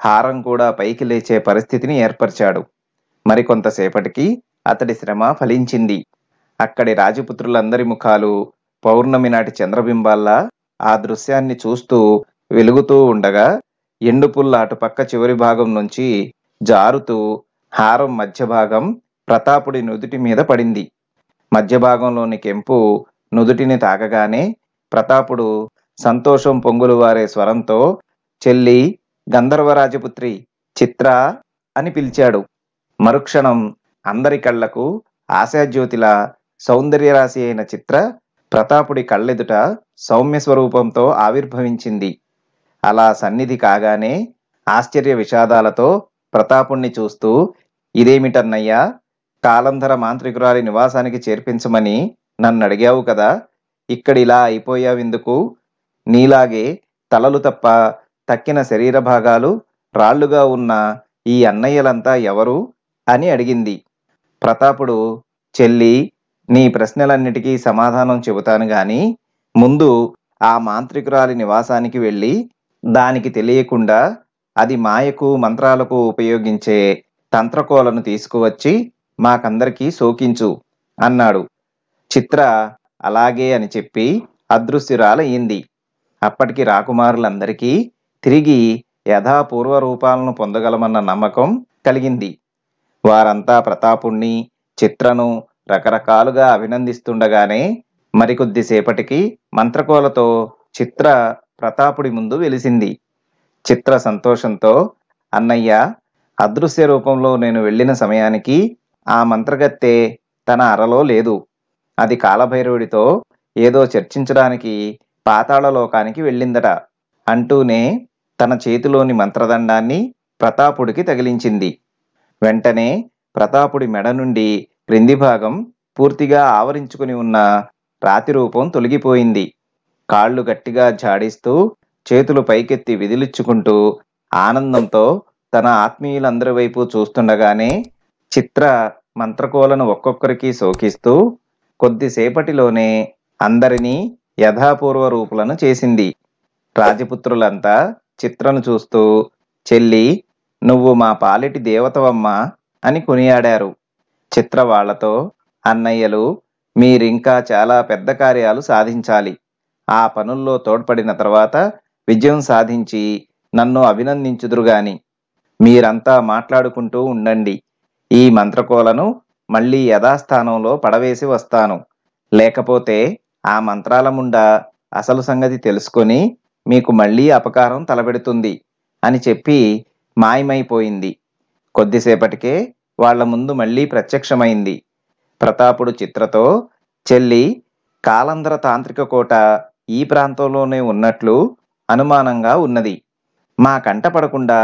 హారం కూడా పైకి లేచే పరిస్థితిని ఏర్పరిచాడు మరికొంతసేపటికి అతడి శ్రమ ఫలించింది అక్కడి రాజపుత్రులందరి ముఖాలు పౌర్ణమి నాటి చంద్రబింబాల్లా ఆ దృశ్యాన్ని చూస్తూ వెలుగుతూ ఉండగా ఎండుపుల్ల అటుపక్క చివరి భాగం నుంచి జారుతూ హారం మధ్య భాగం ప్రతాపుడి నుదుటి మీద పడింది మధ్య భాగంలోని కెంపు నుదుటిని తాకగానే ప్రతాపుడు సంతోషం పొంగులు వారే స్వరంతో చెల్లి గంధర్వరాజపుత్రి చిత్ర అని పిలిచాడు మరుక్షణం అందరి కళ్లకు ఆశాజ్యోతిల సౌందర్యరాశి అయిన చిత్ర ప్రతాపుడి కళ్ళెదుట సౌమ్య స్వరూపంతో ఆవిర్భవించింది అలా సన్నిధి కాగానే ఆశ్చర్య విషాదాలతో ప్రతాపుణ్ణి చూస్తూ ఇదేమిటన్నయ్యా కాలంధర మాంత్రికురాలి నివాసానికి చేర్పించమని నన్ను అడిగావు కదా ఇక్కడిలా అయిపోయావిందుకు నీలాగే తలలు తప్ప తక్కిన శరీర భాగాలు రాళ్లుగా ఉన్న ఈ అన్నయ్యలంతా ఎవరు అని అడిగింది ప్రతాపుడు చెల్లి నీ ప్రశ్నలన్నిటికీ సమాధానం చెబుతాను గాని ముందు ఆ మాంత్రికురాలి నివాసానికి వెళ్ళి దానికి తెలియకుండా అది మాయకు మంత్రాలకు ఉపయోగించే తంత్రకోలను తీసుకువచ్చి మాకందరికీ సోకించు అన్నాడు చిత్ర అలాగే అని చెప్పి అదృశ్యురాలయ్యింది అప్పటికి రాకుమారులందరికీ తిరిగి యథాపూర్వ రూపాలను పొందగలమన్న నమ్మకం కలిగింది వారంతా ప్రతాపుణ్ణి చిత్రను రకరకాలుగా అభినందిస్తుండగానే మరికొద్దిసేపటికి మంత్రకోలతో చిత్ర ప్రతాపుడి ముందు వెలిసింది చిత్ర సంతోషంతో అన్నయ్య అదృశ్య రూపంలో నేను వెళ్ళిన సమయానికి ఆ మంత్రగత్తె తన అరలో లేదు అది కాలభైరవుడితో ఏదో చర్చించడానికి పాతాళలోకానికి వెళ్ళిందట అంటూనే తన చేతిలోని మంత్రదండాన్ని ప్రతాపుడికి తగిలించింది వెంటనే ప్రతాపుడి మెడ నుండి క్రింది భాగం పూర్తిగా ఆవరించుకుని ఉన్న రాతి రూపం తొలగిపోయింది కాళ్ళు గట్టిగా జాడిస్తూ చేతులు పైకెత్తి విదిలిచ్చుకుంటూ ఆనందంతో తన ఆత్మీయులందరి వైపు చూస్తుండగానే చిత్ర మంత్రకోలను ఒక్కొక్కరికి సోకిస్తూ కొద్దిసేపటిలోనే అందరినీ యథాపూర్వ రూపులను చేసింది రాజపుత్రులంతా చిత్రను చూస్తూ చెల్లి నువ్వు మా పాలిటి దేవతవమ్మ అని కొనియాడారు చిత్ర వాళ్లతో అన్నయ్యలు మీరింకా చాలా పెద్ద కార్యాలు సాధించాలి ఆ పనుల్లో తోడ్పడిన తర్వాత విజయం సాధించి నన్ను అభినందించుదురుగాని మీరంతా మాట్లాడుకుంటూ ఉండండి ఈ మంత్రకోలను మళ్ళీ యథాస్థానంలో పడవేసి వస్తాను లేకపోతే ఆ మంత్రాల ముండా అసలు సంగతి తెలుసుకొని మీకు మళ్ళీ అపకారం తలబెడుతుంది అని చెప్పి మాయమైపోయింది కొద్దిసేపటికే వాళ్ల ముందు మళ్ళీ ప్రత్యక్షమైంది ప్రతాపుడు చిత్రతో చెల్లి కాలంధ్ర తాంత్రిక కోట ఈ ప్రాంతంలోనే ఉన్నట్లు అనుమానంగా ఉన్నది మా కంట పడకుండా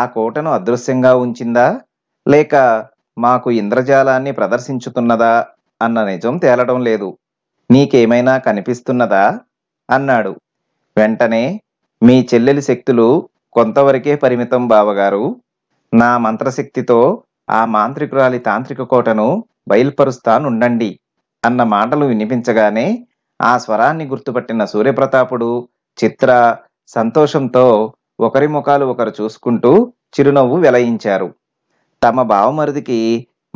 ఆ కోటను అదృశ్యంగా ఉంచిందా లేక మాకు ఇంద్రజాలాన్ని ప్రదర్శించుతున్నదా అన్న నిజం తేలడం లేదు నీకేమైనా కనిపిస్తున్నదా అన్నాడు వెంటనే మీ చెల్లెలి శక్తులు కొంతవరకే పరిమితం బావగారు నా మంత్రశక్తితో ఆ మాంత్రికురాలి తాంత్రిక కోటను బయల్పరుస్తానుండండి అన్న మాటలు వినిపించగానే ఆ స్వరాన్ని గుర్తుపట్టిన సూర్యప్రతాపుడు చిత్ర సంతోషంతో ఒకరి ముఖాలు ఒకరు చూసుకుంటూ చిరునవ్వు వెలయించారు తమ బావమరిదికి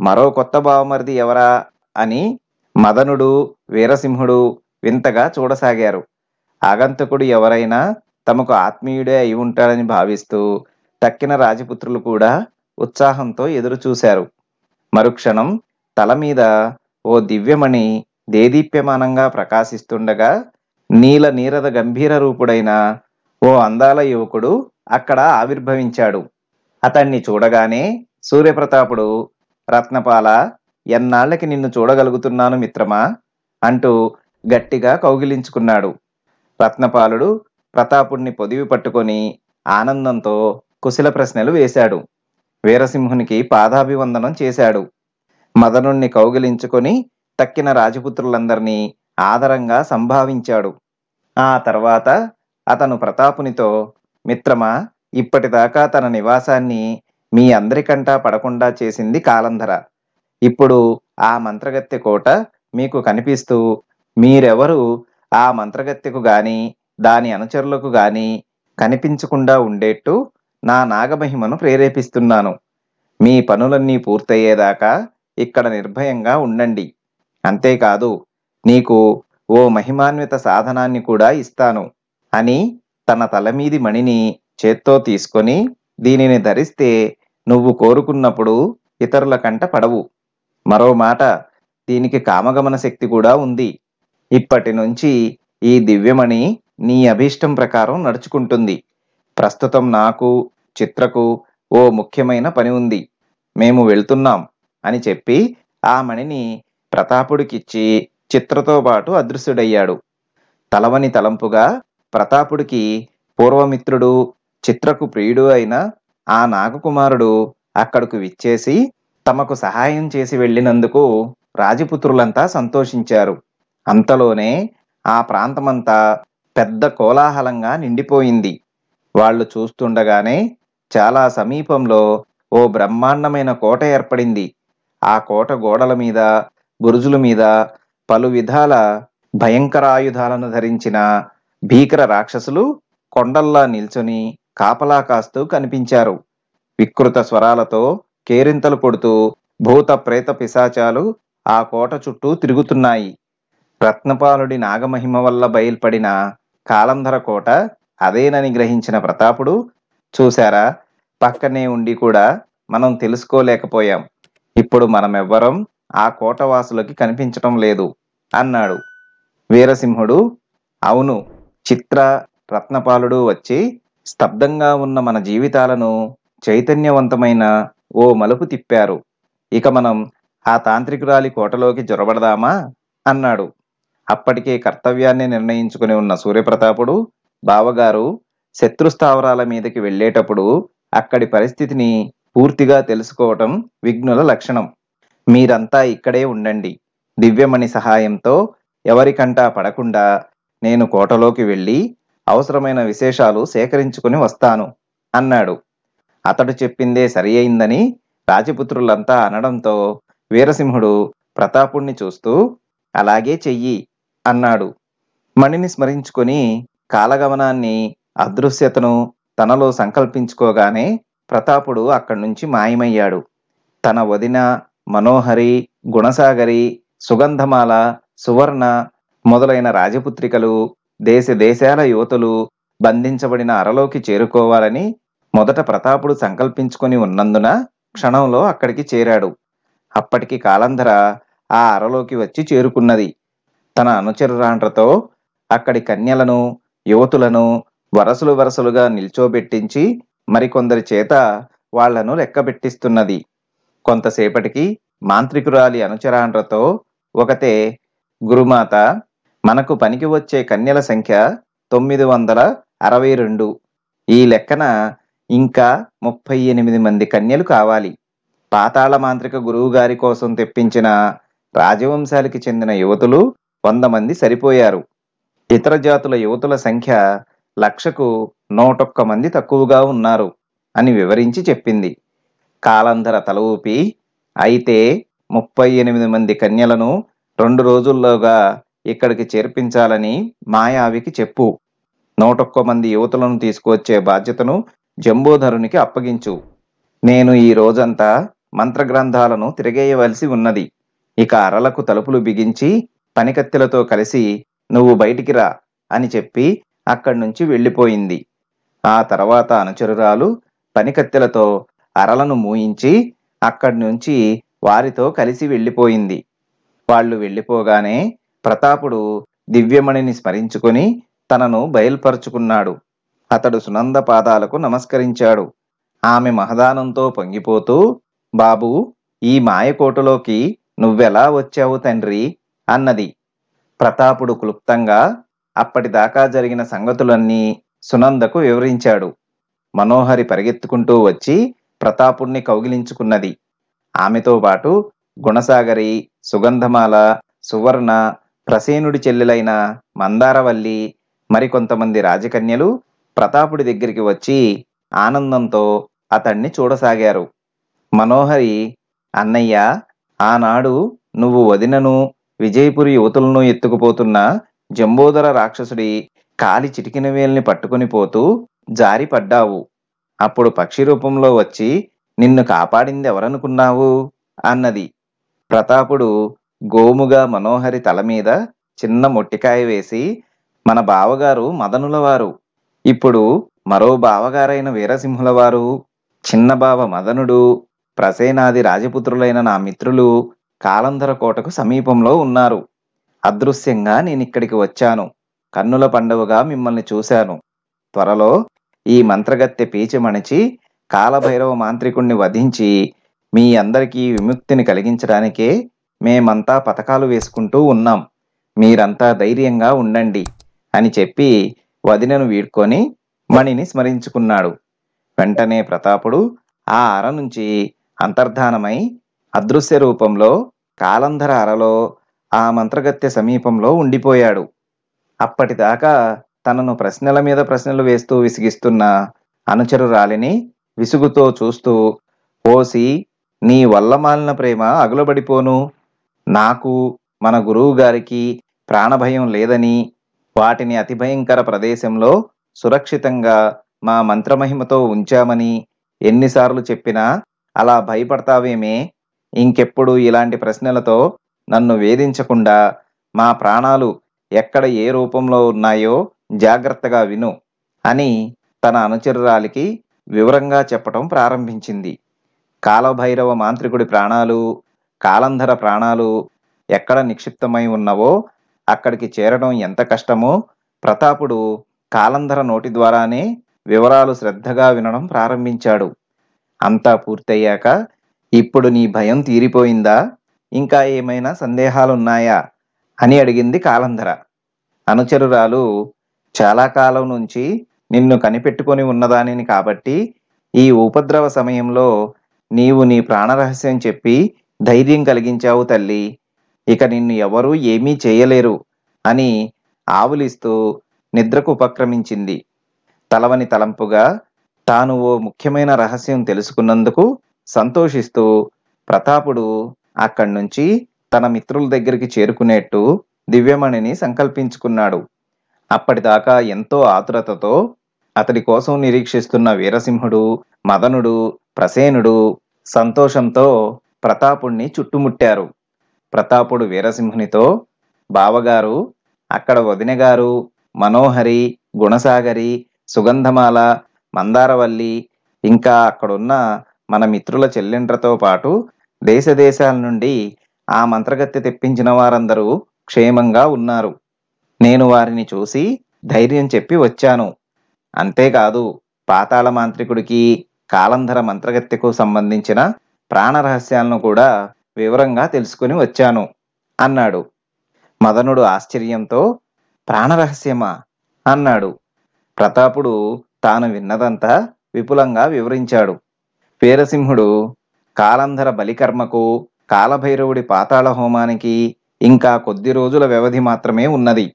మరో కొత్త బావమరిది ఎవరా అని మదనుడు వీరసింహుడు వింతగా చూడసాగారు ఆగంతకుడు ఎవరైనా తమకు ఆత్మీయుడే అయి ఉంటాడని భావిస్తూ తక్కిన రాజపుత్రులు కూడా ఉత్సాహంతో ఎదురుచూశారు మరుక్షణం తల మీద ఓ దివ్యమణి దేదీప్యమానంగా ప్రకాశిస్తుండగా నీల నీరద గంభీర రూపుడైన ఓ అందాల యువకుడు అక్కడ ఆవిర్భవించాడు అతన్ని చూడగానే సూర్యప్రతాపుడు రత్నపాల ఎన్నాళ్ళకి నిన్ను చూడగలుగుతున్నాను మిత్రమా అంటూ గట్టిగా కౌగిలించుకున్నాడు రత్నపాలుడు ప్రతాపుణ్ణి పొదివి పట్టుకొని ఆనందంతో కుశల ప్రశ్నలు వేశాడు వీరసింహునికి పాదాభివందనం చేశాడు మదనుణ్ణి కౌగిలించుకొని తక్కిన రాజపుత్రులందరినీ ఆదరంగా సంభావించాడు ఆ తర్వాత అతను ప్రతాపునితో మిత్రమా ఇప్పటిదాకా తన నివాసాన్ని మీ అందరికంటా పడకుండా చేసింది కాలంధర ఇప్పుడు ఆ మంత్రగత్తె కోట మీకు కనిపిస్తూ మీరెవరు ఆ మంత్రగత్తెకు గాని దాని అనుచరులకు గాని కనిపించకుండా ఉండేట్టు నా నాగమహిమను ప్రేరేపిస్తున్నాను మీ పనులన్నీ పూర్తయ్యేదాకా ఇక్కడ నిర్భయంగా ఉండండి అంతేకాదు నీకు ఓ మహిమాన్విత సాధనాన్ని కూడా ఇస్తాను అని తన తలమీది మణిని చేత్తో తీసుకొని దీనిని ధరిస్తే నువ్వు కోరుకున్నప్పుడు ఇతరుల కంట పడవు మరో మాట దీనికి కామగమన శక్తి కూడా ఉంది ఇప్పటి నుంచి ఈ దివ్యమణి నీ అభీష్టం ప్రకారం నడుచుకుంటుంది ప్రస్తుతం నాకు చిత్రకు ఓ ముఖ్యమైన పని ఉంది మేము వెళ్తున్నాం అని చెప్పి ఆ మణిని ప్రతాపుడికిచ్చి చిత్రతో పాటు అదృశ్యుడయ్యాడు తలవని తలంపుగా ప్రతాపుడికి పూర్వమిత్రుడు చిత్రకు ప్రియుడు అయిన ఆ నాగకుమారుడు అక్కడకు విచ్చేసి తమకు సహాయం చేసి వెళ్ళినందుకు రాజపుత్రులంతా సంతోషించారు అంతలోనే ఆ ప్రాంతమంతా పెద్ద కోలాహలంగా నిండిపోయింది వాళ్ళు చూస్తుండగానే చాలా సమీపంలో ఓ బ్రహ్మాండమైన కోట ఏర్పడింది ఆ కోట గోడల మీద బురుజుల మీద పలు విధాల భయంకరాయుధాలను ధరించిన భీకర రాక్షసులు కొండల్లా నిల్చొని కాపలా కాస్తూ కనిపించారు వికృత స్వరాలతో కేరింతలు కొడుతూ భూత ప్రేత పిశాచాలు ఆ కోట చుట్టూ తిరుగుతున్నాయి రత్నపాలుడి నాగమహిమ వల్ల బయల్పడిన కాలంధర కోట అదేనని గ్రహించిన ప్రతాపుడు చూశారా పక్కనే ఉండి కూడా మనం తెలుసుకోలేకపోయాం ఇప్పుడు మనమెవ్వరం ఆ కోటవాసులకి కనిపించటం లేదు అన్నాడు వీరసింహుడు అవును చిత్ర రత్నపాలుడు వచ్చి స్తబ్దంగా ఉన్న మన జీవితాలను చైతన్యవంతమైన ఓ మలుపు తిప్పారు ఇక మనం ఆ తాంత్రికురాలి కోటలోకి జొరబడదామా అన్నాడు అప్పటికే కర్తవ్యాన్ని నిర్ణయించుకుని ఉన్న సూర్యప్రతాపుడు బావగారు శత్రుస్థావరాల మీదకి వెళ్ళేటప్పుడు అక్కడి పరిస్థితిని పూర్తిగా తెలుసుకోవటం విఘ్నుల లక్షణం మీరంతా ఇక్కడే ఉండండి దివ్యమణి సహాయంతో ఎవరికంటా పడకుండా నేను కోటలోకి వెళ్ళి అవసరమైన విశేషాలు సేకరించుకుని వస్తాను అన్నాడు అతడు చెప్పిందే సరి అయిందని రాజపుత్రులంతా అనడంతో వీరసింహుడు ప్రతాపుణ్ణి చూస్తూ అలాగే చెయ్యి అన్నాడు మణిని స్మరించుకొని కాలగమనాన్ని అదృశ్యతను తనలో సంకల్పించుకోగానే ప్రతాపుడు అక్కడి నుంచి మాయమయ్యాడు తన వదిన మనోహరి గుణసాగరి సుగంధమాల సువర్ణ మొదలైన రాజపుత్రికలు దేశ దేశాల యువతులు బంధించబడిన అరలోకి చేరుకోవాలని మొదట ప్రతాపుడు సంకల్పించుకొని ఉన్నందున క్షణంలో అక్కడికి చేరాడు అప్పటికి కాలంధర ఆ అరలోకి వచ్చి చేరుకున్నది తన అనుచరురాండ్రతో అక్కడి కన్యలను యువతులను వరసలు వరసలుగా నిల్చోబెట్టించి మరికొందరి చేత వాళ్లను లెక్కబెట్టిస్తున్నది కొంతసేపటికి మాంత్రికురాలి అనుచరాండ్రతో ఒకతే గురుమాత మనకు పనికి వచ్చే కన్యల సంఖ్య తొమ్మిది వందల అరవై రెండు ఈ లెక్కన ఇంకా ముప్పై ఎనిమిది మంది కన్యలు కావాలి పాతాళ మాంత్రిక గురువు గారి కోసం తెప్పించిన రాజవంశాలకి చెందిన యువతులు వంద మంది సరిపోయారు ఇతర జాతుల యువతుల సంఖ్య లక్షకు నూటొక్క మంది తక్కువగా ఉన్నారు అని వివరించి చెప్పింది కాలంధర తల ఊపి అయితే ముప్పై ఎనిమిది మంది కన్యలను రెండు రోజుల్లోగా ఇక్కడికి చేర్పించాలని మాయావికి చెప్పు నూటొక్క మంది యువతులను తీసుకువచ్చే బాధ్యతను జంబోధరునికి అప్పగించు నేను ఈ రోజంతా మంత్రగ్రంథాలను తిరగేయవలసి ఉన్నది ఇక అరలకు తలుపులు బిగించి పనికత్తెలతో కలిసి నువ్వు బయటికి రా అని చెప్పి అక్కడి నుంచి వెళ్ళిపోయింది ఆ తర్వాత అనుచరురాలు పనికత్తెలతో అరలను మూయించి అక్కడి నుంచి వారితో కలిసి వెళ్ళిపోయింది వాళ్ళు వెళ్ళిపోగానే ప్రతాపుడు దివ్యమణిని స్మరించుకొని తనను బయల్పరుచుకున్నాడు అతడు సునంద పాదాలకు నమస్కరించాడు ఆమె మహదానంతో పొంగిపోతూ బాబూ ఈ మాయకోటలోకి నువ్వెలా వచ్చావు తండ్రి అన్నది ప్రతాపుడు క్లుప్తంగా అప్పటిదాకా జరిగిన సంగతులన్నీ సునందకు వివరించాడు మనోహరి పరిగెత్తుకుంటూ వచ్చి ప్రతాపుణ్ణి కౌగిలించుకున్నది ఆమెతో పాటు గుణసాగరి సుగంధమాల సువర్ణ ప్రసేనుడి చెల్లెలైన మందారవల్లి మరికొంతమంది రాజకన్యలు ప్రతాపుడి దగ్గరికి వచ్చి ఆనందంతో అతణ్ణి చూడసాగారు మనోహరి అన్నయ్య ఆనాడు నువ్వు వదినను విజయపురి యువతులను ఎత్తుకుపోతున్న జంబోదర రాక్షసుడి కాలి చిటికిన వేల్ని పట్టుకుని పోతూ జారిపడ్డావు అప్పుడు పక్షి రూపంలో వచ్చి నిన్ను కాపాడింది ఎవరనుకున్నావు అన్నది ప్రతాపుడు గోముగా మనోహరి తల మీద చిన్న మొట్టికాయ వేసి మన బావగారు మదనుల వారు ఇప్పుడు మరో బావగారైన వీరసింహుల వారు చిన్న బావ మదనుడు ప్రసేనాది రాజపుత్రులైన నా మిత్రులు కాలంధర కోటకు సమీపంలో ఉన్నారు అదృశ్యంగా నేనిక్కడికి వచ్చాను కన్నుల పండవగా మిమ్మల్ని చూశాను త్వరలో ఈ మంత్రగత్తె పీచమణిచి కాలభైరవ మాంత్రికుణ్ణి వధించి మీ అందరికీ విముక్తిని కలిగించడానికే మేమంతా పథకాలు వేసుకుంటూ ఉన్నాం మీరంతా ధైర్యంగా ఉండండి అని చెప్పి వదినను వీడ్కొని మణిని స్మరించుకున్నాడు వెంటనే ప్రతాపుడు ఆ అర నుంచి అంతర్ధానమై అదృశ్య రూపంలో కాలంధర అరలో ఆ మంత్రగత్య సమీపంలో ఉండిపోయాడు అప్పటిదాకా తనను ప్రశ్నల మీద ప్రశ్నలు వేస్తూ విసిగిస్తున్న అనుచరురాలిని విసుగుతో చూస్తూ ఓసి నీ వల్ల మాలిన ప్రేమ అగులబడిపోను నాకు మన గురువు గారికి ప్రాణభయం లేదని వాటిని అతి భయంకర ప్రదేశంలో సురక్షితంగా మా మంత్రమహిమతో ఉంచామని ఎన్నిసార్లు చెప్పినా అలా భయపడతావేమే ఇంకెప్పుడు ఇలాంటి ప్రశ్నలతో నన్ను వేధించకుండా మా ప్రాణాలు ఎక్కడ ఏ రూపంలో ఉన్నాయో జాగ్రత్తగా విను అని తన అనుచరురాలికి వివరంగా చెప్పటం ప్రారంభించింది కాలభైరవ మాంత్రికుడి ప్రాణాలు కాలంధర ప్రాణాలు ఎక్కడ నిక్షిప్తమై ఉన్నవో అక్కడికి చేరడం ఎంత కష్టమో ప్రతాపుడు కాలంధర నోటి ద్వారానే వివరాలు శ్రద్ధగా వినడం ప్రారంభించాడు అంతా పూర్తయ్యాక ఇప్పుడు నీ భయం తీరిపోయిందా ఇంకా ఏమైనా సందేహాలున్నాయా అని అడిగింది కాలంధర అనుచరురాలు చాలా కాలం నుంచి నిన్ను కనిపెట్టుకొని ఉన్నదానిని కాబట్టి ఈ ఉపద్రవ సమయంలో నీవు నీ ప్రాణరహస్యం చెప్పి ధైర్యం కలిగించావు తల్లి ఇక నిన్ను ఎవరూ ఏమీ చేయలేరు అని ఆవులిస్తూ నిద్రకు ఉపక్రమించింది తలవని తలంపుగా తాను ఓ ముఖ్యమైన రహస్యం తెలుసుకున్నందుకు సంతోషిస్తూ ప్రతాపుడు అక్కడి నుంచి తన మిత్రుల దగ్గరికి చేరుకునేట్టు దివ్యమణిని సంకల్పించుకున్నాడు అప్పటిదాకా ఎంతో ఆతురతతో అతడి కోసం నిరీక్షిస్తున్న వీరసింహుడు మదనుడు ప్రసేనుడు సంతోషంతో ప్రతాపుణ్ణి చుట్టుముట్టారు ప్రతాపుడు వీరసింహునితో బావగారు అక్కడ వదినగారు మనోహరి గుణసాగరి సుగంధమాల మందారవల్లి ఇంకా అక్కడున్న మన మిత్రుల చెల్లెండ్రతో పాటు దేశదేశాల నుండి ఆ మంత్రగత్తె తెప్పించిన వారందరూ క్షేమంగా ఉన్నారు నేను వారిని చూసి ధైర్యం చెప్పి వచ్చాను అంతేకాదు పాతాళ మాంత్రికుడికి కాలంధర మంత్రగత్తెకు సంబంధించిన ప్రాణ రహస్యాలను కూడా వివరంగా తెలుసుకుని వచ్చాను అన్నాడు మదనుడు ఆశ్చర్యంతో ప్రాణరహస్యమా అన్నాడు ప్రతాపుడు తాను విన్నదంతా విపులంగా వివరించాడు వీరసింహుడు కాలంధర బలికర్మకు కాలభైరవుడి పాతాళ హోమానికి ఇంకా కొద్ది రోజుల వ్యవధి మాత్రమే ఉన్నది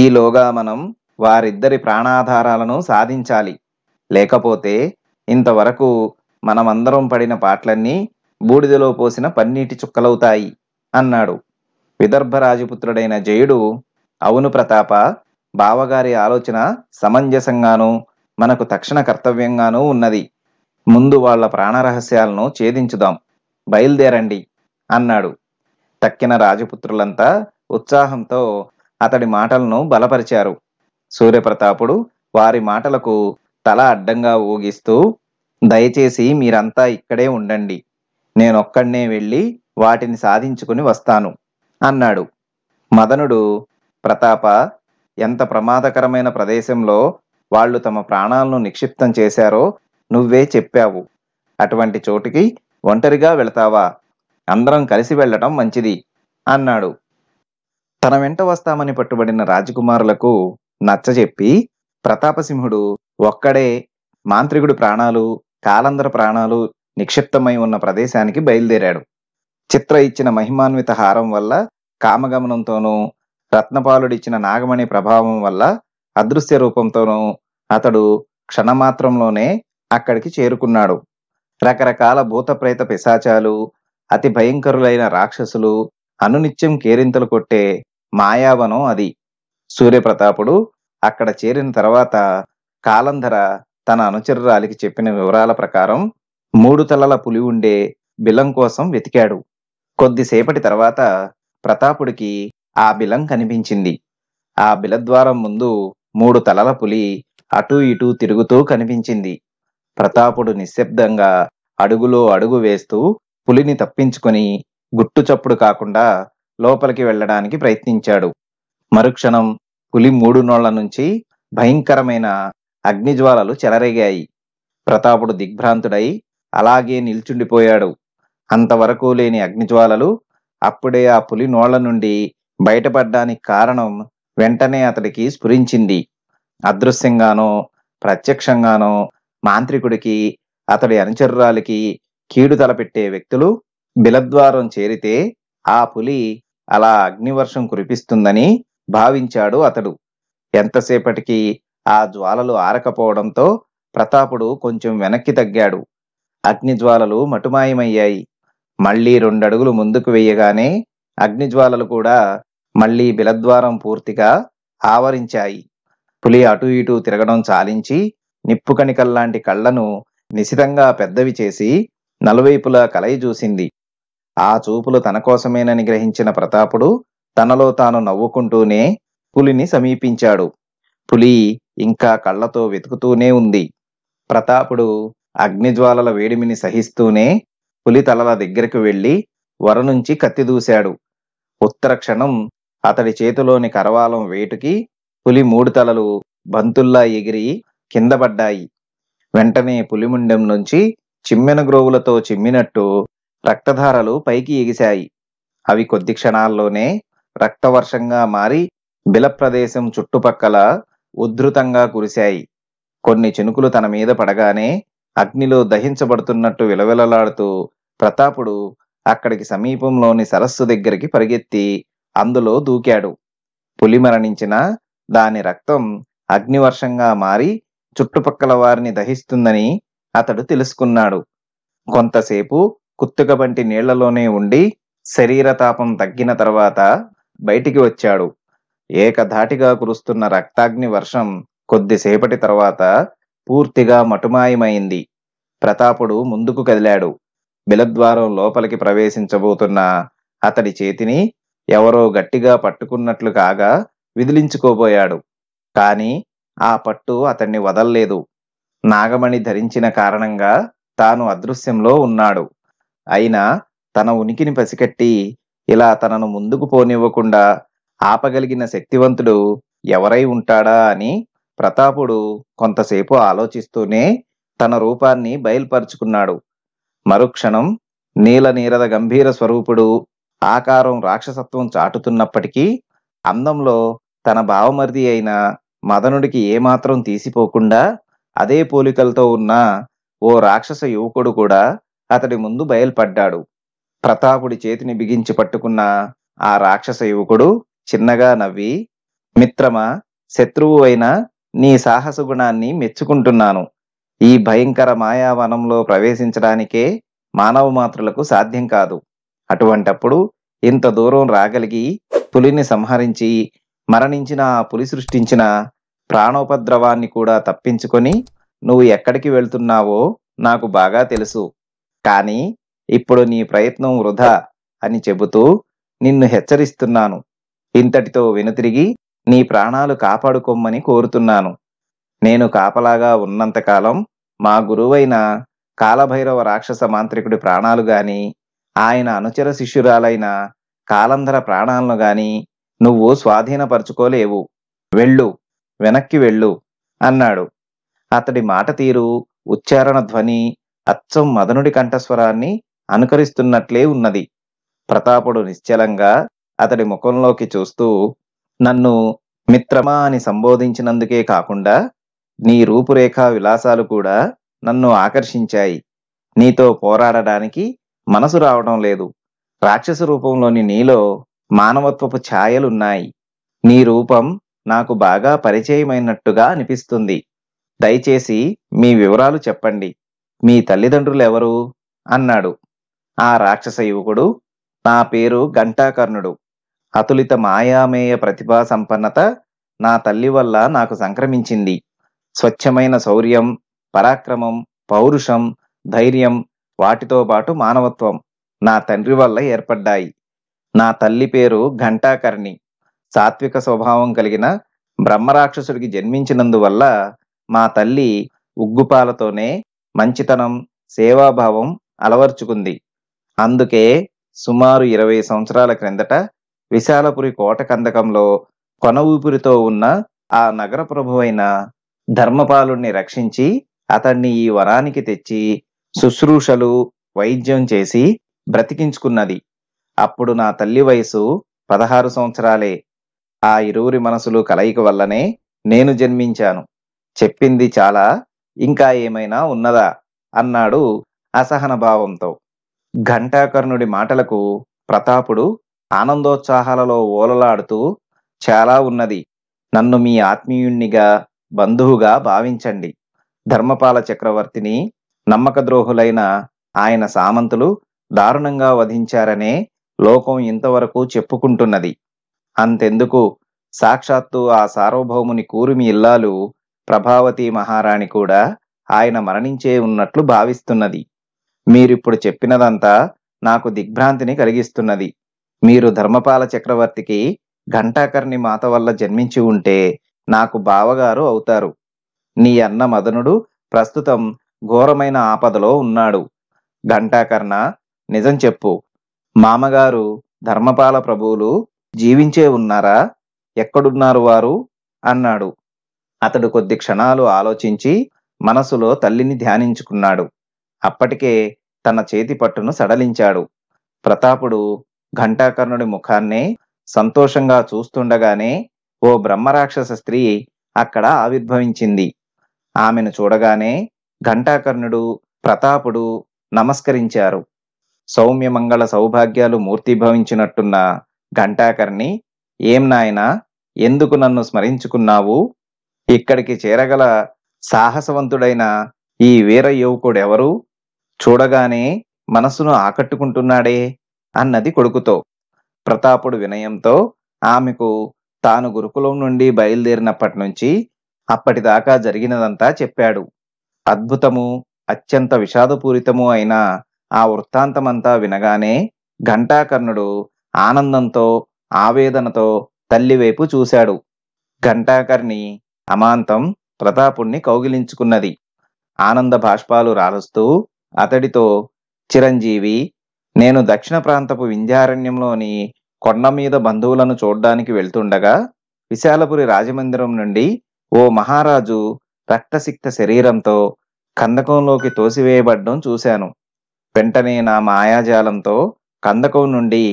ఈలోగా మనం వారిద్దరి ప్రాణాధారాలను సాధించాలి లేకపోతే ఇంతవరకు మనమందరం పడిన పాటలన్నీ బూడిదలో పోసిన పన్నీటి చుక్కలవుతాయి అన్నాడు విదర్భ రాజపుత్రుడైన జయుడు అవును ప్రతాప బావగారి ఆలోచన సమంజసంగానూ మనకు తక్షణ కర్తవ్యంగానూ ఉన్నది ముందు వాళ్ల ప్రాణరహస్యాలను ఛేదించుదాం బయలుదేరండి అన్నాడు తక్కిన రాజపుత్రులంతా ఉత్సాహంతో అతడి మాటలను బలపరిచారు సూర్యప్రతాపుడు వారి మాటలకు తల అడ్డంగా ఊగిస్తూ దయచేసి మీరంతా ఇక్కడే ఉండండి నేనొక్కడనే వెళ్ళి వాటిని సాధించుకుని వస్తాను అన్నాడు మదనుడు ప్రతాప ఎంత ప్రమాదకరమైన ప్రదేశంలో వాళ్ళు తమ ప్రాణాలను నిక్షిప్తం చేశారో నువ్వే చెప్పావు అటువంటి చోటుకి ఒంటరిగా వెళతావా అందరం కలిసి వెళ్ళటం మంచిది అన్నాడు తన వెంట వస్తామని పట్టుబడిన రాజకుమారులకు నచ్చజెప్పి ప్రతాపసింహుడు ఒక్కడే మాంత్రికుడి ప్రాణాలు కాలందర ప్రాణాలు నిక్షిప్తమై ఉన్న ప్రదేశానికి బయలుదేరాడు చిత్ర ఇచ్చిన మహిమాన్విత హారం వల్ల కామగమనంతోనూ రత్నపాలుడిచ్చిన నాగమణి ప్రభావం వల్ల అదృశ్య రూపంతోనూ అతడు క్షణమాత్రంలోనే అక్కడికి చేరుకున్నాడు రకరకాల భూతప్రేత పిశాచాలు అతి భయంకరులైన రాక్షసులు అనునిత్యం కేరింతలు కొట్టే మాయావనం అది సూర్యప్రతాపుడు అక్కడ చేరిన తర్వాత కాలంధర తన అనుచరురాలికి చెప్పిన వివరాల ప్రకారం మూడు తలల పులి ఉండే బిలం కోసం వెతికాడు కొద్దిసేపటి తర్వాత ప్రతాపుడికి ఆ బిలం కనిపించింది ఆ బిలద్వారం ముందు మూడు తలల పులి అటూ ఇటూ తిరుగుతూ కనిపించింది ప్రతాపుడు నిశ్శబ్దంగా అడుగులో అడుగు వేస్తూ పులిని తప్పించుకొని చప్పుడు కాకుండా లోపలికి వెళ్ళడానికి ప్రయత్నించాడు మరుక్షణం పులి మూడు నోళ్ల నుంచి భయంకరమైన అగ్నిజ్వాలలు చెలరేగాయి ప్రతాపుడు దిగ్భ్రాంతుడై అలాగే నిల్చుండిపోయాడు అంతవరకు లేని అగ్నిజ్వాలలు అప్పుడే ఆ పులి నోళ్ల నుండి బయటపడ్డానికి కారణం వెంటనే అతడికి స్ఫురించింది అదృశ్యంగానో ప్రత్యక్షంగానో మాంత్రికుడికి అతడి అనుచరురాలికి కీడు తలపెట్టే వ్యక్తులు బిలద్వారం చేరితే ఆ పులి అలా అగ్నివర్షం కురిపిస్తుందని భావించాడు అతడు ఎంతసేపటికి ఆ జ్వాలలు ఆరకపోవడంతో ప్రతాపుడు కొంచెం వెనక్కి తగ్గాడు అగ్నిజ్వాలలు మటుమాయమయ్యాయి మళ్లీ రెండడుగులు ముందుకు వెయ్యగానే అగ్నిజ్వాలలు కూడా మళ్లీ బిలద్వారం పూర్తిగా ఆవరించాయి పులి అటు ఇటు తిరగడం చాలించి నిప్పు కణికల్లాంటి కళ్లను నిశితంగా పెద్దవి చేసి నలువైపులా కలయి చూసింది ఆ చూపులు తన కోసమేనని గ్రహించిన ప్రతాపుడు తనలో తాను నవ్వుకుంటూనే పులిని సమీపించాడు పులి ఇంకా కళ్ళతో వెతుకుతూనే ఉంది ప్రతాపుడు అగ్నిజ్వాలల వేడిమిని సహిస్తూనే పులి తలల దగ్గరకు వెళ్ళి వర నుంచి కత్తి ఉత్తర క్షణం అతడి చేతిలోని కరవాలం వేటుకి పులి మూడు తలలు బంతుల్లా ఎగిరి కింద పడ్డాయి వెంటనే పులిముండెం నుంచి చిమ్మెన గ్రోవులతో చిమ్మినట్టు రక్తధారలు పైకి ఎగిశాయి అవి కొద్ది క్షణాల్లోనే రక్తవర్షంగా మారి బిలప్రదేశం చుట్టుపక్కల ఉద్ధృతంగా కురిశాయి కొన్ని చినుకులు తన మీద పడగానే అగ్నిలో దహించబడుతున్నట్టు విలవిలలాడుతూ ప్రతాపుడు అక్కడికి సమీపంలోని సరస్సు దగ్గరికి పరిగెత్తి అందులో దూకాడు పులి మరణించిన దాని రక్తం అగ్నివర్షంగా మారి చుట్టుపక్కల వారిని దహిస్తుందని అతడు తెలుసుకున్నాడు కొంతసేపు కుత్తుకబంటి నీళ్లలోనే ఉండి శరీరతాపం తగ్గిన తర్వాత బయటికి వచ్చాడు ఏకధాటిగా కురుస్తున్న రక్తాగ్ని వర్షం కొద్దిసేపటి తర్వాత పూర్తిగా మటుమాయమైంది ప్రతాపుడు ముందుకు కదిలాడు బిలద్వారం లోపలికి ప్రవేశించబోతున్న అతడి చేతిని ఎవరో గట్టిగా పట్టుకున్నట్లు కాగా విదిలించుకోబోయాడు కానీ ఆ పట్టు అతన్ని వదల్లేదు నాగమణి ధరించిన కారణంగా తాను అదృశ్యంలో ఉన్నాడు అయినా తన ఉనికిని పసికట్టి ఇలా తనను ముందుకు పోనివ్వకుండా ఆపగలిగిన శక్తివంతుడు ఎవరై ఉంటాడా అని ప్రతాపుడు కొంతసేపు ఆలోచిస్తూనే తన రూపాన్ని బయల్పరుచుకున్నాడు మరుక్షణం నీల నీరద గంభీర స్వరూపుడు ఆకారం రాక్షసత్వం చాటుతున్నప్పటికీ అందంలో తన భావమర్ది అయిన మదనుడికి ఏమాత్రం తీసిపోకుండా అదే పోలికలతో ఉన్న ఓ రాక్షస యువకుడు కూడా అతడి ముందు బయల్పడ్డాడు ప్రతాపుడి చేతిని బిగించి పట్టుకున్న ఆ రాక్షస యువకుడు చిన్నగా నవ్వి మిత్రమా శత్రువు అయిన నీ సాహస గుణాన్ని మెచ్చుకుంటున్నాను ఈ భయంకర మాయావనంలో ప్రవేశించడానికే మానవ మాత్రలకు సాధ్యం కాదు అటువంటప్పుడు ఇంత దూరం రాగలిగి పులిని సంహరించి మరణించిన ఆ పులి సృష్టించిన ప్రాణోపద్రవాన్ని కూడా తప్పించుకొని నువ్వు ఎక్కడికి వెళ్తున్నావో నాకు బాగా తెలుసు కానీ ఇప్పుడు నీ ప్రయత్నం వృధా అని చెబుతూ నిన్ను హెచ్చరిస్తున్నాను ఇంతటితో వెనుతిరిగి నీ ప్రాణాలు కాపాడుకోమ్మని కోరుతున్నాను నేను కాపలాగా ఉన్నంతకాలం మా గురువైన కాలభైరవ రాక్షస మాంత్రికుడి ప్రాణాలు గాని ఆయన అనుచర శిష్యురాలైన కాలంధర ప్రాణాలను గాని నువ్వు స్వాధీనపరుచుకోలేవు వెళ్ళు వెనక్కి వెళ్ళు అన్నాడు అతడి మాట తీరు ఉచ్చారణ ధ్వని అచ్చం మదనుడి కంఠస్వరాన్ని అనుకరిస్తున్నట్లే ఉన్నది ప్రతాపుడు నిశ్చలంగా అతడి ముఖంలోకి చూస్తూ నన్ను మిత్రమా అని సంబోధించినందుకే కాకుండా నీ రూపురేఖ విలాసాలు కూడా నన్ను ఆకర్షించాయి నీతో పోరాడడానికి మనసు రావడం లేదు రాక్షస రూపంలోని నీలో మానవత్వపు ఛాయలున్నాయి నీ రూపం నాకు బాగా పరిచయమైనట్టుగా అనిపిస్తుంది దయచేసి మీ వివరాలు చెప్పండి మీ తల్లిదండ్రులు ఎవరు అన్నాడు ఆ రాక్షస యువకుడు నా పేరు ఘంటాకర్ణుడు అతులిత మాయామేయ ప్రతిభా సంపన్నత నా తల్లి వల్ల నాకు సంక్రమించింది స్వచ్ఛమైన శౌర్యం పరాక్రమం పౌరుషం ధైర్యం వాటితో పాటు మానవత్వం నా తండ్రి వల్ల ఏర్పడ్డాయి నా తల్లి పేరు ఘంటాకర్ణి సాత్విక స్వభావం కలిగిన బ్రహ్మరాక్షసుడికి జన్మించినందువల్ల మా తల్లి ఉగ్గుపాలతోనే మంచితనం సేవాభావం అలవర్చుకుంది అందుకే సుమారు ఇరవై సంవత్సరాల క్రిందట విశాలపురి కోట కందకంలో కొన ఊపిరితో ఉన్న ఆ నగర ప్రభువైన ధర్మపాలుణ్ణి రక్షించి అతన్ని ఈ వరానికి తెచ్చి శుశ్రూషలు వైద్యం చేసి బ్రతికించుకున్నది అప్పుడు నా తల్లి వయసు పదహారు సంవత్సరాలే ఆ ఇరువురి మనసులు కలయిక వల్లనే నేను జన్మించాను చెప్పింది చాలా ఇంకా ఏమైనా ఉన్నదా అన్నాడు అసహన భావంతో ఘంటాకర్ణుడి మాటలకు ప్రతాపుడు ఆనందోత్సాహాలలో ఓలలాడుతూ చాలా ఉన్నది నన్ను మీ ఆత్మీయుణ్ణిగా బంధువుగా భావించండి ధర్మపాల చక్రవర్తిని నమ్మక ద్రోహులైన ఆయన సామంతులు దారుణంగా వధించారనే లోకం ఇంతవరకు చెప్పుకుంటున్నది అంతెందుకు సాక్షాత్తు ఆ సార్వభౌముని కూరిమి ఇల్లాలు ప్రభావతి మహారాణి కూడా ఆయన మరణించే ఉన్నట్లు భావిస్తున్నది మీరిప్పుడు చెప్పినదంతా నాకు దిగ్భ్రాంతిని కలిగిస్తున్నది మీరు ధర్మపాల చక్రవర్తికి ఘంటాకర్ణి మాత వల్ల జన్మించి ఉంటే నాకు బావగారు అవుతారు నీ అన్న మదనుడు ప్రస్తుతం ఘోరమైన ఆపదలో ఉన్నాడు ఘంటాకర్ణ నిజం చెప్పు మామగారు ధర్మపాల ప్రభువులు జీవించే ఉన్నారా ఎక్కడున్నారు వారు అన్నాడు అతడు కొద్ది క్షణాలు ఆలోచించి మనసులో తల్లిని ధ్యానించుకున్నాడు అప్పటికే తన చేతి పట్టును సడలించాడు ప్రతాపుడు ఘంటాకర్ణుడి ముఖాన్ని సంతోషంగా చూస్తుండగానే ఓ బ్రహ్మరాక్షస స్త్రీ అక్కడ ఆవిర్భవించింది ఆమెను చూడగానే ఘంటాకర్ణుడు ప్రతాపుడు నమస్కరించారు సౌమ్యమంగళ సౌభాగ్యాలు మూర్తిభవించినట్టున్న ఘంటాకర్ణి ఏం నాయనా ఎందుకు నన్ను స్మరించుకున్నావు ఇక్కడికి చేరగల సాహసవంతుడైన ఈ వీర యువకుడెవరు చూడగానే మనసును ఆకట్టుకుంటున్నాడే అన్నది కొడుకుతో ప్రతాపుడు వినయంతో ఆమెకు తాను గురుకులం నుండి బయలుదేరినప్పటి నుంచి అప్పటిదాకా జరిగినదంతా చెప్పాడు అద్భుతము అత్యంత విషాదపూరితము అయిన ఆ వృత్తాంతమంతా వినగానే ఘంటాకర్ణుడు ఆనందంతో ఆవేదనతో తల్లివైపు చూశాడు ఘంటాకర్ణి అమాంతం ప్రతాపుణ్ణి కౌగిలించుకున్నది ఆనంద భాష్పాలు రాలుస్తూ అతడితో చిరంజీవి నేను దక్షిణ ప్రాంతపు వింధ్యారణ్యంలోని కొండ మీద బంధువులను చూడ్డానికి వెళ్తుండగా విశాలపురి రాజమందిరం నుండి ఓ మహారాజు రక్తసిక్త శరీరంతో కందకంలోకి తోసివేయబడ్డం చూశాను వెంటనే నా మాయాజాలంతో కందకం నుండి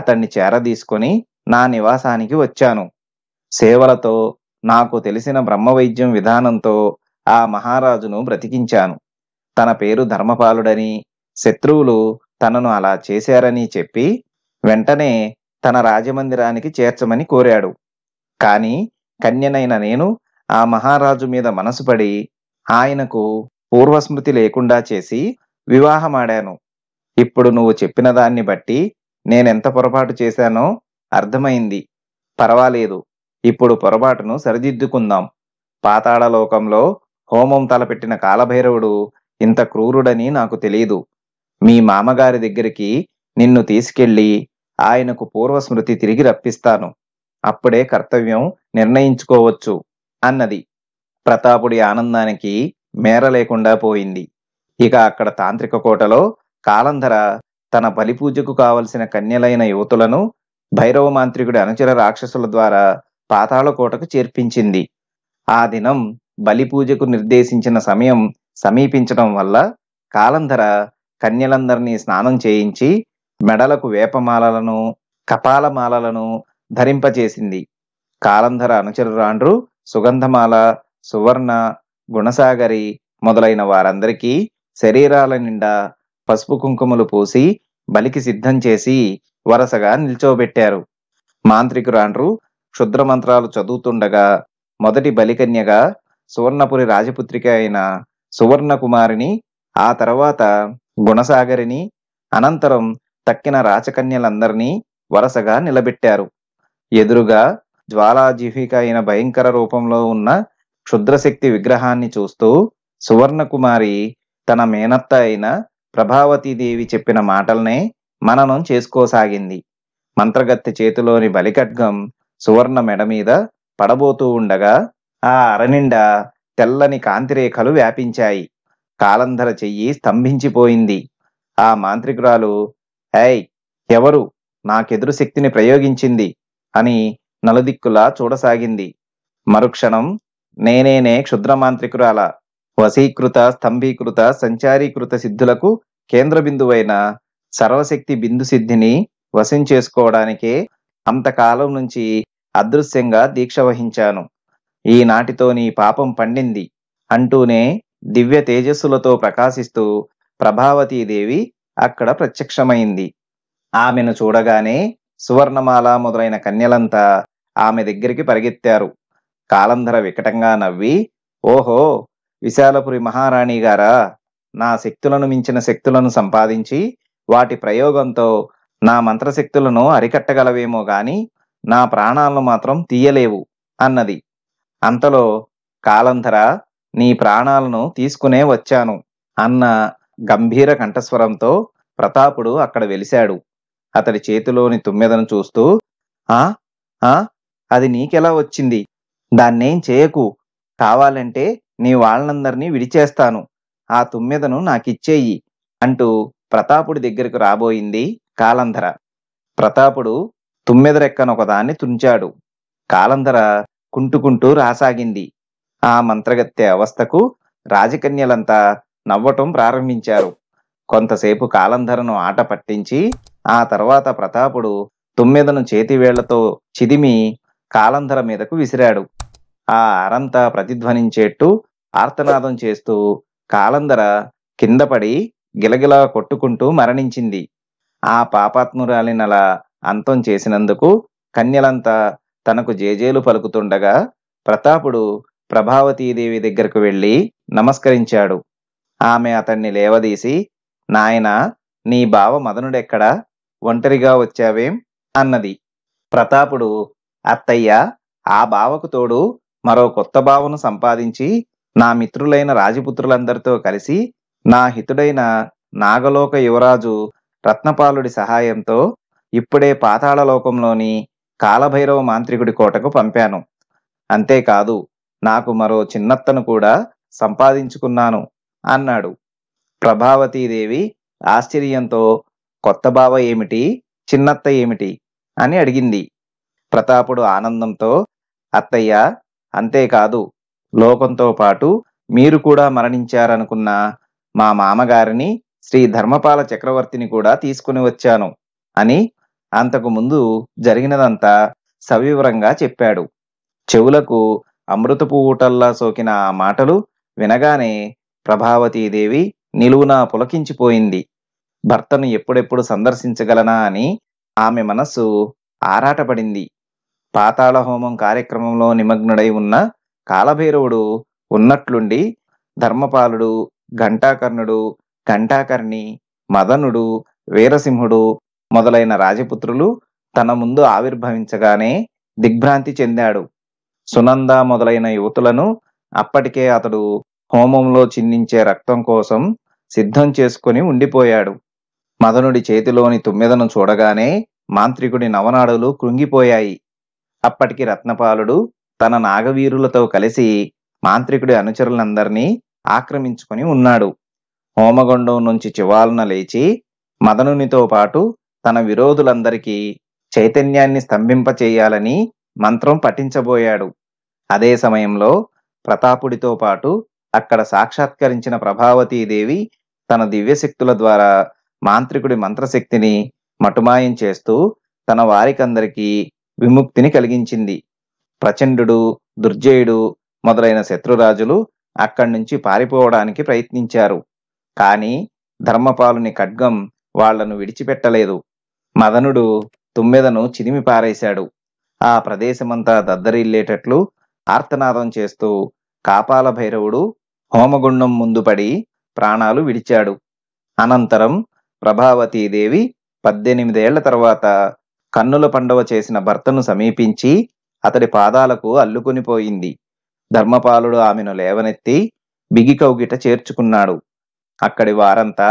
అతన్ని చేరదీసుకొని నా నివాసానికి వచ్చాను సేవలతో నాకు తెలిసిన బ్రహ్మవైద్యం విధానంతో ఆ మహారాజును బ్రతికించాను తన పేరు ధర్మపాలుడని శత్రువులు తనను అలా చేశారని చెప్పి వెంటనే తన రాజమందిరానికి చేర్చమని కోరాడు కాని కన్యనైన నేను ఆ మహారాజు మీద మనసుపడి ఆయనకు పూర్వస్మృతి లేకుండా చేసి వివాహమాడాను ఇప్పుడు నువ్వు చెప్పిన దాన్ని బట్టి నేనెంత పొరపాటు చేశానో అర్థమైంది పర్వాలేదు ఇప్పుడు పొరపాటును సరిదిద్దుకుందాం పాతాళలోకంలో హోమం తలపెట్టిన కాలభైరవుడు ఇంత క్రూరుడని నాకు తెలియదు మీ మామగారి దగ్గరికి నిన్ను తీసుకెళ్లి ఆయనకు పూర్వస్మృతి తిరిగి రప్పిస్తాను అప్పుడే కర్తవ్యం నిర్ణయించుకోవచ్చు అన్నది ప్రతాపుడి ఆనందానికి మేర లేకుండా పోయింది ఇక అక్కడ తాంత్రిక కోటలో కాలంధర తన బలిపూజకు కావలసిన కన్యలైన యువతులను భైరవ మాంత్రికుడి అనుచర రాక్షసుల ద్వారా పాతాళ కోటకు చేర్పించింది ఆ దినం బలిపూజకు నిర్దేశించిన సమయం సమీపించడం వల్ల కాలంధర కన్యలందరినీ స్నానం చేయించి మెడలకు వేపమాలలను కపాలమాలలను ధరింపచేసింది కాలంధర అనుచరురాండ్రు సుగంధమాల సువర్ణ గుణసాగరి మొదలైన వారందరికీ శరీరాల నిండా పసుపు కుంకుమలు పూసి బలికి సిద్ధం చేసి వరసగా నిల్చోబెట్టారు మాంత్రికురాండ్రు మంత్రాలు చదువుతుండగా మొదటి బలికన్యగా సువర్ణపురి రాజపుత్రిక అయిన సువర్ణకుమారిని ఆ తర్వాత గుణసాగరిని అనంతరం తక్కిన రాచకన్యలందరినీ వరసగా నిలబెట్టారు ఎదురుగా జ్వాలాజీవిక అయిన భయంకర రూపంలో ఉన్న క్షుద్రశక్తి విగ్రహాన్ని చూస్తూ సువర్ణకుమారి తన మేనత్త అయిన ప్రభావతీదేవి చెప్పిన మాటల్నే మననం చేసుకోసాగింది మంత్రగత్తి చేతిలోని బలికడ్గం సువర్ణ మెడ మీద పడబోతూ ఉండగా ఆ అరనిండా తెల్లని కాంతిరేఖలు వ్యాపించాయి కాలంధర చెయ్యి స్తంభించిపోయింది ఆ మాంత్రికురాలు హై ఎవరు నాకెదురు శక్తిని ప్రయోగించింది అని నలుదిక్కులా చూడసాగింది మరుక్షణం నేనేనే క్షుద్రమాంత్రికురాల వశీకృత స్తంభీకృత సంచారీకృత సిద్ధులకు కేంద్ర బిందువైన సర్వశక్తి బిందు సిద్ధిని వశం చేసుకోవడానికే అంతకాలం నుంచి అదృశ్యంగా దీక్ష వహించాను ఈనాటితో నీ పాపం పండింది అంటూనే దివ్య తేజస్సులతో ప్రకాశిస్తూ ప్రభావతీదేవి అక్కడ ప్రత్యక్షమైంది ఆమెను చూడగానే సువర్ణమాల మొదలైన కన్యలంతా ఆమె దగ్గరికి పరిగెత్తారు కాలంధర వికటంగా నవ్వి ఓహో విశాలపురి మహారాణి గారా నా శక్తులను మించిన శక్తులను సంపాదించి వాటి ప్రయోగంతో నా మంత్రశక్తులను అరికట్టగలవేమో గాని నా ప్రాణాలను మాత్రం తీయలేవు అన్నది అంతలో కాలంధర నీ ప్రాణాలను తీసుకునే వచ్చాను అన్న గంభీర కంఠస్వరంతో ప్రతాపుడు అక్కడ వెలిశాడు అతడి చేతిలోని తుమ్మెదను చూస్తూ ఆ ఆ అది నీకెలా వచ్చింది దాన్నేం చేయకు కావాలంటే నీ వాళ్ళందరినీ విడిచేస్తాను ఆ తుమ్మెదను నాకిచ్చేయి అంటూ ప్రతాపుడి దగ్గరకు రాబోయింది కాలంధర ప్రతాపుడు తుమ్మెదరెక్కనొకదాన్ని తుంచాడు కాలంధర కుంటుకుంటూ రాసాగింది ఆ మంత్రగత్తె అవస్థకు రాజకన్యలంతా నవ్వటం ప్రారంభించారు కొంతసేపు కాలంధరను ఆట పట్టించి ఆ తర్వాత ప్రతాపుడు తుమ్మెదను చేతివేళ్లతో చిదిమి కాలంధర మీదకు విసిరాడు ఆ అరంతా ప్రతిధ్వనించేట్టు ఆర్తనాదం చేస్తూ కాలంధర కిందపడి గిలగిలా కొట్టుకుంటూ మరణించింది ఆ పాపాత్మురాలినల అంతం చేసినందుకు కన్యలంతా తనకు జేజేలు పలుకుతుండగా ప్రతాపుడు ప్రభావతీదేవి దగ్గరకు వెళ్ళి నమస్కరించాడు ఆమె అతన్ని లేవదీసి నాయన నీ బావ మదనుడెక్కడా ఒంటరిగా వచ్చావేం అన్నది ప్రతాపుడు అత్తయ్య ఆ బావకు తోడు మరో కొత్త బావను సంపాదించి నా మిత్రులైన రాజపుత్రులందరితో కలిసి నా హితుడైన నాగలోక యువరాజు రత్నపాలుడి సహాయంతో ఇప్పుడే పాతాళలోకంలోని కాలభైరవ మాంత్రికుడి కోటకు పంపాను అంతేకాదు నాకు మరో చిన్నత్తను కూడా సంపాదించుకున్నాను అన్నాడు ప్రభావతీదేవి ఆశ్చర్యంతో కొత్త బావ ఏమిటి చిన్నత్త ఏమిటి అని అడిగింది ప్రతాపుడు ఆనందంతో అత్తయ్య అంతేకాదు లోకంతో పాటు మీరు కూడా మరణించారనుకున్న మా మామగారిని శ్రీ ధర్మపాల చక్రవర్తిని కూడా తీసుకుని వచ్చాను అని అంతకు ముందు జరిగినదంతా సవివరంగా చెప్పాడు చెవులకు అమృతపు ఊటల్లా సోకిన ఆ మాటలు వినగానే ప్రభావతీదేవి నిలువునా పులకించిపోయింది భర్తను ఎప్పుడెప్పుడు సందర్శించగలనా అని ఆమె మనస్సు ఆరాటపడింది పాతాళ హోమం కార్యక్రమంలో నిమగ్నుడై ఉన్న కాలభైరవుడు ఉన్నట్లుండి ధర్మపాలుడు ఘంటాకర్ణుడు ఘంటాకర్ణి మదనుడు వీరసింహుడు మొదలైన రాజపుత్రులు తన ముందు ఆవిర్భవించగానే దిగ్భ్రాంతి చెందాడు సునంద మొదలైన యువతులను అప్పటికే అతడు హోమంలో చిన్నించే రక్తం కోసం సిద్ధం చేసుకుని ఉండిపోయాడు మదనుడి చేతిలోని తుమ్మెదను చూడగానే మాంత్రికుడి నవనాడులు కృంగిపోయాయి అప్పటికి రత్నపాలుడు తన నాగవీరులతో కలిసి మాంత్రికుడి అనుచరులందరినీ ఆక్రమించుకుని ఉన్నాడు హోమగొండం నుంచి చివాలన లేచి మదనునితో పాటు తన విరోధులందరికీ చైతన్యాన్ని స్తంభింపచేయాలని మంత్రం పఠించబోయాడు అదే సమయంలో ప్రతాపుడితో పాటు అక్కడ సాక్షాత్కరించిన ప్రభావతీదేవి తన దివ్యశక్తుల ద్వారా మాంత్రికుడి మంత్రశక్తిని మటుమాయం చేస్తూ తన వారికందరికీ విముక్తిని కలిగించింది ప్రచండు దుర్జయుడు మొదలైన శత్రురాజులు అక్కడి నుంచి పారిపోవడానికి ప్రయత్నించారు కానీ ధర్మపాలుని ఖడ్గం వాళ్లను విడిచిపెట్టలేదు మదనుడు తుమ్మెదను చిదిమి పారేశాడు ఆ ప్రదేశమంతా దద్దరిల్లేటట్లు ఆర్తనాదం చేస్తూ కాపాల భైరవుడు హోమగుండం ముందుపడి ప్రాణాలు విడిచాడు అనంతరం ప్రభావతీదేవి పద్దెనిమిదేళ్ల తర్వాత కన్నుల పండవ చేసిన భర్తను సమీపించి అతడి పాదాలకు అల్లుకునిపోయింది ధర్మపాలుడు ఆమెను లేవనెత్తి బిగికౌగిట చేర్చుకున్నాడు అక్కడి వారంతా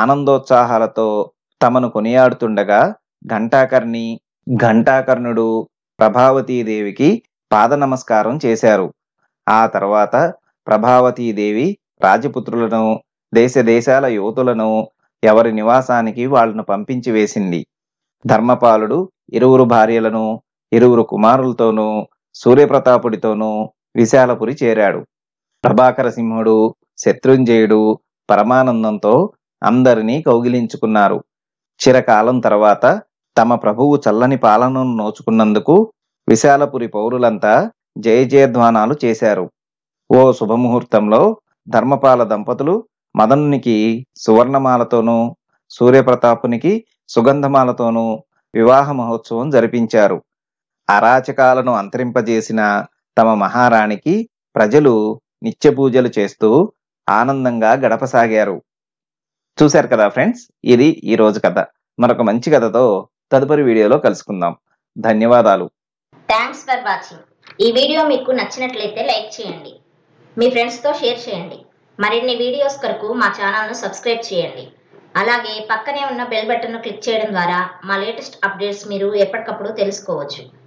ఆనందోత్సాహాలతో తమను కొనియాడుతుండగా ఘంటాకర్ణి ఘంటాకర్ణుడు ప్రభావతీదేవికి పాద నమస్కారం చేశారు ఆ తర్వాత ప్రభావతీదేవి రాజపుత్రులను దేశ దేశాల యువతులను ఎవరి నివాసానికి వాళ్ళను పంపించి వేసింది ధర్మపాలుడు ఇరువురు భార్యలను ఇరువురు కుమారులతోనూ సూర్యప్రతాపుడితోనూ విశాలపురి చేరాడు ప్రభాకర సింహుడు శత్రుంజయుడు పరమానందంతో అందరినీ కౌగిలించుకున్నారు చిరకాలం తర్వాత తమ ప్రభువు చల్లని పాలనను నోచుకున్నందుకు విశాలపురి పౌరులంతా జయజయధ్వానాలు చేశారు ఓ శుభముహూర్తంలో ధర్మపాల దంపతులు మదనునికి సువర్ణమాలతోనూ సూర్యప్రతాపునికి సుగంధమాలతోనూ వివాహ మహోత్సవం జరిపించారు అరాచకాలను అంతరింపజేసిన తమ మహారాణికి ప్రజలు నిత్య పూజలు చేస్తూ ఆనందంగా గడపసాగారు చూశారు కదా ఫ్రెండ్స్ ఇది ఈరోజు కథ మరొక మంచి కథతో తదుపరి వీడియోలో కలుసుకుందాం ధన్యవాదాలు థ్యాంక్స్ ఫర్ వాచింగ్ ఈ వీడియో మీకు నచ్చినట్లయితే లైక్ చేయండి మీ ఫ్రెండ్స్తో షేర్ చేయండి మరిన్ని వీడియోస్ కొరకు మా ఛానల్ను సబ్స్క్రైబ్ చేయండి అలాగే పక్కనే ఉన్న బెల్ బటన్ను క్లిక్ చేయడం ద్వారా మా లేటెస్ట్ అప్డేట్స్ మీరు ఎప్పటికప్పుడు తెలుసుకోవచ్చు